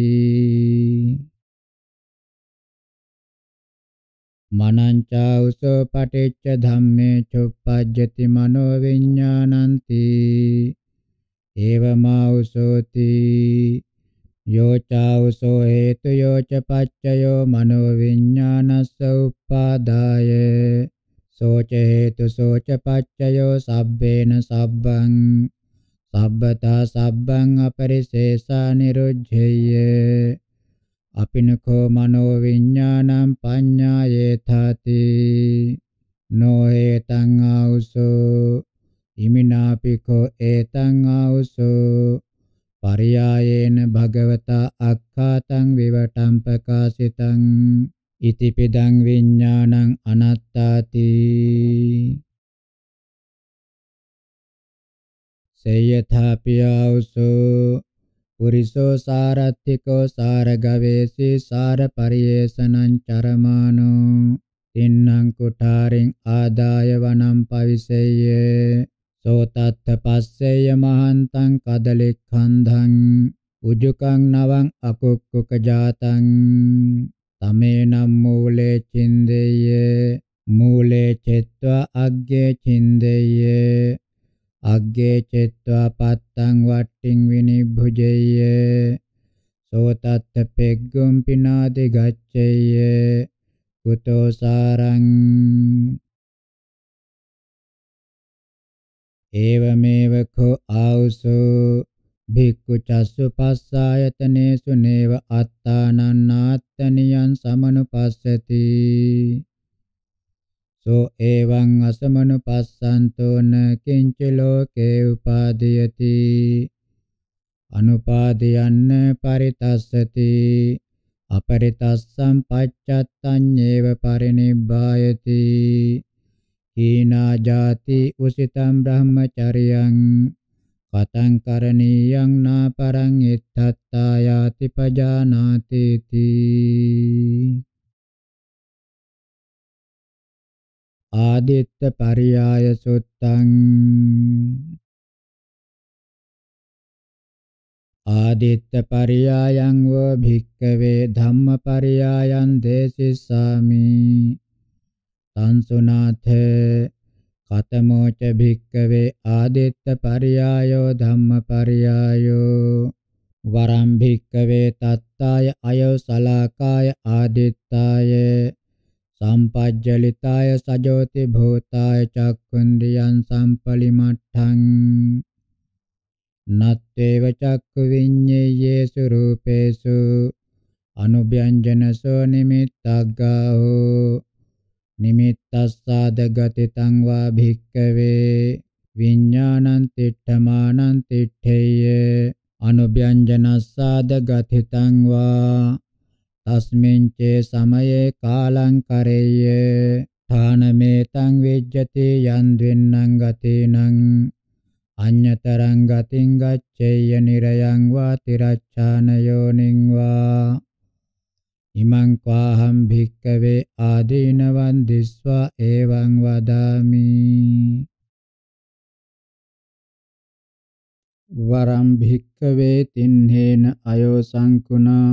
මනංචා උසෝ පටිච්ච ධම්මේ චුප්පජ්ජති මනෝ විඥානಂತಿ ඒවමා උසෝති යෝචා උසෝ හේතු යෝච පච්චයෝ මනෝ විඥානස්ස උපාදාය සෝච හේතු සෝච පච්චයෝ සබ්බේන සබ්බං සබ්බතා සබ්බං අපරිශේෂා නිරුද්ධේය අපිනකෝ මනෝ විඥානං පඤ්ඤායේතති නොඒතං ආවුසෝ ඉමිනාපිකෝ ඒතං ආවුසෝ පරියායේන භගවතා අක්ඛාතං විවටම් ප්‍රකාශිතං ඉතිපිදං විඥානං අනත්තාති සේයථාපියවුසෝ පුරිසෝ සාරත්තිකෝ සාරගවේසී සාරපරියේෂණං චරමානෝ තින්නං කුඨාරින් ආදාය වනම් පවිසෙය්‍ය සෝතත්ථ පස්සේය මහන්තං කදලික්ඛන්ධං උජුකං නවං අකුක්කුක ජාතං තමේනම් මූලේ චින්දෙය්‍ය මූලේ චෙත්වා අග්ගේ චින්දෙය්‍ය අග්ගේ චෙත්වා පත්තං වට්ටිං විනිභුජෙය්‍ය සෝතත් පෙග්ගම් පිනාදි ගච්ඡෙය්‍ය කුතෝ සාරං ඒවමේව කෝ ආවුසෝ භික්ඛු චස්සු පස්සායතනේසු නේව අත්තානන්නාත්තනියං සමනුපස්සති සෝ එවං අසමනුපස්සන්තෝන කිංච ලෝකේ උපාදීයති අනුපාදයන්න පරිතස්සති අපරිතස්සම් පච්චත්තඤ්ඤේව පරිනිබ්බායති හීනා ජාති උසිතම් බ්‍රහ්මචරියං කතං කරණීයං නාපරං ඉත්තත්තා යාති පජානාති තී ආදිත්ත පරියාය සුත්තං ආදිත්ත පරියායං වෝ භික්කවේ ධම්ම පරියායන් දේසිස්සාමි තංසුනාථ කතමෝච භික්කවේ ආදිත්ත පරියායෝ ධම්ම පරියායෝ වරම් භික්කවේ තත්තාය අයෝ සලාකාය ආදිත්තාය සම්පජ්ජලිතාය සජෝති භූතාය චක්ඛුන්ද්‍රියං සම්පලිමට්ඨං නත්තේව චක්ඛු විඤ්ඤේයේසු රූපේසු අනුභ්‍යංජනසෝ නිමිත්තග්ගාහෝ නිමිත්තස්සාදගති තං වා භික්ඛවේ විඥානං තිට්ඨමානං තිට්ඨේය අනුභ්‍යංජනස්සාදගති තං වා තස්මින්චේ සමයේ කාලං කරෙය්‍ය ථානමේතං විජ්ජති යන් දෙන්නං ගතේනං අඤ්‍යතරං ගතින් ගච්ඡේය නිරයං වා තිරච්ඡාන යෝනිං වා ඉමං කාහම් භික්කවේ ආදීනවන් දිස්වා එවං වදාමි වරම් භික්කවේ තින්හේන අයෝ සංකුණා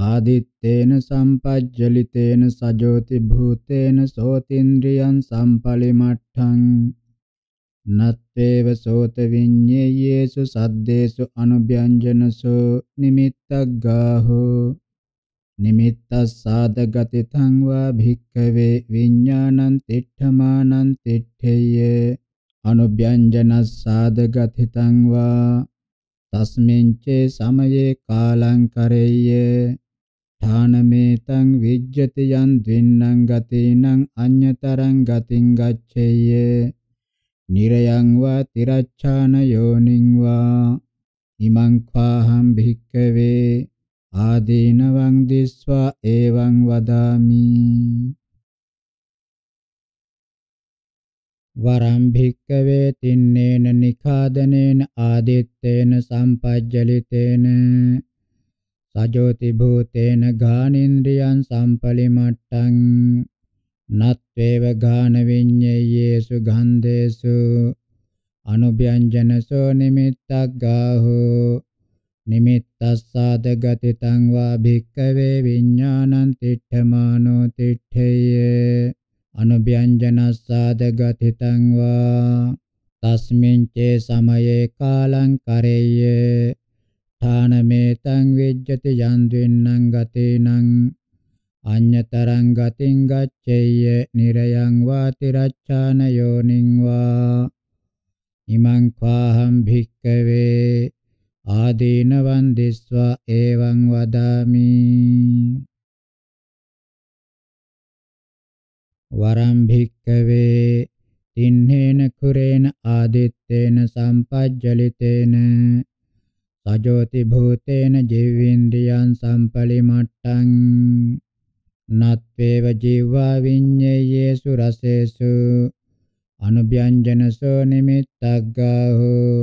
ආදිත්තේන සම්පජ්ජලිතේන සජෝති භූතේන සෝතින්ද්‍රියං සම්පලිමට්ඨං නත්තේව සෝත විඤ්ඤේයේසු සද්දේසු අනුභ්‍යංජනසෝ නිමිත්තග්ගාහෝ නිමිත්තස්සාදගති තං වා භික්ඛවේ විඥානං තිට්ඨමානං තිට්ඨේය අනුභ්‍යංජනස්සාදගති තං වා තස්මින් චේ සමයේ කාලං කරෙය්‍ය ථානමේතං විජ්ජති යං ද්වින්නම් ගතේනං අඤ්‍යතරං ගතින් ගච්ඡේය නිරයං වා තිරච්ඡාන යෝනිං වා ඉමං ඛාහම් භික්ඛවේ ආදීනවං දිස්වා එවං වදාමි වරම් භික්කවේ තින්නේන නිඛාදනේන ආදිත්තේන සම්පජ්ජලිතේන සජෝති භූතේන ගානින්ද්‍රියං සම්පලිමට්ටං නත්වේව ගාන විඤ්ඤේයේසු ගන්ධේසු අනුභ්‍යංජනසෝ නිමිත්තක් ගාහෝ නිමිත්තස්සාද ගතිතං වා භික්කවේ විඥානං තිඨමානෝ තිඨේය අනුභ්‍යංජනස්සාද ගතිතං වා තස්මින් චේ සමයේ කාලං කරෙය්‍ය ථානමේතං විජ්ජති යං දෙන්නං ගතේනං අඤ්‍යතරං ගතින් ගච්ඡේය නිරයං වාති රච්ඡාන යෝනිං වා ඉමං ඛාහම් භික්කවේ ආදීනවන් දිස්වා එවං වදාමි වරම් භික්කවේ තින්නේන කුරේන ආදිත්තේන සම්පජ්ජලිතේන සජෝති භූතේන ජීවේන්ද්‍රියං සම්පලිමට්ඨං නත්වේව ජීවා විඤ්ඤේයේසු රසේසු අනුභ්‍යංජනසෝ නිමිත්තග්ගාහෝ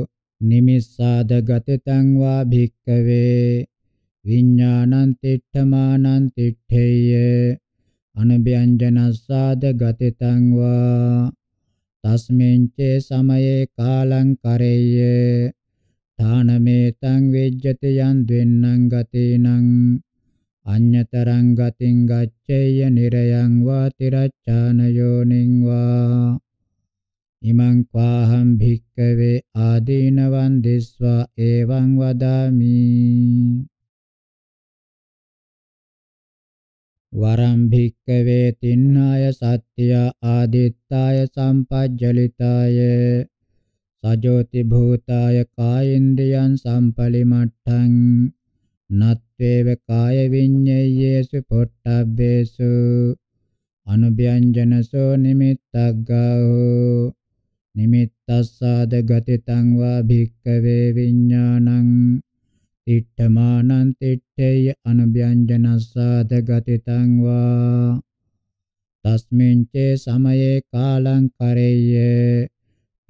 නිමිස්සාද ගතිතං වා භික්කවේ විඥානං තිට්ඨමානං තිට්ඨේය අනුභ්‍යංජනස්සාද ගතිතං වා තස්මින් චේ සමයේ කාලං කරේය තානමේතං වෙජ්ජති යං ද්වෙන්නං ගතේනං අඤ්‍යතරං ගතින් ගච්ඡේය නිරයං වා තිරච්ඡාන යෝනිං වා ඉමං පාහම් භික්කවේ ආදීනවන් දිස්වා එවං වදාමි වරම් භික්කවේ තින්නාය සත්‍ය ආදිත්තාය සම්පජ්ජලිතාය සජෝති භූතාය කායේන්ද්‍රයන් සම්පලිමට්ඨං නත්වේව කාය විඤ්ඤයේසු පොට්ටබ්බේසු අනුභ්‍යංජනසෝ නිමිත්තග්ගෝ නිමිත්තස්සාද ගතිතං වා භික්ඛවේ විඥානං තිට්ඨමානං තිට්ඨේය අනුභ්‍යංජනස්සාද ගතිතං වා තස්මින් චේ සමයේ කාලං කරෙය්‍ය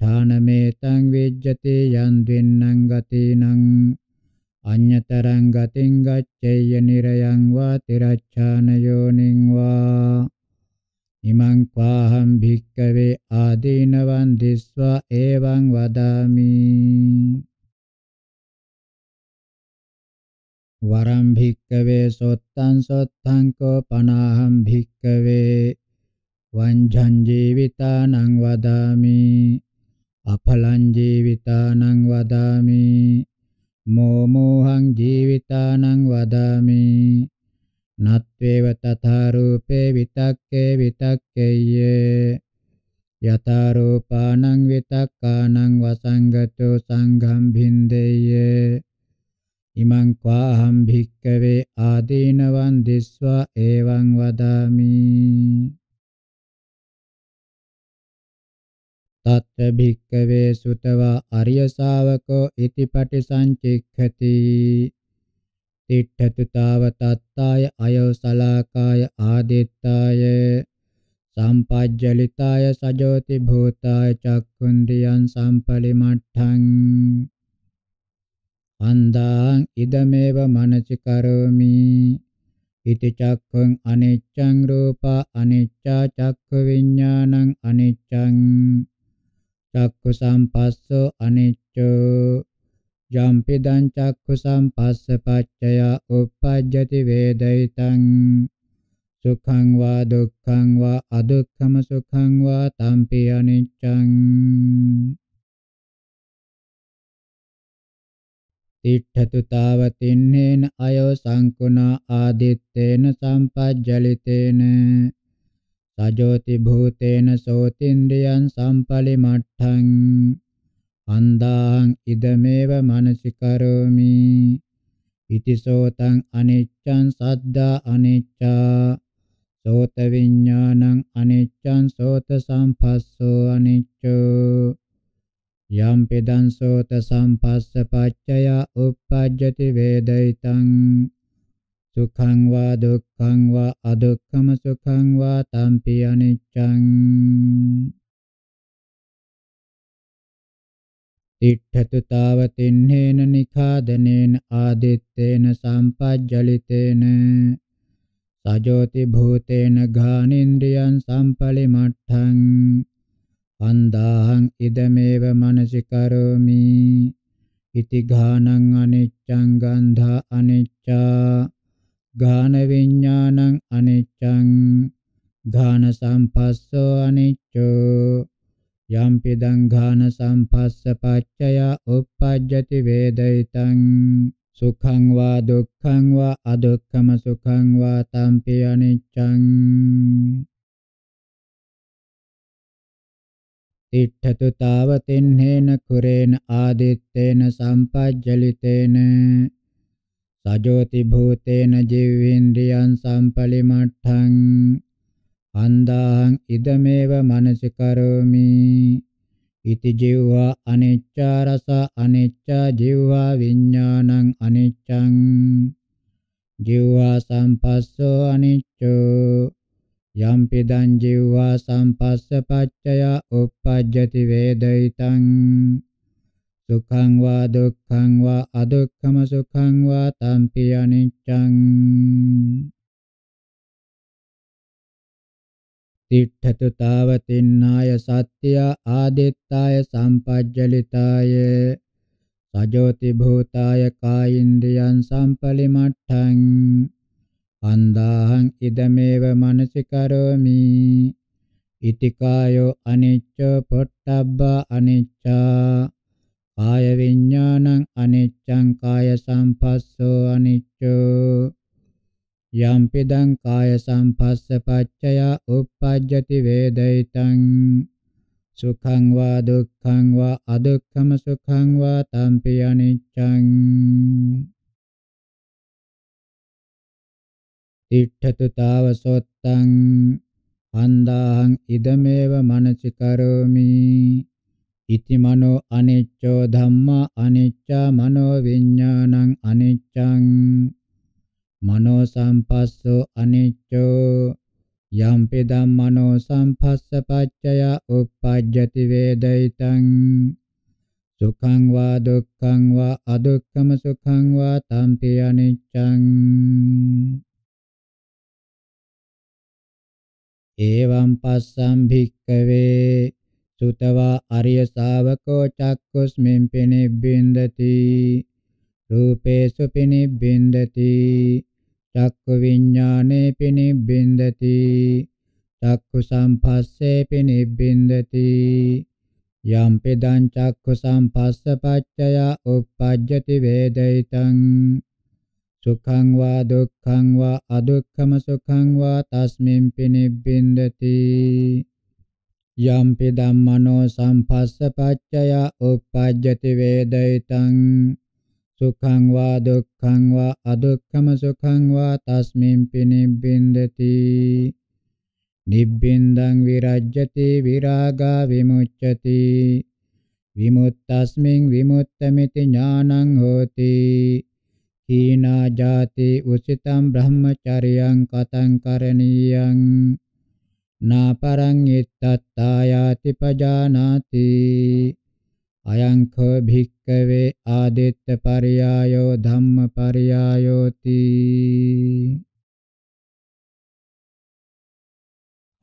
ථානමේතං විජ්ජති යං දෙන්නං ගතිනං අඤ්‍යතරං ගතින් ගච්ඡේය නිරයං වා තිරච්ඡාන යෝනිං වා ඉමං පාහං භික්කවේ ආදීනවං දිස්වා එවං වදාමි වරං භික්කවේ සොත්තං සොත්තං කෝ පනාහං භික්කවේ වං ජං ජීවිතානං වදාමි අපලං ජීවිතානං වදාමි මෝමෝහං ජීවිතානං වදාමි නත්වේව තථා රූපේ විතක්කේ විතක්කේය යතා රූපානං විතක්කානං වසංගතෝ සංඝම් භින්දේය ඉමං ක්වාහම් භික්කවේ ආදීනවන් දිස්වා එවං වදාමි තත්ත භික්කවේ සුතවා අරිය ශාවකෝ ඉති පටිසංචික්ඛති තිට්ඨතු තාව තත්තාය අයෝ සලාකාය ආදිත්තාය සම්පජ්ජලිතාය සජෝති භූතාය චක්ඛුන්ද්‍රියං සම්පලිමට්ඨං අන්දාං ඉදමේව මනසි කරෝමි ඉති චක්ඛං අනිච්ඡං රූපා අනිච්චා චක්ඛ විඥානං අනිච්ඡං චක්ඛුසම්පස්සෝ අනිච්චෝ යම්පිදං චක්ඛුසම්පස්ස පච්චය උප්පජ්ජති වේදිතං සුඛං වා දුක්ඛං වා අදුක්ඛම සුඛං වා තම්පි අනිච්ඡං තිට්ඨතු තාවතින්නේන අයෝ සංකුණා ආදිත්තේන සම්පජ්ජලිතේන සජෝති භූතේන සෝතින්ද්‍රයන් සම්පලිමට්ඨං අන්දාං ඉදමේව මනසිකරෝමි ඉතිසෝතං අනිච්ඡං සද්දා අනිච්ඡා සෝත විඥානං අනිච්ඡං සෝත සම්පස්සෝ අනිච්චෝ යම් පෙදං සෝත සම්පස්ස පච්චය uppajjati වේදිතං සුඛං වා දුක්ඛං වා අදුක්ඛම සුඛං වා තම්පි අනිච්ඡං තිට්ඨතු තාවතින් හේන නිඛාදනේන ආදිත්තේන සම්පජ්ජලිතේන සජෝති භූතේන ඝානින්ද්‍රියං සම්පලිමට්ඨං අන්දාහං ඉදමේව මනසි කරෝමි ඉති ඝානං අනිච්ඡං ගන්ධා අනිච්ඡා ගාන විඥානං අනිච්ඡං ඝාන සම්පස්සෝ අනිච්චෝ යම්පිදං ඝාන සම්පස්ස පච්චය uppajjati වේදිතං සුඛං වා දුක්ඛං වා අදුක්ඛම සුඛං වා තම්පි අනිච්ඡං තිට්ඨතු තාවතින් හේන කුරේන ආදිත්තේන සම්පජ්ජලිතේන සජෝති භූතේන ජීවේන්ද්‍රියං සම්පලිමට්ඨං අන්දාං ඉදමේව මනසිකරෝමි ඉති ජීවා අනිච්චා රස අනිච්චා ජීවා විඥානං අනිච්චං ජීවා සම්පස්සෝ අනිච්චෝ යම්පිදං ජීවා සම්පස්ස පච්චය උප්පජ්ජති වේදිතං සුඛං වා දුක්ඛං වා අදුක්ඛම සුඛං වා තම්පි අනිච්ඡං තිට්ඨතු තාවතින්නාය සත්‍ය ආදිත්තාය සම්පජ්ජලිතාය සජෝති භූතාය කායින්ද්‍රියං සම්පලිමට්ඨං අන්දාහං ඉදමේව මනසිකරෝමි ඉතිකායෝ අනිච්ච පොට්ටබ්බා අනිච්චා කාය විඥානං අනිච්ඡං කාය සම්පස්සෝ අනිච්චෝ යම්පිදං කාය සම්පස්ස පච්චය උප්පජ්ජති වේදිතං සුඛං වා දුක්ඛං වා අදුක්ඛම සුඛං වා තම්පි අනිච්ඡං තිට්ඨතු තාවසොත්තං අන්දාහං ඉදමේව මනසිකරෝමි ඉති මනෝ අනිච්චෝ ධම්මා අනිච්චා මනෝ විඥානං අනිච්චං මනෝ සම්පස්සෝ අනිච්චෝ යම්පි ධම්මනෝ සම්පස්ස පච්චය උප්පජ්ජති වේදිතං සුඛං වා දුක්ඛං වා අදුක්ඛම සුඛං වා තම්පි අනිච්ඡං එවං පස්සම් භික්කවේ සුතවා අරිය ශාවකෝ චක්කුස්මින් පිනිබ්බින්දති රූපේසු පිනිබ්බින්දති චක්කු විඥානේ පිනිබ්බින්දති චක්කු සම්පස්සේ පිනිබ්බින්දති යම්පෙදං චක්කු සම්පස්ස පච්චය උප්පජ්ජති වේදිතං සුඛං වා දුක්ඛං වා අදුක්ඛම සුඛං වා තස්මින් පිනිබ්බින්දති යම්පි ධම්මනෝ සම්පස්ස පච්චය uppajjati vedaitan සුඛං වා දුක්ඛං වා අදුක්ඛම සුඛං වා තස්මින් පිනිබ්බින්දති නිබ්බින්දං විරජ්‍යති විරාගා විමුච්ඡති විමුක්තස්මින් විමුක්තමිති ඥානං හෝති කීනා ජාති උසිතම් බ්‍රහ්මචරියං කතං කරණීයං නාපරං ඉත්තත්තායාති පජානාති අයං කෝ භික්කවේ ආදිත්ත පරියායෝ ධම්ම පරියායෝති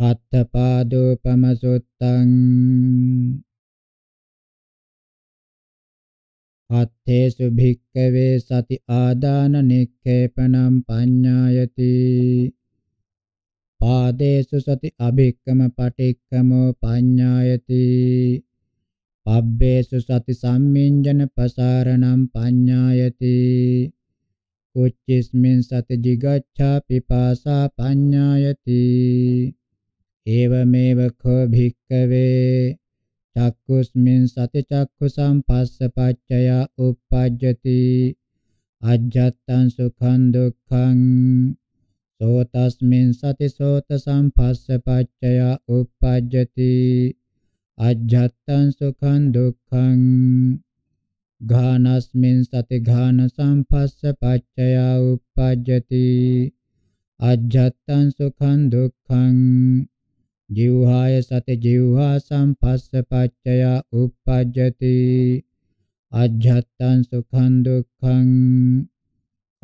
අත්තපාදෝපම සුත්තං අත්තේසු භික්කවේ සති ආදාන නික්ඛේපණං පඤ්ඤායති පාදේසු සති අභික්කම පටික්කමෝ පඤ්ඤායති පබ්බේසු සති සම්මින්ජන පසාරණම් පඤ්ඤායති උච්චිස්මින් සති jigacchā pipāsā පඤ්ඤායති ඒවමේව කෝ භික්කවේ චක්කුස්මින් සති චක්කුසම් පස්සපච්චය uppajjati අජ්ජත්තං සුඛං දුක්ඛං සෝතස්මින් සති සෝත සම්පස්ස පච්චය උප්පජ්ජති අජ්ජත්තං සුඛං දුක්ඛං ඝානස්මින් සති ඝාන සම්පස්ස පච්චය උප්පජ්ජති අජ්ජත්තං සුඛං දුක්ඛං ජීවහාය සති ජීවහා සම්පස්ස පච්චය උප්පජ්ජති අජ්ජත්තං සුඛං දුක්ඛං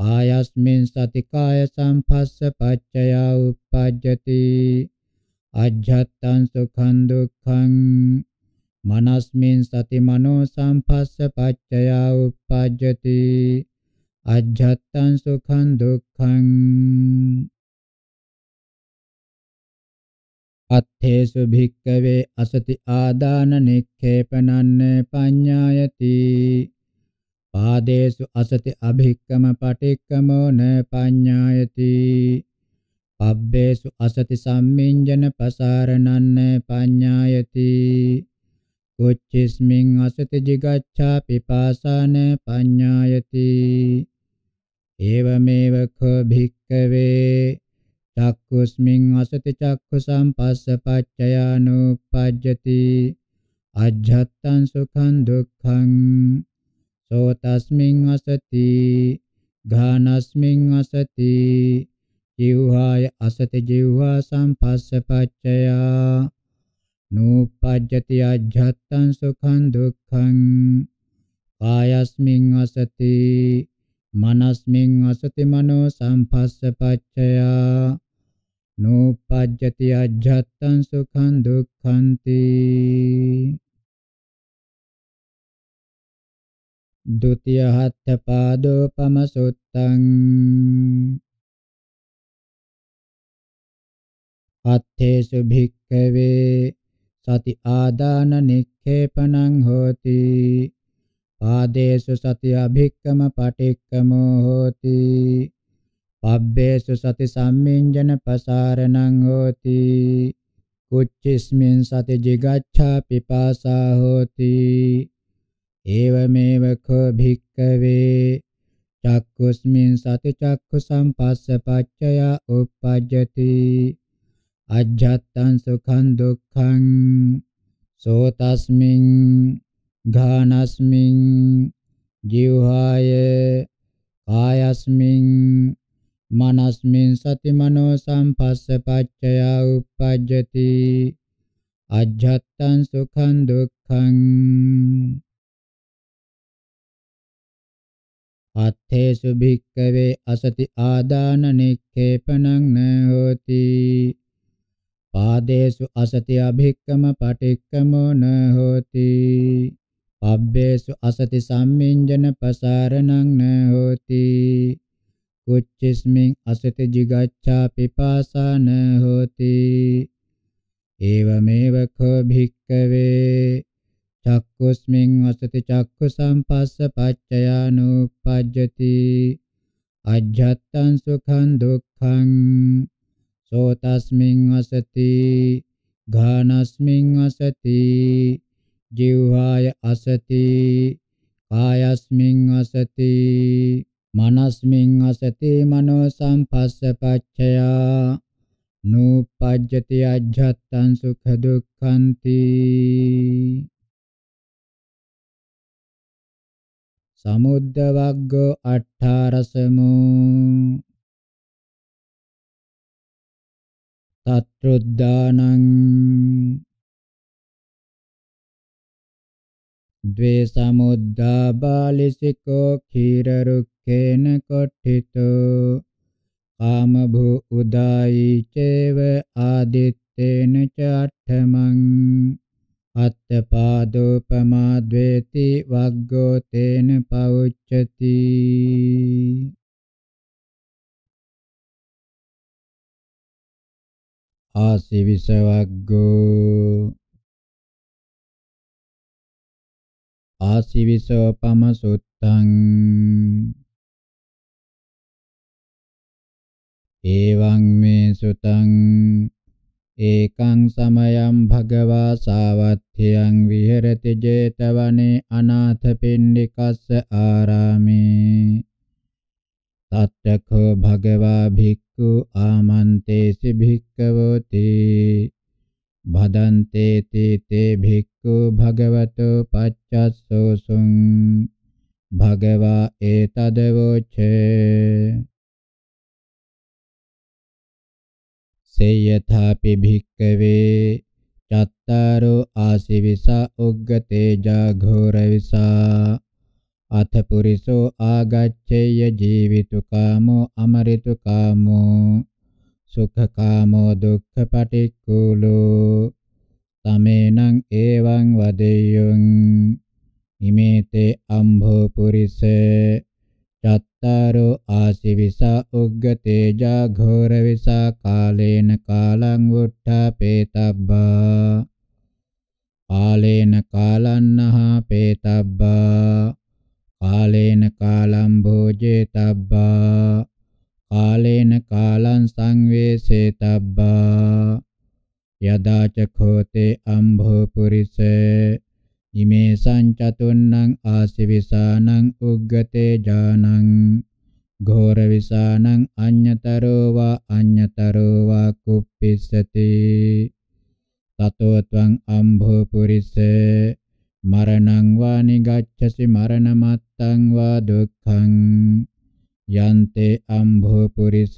ආයස්මින් සති කාය සංපස්ස පච්චය උප්පජ්ජති අජ්ජත්තං සුඛං දුක්ඛං මනස්මින් සති මනෝ සංපස්ස පච්චය උප්පජ්ජති අජ්ජත්තං සුඛං දුක්ඛං අත්තේසු භික්කවේ අසති ආදාන නික්ඛේපනන්න පඤ්ඤායති පාදේසු අසති අභික්කම පටික්කමෝ න පඤ්ඤායති පබ්බේසු අසති සම්මින්ජන පසාරණන්න පඤ්ඤායති කුච්චිස්මින් අසති jigacchā පිපාසාන පඤ්ඤායති එවමෙව කෝ භික්කවේ චක්කුස්මින් අසති චක්කු සම්පස්ස පච්චයානුපජ්ජති අජ්ජත්තං සුඛං දුක්ඛං සෝ තස්මින් අසති ඝානස්මින් අසති ජීවහාය අසති ජීවහා සම්පස්සපච්චය නූපජ්ජති අජ්ජත්තං සුඛං දුක්ඛං කායස්මින් අසති මනස්මින් අසති මනෝ සම්පස්සපච්චය නූපජ්ජති අජ්ජත්තං සුඛං දුක්ඛන්ති द्वितीयहत्थ पादोपमसुत्तम् අත්තේසු භික්ඛවේ සති ආදාන නික්ඛේපණං හෝති පාදේසු සති අභික්ඛම පටික්ඛමෝ හෝති පබ්බේසු සති සම්මින්ජන පසාරණං හෝති කුච්චිස්මින් සති jigacchā pipāsā හෝති ඒවමේව කෝ භික්කවේ චක්කුස්මින් සති චක්කු සම්පස්ස පච්චය උප්පජ්ජති අජ්ජත්තං සුඛං දුක්ඛං සෝතස්මින් ඝානස්මින් ජීවහාය කායස්මින් මනස්මින් සති මනෝ සම්පස්ස පච්චය උප්පජ්ජති අජ්ජත්තං සුඛං දුක්ඛං අත්ථේසු භික්කවේ අසති ආදාන නික්ඛේපණං න හෝති පාදේසු අසති අභික්කම පටික්කමෝ න හෝති පබ්බේසු අසති සම්මින්ජන පසාරණං න හෝති කුච්චිස්මින් අසති jigacchā pipāsā न හෝති ඒවමේව කෝ භික්කවේ චක්කුස්මින් වසති චක්කු සම්පස්ස පච්චයානුපජ්ජති අජ්ජත්තං සුඛං දුක්ඛං සෝතස්මින් වසති ඝානස්මින් වසති ජීවහාය අසති කායස්මින් වසති මනස්මින් වසති මනෝ සම්පස්ස පච්චයා නූපජ්ජති අජ්ජත්තං සුඛ දුක්ඛන්ති සමුද්දවග්ගෝ අට්ඨාරසමෝ තත්රුද්දානං द्वे समुद्धा बालिसिको क्षीररुखेन कठितो कामभू उदायी चैव आदित्येन चाठमम् අත්පාදෝපමාද්වේති වග්ගෝ තේන පෞච්චති ආසිවිස වග්ගෝ ආසිවිසෝපම සුත්තං එවං මේ සුතං ඒකං සමයං භගවා සාවත්ථ්‍යං විහෙරති 제තවනේ අනාථපිණ්ඩිකස්ස ආරාමේ තත්තකෝ භගවා භික්ඛු ආමන්තේසි භික්ඛවෝති භදන්තේ තේ භික්ඛු භගවතෝ පච්චස්සෝසුං භගවා ඒතදවෝචේ සේයථාපි භික්කවේ චත්තාරෝ ආසිවිසා උග්ගතේ ජාඝෝරවිසා අත පුරිසෝ ආගච්ඡේය ජීවිතු කාමෝ අමරිතු කාමෝ සුඛ කාමෝ දුක්ඛ පටික්කුලෝ තමේනං එවං වදෙය්‍යං ඉමේතේ අම්භෝ පුරිසේ චත්තාරෝ ආසිවිසා උග්ගතේජා ඝෝරවිසා කාලේන කාලං වුට්ඨාපේතබ්බා කාලේන කාලන්නහා පේතබ්බා කාලේන කාලම් භෝජේතබ්බා කාලේන කාලං සංවේසේතබ්බා යදාච ඛෝතේ අම්භෝ පුරිසේ ඉමේ සංචතුන්නං ආසිවිසානං උග්ගතේ ජානං ඝෝර විසානං අඤ්‍යතරෝ වා අඤ්‍යතරෝ වා කුප්පිස්සති තතෝ ත්වං අම්භෝ පුරිස මරණං වා නිගච්ඡසි මරණමත්තං වා දුක්ඛං යන්තේ අම්භෝ පුරිස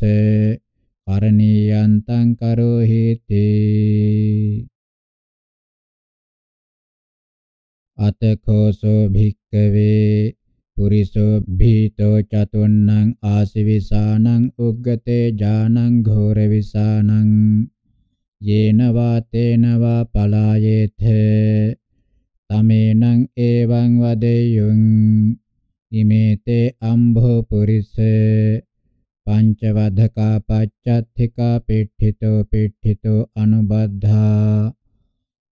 පරණීයන්තං කරෝහිතේ අතකෝසෝ භික්කවේ පුරිසෝ භීතෝ චතුන්නං ආසිවිසානං උග්ගතේ ජානං ඝෝරවිසානං යේන වාතේන වා පලායේත තමේනං එවං වදෙයුං ඉමේතේ අම්භෝ පුරිස පංචවධකා පච්චත්ථිකා පිට්ඨිතෝ පිට්ඨිතෝ අනුබද්ධා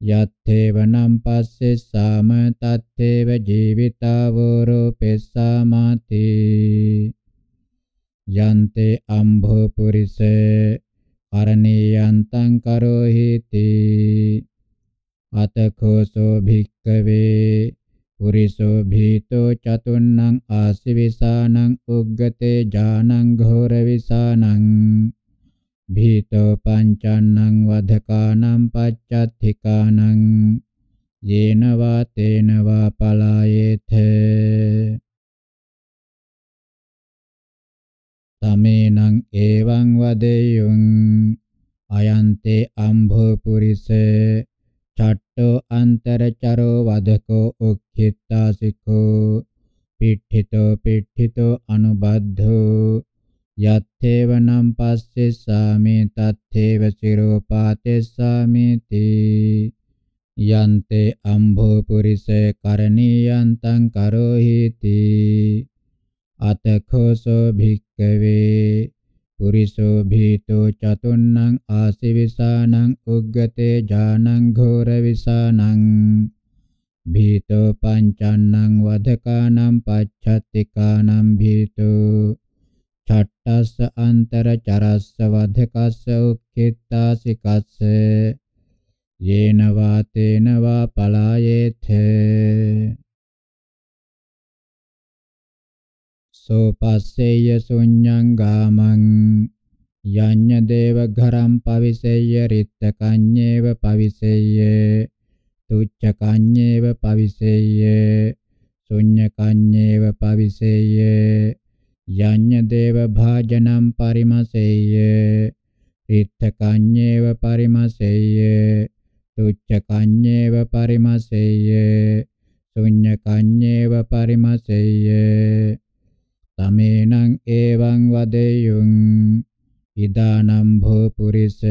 යත්තේව නම් පස්සේ සාම තත්තේව ජීවිතාවෝරූපෙස්සාමති යන්තේ අම්භෝ පුරිස අරණීයන්තං කරෝහිති අතකෝසෝ භික්කවේ පුරිසෝ භීතෝ චතුන්නං ආසිවිසානං උග්ගතේ ජානං ඝෝර විසානං භීතෝ පංචන්නං වධකානම් පච්චත්ථිකානම් යේනවා තේනවා පලායේත තමේනං එවං වදෙයුං අයන්තේ අම්භෝ පුරිස චට්ඨෝ අන්තරචරෝ වදකෝ උක්ඛිත්තාසිකෝ පිට්ඨිතෝ පිට්ඨිතෝ අනුබද්ධෝ යත්තේවනම් පස්සෙස්සාමි තත්තේව චිරෝපාතෙස්සාමිති යන්තේ අම්භෝ පුරිසේ කරණීයන්තං කරෝහිති අතඛෝසෝ භික්කවේ පුරිසෝ භීතෝ චතුන්නං ආසිවිසානං උග්ගතේ ජානං ඝෝර විසානං භීතෝ පංචන්නං වදකානම් පච්චත්තිකානම් භීතෝ ඡට්ඨස්ස අන්තර චරස්ස වධකස්ස උක්ඛිතාසිකස්ස යේන වාතේන වා පලායේත සෝපස්සේය ශුඤ්ඤං ගාමං යඤ්ඤ දේව ඝරම් පවිසෙය්‍ය රිත්ත කඤ්ඤේව පවිසෙය්‍ය තුච්ච කඤ්ඤේව පවිසෙය්‍ය ශුඤ්ඤ කඤ්ඤේව පවිසෙය්‍ය යඤ්ඤ දේව භාජනම් පරිමසෙය්‍ය තිත්තකඤ්ඤේව පරිමසෙය්‍ය තුච්ඡකඤ්ඤේව පරිමසෙය්‍ය ශුඤ්ඤකඤ්ඤේව පරිමසෙය්‍ය තමේනං එවං වදෙයුං ඉදානම් භෝ පුරිස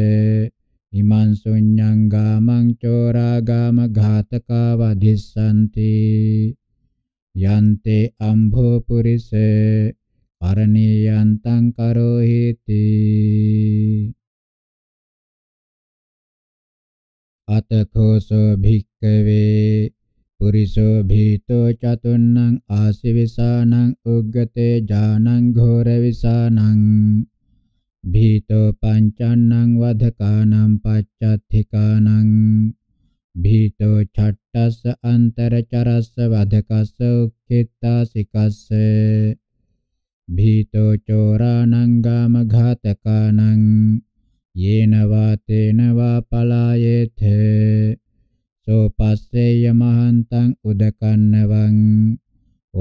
ඉමං ශුඤ්ඤං ගාමං චෝරා ගාම ඝාතකා වදිස්සanti යන්තේ අම්භෝ පුරිස පරණියන්තං කරෝහිති අතකෝසෝ භික්කවේ පුරිසෝ භීතෝ චතුන්නං ආසිවිසානං උග්ගතේ ජානං ඝෝරවිසානං භීතෝ පංචන්නං වධකානම් පච්චත්ථිකානං භීතෝ ඡට්ටස්ස අන්තරචරස්ස වධකස්ස උක්ඛිත්තාසිකස්ස භීතෝ චෝරාණං ගාමඝාතකානං යේන වාතේන වා පලායේත සෝපස්සේය මහන්තං උදකන්නවං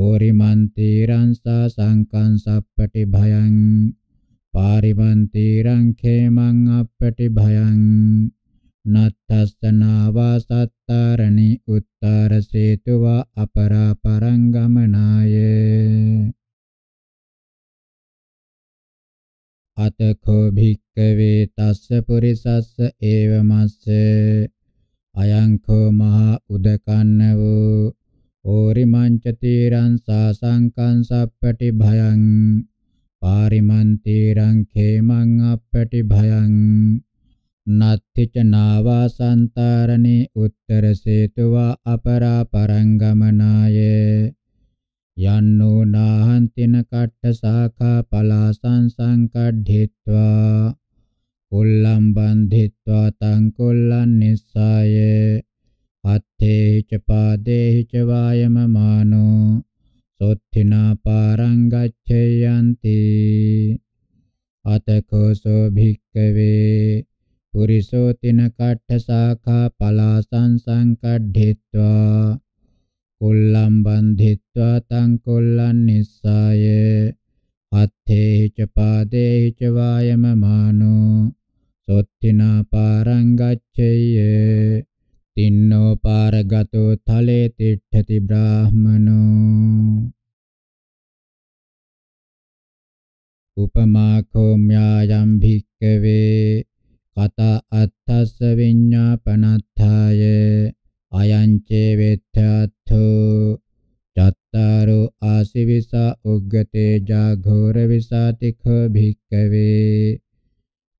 ඕරිමන්තිරං සා සංකං සප්පටි භයං පාරිමන්තිරං ඛේමං අප්පටි භයං නත්තස්සනාවා සත්තරණි උත්තරසේතුවා අපරාපරං ගමනායේ අතඛෝ භික්ඛවේ තස්ස පුරිසස්ස ඒවමස්ස අයංඛෝ මහා උදකන්නවෝ ඕරිමංච තීරං සාසංකං සප්පටි භයං පාරිමන් තීරං ඛේමං අප්පටි භයං නත්ති ච නාවා සන්තරණේ උත්තර සේතුවා අපරා පරංගමනායේ යන්නෝ නාහං තින කට්ඨ සාඛා පලාසං සංකඩ්ඨිත්වා කුල්ලම් බන්ධිත්වා තං කුල්ලන් නිස්සාය අත්තේ ච පාදේ ච වායම මානෝ සොත්තිනා පාරං ගච්ඡයන්ති අතකෝසෝ භික්කවේ පුරිසෝ තින කට්ඨ සාඛා පලාසං සංකඩ්ඨිත්වා කුල්ලම් බන්ධිත්වා තං කුල්ලන් නිස්සාය අත්තේ ච පාදේ ච වායම මානෝ සොත්තිනා පාරං ගච්ඡේය තින්නෝ පාරගතෝ තලේ තිට්ඨති බ්‍රාහමනෝ උපමා කෝම්‍යායම් භික්කවේ කත අත්තස්ස විඤ්ඤාපනත්ථාය අයංචේ වෙත්තාත්ථෝ චත්තාරෝ ආසිවිසා උග්ගතේ ජාඝෝර විසාතිඛ භික්ඛවේ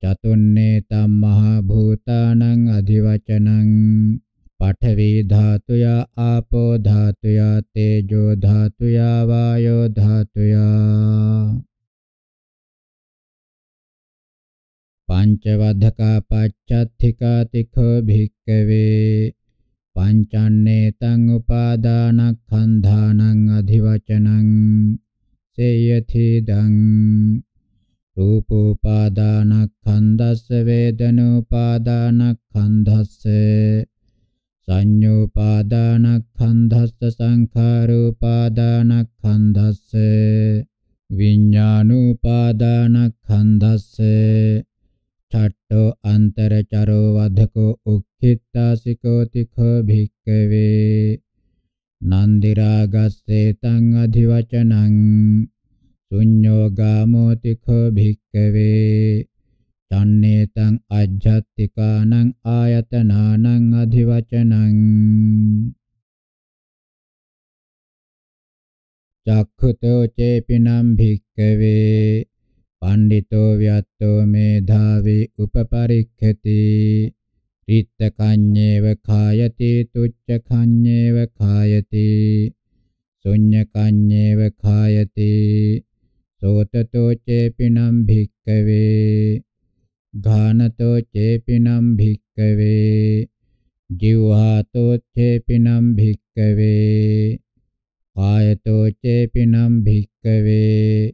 චතුන්නේ තම්මහ භූතානං අධිවචනං පඨවි ධාතුයා ආපෝ ධාතුයා තේජෝ ධාතුයා වායෝ ධාතුයා පංචවද්ධකා පච්චත්තිකා තිඛෝ භික්ඛවේ පංචන්නේතං උපාදානක්ඛන්ධානං අධිවචනං සේයතිදං රූපෝපාදානක්ඛන්ධස්ස වේදනෝපාදානක්ඛන්ධස්ස සංඤෝපාදානක්ඛන්ධස්ස සංඛාරෝපාදානක්ඛන්ධස්ස විඤ්ඤාණෝපාදානක්ඛන්ධස්ස චට්ඨෝ අන්තරචරෝ වධකෝ උක්ඛිත්තාසිකෝ තිඛෝ භික්ඛවේ නන්දිරාගස්සේ තං අධිවචනං සුඤ්ඤෝ ගාමෝ තිඛෝ භික්ඛවේ තන්නේ තං අජ්ජත්තිකානං ආයතනානං අධිවචනං චක්ඛුතෝ චේපිනම් භික්ඛවේ පණ්ඩිතෝ ව්‍යත්තෝ මේධාවි උපපරික්ඛති රිත්තකඤ්ඤේව කායති තුච්ඡකඤ්ඤේව කායති ශුඤ්ඤකඤ්ඤේව කායති සෝතතෝ චේපිනම් භික්කවේ ඝානතෝ චේපිනම් භික්කවේ ජීවහතෝ චේපිනම් භික්කවේ කායතෝ චේපිනම් භික්කවේ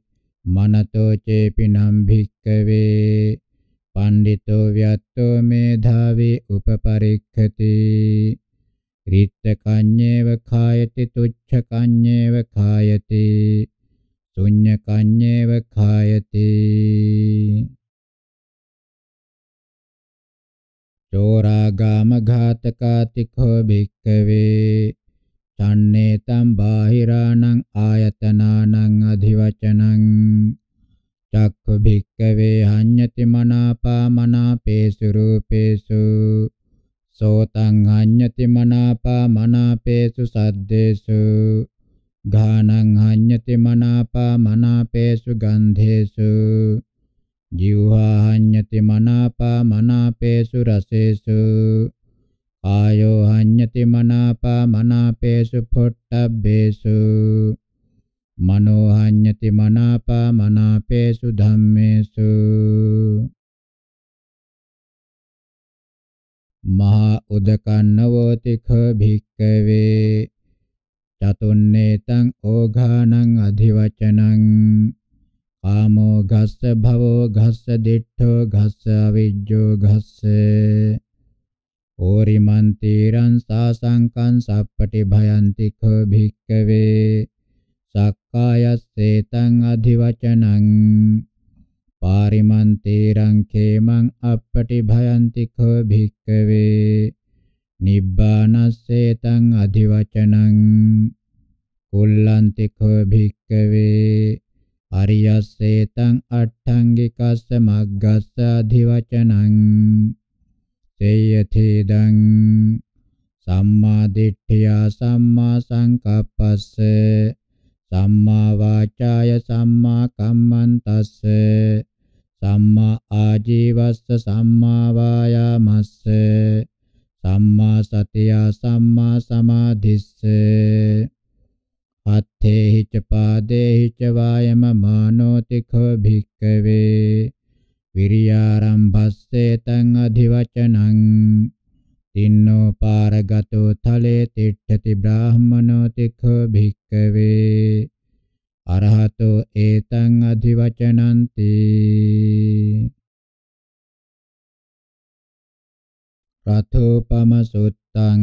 මනතෝ චේපිනම් භික්කවේ පණ්ඩිතෝ ව්‍යත්තෝ මේධාවේ උපපරික්ඛති රිත්තකඤ්ඤේව කායති තුච්ඡකඤ්ඤේව කායති ශුඤ්ඤකඤ්ඤේව කායති චෝරාගාම ඝාතකාතිකෝ භික්කවේ චන්නේතම් බාහිරාණං ආයතනානං අධිවචනං චක්ඛු භික්ඛවේ හඤ්ඤති මනාපා මනාපේසු රූපේසු සෝතං හඤ්ඤති මනාපා මනාපේසු සද්දේසු ඝානං හඤ්ඤති මනාපා මනාපේසු ගන්ධේසු ජීවහඤ්ඤති මනාපා මනාපේසු රසේසු ආයෝ හඤ්ඤති මනාපා මනාපේසු පොට්ටබ්බේසු මනෝ හඤ්ඤති මනාපා මනාපේසු ධම්මේසු මහා උදකන්නවෝති ඛ භික්කවේ චතුන්නේතං ඕඝානං අධිවචනං කාමෝ ඝස්ස භවෝ ඝස්ස දිඨෝ ඝස්ස අවිජ්ජෝ ඝස්සේ ඕරිමන්තේරං සාසංකං සප්පටි භයන්ති ඛ භික්කවේ සක්කායස්සේතං අධිවචනං පාරිමන්තේරං ඛේමං අප්පටි භයන්ති ඛ භික්කවේ නිබ්බානස්සේතං අධිවචනං කුල්ලන්ති ඛ භික්කවේ අරියස්සේතං අට්ඨංගිකස්ස මග්ගස්ස අධිවචනං චේයති දං සම්මා දිට්ඨියා සම්මා සංකප්පස්ස සම්මා වාචාය සම්මා කම්මන්තස්ස සම්මා ආජීවස්ස සම්මා වායාමස්ස සම්මා සතියා සම්මා සමාධිස්ස අත්තේහි ච පාදේහි ච වායම මානෝති කෝ භික්ඛවේ විරියාරම්භස්සේ තං අධිවචනං තින්නෝ පාරගතෝ තලේ තිට්ඨති බ්‍රාහමනෝ තිඛ භික්ඛවේ අරහතෝ ඒතං අධිවචනන්ති රතෝපම සුත්තං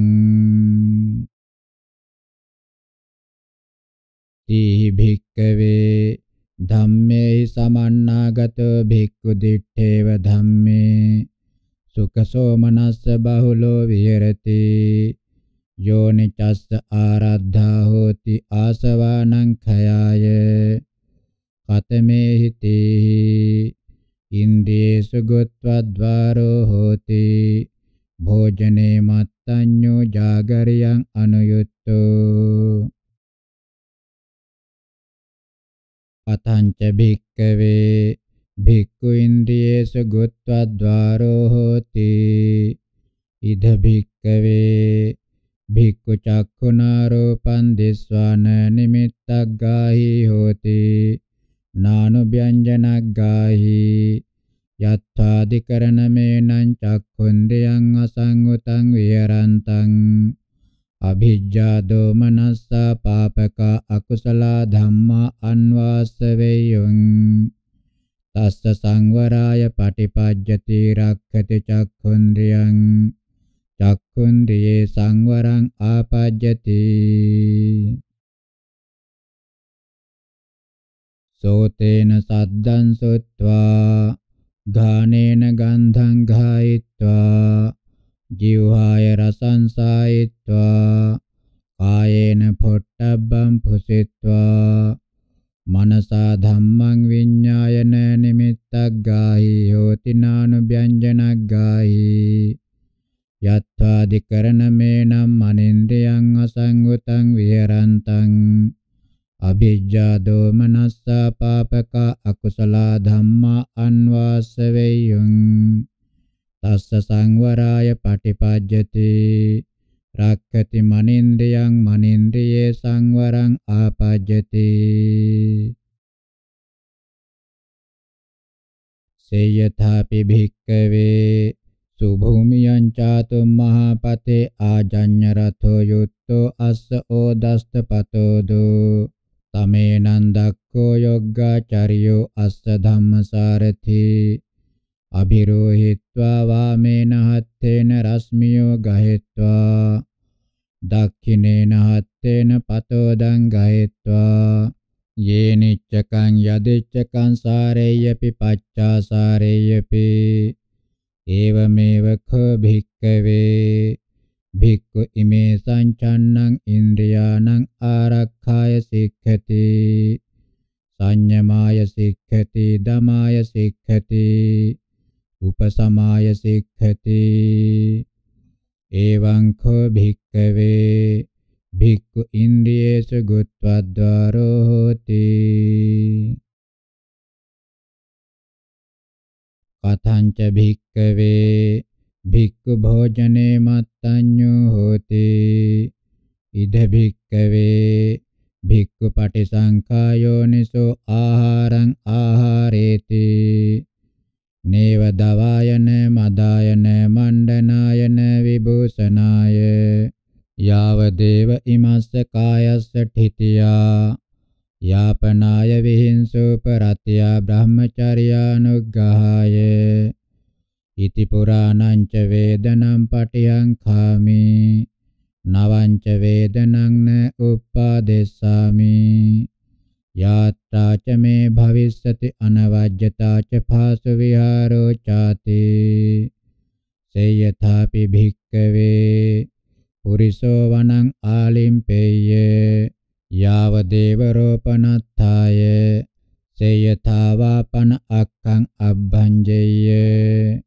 තී භික්ඛවේ ධම්මේහි සමන්නාගතෝ භික්ඛු දිත්තේව ධම්මේ සුඛසෝ මනස්ස බහුලෝ විහෙරති යෝනිචස්ස ආරද්ධා හෝති ආසවානං khයාය කතමේ හිතේහි ඉන්දේසු ගොත්වද්වාරෝ හෝති භෝජනේ මත්තඤ්ඤෝ జాగරියං අනුයුක්තෝ අතංච භික්කවේ භික්ඛු ඉන්ද්‍රියේසු ගොත්වාද්වාරෝ හෝති ඉද භික්කවේ භික්ඛු චක්ඛුනාරෝපං දිස්වාන නිමිත්තක් ගාහි හෝති නානු ව්‍යංජනක් ගාහි යත්ථාදිකරණමේනං චක්ඛුන්ද්‍රියං අසංගතං විහරන්තං අභිජ්ජා දෝමනස්සා පාපක අකුසල ධම්මා අන්වාසවේයං තස්ස සංවරාය පටිපජ්ජති රක්ඛති චක්ඛුන්ද්‍රියං චක්ඛුන්ද්‍රියේ සංවරං ආපජ්ජති සෝතේන සද්දං සොත්වා ගානේන ගන්ධං ගායිත්වා ජීවහාය රසංසායිත්වා කායේන පොට්ටබ්බං පුසිත්වා මනසා ධම්මං විඤ්ඤායන නිමිත්තක් ගාහි හෝති නානුභ්‍යංජනක් ගාහි යත්වාදිකරණ මේනම් මනින්ද්‍රයන් අසංගතං විහෙරන්තං අභිජ්ජා දෝමනස්සා පාපක අකුසල ධම්මා අන්වාස වේයං තස්ස සංවරාය පටිපජ්ජති රක්ඛති මනින්ද්‍රියං මනින්ද්‍රියේ සංවරං ආපජ්ජති සේයථාපි භික්කවේ සුභූමියං චාතු මහපතේ ආජඤ්‍ය රතෝ යුත්තෝ අස්ස ඕදස්ත පතෝදෝ තමේනන් දක්ඛෝ යොග්ගාචරියෝ අස්ස ධම්මසාරති අභිරෝහිත්වා වාමේන හත්තේන රස්මියෝ ගහෙත්වා දක්ඛිනේන හත්තේන පතෝදං ගහෙත්වා යේනිච්චකං යදිච්චකං සාරේයපි පච්චාසාරේයපි ඒවමේව ඛ භික්කවේ භික්ඛු ඉමේ සංචන්නං ඉන්ද්‍රියානං ආරක්ඛාය සික්ඛති සංයමාය සික්ඛති දමාය සික්ඛති උපසමාය සික්ඛති එවං කෝ භික්ඛවේ භික්ඛු ඉන්ද්‍රියේසු ගුත්වද්වාරෝ හෝති කතංච භික්ඛවේ භික්ඛු භෝජනේ මත්තඤ්ඤෝ හෝති ඉද භික්ඛවේ භික්ඛු පටිසංඛායෝනිසෝ ආහාරං ආහාරේති නේව දවායන මදායන මණ්ඩනායන විභූෂනාය යාව දේව ඉමස්ස කායස්ස ඨිතියා යාපනාය විහිංසෝ පරත්‍යා බ්‍රහ්මචර්යානුග්ගහාය ඉති පුරාණං ච වේදනම් පටියං ඛාමි නවං ච වේදනං න උප්පාදෙස්සාමි यात्रा च मे भविष्यति अनवाज्यता च फासुविहारो चाति से यथापि भिक्कवे पुरिसो वनम् आलिम्पेय्य यावदेव रोपणत्थाय से यथा वापन अक्खम् अभञ्जय्य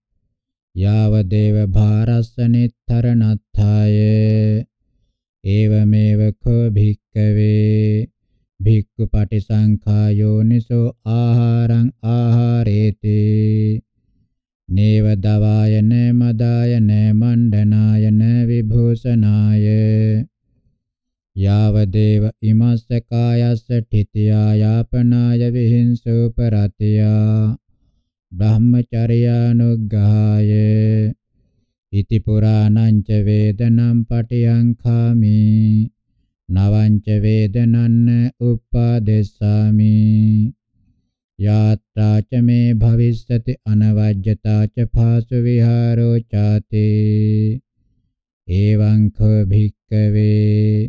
यावदेव भारस्य नित्थरणत्थाय एवमेव खो भिक्कवे භික්ඛු පටිසංඛා යෝනිසෝ ආහාරං ආහාරේති නේව දවායන මදායන මණ්ඩනායන විභූෂනාය යාවදේව ඉමස්ස කායස්ස ඨිතියා යාපනාය විහිංසෝ පරතියා බ්‍රහ්මචර්යානුග්ගාය ඉති පුරාණං ච වේදනම් පටියංඛාමි නවංච වේදනන්න උප්පාදෙස්සාමි යාත්‍රා ච මේ භවිස්සති අනවජ්‍යතා ච භාසු විහාරෝ ചാතේ එවං කෝ භික්කවේ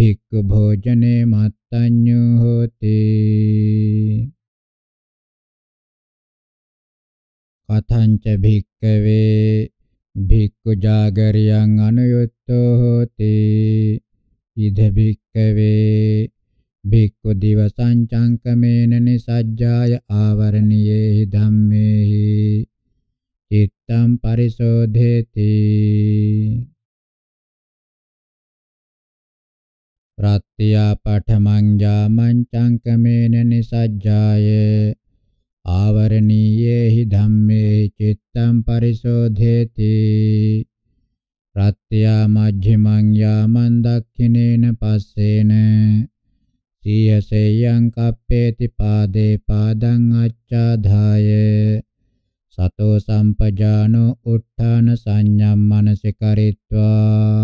භික්ඛු භෝජනේ මත්තඤ්ඤෝ හෝති කතංච භික්කවේ භික්ඛු ජාගරියං අනුයුක්තෝ හෝති ඉද භික්කවේ භික්ඛු දිව සංචංකමේන නිසජ්ජාය ආවරණියේ ධම්මේහි චිත්තම් පරිශෝධේති රත්ත්‍යා පඨමං ජාමං චංකමේන නිසජ්ජාය ආවරණීයේහි ධම්මේ චිත්තම් පරිශෝධේති ප්‍රත්‍යා මජ්ක්‍ධිමං යාමන් දක්ඛිනේන පස්සේන සීයසේයං කප්පේති පාදේ පාදං අච්ඡාදාය සතෝ සම්පජානෝ උත්ථාන සංඤම් මනසිකරිත්වා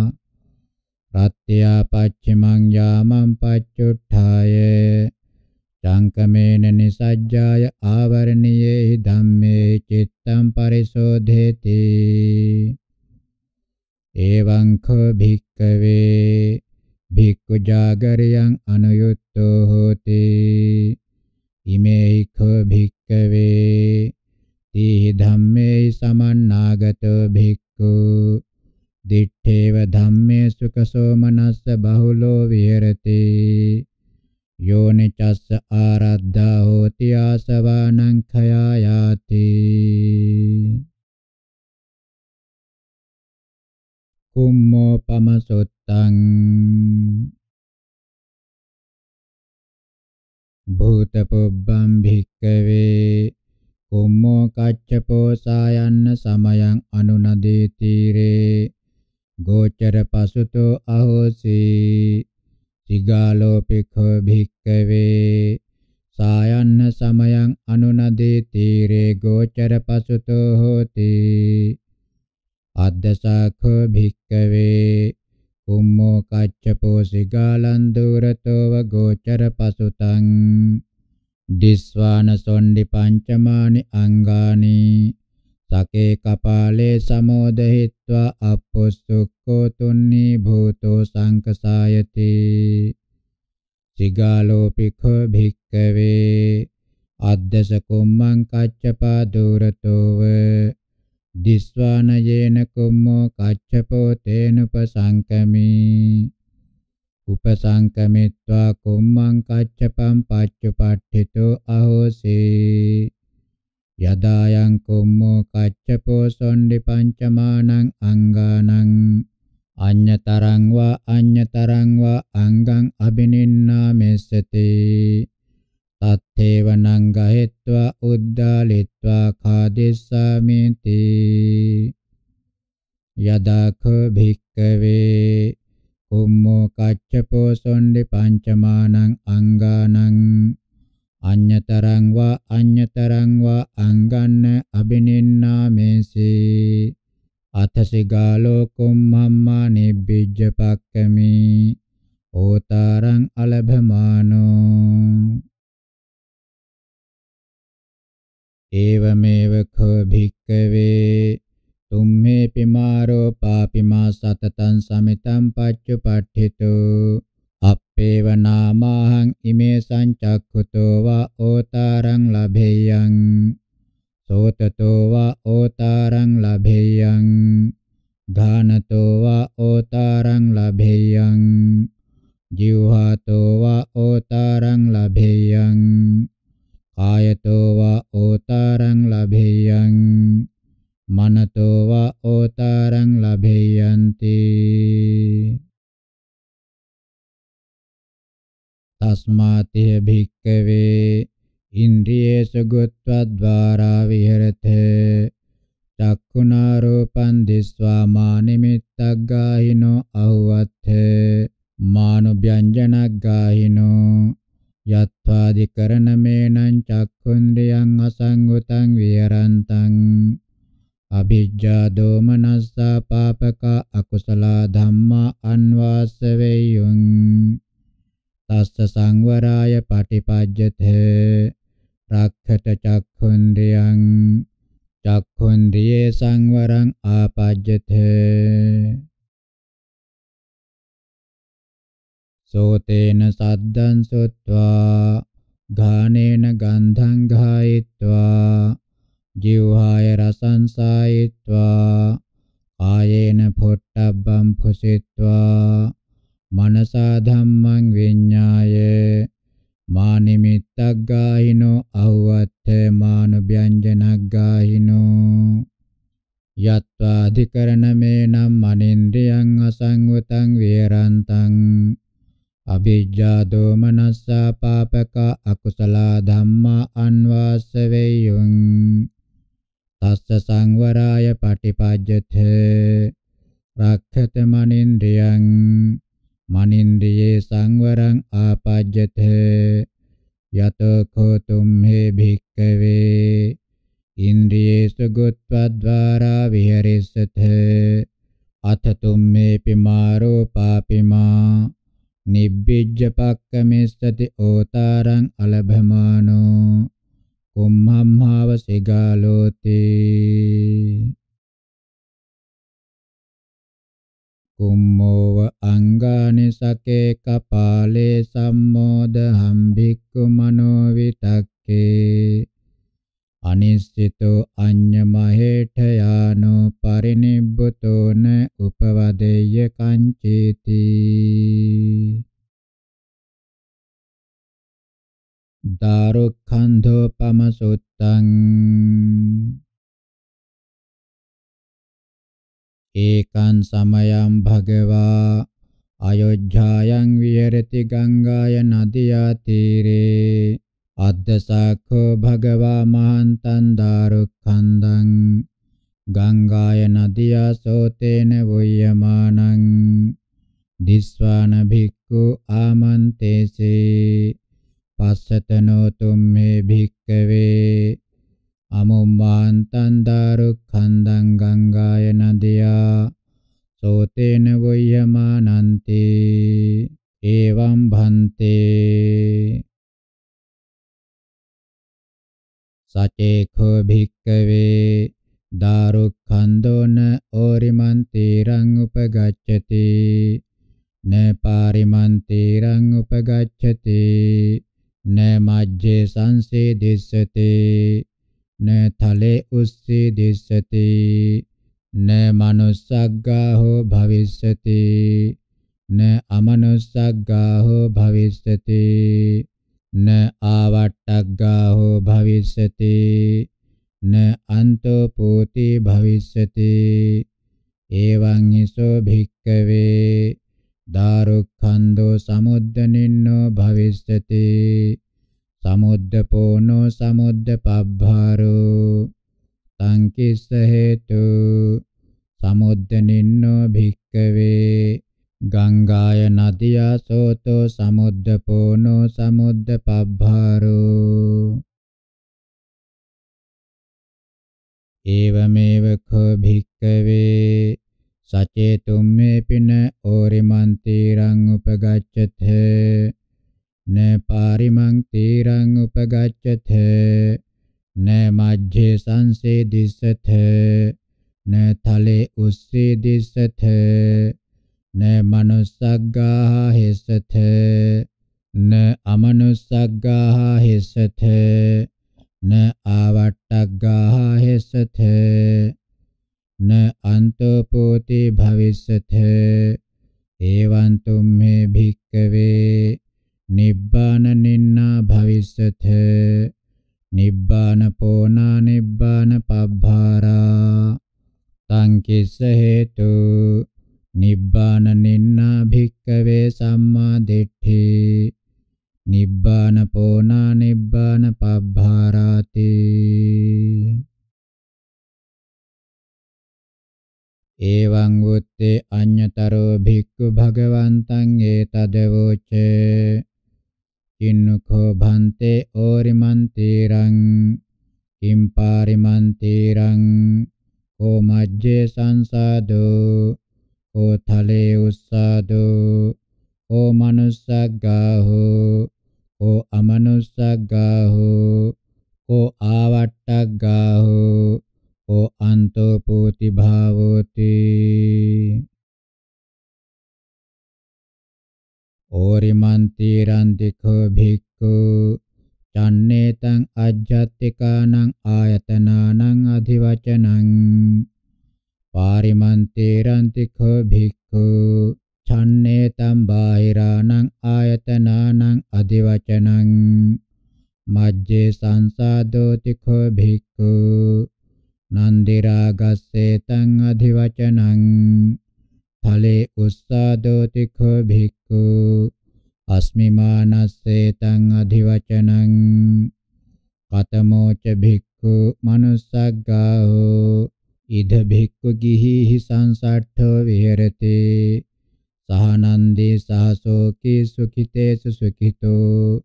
ප්‍රත්‍යා පච්චිමං යාමං පච්චුට්ඨාය සංකමේන නිසජ්ජාය ආවරණියේ ධම්මේ චිත්තං පරිශෝධේති එවං කෝ භික්කවේ භික්ඛු ජාගරයන් අනුයුක්තෝ හෝති ඉමේහි කෝ භික්කවේ තී ධම්මේ සමන්නාගතෝ භික්ඛු දිත්තේව ධම්මේ සුඛසෝ මනස්ස බහුලෝ විහෙරති යෝනිචස්ස ආරද්ධා හෝති ආසවානං khයායාති උම්මෝපමසුත්තං භූත පුබ්බම් භික්කවේ කුම්මෝ කච්චපෝ සායන්න සමයං අනුනදී තීරේ ගෝචර පසුතෝ අහෝසි සිගාලෝපිකෝ භික්කවේ සායන්න සමයං අනුනදී තීරේ ගෝචර පසුතෝ හෝති අද්දසාඛෝ භික්කවේ කුම්මෝ කච්චපෝ සිගාලන් දුරතෝව ගෝචර පසුතං දිස්වාන සොණ්ඩි පංචමානි අංගානි සකේ කපාලේ සමෝදහිත්වා අපොස්සුක්කෝ තුන්නී භූතෝ සංකසායති සිගාලෝපිඛෝ භික්කවේ අද්දස කුම්මං කච්චපා දුරතෝව දිස්වානයේන කුම්මෝ කච්චපෝ තේනුපසංකමි උපසංකමිත්වා කුම්මං කච්චපං පච්චපට්ඨිතෝ අහෝසී යදායන් කුම්මෝ කච්චපෝ සොණ්ඩි පංචමානං අංගානං අඤ්‍යතරං වා අඤ්‍යතරං වා අංගං අබිනින්නා මෙස්සති අත්තේවනං ගහෙත්වා උද්දාලිත්වා කාදිස්සාමිති යදාඛ භික්කවේ කුම්මෝ කච්චපෝ සොණ්ඩි පංචමානං අංගානං අඤ්‍යතරං වා අඤ්‍යතරං වා අංගන්න අබිනින්නාමේසේ අතසිගාලෝ කුම්මම්මා නිබ්බිජ්ජ පක්කමි ඕතරං අලභමානෝ एवमेव खो भिक्कवे तुम्हे पिमारो पापिमा सततं समितं पच्युपाठ्यतो අපේව නාමහං ඉමේ සංචක්ඛුතෝ වා ඕතාරං ලභේයං සෝතතෝ වා ඕතාරං ලභේයං ඝානතෝ වා ඕතාරං ලභේයං ජීවහතෝ වා ඕතාරං ලභේයං කායතෝ වා ඕතරං ලභේයං මනතෝ වා ඕතරං ලභේයන්ති තස්මාතේ භික්කවේ ඉන්ද්‍රියේසු ගුත්වද්වාරා විහෙරතේ චක්ඛුනා රූපං දිස්වා මානිමිත්තග්ගාහිනෝ අහුවත්ථ මානුභ්‍යංජනග්ගාහිනෝ යත්වාදිකරණමේනං චක්ඛුන්ද්‍රියං අසංගතං විහරන්තං අභිජ්ජා දෝමනස්සා පාපක අකුසල ධම්මා අන්වාසවේයුං තස්ස සංවරාය පටිපජ්ජතේ රක්ඛත චක්ඛුන්ද්‍රියං චක්ඛුන්ද්‍රියේ සංවරං ආපජ්ජතේ සෝතේන සද්දං සොත්වා ඝානේන ගන්ධං ඝායිत्वा ජීවහාය රසං සායිत्वा ආයේන පොට්ටබ්බං පුසිत्वा මනසා ධම්මං විඤ්ඤාය මානිමිත්තග්ගාහිනෝ අහුවත්ථ මානුභ්‍යංජනග්ගාහිනෝ යත්වාධිකරණමේ නම් මනින්ද්‍රියං අසංවතං වේරන්තං අභිජ්ජා දෝමනස්සා පාපක අකුසල ධම්මා අන්වාසවේයුං තස්ස සංවරාය පටිපජ්ජත රක්ඛත මනින්ද්‍රියං මනින්ද්‍රියේ සංවරං ආපජ්ජත යතෝ කෝතුම් හේ භික්කවේ ඉන්ද්‍රියේසු ගොත්වද්වාරා විහෙරිසත අත තුම්මේපි මාරෝ පාපිමා නිබ්බිජ්ජපක්කමෙස්සති ඕතාරං අලභමානෝ කුම්හම්හාව සිගාලෝති කුම්මෝව අංගානි සකේ කපාලේ සම්මෝදහම් භික්ඛු මනෝ විතක්කේ අනිශ්චිතෝ අඤ්ඤමහෙඨයානෝ පරිනිබ්බතෝන උපවදේය කංචේති දාරුක්ඛන්ධෝ පමසුත්තං ඒකං සමයං භගවා අයොජ්ජායන් විහෙරති ගංගාය නදියා තීරේ අද්දසාඛෝ භගවා මහන්තං දාරුක්ඛන්දං ගංගාය නදියා සෝතේන වොය්‍යමානං දිස්වාන භික්ඛු ආමන්තේසේ පස්සතනෝ තුම්මේ භික්ඛවේ අමුම්මාන්තං දාරුක්ඛන්දං ගංගාය නදියා සෝතේන වොය්‍යමානන්ති එවං භන්තේ සචේඛෝ භික්කවේ දාරුක්ඛන්‍දෝන ඕරිමන්තේරං උපගච්ඡති න පාරිමන්තේරං උපගච්ඡති න මජ්ජේ සංසේදිස්සති න තලේ උස්සේදිස්සති න manussග්ගා හෝ භවිස්සති න අමනුස්සග්ගා හෝ භවිස්සති න ආවට්ටග්ගාහෝ භවිස්සති න අන්තෝ පෝති භවිස්සති එවං හිසෝ භික්කවේ දාරුක්ඛන්தோ සමුද්දනින්නෝ භවිස්සති සමුද්දපෝනෝ සමුද්දපබ්භාරෝ තං කිස්ස හේතු සමුද්දනින්නෝ භික්කවේ ගංගාය නදියා සෝතෝ සමුද්ද පෝනෝ සමුද්ද පබ්බාරෝ ඒවමේව කෝ භික්කවේ සචේතුම් මේ පින ඕරිමන් තීරං උපගච්ඡත න පාරිමං තීරං උපගච්ඡත න මජ්ජේ සංසේ දිස්සත න තලේ උස්සේ දිස්සත न manussaggaha hissate न amanussaggaha hissate न avattaggaha hissate न antopoti bhavissate evam tumme bhikkave nibbana ninna bhavissate nibbana pona nibbana pabbhara tankissa hetu නිබ්බාන නින්නා භික්කවේ සම්මා දිට්ඨි නිබ්බාන පෝනා නිබ්බාන පබ්භාරාති එවං උත්තේ අඤ්‍යතරෝ භික්ඛු භගවන්තං ඒතදවෝච කින්නුඛෝ භන්තේ ඕරිමන්තිරං කිම්පාරිමන්තිරං කෝ මජ්ජේ සංසාදෝ Otale ussado O manussaggaho O amanussaggaho O avattaggaho O antopoti bhavoti Orimanti randikho bhikkhu Cannetang ajjattikānaṁ āyatanānaṁ adhivacanaṁ පාරිමන්තේරන්ති ඛ භික්ඛු ඡන්නේ තම් බාහිරාණං ආයතනානං අදිවචනං මජ්ජේ සංසාදෝති ඛ භික්ඛු නන්දිරාගස්සේ තං අධිවචනං ඵලේ උස්සාදෝති ඛ භික්ඛු අස්මිමානස්සේ තං අධිවචනං කතමෝච භික්ඛු manussග්ගාහෝ ඉද භික්ඛු ගිහිහි සංසට්ඨ විහෙරතේ සහනන්දේ සහසෝකේ සුඛිතේසු සුඛිතෝ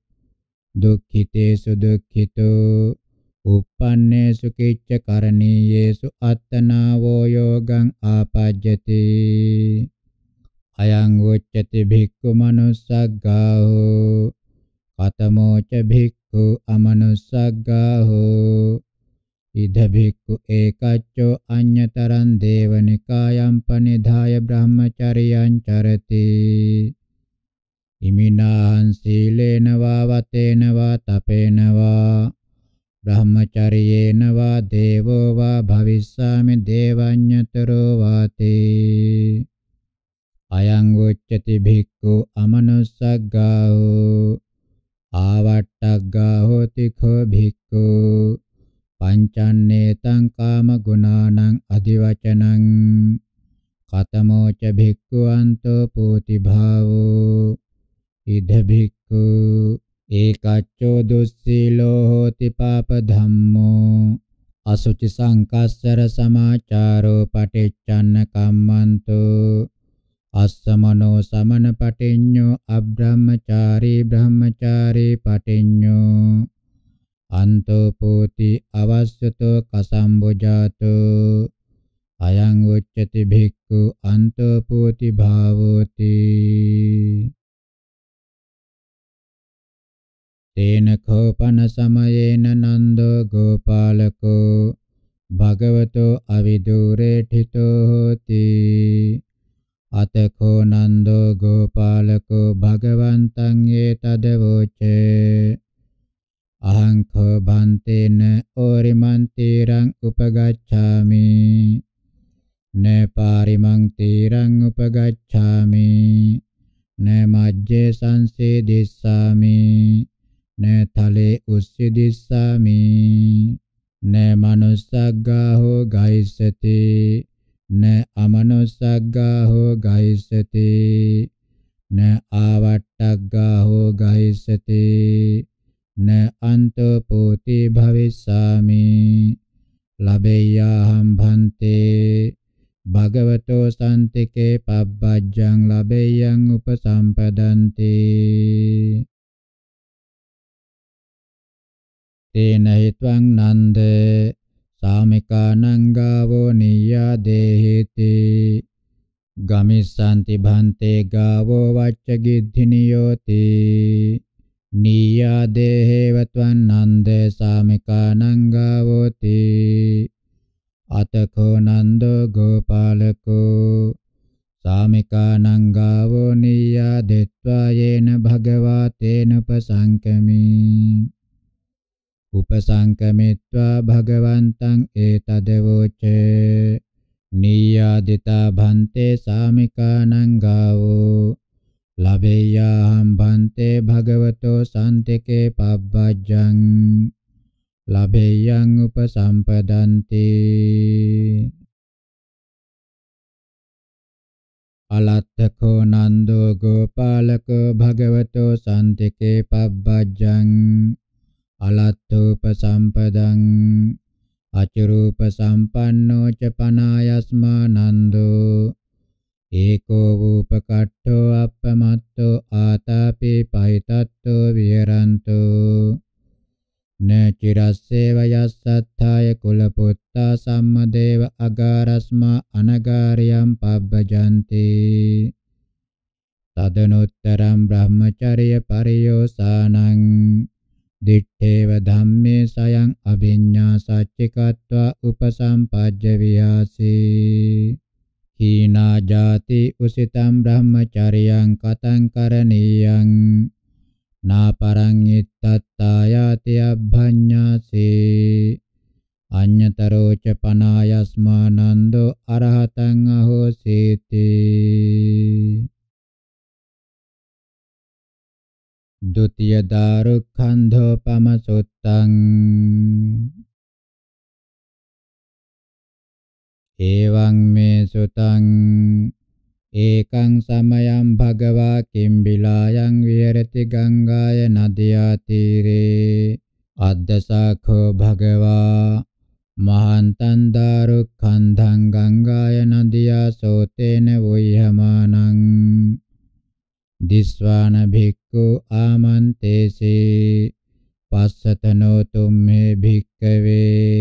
දුක්ඛිතේසු දුක්ඛිතෝ uppannēsu kicca karanīyesu attanāvo yogaṃ āpajjati අයං වොච්චති භික්ඛු manussaggaho කතමෝ ච භික්ඛු අමනුස්සග්ගාහෝ ඉද භික්ඛු ඒකච්චෝ අඤ්‍යතරං දේවනිකායම් පනිදාය බ්‍රහ්මචරියං චරති ඉමිනාහං සීලේන වා වතේන වා තපේන වා බ්‍රහ්මචරියේන වා දේවෝ වා භවිස්සාමි දේවඤ්‍යතරෝ වාතේ අයං උච්චති භික්ඛු අමනුස්සග්ගාහෝ ආවට්ටග්ගා හෝති කෝ භික්ඛු පංචන්නේතං කාම ගුණානං අදිවචනං කතමෝ ච භික්ඛුවන්තෝ පෝති භාවෝ ඉද භික්ඛු ඒකච්චෝ දුස්සීලෝ හෝති පාප ධම්මෝ අසුචි සංකස්සර සමාචාරෝ පටිච්චන්න කම්මන්තෝ අස්සමනෝ සමන පටිඤ්ඤෝ අබ්‍රහ්මචාරී බ්‍රහ්මචාරී පටිඤ්ඤෝ අන්තෝපෝති අවශ්‍යතෝ කසම්බොජාතෝ අයං උච්චති භික්ඛු අන්තෝපෝති භාවෝති තේන කෝපන සමයේන නන්දෝ ගෝපාලකෝ භගවතෝ අවිදුරේඨිතෝ හෝති අතකෝ නන්දෝ ගෝපාලකෝ භගවන්තං ඒතදවෝචේ අහංකෝ භන්තේන ඕරිමන් තීරං උපගච්ඡාමි නපාරිමං තීරං උපගච්ඡාමි නමජ්ජේ සංසේදිස්සාමි නතලේ උස්සිදිස්සාමි නමනුස්සග්ගා හෝ ගයිස්සති න අමනුස්සග්ගා හෝ ගයිස්සති න ආවට්ටග්ගා හෝ ගයිස්සති න අන්තෝපෝති භවිස්සාමි ලබේයාහම් භන්තේ භගවතෝ සන්තිකේ පබ්බජ්ජං ලබේයං උපසම්පදන්ති තේන හිතවං නන්ද සාමිකානං ගාවෝ නියා දේහෙති ගමිස්සanti භන්තේ ගාවෝ වච්ච ගිද්ධිනියෝති නීයා දේහෙවත්වන් නන්දේ සාමිකානංගාවෝති අතකෝ නන්දෝ ගෝපාලකෝ සාමිකානංගාවෝ නීයා දෙත්වා යේන භගවා තේන උපසංකමී උපසංකමිත්වා භගවන්තං ඒතදවෝචේ නීයාදිතා භන්තේ සාමිකානං ගාවෝ ලබේයාම් බන්තේ භගවතෝ සම්තිකේ පබ්බජ්ජං ලබේයං උපසම්පදන්ති අලත්තකෝ නන්දෝ ගෝපාලකෝ භගවතෝ සම්තිකේ පබ්බජ්ජං අලත්තෝපසම්පදං අචරූප සම්පන්නෝ ච පනායස්මා නන්දෝ ඒකෝ වූපකට්ඨෝ අප්පමත්තෝ ආතාපි පහිතත්තෝ විහරන්තෝ නචිරස්සේව යස්සත්තාය කුලපුත්තා සම්මදේව අගාරස්මා අනගාරියම් පබ්බජන්ති තදනුත්තරම් බ්‍රහ්මචර්ය පරියෝසානං දිත්තේව ධම්මේ සයං අභිඤ්ඤා සච්චිකत्वा උපසම්පජ්ජ වියාසී හීනා ජාති උසිතම් බ්‍රහ්මචරියං කතං කරණීයං නාපරං ඉත්තත්තායති අභඤ්ඤාසේ අඤ්ඤතරෝ ච පනායස්මානන්දෝ අරහතං අහෝසීති ဒုတိ ය ဒ ාරුක්ඛන්ධෝ පමසුත්තං එවං මේ සුතං ඒකං සමයං භගවා කිම්බිලායන් විහෙරති ගංගාය නදියා තීරේ අද්දසාඛෝ භගවා මහන්තං දාරුක්ඛන්ධං ගංගාය නදියා සෝතේන වොය්‍යමානං දිස්වාන භික්ඛු ආමන්තේසේ පස්සතනෝ තුම්මේ භික්ඛවේ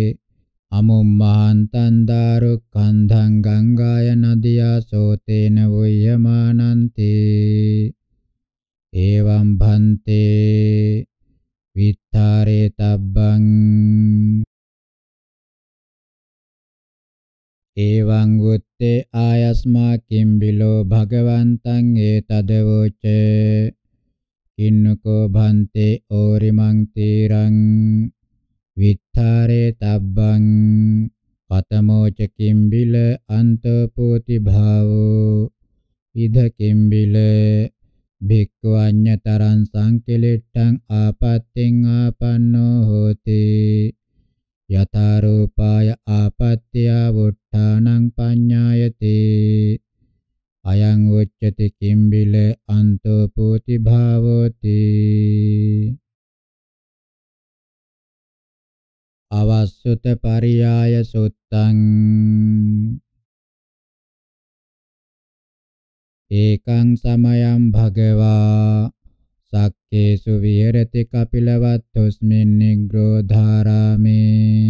අමුම්මහන්තං දාරුක්ඛන්ධං ගංගාය නදියා සෝතේන වුය්‍යමානන්ති එවං භන්තේ විත්තරේ තබ්බං එවං උත්තේ ආයස්මා කිම්බිලෝ භගවන්තං ඒතදවෝච කින්නකෝ භන්තේ ඕරිමං තීරං විත්තාරේ තබ්බං පතමෝච කිම්බිල අන්තපෝති භාවෝ ඉද කිම්බිල භික්ඛු අඤ්ඤතරං සංකලෙට්ටං ආපත්තෙන් ආපන්නෝ හෝති යතරෝපාය ආපත්‍ය වුට්ඨානං පඤ්ඤායති අයං උච්චති කිම්බිල අන්තෝ පෝති භාවෝති අවස්සුත පරියාය සුත්තං ඒකං සමයං භගවා සක්කේසු විහෙරති කපිලවත්තුස්මින් නිග්‍රෝධාරාමේ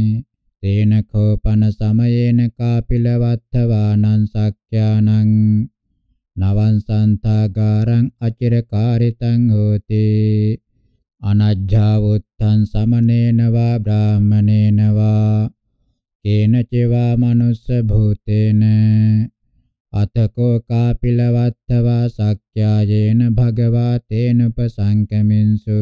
තේන කෝපන සමයේන කපිලවත්තවානං සක්ඛ්‍යානං නවං සන්තාගාරං අචිරකාරිතං හෝති අනජ්ජාවුත්තං සමනේන වා බ්‍රාහමනේන වා කේනචේවා මනුස්ස භූතේන අතකෝ කාපිලවත්තවා සක්ඛ්‍යායේන භගවා තේන උපසංකමින්සු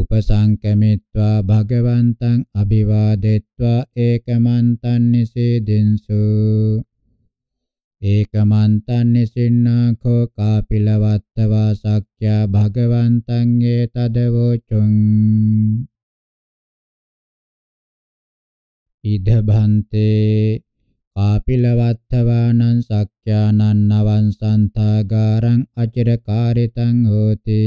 උපසංකමිත්වා භගවන්තං අභිවාදෙත්වා ඒකමන්තං නිසේදින්සු ඒකමන්තං නිසින්නාඛෝ කාපිලවත්තවා සක්ඛ්‍යා භගවන්තං ඒතදවෝචුං ඉදභන්තේ කාපිලවත්තවානං සක්ඛ්‍යානං නවං සන්තාගාරං අචිරකාරිතං හෝති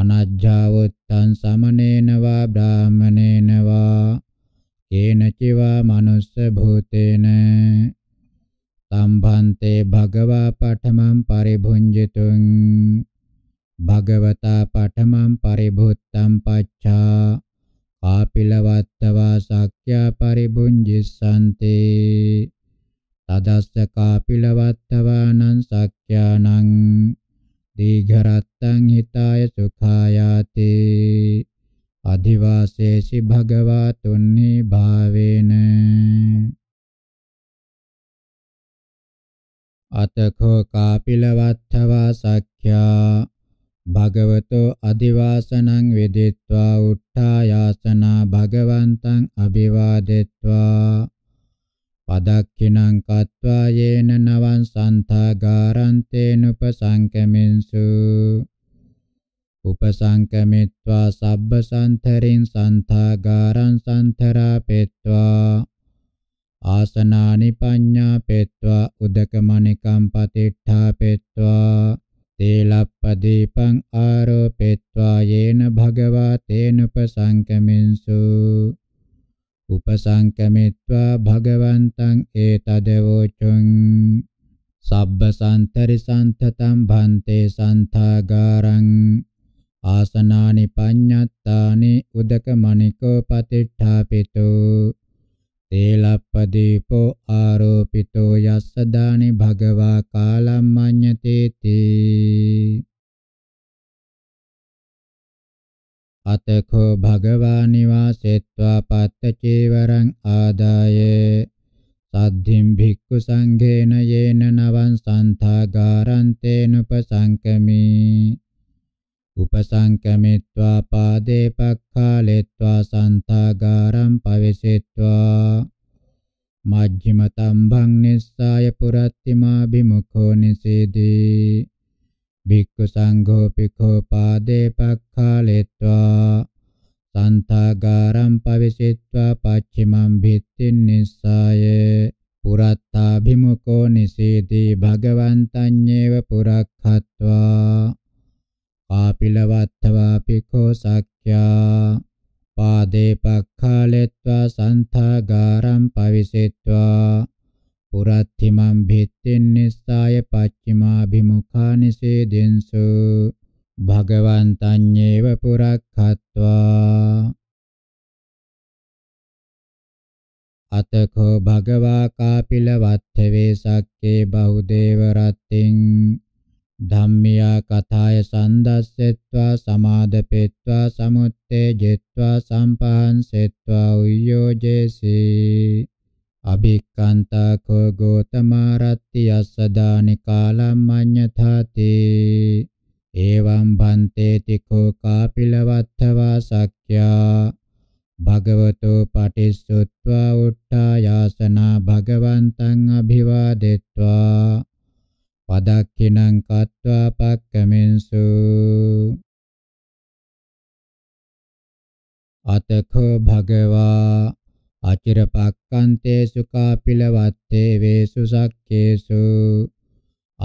අනජ්ජාවුත්තං සමනේනවා බ්‍රාහමනේනවා කේනචිවා මනුස්ස භූතේන තම්භන්තේ භගවා පඨමං පරිභුඤ්ජිතුං භගවතා පඨමං පරිභූත්තං පච්ඡා කාපිලවත්තවා සක්ඛ්‍යා පරිභුඤ්ජිස්සන්තේ තදස්ස කාපිලවත්තවානං සක්ඛ්‍යානං දීඝරත්තං හිතාය සුඛායාති අධිවාසේසි භගවා තුන්නේ භාවේන අතඛෝ කාපිලවත්තවා සක්ඛ්‍යා භගවතෝ අදිවාසනං වෙදිත්වා උත්ථායාසනා භගවන්තං අභිවාදෙත්වා පදක්ඛිනං කତ୍වා යේන නවං සන්තාගාරන්තේන උපසංකමෙන්සු උපසංකමිත්වා සබ්බ සන්තරින් සන්තාගාරං සන්තරා පෙත්වා ආසනානි පඤ්ඤා පෙත්වා උදකමණිකම් පතිට්ඨා පෙත්වා තේලප්පදීපං ආරෝපෙත්වා යේන භගවා තේනුපසංකමෙන්සු උපසංකමෙත්වා භගවන්තං ඒතදවෝචං සබ්බසන්තරි සන්තතම් භන්තේ සන්තාගාරං ආසනානි පඤ්ඤත්තානි උදකමණිකෝ පතිට්ඨාපිතෝ තේලප්පදීපෝ ආරෝපිතෝ යස්ස දානි භගවා කාලම්මඤ්ඤතේ තී අතකෝ භගවා නිවාසෙත්වා පත්ත චීවරං ආදාය සද්ධිම් භික්ඛු සංඝේන යේන නවං සන්තාගාරන්තේනුපසංකමී උපසංකමිත්වා පාදේ පක්ඛාලෙත්වා සන්තාගාරම් පවිසෙත්වා මජ්ජිම තම්භං නිස්සාය පුරත්තිමා බිමුඛෝ නිසීදී භික්ඛු සංඝෝ පිඛෝ පාදේ පක්ඛාලෙත්වා සන්තාගාරම් පවිසෙත්වා පච්චිමං භිත්තින් නිස්සාය පුරත්තා බිමුඛෝ නිසීදී භගවන්තඤ්ඤේව පුරක්ඛත්වා ආපිලවත්තවා පිකෝ සක්ඛ්‍යා පාදේ පක්ඛාලෙත්වා සන්තාගාරම් පවිසෙත්වා පුරත්තිමන් භිත්තෙන් නිස්සාය පච්චිමාභිමුඛානිසේදෙන්සු භගවන්තඤ්ඤේව පුරක්ඛත්වා අතකෝ භගවා කාපිල වත්තවේ සක්කේ බහුදේව රත්තින් ධම්මියා කථාය සන්දස්සෙත්වා සමාදපෙත්වා සමුත්තේජෙත්වා සම්පහන්සෙත්වා උයෝජේසී අභික්ඛන්තා කෝ ගෝතමාරත්ති යස්සදානි කාලම් මඤ්ඤතාති එවං බන්තේති කෝ කාපිලවත්තවා සක්ඛ්‍යා භගවතෝ පටිස්සුත්වා උට්ඨායාසනා භගවන්තං අභිවාදෙත්වා පදක්ඛිනං කତ୍වා පක්කමෙන්සු අතඛෝ භගවා අචිරපක්කන්තේ සුඛාපිලවත්තේ වේසු සක්කේසු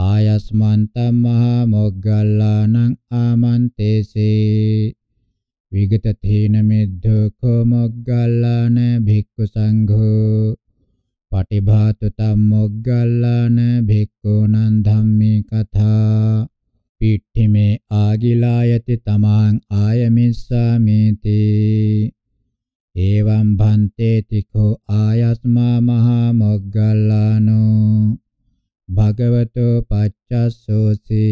ආයස්මන්තම් මහා මොග්ගල්ලානං ආමන්තේසේ විගත තේන මෙද්ධෝ කෝ මොග්ගල්ලාන භික්ඛු සංඝෝ පටිභාතු තම්මොග්ගල්ලාන භික්ඛූනං ධම්මේ කථා පිට්ඨිමේ ආගිලායති තමාං ආයමිස්සාමේති එවං භන්තේ තිකෝ ආයස්මා මහා මොග්ගල්ලානෝ භගවතෝ පච්චස්සෝසි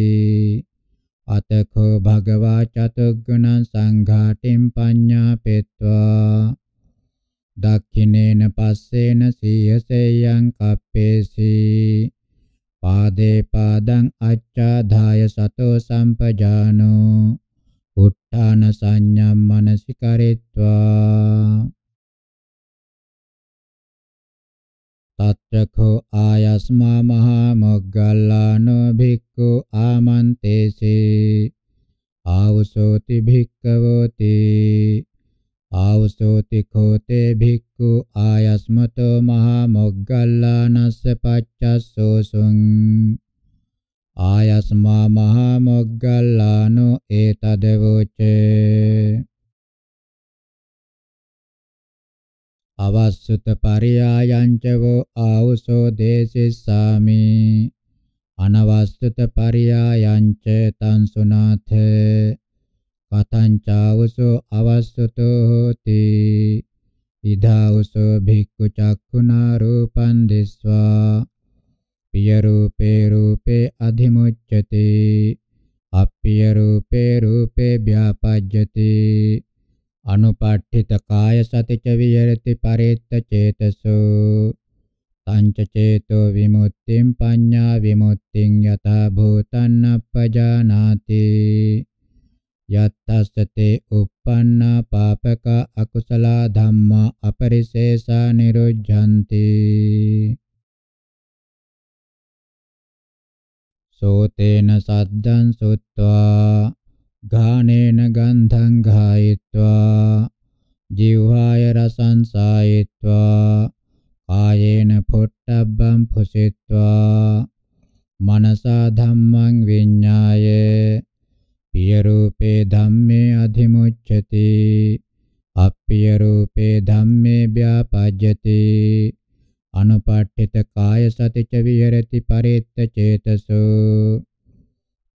අතකෝ භගවා චතුග්ගුණං සංඝාටින් පඤ්ඤාපෙත්වා දක්ඛිනේන පස්සේන සීයසේයං කප්පේසි පාදේ පාදං අච්ඡාදාය සතෝ සම්පජානෝ උත්තාන සංඤම් මනසිකරෙත්වා තත්‍රකෝ ආයස්මා මහා මොග්ගල්ලානෝ භික්ඛු ආමන්තේසේ ආවසෝති භික්ඛවෝති ආවසෝති කෝතේ භික්ඛු ආයස්මතෝ මහා මොග්ගල්ලානස්ස පච්චස්සෝසුං ආයස්මා මහා මොග්ගල්ලානෝ ඒතදවෝචේ අවස්සුත පරියායංච වෝ ආවසෝ දේසිස්සාමි අනවස්සුත පරියායංච තං සුනාථේ කතංචාවසෝ අවස්සතෝ හෝති ඉදාවසෝ භික්ඛු චක්ඛුනා රූපං දිස්වා පිය රූපේ රූපේ අධිමුච්ඡති අප්පිය රූපේ රූපේ ව්‍යාපජ්ජති අනුපාඨිත කාය සතිච විහෙරති පරිත්ත චේතසෝ තංච චේතෝ විමුක්තිං පඤ්ඤා විමුක්තිං යථා භූතං අපජානාති යත්තස්සතේ uppannā pāpaka akusalā dhammā apariseṣā niruddhanti සෝතේන සද්දං සුත්වා ගානේන ගන්ධං ගායित्वा ජීවහාය රසං සායित्वा ආයේන පොට්ටබ්බං පුසිत्वा මනසා ධම්මං විඤ්ඤායේ අප්පිය රූපේ ධම්මේ අධිමුච්ඡති අප්පිය රූපේ ධම්මේ ව්‍යාපජ්ජති අනුපට්ඨිත කාය සතිච විහෙරති පරිත්ත චේතසෝ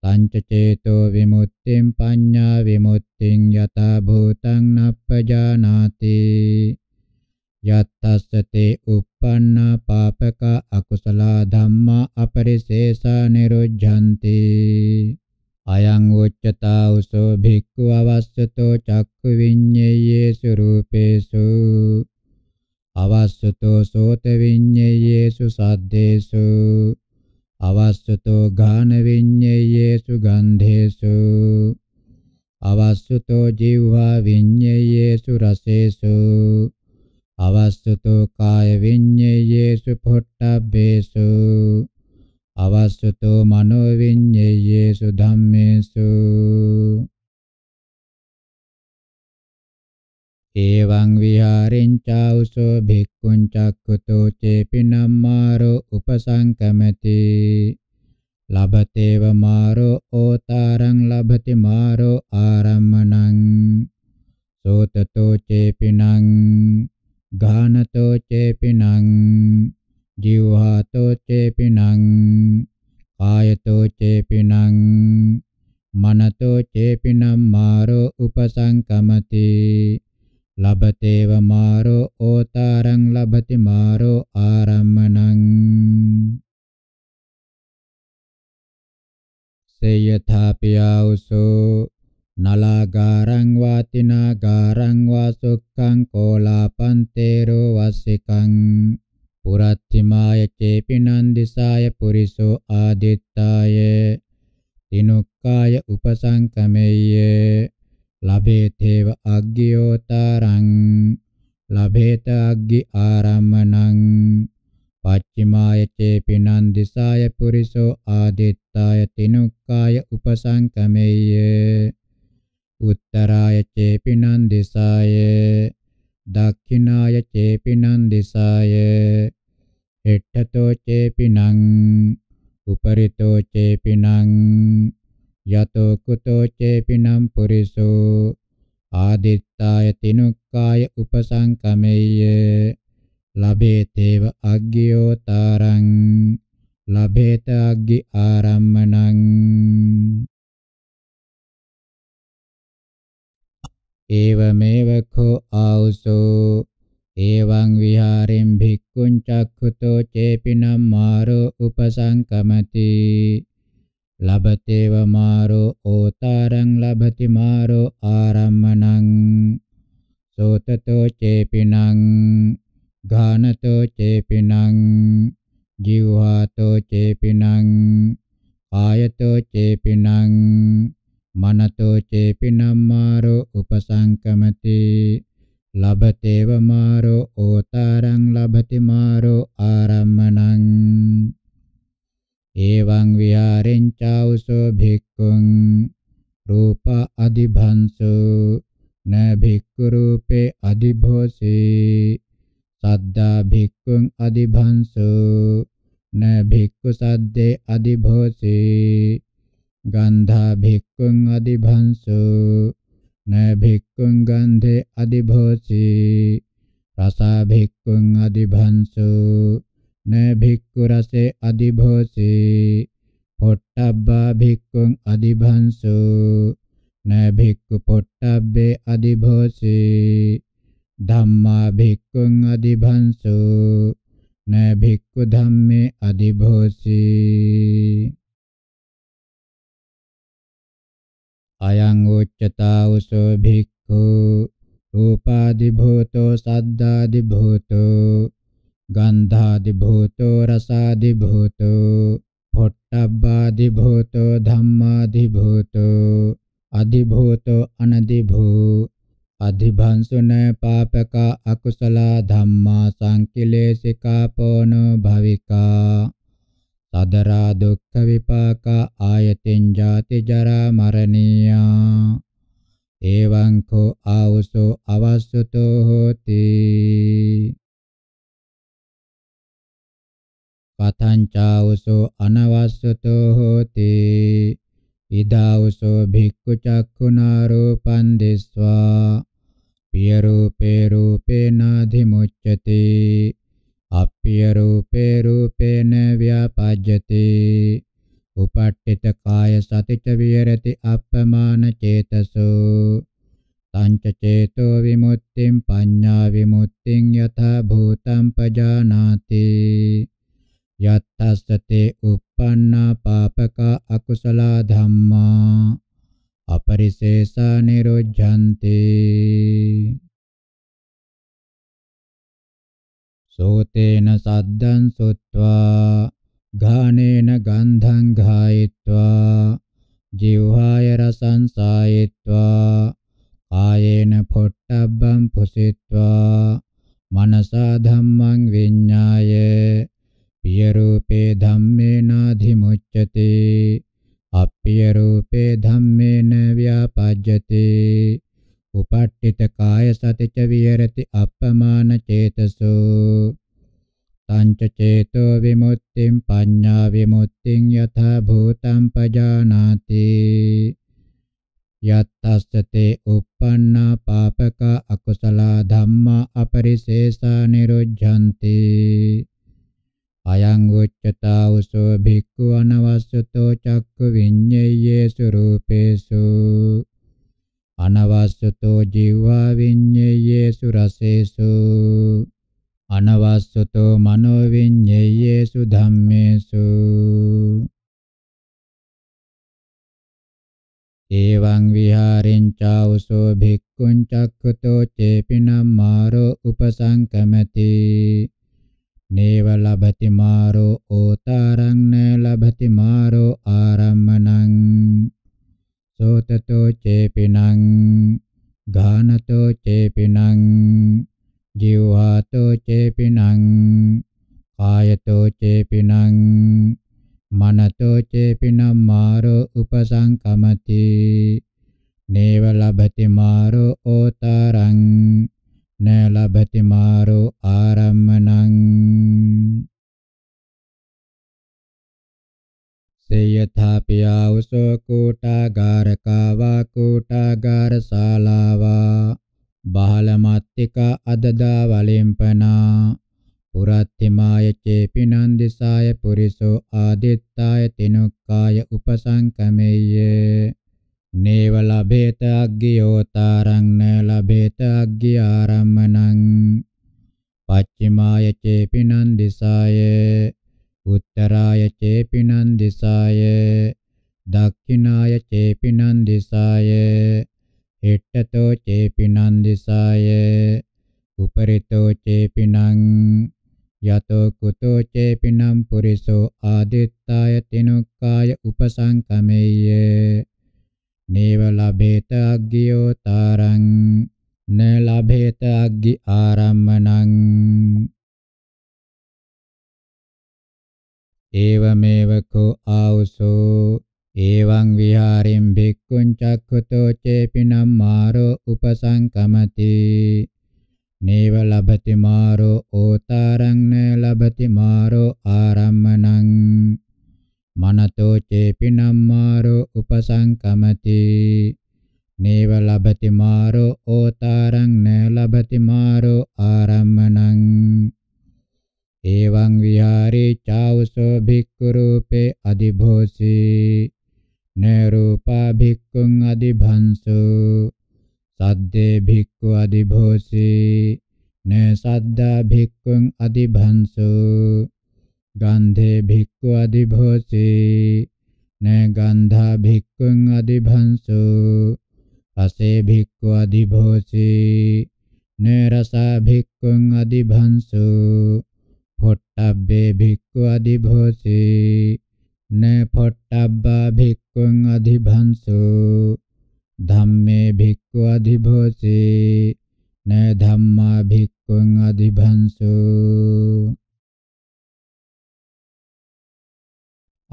තංච චේතෝ විමුක්තිං පඤ්ඤා විමුක්තිං යතා භූතං නප්පජානාති යත්තස්සතේ uppanna papaka akusala dhamma apariseesa niruddhanti අයං උච්චතා උසෝ භික්ඛු අවස්සතෝ චක්ඛු විඤ්ඤේයේසු රූපේසු අවස්සතෝ සෝත විඤ්ඤේයේසු සද්දේසු අවස්සතෝ ඝාන විඤ්ඤේයේසු ගන්ධේසු අවස්සතෝ ජීවහා විඤ්ඤේයේසු රසේසු අවස්සතෝ කාය විඤ්ඤේයේසු පොට්ටබ්බේසු අවස්සතෝ මනෝ විඤ්ඤේයේසු ධම්මේසු එවං විහාරින් චෞසෝ භික්ඛුං චක්ඛුතෝ චේපිනම්මාරෝ උපසංකමති ලබතේව මාරෝ ඕතාරං ලබති මාරෝ ආරම්මණං සෝතතෝ චේපිනං ගානතෝ චේපිනං ජීවහතෝ චේපිනං කායතෝ චේපිනං මනතෝ චේපිනම් මාරෝ උපසංකමති ලබතේව මාරෝ ඕතාරං ලබති මාරෝ ආරම්මණං සේයථාපියාවසෝ නලාගාරං වාතිනාගාරං වා සුක්ඛං කෝලාපන්තේරෝ වස්සිකං පුරත්තිමාය චේපිනන් දිසාය පුරිසෝ ආදිත්තාය තිනුක්කාය උපසංකමෙය්‍ය ලබේතේව අග්ගියෝතරං ලබේත අග්ගි ආරම්මණං පච්චිමාය චේපිනන් දිසාය පුරිසෝ ආදිත්තාය තිනුක්කාය උපසංකමෙය්‍ය උත්තරාය චේපිනන් දිසාය දක්ඛිනාය චේපිනං දිසාය එට්ඨතෝ චේපිනං උපරිතෝ චේපිනං යතෝ කුතෝ චේපිනං පුරිසෝ ආදිත්තාය තිනුක්කාය උපසංකමෙය්‍ය ලබේතේව අග්ගියෝ තරං ලබේත අග්ගි ආරම්මණං एवमेव खो आउसो एवं विहारें भिक्खुं चक्षुतो चेपिनं मारो उपसंकमति लभतेव मारो ओतारं लभति मारो आरम्मनं සෝතතෝ චේපිනං ඝානතෝ චේපිනං ජීවහතෝ චේපිනං ආයතෝ චේපිනං මනතෝ චේපිනම්මාරෝ උපසංකමති ලබතේව මාරෝ ඕතරං ලබති මාරෝ ආරම්මණං එවං විහාරෙන් චෞසෝ භික්ඛුං රූප අදිභංසෝ න භික්ඛු රූපේ අදිභෝසේ සද්දා භික්ඛුං අදිභංසෝ න භික්ඛු සද්දේ අදිභෝසේ ගන්ධා භික්ඛුං අදිභංසෝ න භික්ඛුං ගන්ධේ අදිභෝසී රසා භික්ඛුං අදිභංසෝ න භික්ඛු රසේ අදිභෝසී පොට්ටබ්බා භික්ඛුං අදිභංසෝ න භික්ඛු පොට්ටබ්බේ අදිභෝසී ධම්මා භික්ඛුං අදිභංසෝ න භික්ඛු ධම්මේ අදිභෝසී අයං උච්චතා උසෝ භික්ඛු රූපාදි භූතෝ සද්දාදි භූතෝ ගන්ධාදි භූතෝ රසාදි භූතෝ පොට්ටබ්බාදි භූතෝ ධම්මාදි භූතෝ අදි භූතෝ අනදි භූ අධිභංසුන පාපක අකුසල ධම්මා සංකිලේසිකා පොනෝ භවිකා තදරා දුක්ඛ විපාකා ආයතෙන් ජාති ජරා මරණීයා එවං කෝ ආවසෝ අවස්සතෝ හෝති පතංචාවසෝ අනවස්සතෝ හෝති ඉදාවසෝ භික්ඛු චක්ඛුනා රූපං දිස්වා පිය රූපේ රූපේනාධිමුච්ඡති අප්පිය රූපේ රූපේන ව්‍යාපජ්ජති උපට්ඨිත කාය සතිච විහෙරති අප්පමාන චේතසෝ තංච චේතෝ විමුක්තිං පඤ්ඤා විමුක්තිං යථා භූතං පජානාති යත්තස්සතේ uppannā pāpaka akusala dhammā අපරිසේසා නිරොජ්ජන්ති සෝතේන සද්දං සුත්වා ඝානේන ගන්ධං ඝායිत्वा ජීවහාය රසං සායිत्वा ආයේන පොට්ටබ්බං පුසිत्वा මනසා ධම්මං විඤ්ඤාය පිය රූපේ ධම්මේනාධිමුච්ඡතේ සේරති අප්පමාන චේතසෝ තංච චේතෝ විමුක්තිං පඤ්ඤා විමුක්තිං යථා භූතං පජානාති යත්තස්සතේ uppannā pāpaka akusalā dhammā apariseṣā niruddhanti අයං උච්චතා උසෝ භික්ඛු අනවස්සතෝ චක්ඛු විඤ්ඤේයේසු රූපේසු අනවස්සතෝ ජීවා විඤ්ඤේයේසු රසේසු අනවස්සතෝ මනෝ විඤ්ඤේයේසු ධම්මේසු ඒවං විහාරෙන් චෞසෝ භික්ඛුං චක්ඛුතෝ චේපිනම් මාරෝ උපසංකමති නේව ලබති මාරෝ ඕතාරං න ලබති මාරෝ ආරම්මණං සෝතතෝ චේපිනං ඝානතෝ චේපිනං ජීවාතෝ චේපිනං කායතෝ චේපිනං මනතෝ චේපිනම් මාරෝ උපසංකමති නේව ලබති මාරෝ ඕතරං න ලබති මාරෝ ආරම්මනං සේයථාපියා උසෝ කූටාගාරකාවා කූටාගාර ශාලාවා බහලමත්තික අදදා වලිම්පනා පුරත්තිමාය චේපිනන්දිසාය පුරිසෝ ආදිත්තාය තිනුක්කාය උපසංකමෙය්‍ය නේව ලබේත අග්ගියෝතරං න ලබේත අග්ගිය ආරම්මණං පච්චිමාය චේපිනන්දිසාය උත්තරාය චේපිනන් දිසාය දක්ඛිනාය චේපිනන් දිසාය හෙට්ටතෝ චේපිනන් දිසාය උපරිතෝ චේපිනං යතෝ කුතෝ චේපිනම් පුරිසෝ ආදිත්තාය තිනුක්කාය උපසංකමෙය්‍ය නේව ලබේත අග්ගියෝ තරං න ලබේත අග්ගි ආරම්මණං ඒවමේවකෝ ආවසෝ එවං විහාරින් භික්ඛුං චක්ඛුතෝ චේපි නම්මාරෝ උපසංකමති නේව ලබති මාරෝ ඕතරං න ලබති මාරෝ ආරම්මණං මනතෝ චේපි නම්මාරෝ උපසංකමති නේව ලබති මාරෝ ඕතරං න ලබති මාරෝ ආරම්මණං एवं विहारी चावसो भिक्खुरूपे अधिभोसि न रूपा भिक्खुं अधिभंसु सद्दे भिक्खु अधिभोसि न सद्दा भिक्खुं अधिभंसु गन्धे भिक्खु अधिभोसि न गन्धा भिक्खुं अधिभंसु पसे भिक्खु अधिभोसि न रसा भिक्खुं अधिभंसु පොට්ටබ්බේ භික්ඛු අධිභෝසී න පොට්ටබ්බා භික්ඛුං අධිභංසු ධම්මේ භික්ඛු අධිභෝසී න ධම්මා භික්ඛුං අධිභංසු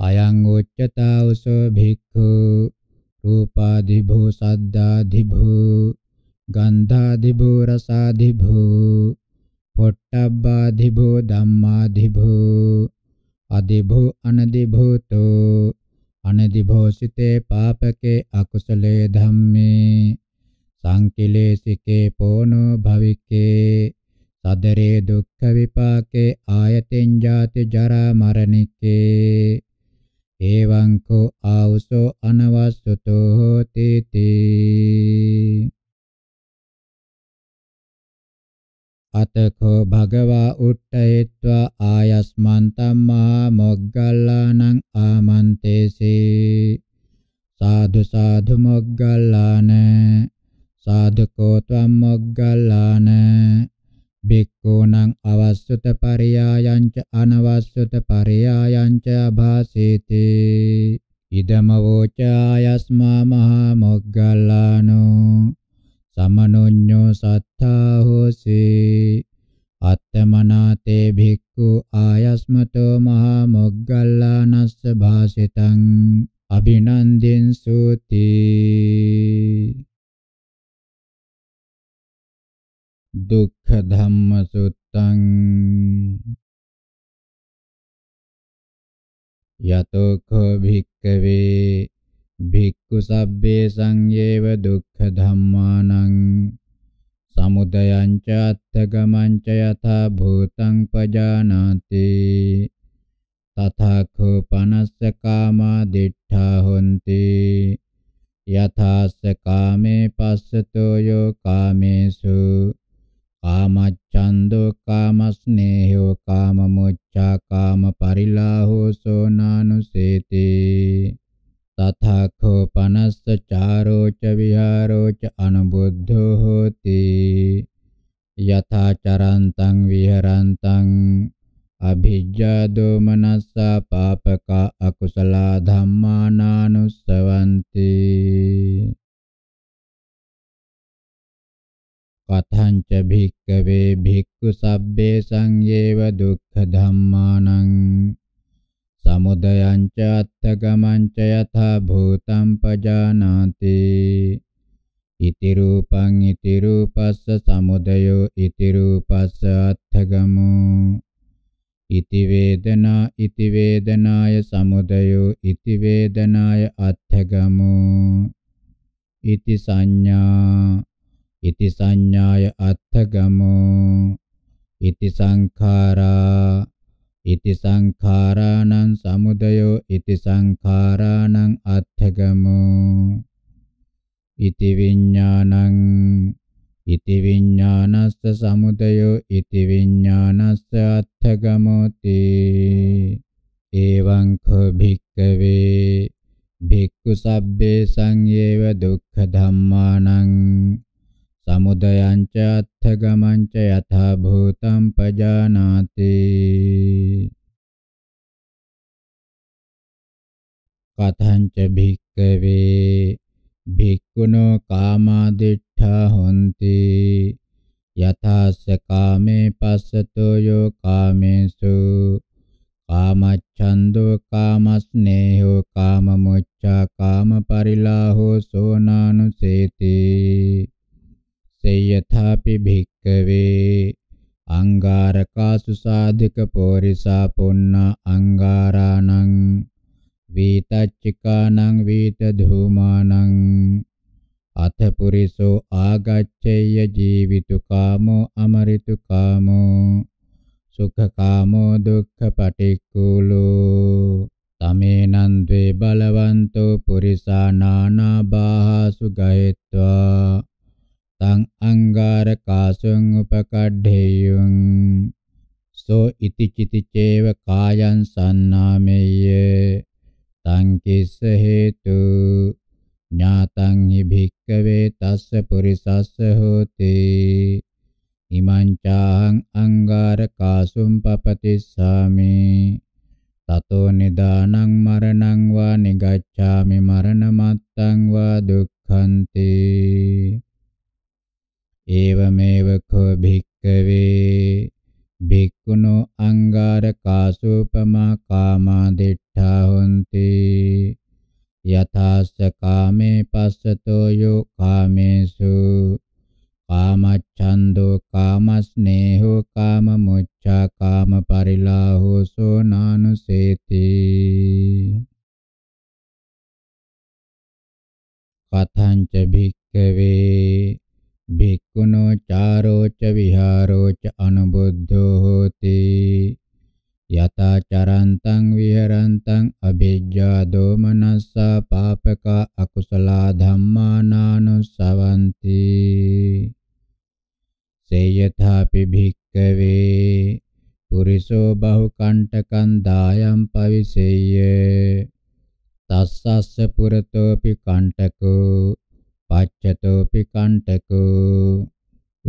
අයං උච්චතා උසෝ භික්ඛු රූපාදිභූ සද්ධාදිභූ ගන්ධාදිභූ රසාදිභූ පොට්ටබ්බාධිභෝ ධම්මාධිභෝ අධිභෝ අනධිභූතෝ අනධිභෝසිතේ පාපකේ අකුසලේ ධම්මේ සංකිලේසිකේ පෝනෝ භවිකේ සදරේ දුක්ඛ විපාකේ ආයතෙන් ජාති ජරා මරණිකේ එවං කෝ ආවසෝ අනවස්සතෝ තීති අතකෝ භගවා උට්ඨේत्वा ආයස්මන්තම් මහා මොග්ගල්ලානං ආමන්තේසේ සාදු සාදු මොග්ගල්ලාන සාදුකෝ ත්වම් මොග්ගල්ලාන බික්කෝනං අවස්සුත පරියායංච අනවස්සුත පරියායංච අභාසීති ඉදමවෝච ආයස්මා මහා මොග්ගල්ලානෝ සමනොඤ්ඤෝ සත්තා හෝසි අත්තමනාතේ භික්ඛු ආයස්මතෝ මහා මොග්ගල්ලානස්ස භාසිතං අභිනන්දින් සූති දුක්ඛ ධම්ම සුත්තං යතෝ කෝ භික්ඛවේ භික්ඛු සබ්බේ සංයේව දුක්ඛ ධම්මානං සමුදයං ච අත්ථගමං ච යථා භූතං පජානාති තථාඛෝ පනස්ස කාමා දිඨා හොಂತಿ යථාස්ස කාමේ පස්සතෝ යෝ කාමේසු කාමච්ඡන්தோ කාමස්නේහෝ කාමමොච්ඡා කාම පරිලාහෝ සෝනානුසේතේ තථාඛෝ පනස්ස චාරෝච විහාරෝච අනුබුද්ධෝ හෝති යථා චරන්තං විහරන්තං අභිජ්ජා දෝමනස්සා පාපකා අකුසලා ධම්මානානුස්සවන්ති කතංච භික්කවේ භික්ඛු සබ්බේ සංයේව දුක්ඛ ධම්මානං සමුදයං ච අත්තගමං ච යථා භූතං පජානාති ඉති රූපං ඉති රූපස්ස සමුදයෝ ඉති රූපස්ස අත්තගමෝ ඉති වේදනා ඉති වේදනාය සමුදයෝ ඉති වේදනාය අත්තගමෝ ඉති සංඥා ඉති සංඥාය අත්තගමෝ ඉති සංඛාරා ඉති සංඛාරාණං සමුදයෝ ඉති සංඛාරාණං අත්ථගමෝ ඉති විඥානං ඉති විඥානස්ස සමුදයෝ ඉති විඥානස්ස අත්ථගමෝති එවං කෝ භික්කවේ භික්ඛු සබ්බේ සංයේව දුක්ඛ ධම්මානං සමුදයංච අත්ථගමංච යථා භූතං පජානාති කතංච භික්කවේ භික්ඛුනෝ කාමාදිඨා හොಂತಿ යථාස්ස කාමේ පස්සතෝ යෝ කාමේසු කාමච්ඡන්தோ කාමස්නේහෝ කාමමුච්ඡා කාමපරිලාහෝ සෝනානුසේති සේයථාපි භික්කවේ අංගාරකාසු සාධික පෝරිසා පුන්නා අංගාරාණං වීතච්චිකානං වීත ධූමානං අත පුරිසෝ ආගච්ඡේය ජීවිතු කාමෝ අමරිතු කාමෝ සුඛ කාමෝ දුක්ඛ පටික්කුලෝ තමේනං ද්වේ බලවන්තෝ පුරිසා නානා බාහසු ගයත්වා තං අංගාරකාසං උපකඩ්ඩේයං සෝ ඉති චිතිචේව කායං සන්නාමෙය්‍ය තං කිස්ස හේතු ඥාතං හි භික්කවේ තස්ස පුරිසස්ස හෝති ඉමං චාං අංගාරකාසුම් පපතිස්සාමි තතෝ නිදානං මරණං වා නිගච්ඡාමි මරණමත්තං වා දුක්ඛන්ති ඒවමේව කෝ භික්කවේ භික්ඛුනෝ අංගාරකාසුපමා කාමා දිඨා හොಂತಿ යථාස්ස කාමේ පස්සතෝ යෝ කාමේසු කාමච්ඡන්தோ කාමස්නේහෝ කාමමුච්ඡා කාමපරිලාහෝ සෝ නානුසේති කතංච භික්ඛවේ භික්ඛුනෝ චාරෝච විහාරෝච අනුබුද්ධෝ හෝති යතා චරන්තං විහරන්තං අභිජ්ජා දෝමනස්සා පාපකා අකුසලා ධම්මානානුස්සවಂತಿ සේයථාපි භික්ඛවේ පුරිසෝ බහුකණ්ඨකං දායම් පවිසෙය්‍ය තස්සස්ස පුරතෝපි කණ්ඨකෝ පච්චතෝපි කණ්ඨකෝ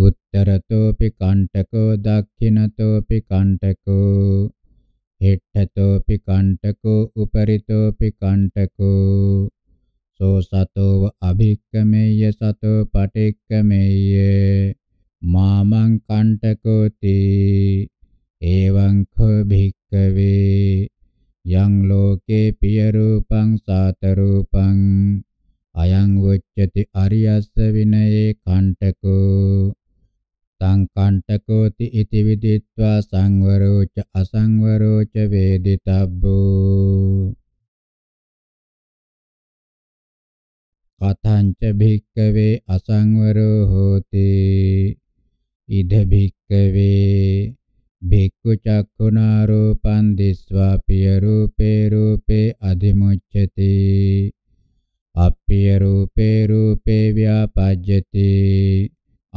උත්තරතෝපි කණ්ඨකෝ දක්ඛිනතෝපි කණ්ඨකෝ හෙට්ඨතෝපි කණ්ඨකෝ උපරිතෝපි කණ්ඨකෝ සෝ සතෝව අභික්කමෙය්‍ය සතෝ පටික්කමෙය්‍ය මාමං කණ්ඨකෝති එවං කෝ භික්කවේ යං ලෝකේ පිය රූපං සාත රූපං අයං වොච්චති අරියස්ස විනයේ කණ්ඨකෝ තං කණ්ඨකෝති ඉති විදිත්වා සංවරෝ ච අසංවරෝ ච වේදිතබ්බෝ කතංච භික්කවේ අසංවරෝ හෝති ඉද භික්කවේ භික්ඛු චක්ඛුනා රූපං දිස්වා පිය රූපේ රූපේ අධිමුච්ඡති අප්පිය රූපේ රූපේ ව්‍යාපජ්ජති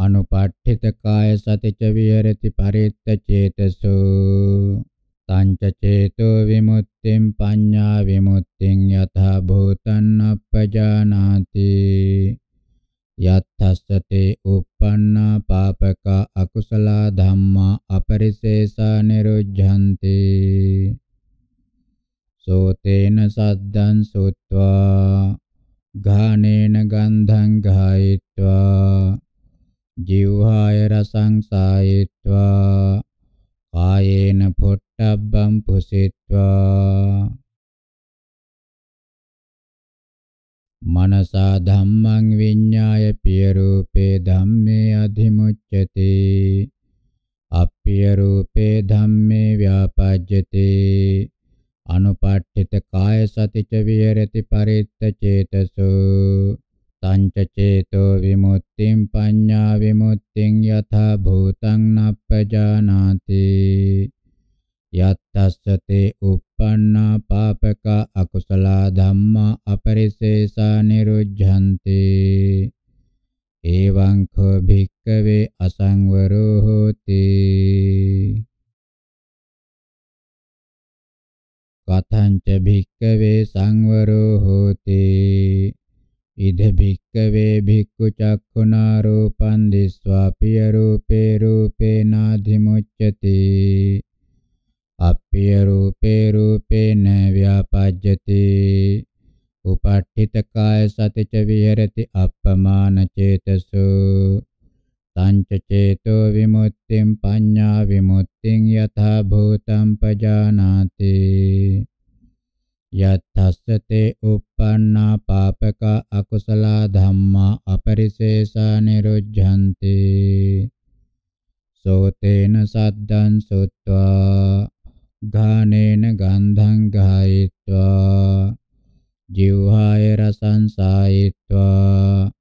අනුපට්ඨිත කාය සතිච විහෙරති පරිත්ත චේතසෝ තංච චේතෝ විමුක්තිං පඤ්ඤා විමුක්තිං යථා භූතං අපජානාති යත්තස්සතේ uppannā pāpaka akusala dhammā apariseṣā niruddhanti සෝතේන සද්දං සුත්වා ගානේන ගන්ධං ගායित्वा ජීවහාය රසං සායित्वा කායේන පොට්ටබ්බං පුසිत्वा මනසා ධම්මං විඤ්ඤාය පිය රූපේ ධම්මේ අධිමුච්ඡති අප්පිය රූපේ ධම්මේ ව්‍යාපජ්ජති අනුපාට්ඨිත කාය සතිච විහෙරති පරිත්ත චේතසු තංච චේතෝ විමුක්තිං පඤ්ඤා විමුක්තිං යථා භූතං නප්පජානාති යත්තස්සතේ uppannā pāpaka akusalā dhammā apariseṣā niruddhanti එවං කෝ භික්කවේ අසංවරෝ හෝති කතංච භික්කවේ සංවරෝ හෝති ඉද භික්කවේ භික්ඛු චක්ඛුනා රූපං දිස්වා පිය රූපේ රූපේනාධිමුච්ඡති අප්පිය රූපේ රූපේන ව්‍යාපජ්ජති උපාට්ඨිත කාය සතිච විහෙරති අප්පමාන චේතසෝ තංචේතෝ විමුක්තිම් පඤ්ඤා විමුක්තිං යථා භූතං පජානාති යත්තස්සතේ uppannā pāpaka akusala dhammā apariseṣā niruddhanti සෝතේන සද්දං සුත්වා ඝානේන ගන්ධං ගායित्वा जिह्वाय රසං සායित्वा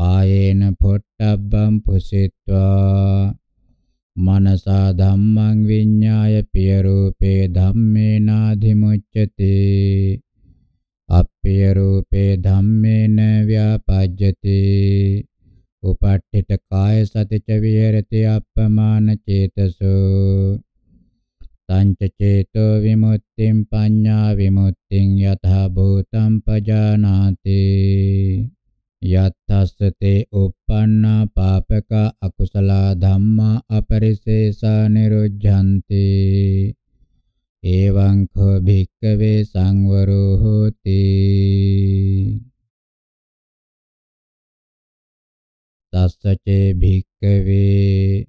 කායේන පොට්ටබ්බං පුසිට්වා මනසා ධම්මං විඤ්ඤාය පිය රූපේ ධම්මේනාධිමුච්ඡති අප්පිය රූපේ ධම්මේන ව්‍යාපජ්ජති උපට්ඨිත කාය සතිච විහෙරති අප්පමාන චේතසෝ තංච චේතෝ විමුක්තිං පඤ්ඤා විමුක්තිං යථා භූතං පජානාති යත්තස්සතේ uppannā pāpaka akusala dhammā apariseṣā niruddhanti එවං කෝ භික්කවේ සංවරෝ හෝති තස්සචේ භික්කවේ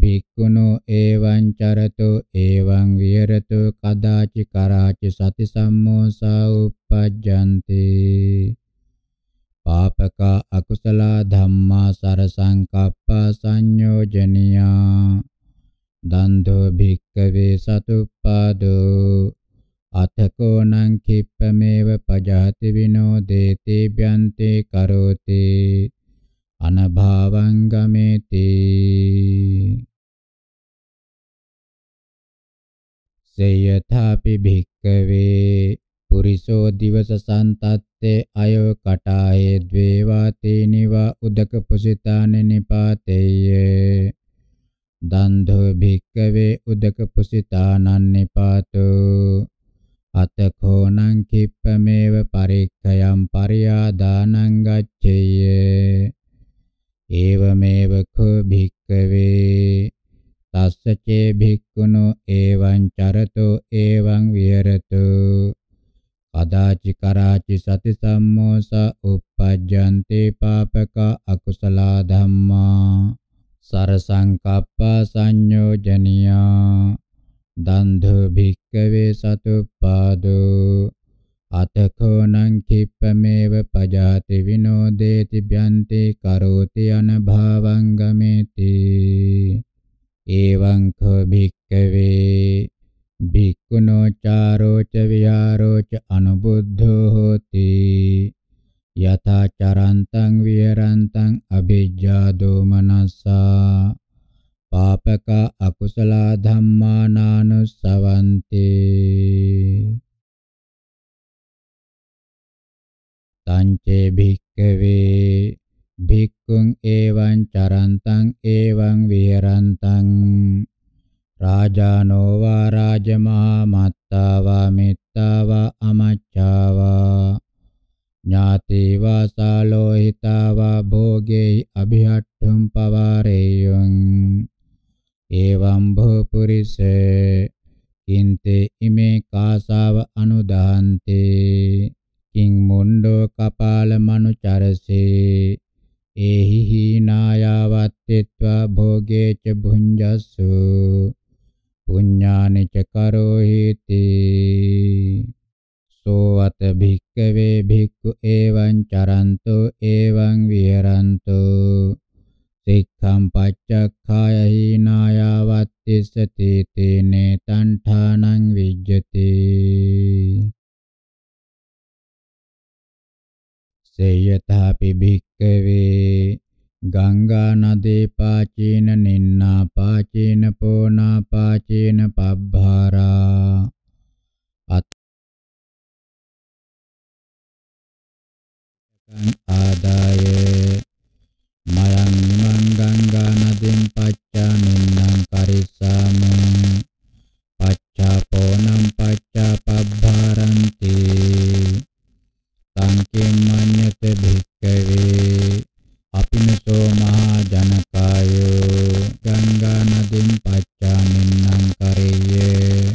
භික්ඛුනෝ එවං චරතෝ එවං විහෙරතෝ කදාචි කරාචි සති සම්මෝසා uppajjanti පාපක අකුසල ධම්මා සර සංකප්ප සංයෝජනියා දන්දෝ භික්කවේ සතුප්පාදෝ අතකෝ නං කිප්පමේව පජාති විනෝදේති බ්‍යන්තේ කරෝති අනභාවං ගමේති සේයථාපි භික්කවේ පුරිසෝ දිවස සන්තත් තේ අයව කටායේ ද්වේවා තේනිවා උදක පුසිතාන නිපාතේය දන්ධෝ භික්කවේ උදක පුසිතානන් නිපාතෝ අතකෝනං කිප්පමේව පරික්ඛයම් පරියාදානං ගච්ඡේය ඒවමේව කෝ භික්කවේ තස්සචේ භික්ඛුනෝ එවං චරතෝ එවං විහෙරතෝ අදාචි කරාචි සති සම්මෝස uppajjante papaka akusala dhamma සරසංකප්ප සංයෝජනියා දන්ධ භික්කවේ සතුප්පාදෝ අතකෝ නං කිප්පමේව පජාති විනෝදේති භ්‍යන්ති කරෝති අනභවං ගමේති එවං කෝ භික්කවේ භික්ඛුනෝ චාරෝච විහාරෝච අනුබුද්ධෝ හෝති යතා චරන්තං විහරන්තං අභිජ්ජා දෝමනස්සා පාපක අකුසල ධම්මා නානුස්සවන්තේ තංචේ භික්ඛවේ භික්ඛුං එවං චරන්තං එවං විහරන්තං රාජානෝ වා රාජමහා මත්තා වා මිත්තා වා අමච්ඡා වා ඥාති වා සාලෝහිතා වා භෝගේ අභිහට්ඨම් පවාරේයං එවං භෝ පුරිසේ කින්තේ ඉමේ කාසාව අනුදහන්තේ කිං මොණ්ඩෝ කපාල මනුචරසේ ඒහි හීනායාවත්ත්වා භෝගේ ච භුඤ්ජස්සෝ පුඤ්ඤානි ච කරෝහිති සෝ අත භික්කවේ භික්ඛු එවං චරන්තෝ එවං විහරන්තෝ සික්ඛම් පච්චක්ඛාය හීනායවත්තිසති තේනේ තණ්ඨානං විජ්ජති සේයතාපි භික්කවේ ගංගා නදේ පාචේන නින්නා පාචේන පෝනා පාචේන පබ්බාරා අත්තං ආදාය මයං නිමං ගංගා නදෙන් පච්චා නින්නම් කරිස්සාම පච්චා පෝනම් පච්චා පබ්බාරන්තේ සංකේමඤ්ඤත භික්ඛවේ අකිනතෝ මහා ජනකායෝ ගංගා නදීන් පච්චා නින්නං කරෙය්‍ය